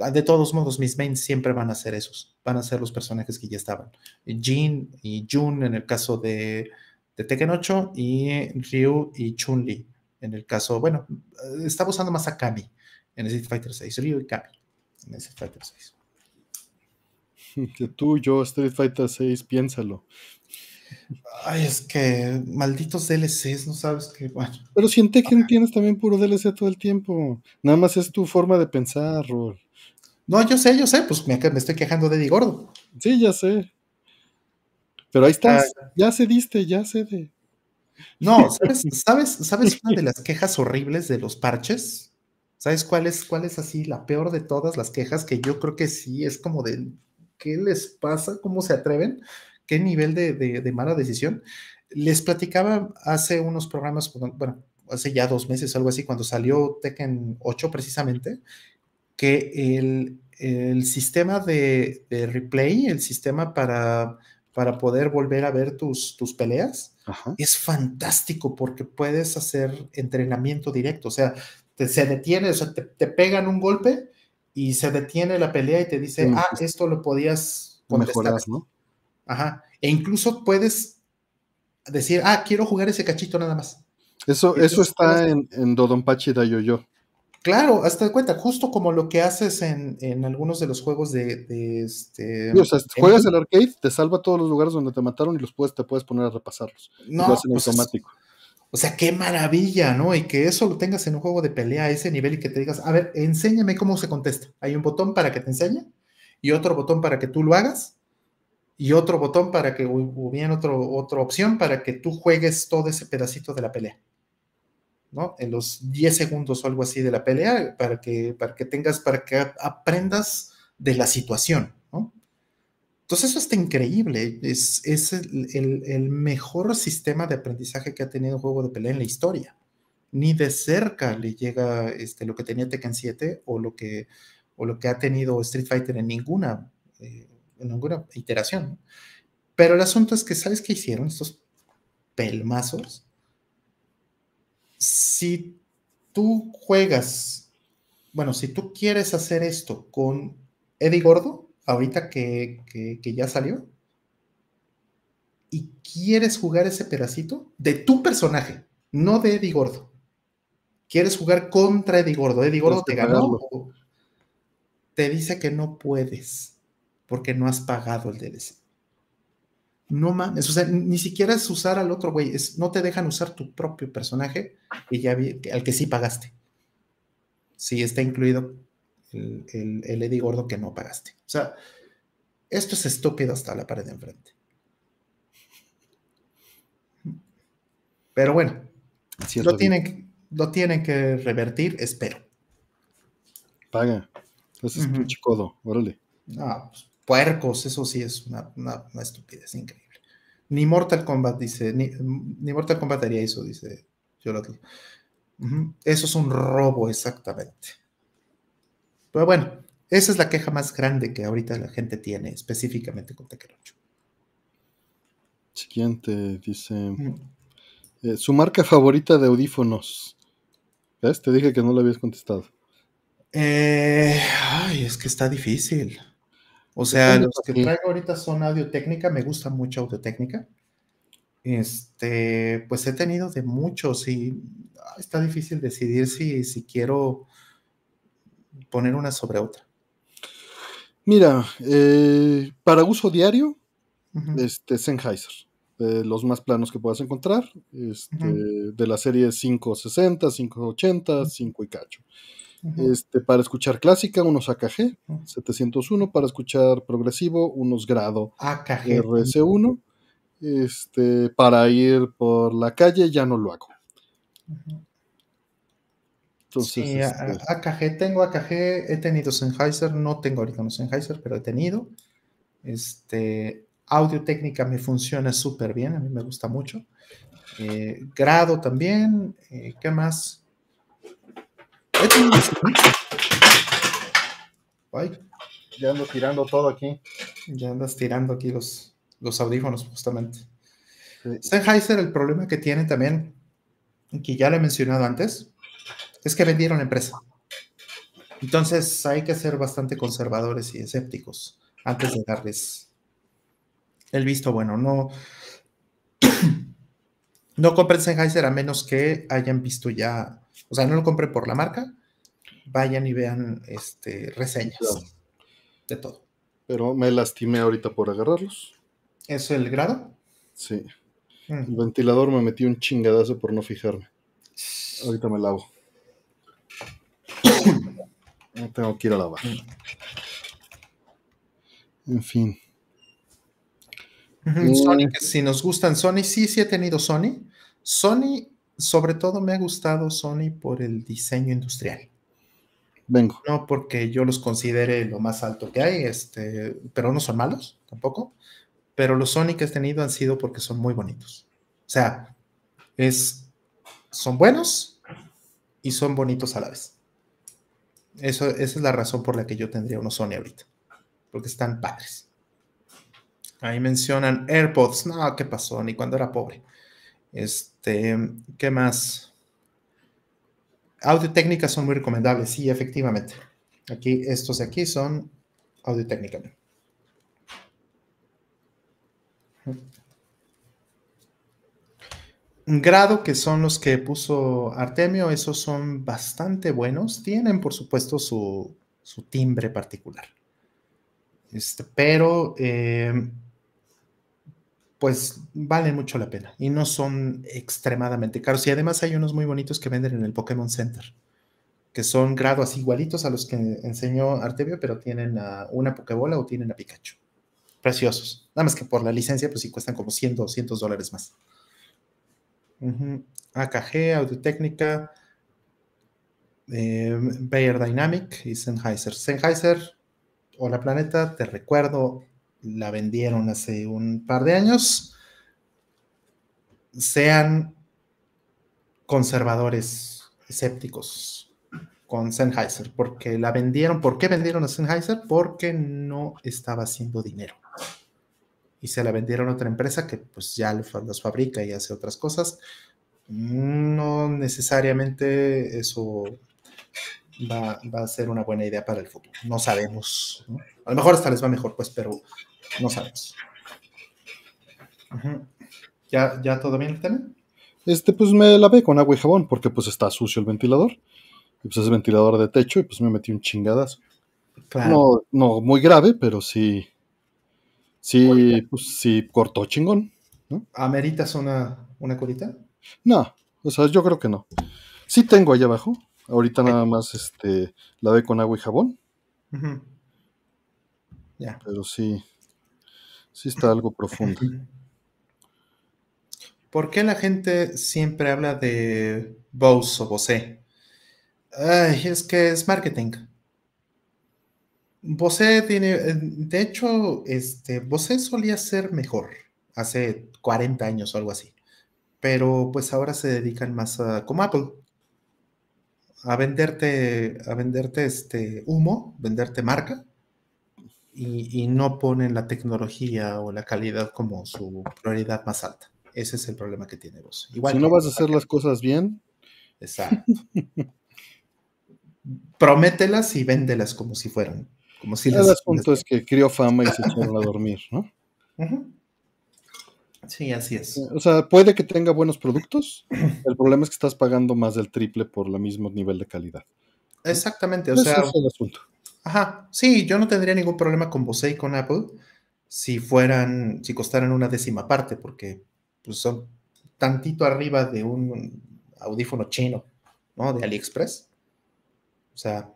Ah, de todos modos, mis mains siempre van a ser esos, van a ser los personajes que ya estaban. Jin y Jun en el caso de, Tekken 8 y Ryu y Chun-Li en el caso, bueno, eh, estaba usando más a Kami en Street Fighter 6, Ryu y Kami en Street Fighter 6. Que tú, yo, Street Fighter 6, piénsalo. Ay, es que malditos DLCs, no sabes qué. Bueno. Pero si en Tekken tienes también puro DLC todo el tiempo. Nada más es tu forma de pensar, Rol. No, yo sé, yo sé, pues me, estoy quejando de Eddie Gordo. Sí, ya sé. Pero ahí estás, ah, Ya ya diste, ya cede. No, ¿sabes, ¿sabes, ¿sabes una de las quejas horribles de los parches? ¿Sabes cuál es, cuál es así la peor de todas las quejas? Que yo creo que sí, es como de, ¿qué les pasa? ¿Cómo se atreven? ¿Qué nivel de, de mala decisión? Les platicaba hace unos programas, bueno, hace ya dos meses o algo así, cuando salió Tekken 8 precisamente, que el, sistema de, replay, el sistema para, para poder volver a ver tus, tus peleas, es fantástico porque puedes hacer entrenamiento directo. O sea, se detiene, o sea, te, pegan un golpe y se detiene la pelea y te dice, ah, esto lo podías contestar. Mejorar, Ajá. E incluso puedes decir, ah, quiero jugar ese cachito nada más. Eso, eso está en, en Dodonpachi Dayoyo. Claro, hasta de cuenta, justo como lo que haces en, algunos de los juegos de, este. o sea, juegas el arcade, te salva todos los lugares donde te mataron y los puedes, te puedes poner a repasarlos. No, lo pues automático. o sea, qué maravilla, ¿no? Y que eso lo tengas en un juego de pelea a ese nivel y que te digas, a ver, enséñame cómo se contesta. Hay un botón para que te enseñe y otro botón para que tú lo hagas y otro botón para que, o bien otra opción para que tú juegues todo ese pedacito de la pelea. En los 10 segundos o algo así de la pelea, para que, para que tengas, para que aprendas de la situación, Entonces eso está increíble, es, el, mejor sistema de aprendizaje que ha tenido un juego de pelea en la historia. Ni de cerca le llega este, lo que tenía Tekken 7 o lo que, o lo que ha tenido Street Fighter en ninguna, eh, en ninguna iteración. Pero el asunto es que, ¿sabes qué hicieron estos pelmazos? si tú juegas, bueno, si tú quieres hacer esto con Eddie Gordo, ahorita que, ya salió, y quieres jugar ese pedacito de tu personaje, no de Eddie Gordo. Quieres jugar contra Eddie Gordo. Eddie Gordo te ganó. Te dice que no puedes porque no has pagado el DLC no mames, o sea, ni siquiera es usar al otro güey, no te dejan usar tu propio personaje ya al que sí pagaste. si está incluido el, Eddie Gordo que no pagaste. O sea, esto es estúpido hasta la pared de enfrente. Pero bueno, lo, tienen, lo tienen que revertir, espero. Paga. eso es muy chicodo, órale. Ah, puercos, eso sí es una, estupidez increíble. Ni Mortal Kombat dice, ni, Mortal Kombat haría eso, dice yo Eso es un robo, exactamente. Pero bueno, esa es la queja más grande que ahorita la gente tiene específicamente con Tekken Siguiente, dice. Eh, su marca favorita de audífonos. ¿Ves? Te dije que no lo habías contestado. Eh, ay, es que está difícil. O sea, los que traigo ahorita son audio técnica, me gusta mucho audio técnica. Este, pues he tenido de muchos y ah, está difícil decidir si, quiero poner una sobre otra. Mira, eh, para uso diario, este, Sennheiser, los más planos que puedas encontrar, este, de la serie 560, 580, 5 y cacho este, para escuchar clásica, unos AKG, 701, para escuchar progresivo, unos grado AKG. RS1. Este, para ir por la calle ya no lo hago. Entonces, AKG este tengo, AKG, he tenido Sennheiser, no tengo ahorita un Sennheiser, pero he tenido. Este, audio técnica me funciona súper bien, a mí me gusta mucho. Eh, grado también, eh, ¿qué más? ya ando tirando todo aquí. Ya andas tirando aquí los, los audífonos, justamente. Sennheiser, el problema que tiene también, que ya le he mencionado antes, es que vendieron la empresa. Entonces hay que ser bastante conservadores y escépticos antes de darles el visto bueno. No, no compren Sennheiser a menos que hayan visto ya o sea, no lo compré por la marca, vayan y vean este, reseñas de todo. Pero me lastimé ahorita por agarrarlos. ¿Es el grado? Sí. Mm. El ventilador me metió un chingadazo por no fijarme. Ahorita me lavo. no tengo que ir a lavar. En fin. Eh, Sony, si nos gustan Sony, sí, sí he tenido Sony. Sony sobre todo me ha gustado Sony por el diseño industrial. Vengo. No porque yo los considere lo más alto que hay, este, pero no son malos tampoco. Pero los Sony que he tenido han sido porque son muy bonitos. O sea, es, son buenos y son bonitos a la vez. Eso, esa es la razón por la que yo tendría unos Sony ahorita. Porque están padres. Ahí mencionan AirPods. No, ¿qué pasó? Ni cuando era pobre. Este, ¿qué más? Audio técnicas son muy recomendables, sí, efectivamente. Aquí, estos de aquí son audio técnica. Grado, que son los que puso Artemio, esos son bastante buenos. Tienen, por supuesto, su, timbre particular. Este, pero eh, pues valen mucho la pena y no son extremadamente caros. Y además hay unos muy bonitos que venden en el Pokémon Center, que son grados igualitos a los que enseñó Artevio, pero tienen una Pokébola o tienen a Pikachu. Preciosos. Nada más que por la licencia, pues sí cuestan como 100, 200 dólares más. AKG, Audio eh, Bayer Dynamic y Sennheiser. Sennheiser, Hola Planeta, te recuerdo, la vendieron hace un par de años, sean conservadores escépticos con Sennheiser, porque la vendieron, ¿por qué vendieron a Sennheiser? Porque no estaba haciendo dinero. Y se la vendieron a otra empresa que pues ya los fabrica y hace otras cosas. No necesariamente eso Va, a ser una buena idea para el futuro. No sabemos. A lo mejor hasta les va mejor, pues, pero no sabes. ¿Ya, ¿Ya todo bien el Este, pues me lavé con agua y jabón, porque pues está sucio el ventilador. Y pues es ventilador de techo, y pues me metí un chingadazo. No, muy grave, pero sí. Sí, pues sí cortó chingón. ¿Ameritas una, curita? No, o sea, yo creo que no. Sí tengo allá abajo. Ahorita nada más este lavé con agua y jabón. Ya. Pero sí. Sí está algo profundo. ¿Por qué la gente siempre habla de Bose o Bose? es que es marketing. Bose tiene, de hecho, este, Bose solía ser mejor hace 40 años o algo así, pero pues ahora se dedican más a, como Apple, a venderte, a venderte este humo, venderte marca y, no ponen la tecnología o la calidad como su prioridad más alta. Ese es el problema que tiene vos. Igual si no vas a hacer las cosas bien. Exacto. Promételas y véndelas como si fueran. Como si el asunto es que crió fama y se fueron a dormir, ¿no? Sí, así es. O sea, puede que tenga buenos productos. El problema es que estás pagando más del triple por el mismo nivel de calidad. Exactamente, o Ese sea, es el asunto. Ajá, sí, yo no tendría ningún problema con Bose y con Apple si fueran, si costaran una décima parte, porque pues, son tantito arriba de un audífono chino, ¿no? De AliExpress. O sea,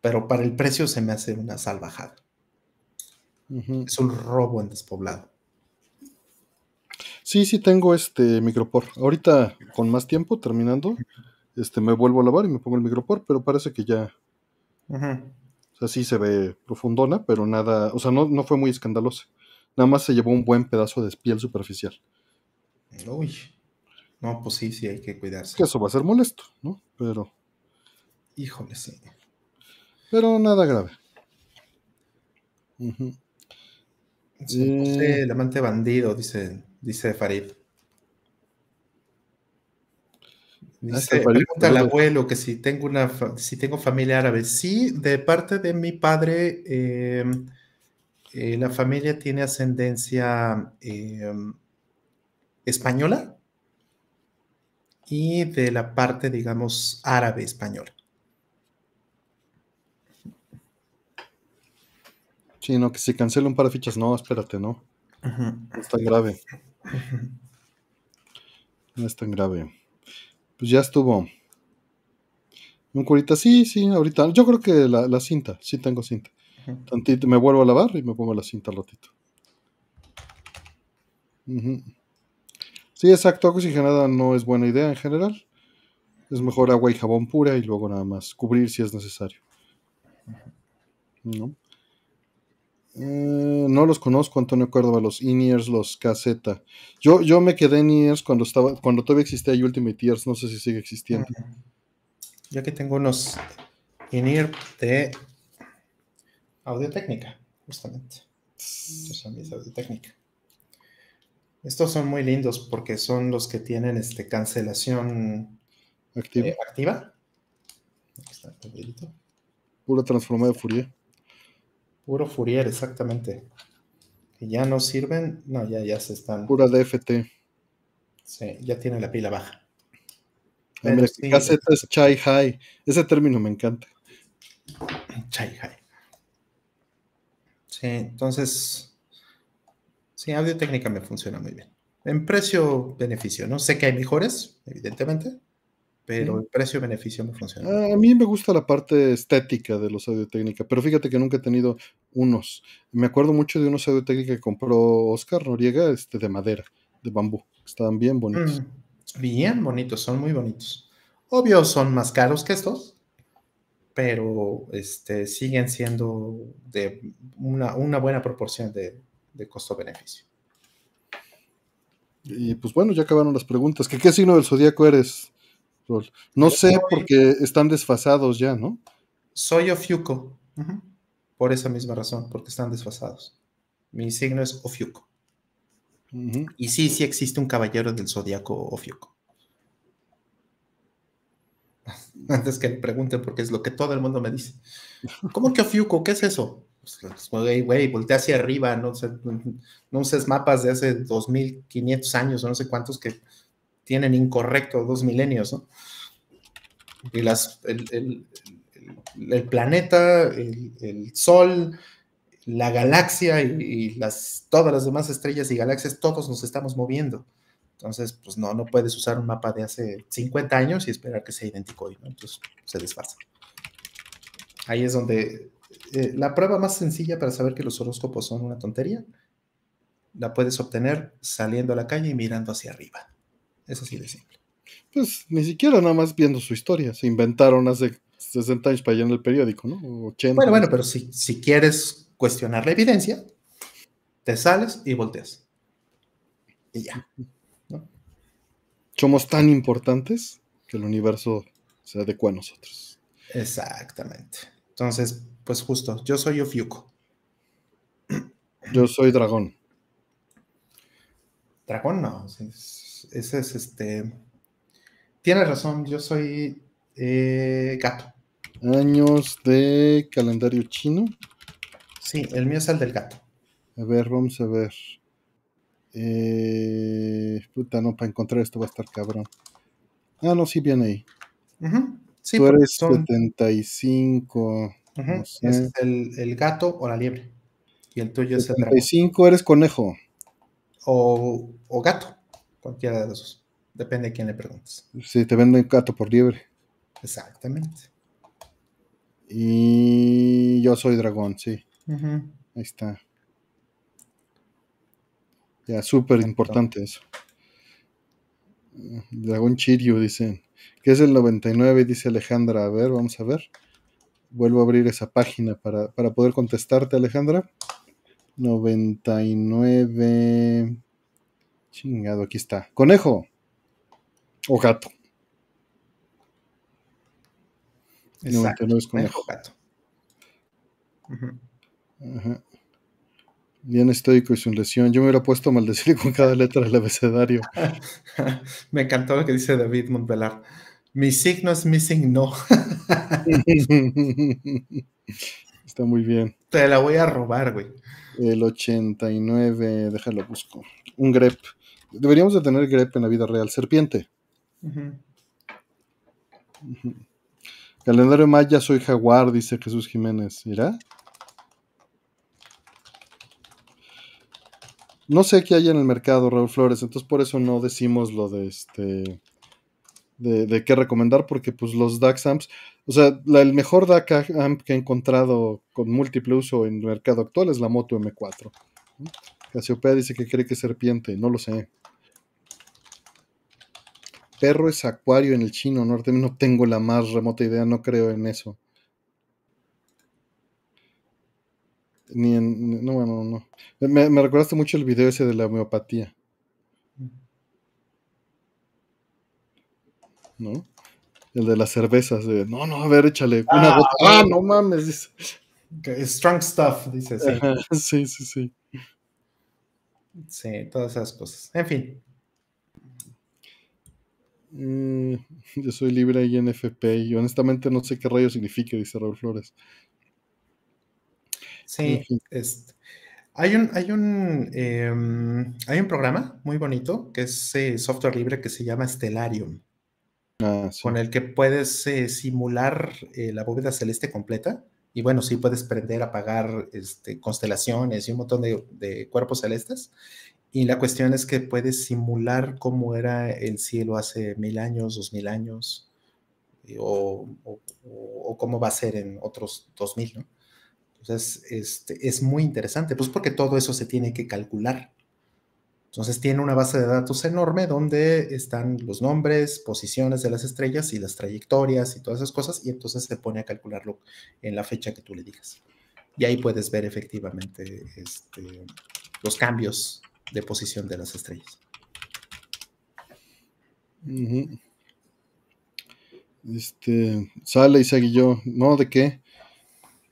pero para el precio se me hace una salvajada. Es un robo en despoblado. Sí, sí tengo este micropor. Ahorita con más tiempo terminando, este me vuelvo a lavar y me pongo el micropor, pero parece que ya, Así se ve profundona, pero nada, o sea, no, fue muy escandalosa. Nada más se llevó un buen pedazo de piel superficial. Uy. No, pues sí, sí, hay que cuidarse. Que eso va a ser molesto, ¿no? Pero. Híjole, sí. Pero nada grave. Pues sí, El amante bandido, dice, dice Farid. Dice, pregunta al abuelo que si tengo una si tengo familia árabe. Sí, de parte de mi padre, eh, eh, la familia tiene ascendencia em, española y de la parte, digamos, árabe española. Sí, no, que si cancela un par de fichas, no, espérate, no. No es tan grave. No es tan grave pues ya estuvo. Un curita, sí, sí, ahorita. Yo creo que la, cinta, sí tengo cinta. Tantito, me vuelvo a lavar y me pongo la cinta al ratito. Sí, exacto, oxigenada no es buena idea en general. Es mejor agua y jabón pura y luego nada más cubrir si es necesario. ¿No? Eh, no los conozco, Antonio Córdoba, los in los caseta. Yo, yo me quedé en ears cuando estaba, cuando todavía existía Ultimate Ears, no sé si sigue existiendo. Mm. Ya que tengo unos in de audio técnica, justamente. Estos son audio técnica. Estos son muy lindos porque son los que tienen este cancelación activa. Eh, aquí Pura transformada de furia. Puro Fourier, exactamente. Que ya no sirven, no, ya, ya se están. Pura DFT. Sí, ya tiene la pila baja. es chai high. Ese término me encanta. Chai high. Sí, entonces. Sí, audio técnica me funciona muy bien. En precio-beneficio, ¿no? Sé que hay mejores, evidentemente, pero en el precio-beneficio me funciona. Ah, a mí me gusta la parte estética de los audio técnica, pero fíjate que nunca he tenido unos. Me acuerdo mucho de unos de técnica que compró Oscar Noriega este, de madera, de bambú. Estaban bien bonitos. Mm, bien bonitos, son muy bonitos. Obvio, son más caros que estos, pero este, siguen siendo de una, buena proporción de, costo-beneficio. Y pues bueno, ya acabaron las preguntas. ¿Qué, qué signo del zodíaco eres? No sé porque están desfasados ya, ¿no? Soy Ofiuco. Uh por esa misma razón, porque están desfasados. Mi signo es Ofiuco. Y sí, sí existe un caballero del zodiaco Ofiuco. Antes que pregunten, porque es lo que todo el mundo me dice. ¿Cómo que Ofiuco? ¿Qué es eso? Pues, pues, güey, güey, voltea hacia arriba, no, sé, no uses mapas de hace 2500 años o no sé cuántos que tienen incorrecto dos milenios, ¿no? Y las, el, el planeta, el, Sol, la galaxia y, las, todas las demás estrellas y galaxias, todos nos estamos moviendo. Entonces, pues no, no puedes usar un mapa de hace 50 años y esperar que sea idéntico hoy, ¿no? Entonces se desfasa. Ahí es donde eh, la prueba más sencilla para saber que los horóscopos son una tontería, la puedes obtener saliendo a la calle y mirando hacia arriba. Eso así de simple. Pues ni siquiera nada más viendo su historia. Se inventaron hace 60 años para allá en el periódico, ¿no? Bueno, bueno, pero si, si quieres cuestionar la evidencia, te sales y volteas. Y ya. Somos tan importantes que el universo se adecua a nosotros. Exactamente. Entonces, pues justo, yo soy Ofiuco. Yo soy dragón. Dragón no, ese es este. Tienes razón, yo soy eh, gato. Años de calendario chino. Sí, el mío es el del gato. A ver, vamos a ver. Eh, puta, no, para encontrar esto va a estar cabrón. Ah, no, sí viene ahí. Tú eres 75. Es el, gato o la liebre. Y el tuyo 75 es el 75 eres conejo. O, o, gato. Cualquiera de esos. Depende de quién le preguntes. Sí, te venden gato por liebre. Exactamente. Y yo soy dragón, sí. Ahí está. Ya, súper importante eso. Dragón Chirio dicen. Que es el 99, dice Alejandra. A ver, vamos a ver. Vuelvo a abrir esa página para, para poder contestarte, Alejandra. 99. Chingado, aquí está. Conejo. O gato. Bien estoico y su lesión. Yo me hubiera puesto a maldecir con cada letra del abecedario. me encantó lo que dice David Montbelar. Mi signo es mi signo. Está muy bien. Te la voy a robar, güey. El 89, déjalo busco. Un grep. Deberíamos de tener grep en la vida real. Serpiente. ajá Calendario Maya, soy jaguar, dice Jesús Jiménez. ¿Irá? No sé qué hay en el mercado, Raúl Flores, entonces por eso no decimos lo de este. De, qué recomendar, porque pues los DAX amps, o sea, el mejor DAX amp que he encontrado con múltiple uso en el mercado actual es la Moto M4. Casiopea dice que cree que serpiente, no lo sé perro es acuario en el chino norte. No tengo la más remota idea, no creo en eso. Ni en. No, bueno, no. Me, me recordaste mucho el video ese de la homeopatía. ¿No? El de las cervezas. no, no, a ver, échale una ah, gota. ¡Ah, no mames! Dice. strong stuff, dice. sí, sí, sí. Sí, todas esas cosas. En fin. Mm, yo soy libre y FP y honestamente no sé qué rayo significa, dice Raúl Flores. Sí, hay un, hay un, em, hay un programa muy bonito que es eh, software libre que se llama Stellarium, ah, con el que puedes eh, simular eh, la bóveda celeste completa. Y bueno, sí puedes prender, apagar este, constelaciones y un montón de, de cuerpos celestes y la cuestión es que puedes simular cómo era el cielo hace mil años, dos mil años, eh, o, cómo va a ser en otros dos mil, ¿no? Entonces, este, es muy interesante, pues porque todo eso se tiene que calcular. Entonces, tiene una base de datos enorme donde están los nombres, posiciones de las estrellas y las trayectorias y todas esas cosas, y entonces se pone a calcularlo en la fecha que tú le digas. Y ahí puedes ver efectivamente este, los cambios de posición de las estrellas. Este, sale y yo. No, ¿de qué?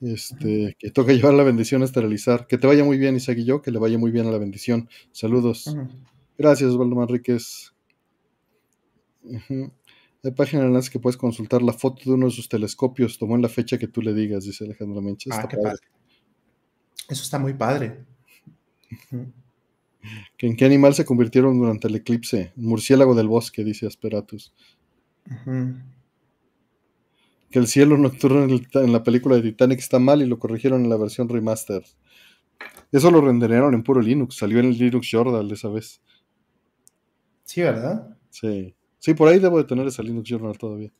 Este, que toca llevar la bendición hasta realizar. Que te vaya muy bien, Isaac yo, que le vaya muy bien a la bendición. Saludos. Gracias, Osvaldo Manríquez. Hay página en las que puedes consultar la foto de uno de sus telescopios. Tomó en la fecha que tú le digas, dice Alejandro Menches. Ah, qué padre. Eso está muy padre. ¿En qué animal se convirtieron durante el eclipse? Murciélago del bosque, dice Asperatus. Que el cielo nocturno en, la película de Titanic está mal y lo corrigieron en la versión remaster. Eso lo renderaron en puro Linux, salió en el Linux Journal esa vez. Sí, ¿verdad? Sí. Sí, por ahí debo de tener esa Linux Journal todavía.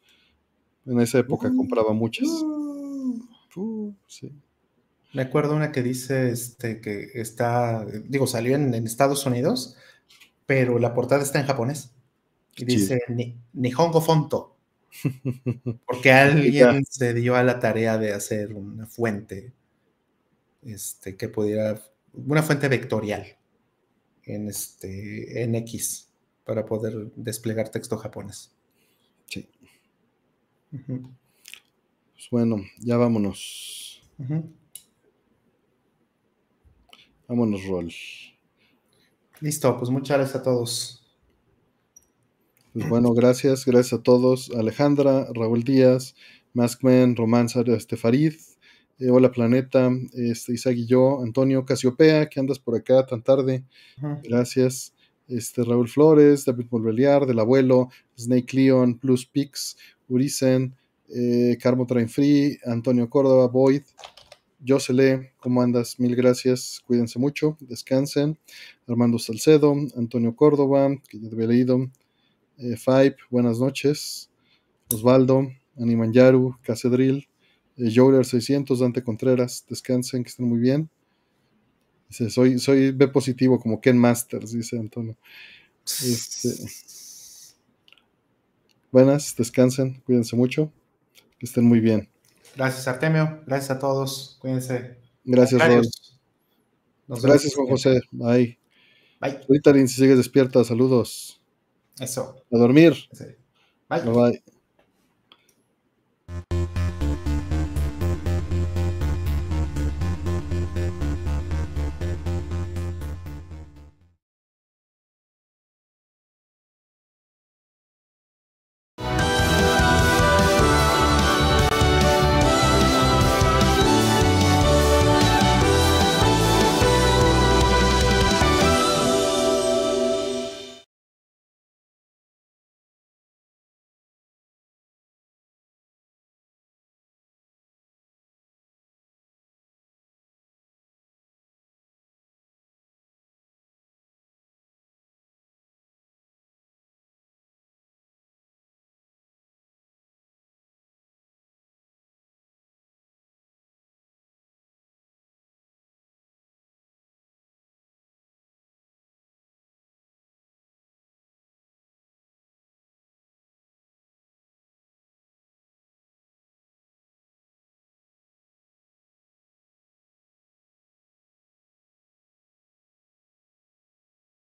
En esa época mm. compraba muchas. Mm. Uh, sí. Me acuerdo una que dice este, que está, digo, salió en, Estados Unidos, pero la portada está en japonés. Y dice Nihongo Fonto. Porque alguien se dio a la tarea de hacer una fuente este, que pudiera, una fuente vectorial en, este, en X para poder desplegar texto japonés. Sí. Pues bueno, ya vámonos. Vámonos, Rol. Listo, pues muchas gracias a todos. Pues bueno, gracias, gracias a todos. Alejandra, Raúl Díaz, Maskman, Román este, Farid, eh, Hola Planeta, este, Isaac y Antonio Casiopea, que andas por acá tan tarde. Gracias. Este, Raúl Flores, David Molbeliar, Del Abuelo, Snake Leon, Plus Pix, Urisen, eh, Carmo Train Free, Antonio Córdoba, Void, lee, ¿cómo andas? Mil gracias, cuídense mucho, descansen. Armando Salcedo, Antonio Córdoba, que ya te había leído. Eh, buenas noches. Osvaldo, Animanyaru, Yaru, Cacedril, 600, Dante Contreras, descansen, que estén muy bien. soy, soy B positivo como Ken Masters, dice Antonio. Este, buenas, descansen, cuídense mucho, que estén muy bien. Gracias, Artemio. Gracias a todos. Cuídense. Gracias, a todos. Gracias, Juan José. Bye. Bye. Ritalin, si sigues despierta, saludos. Eso. A dormir. bye. bye.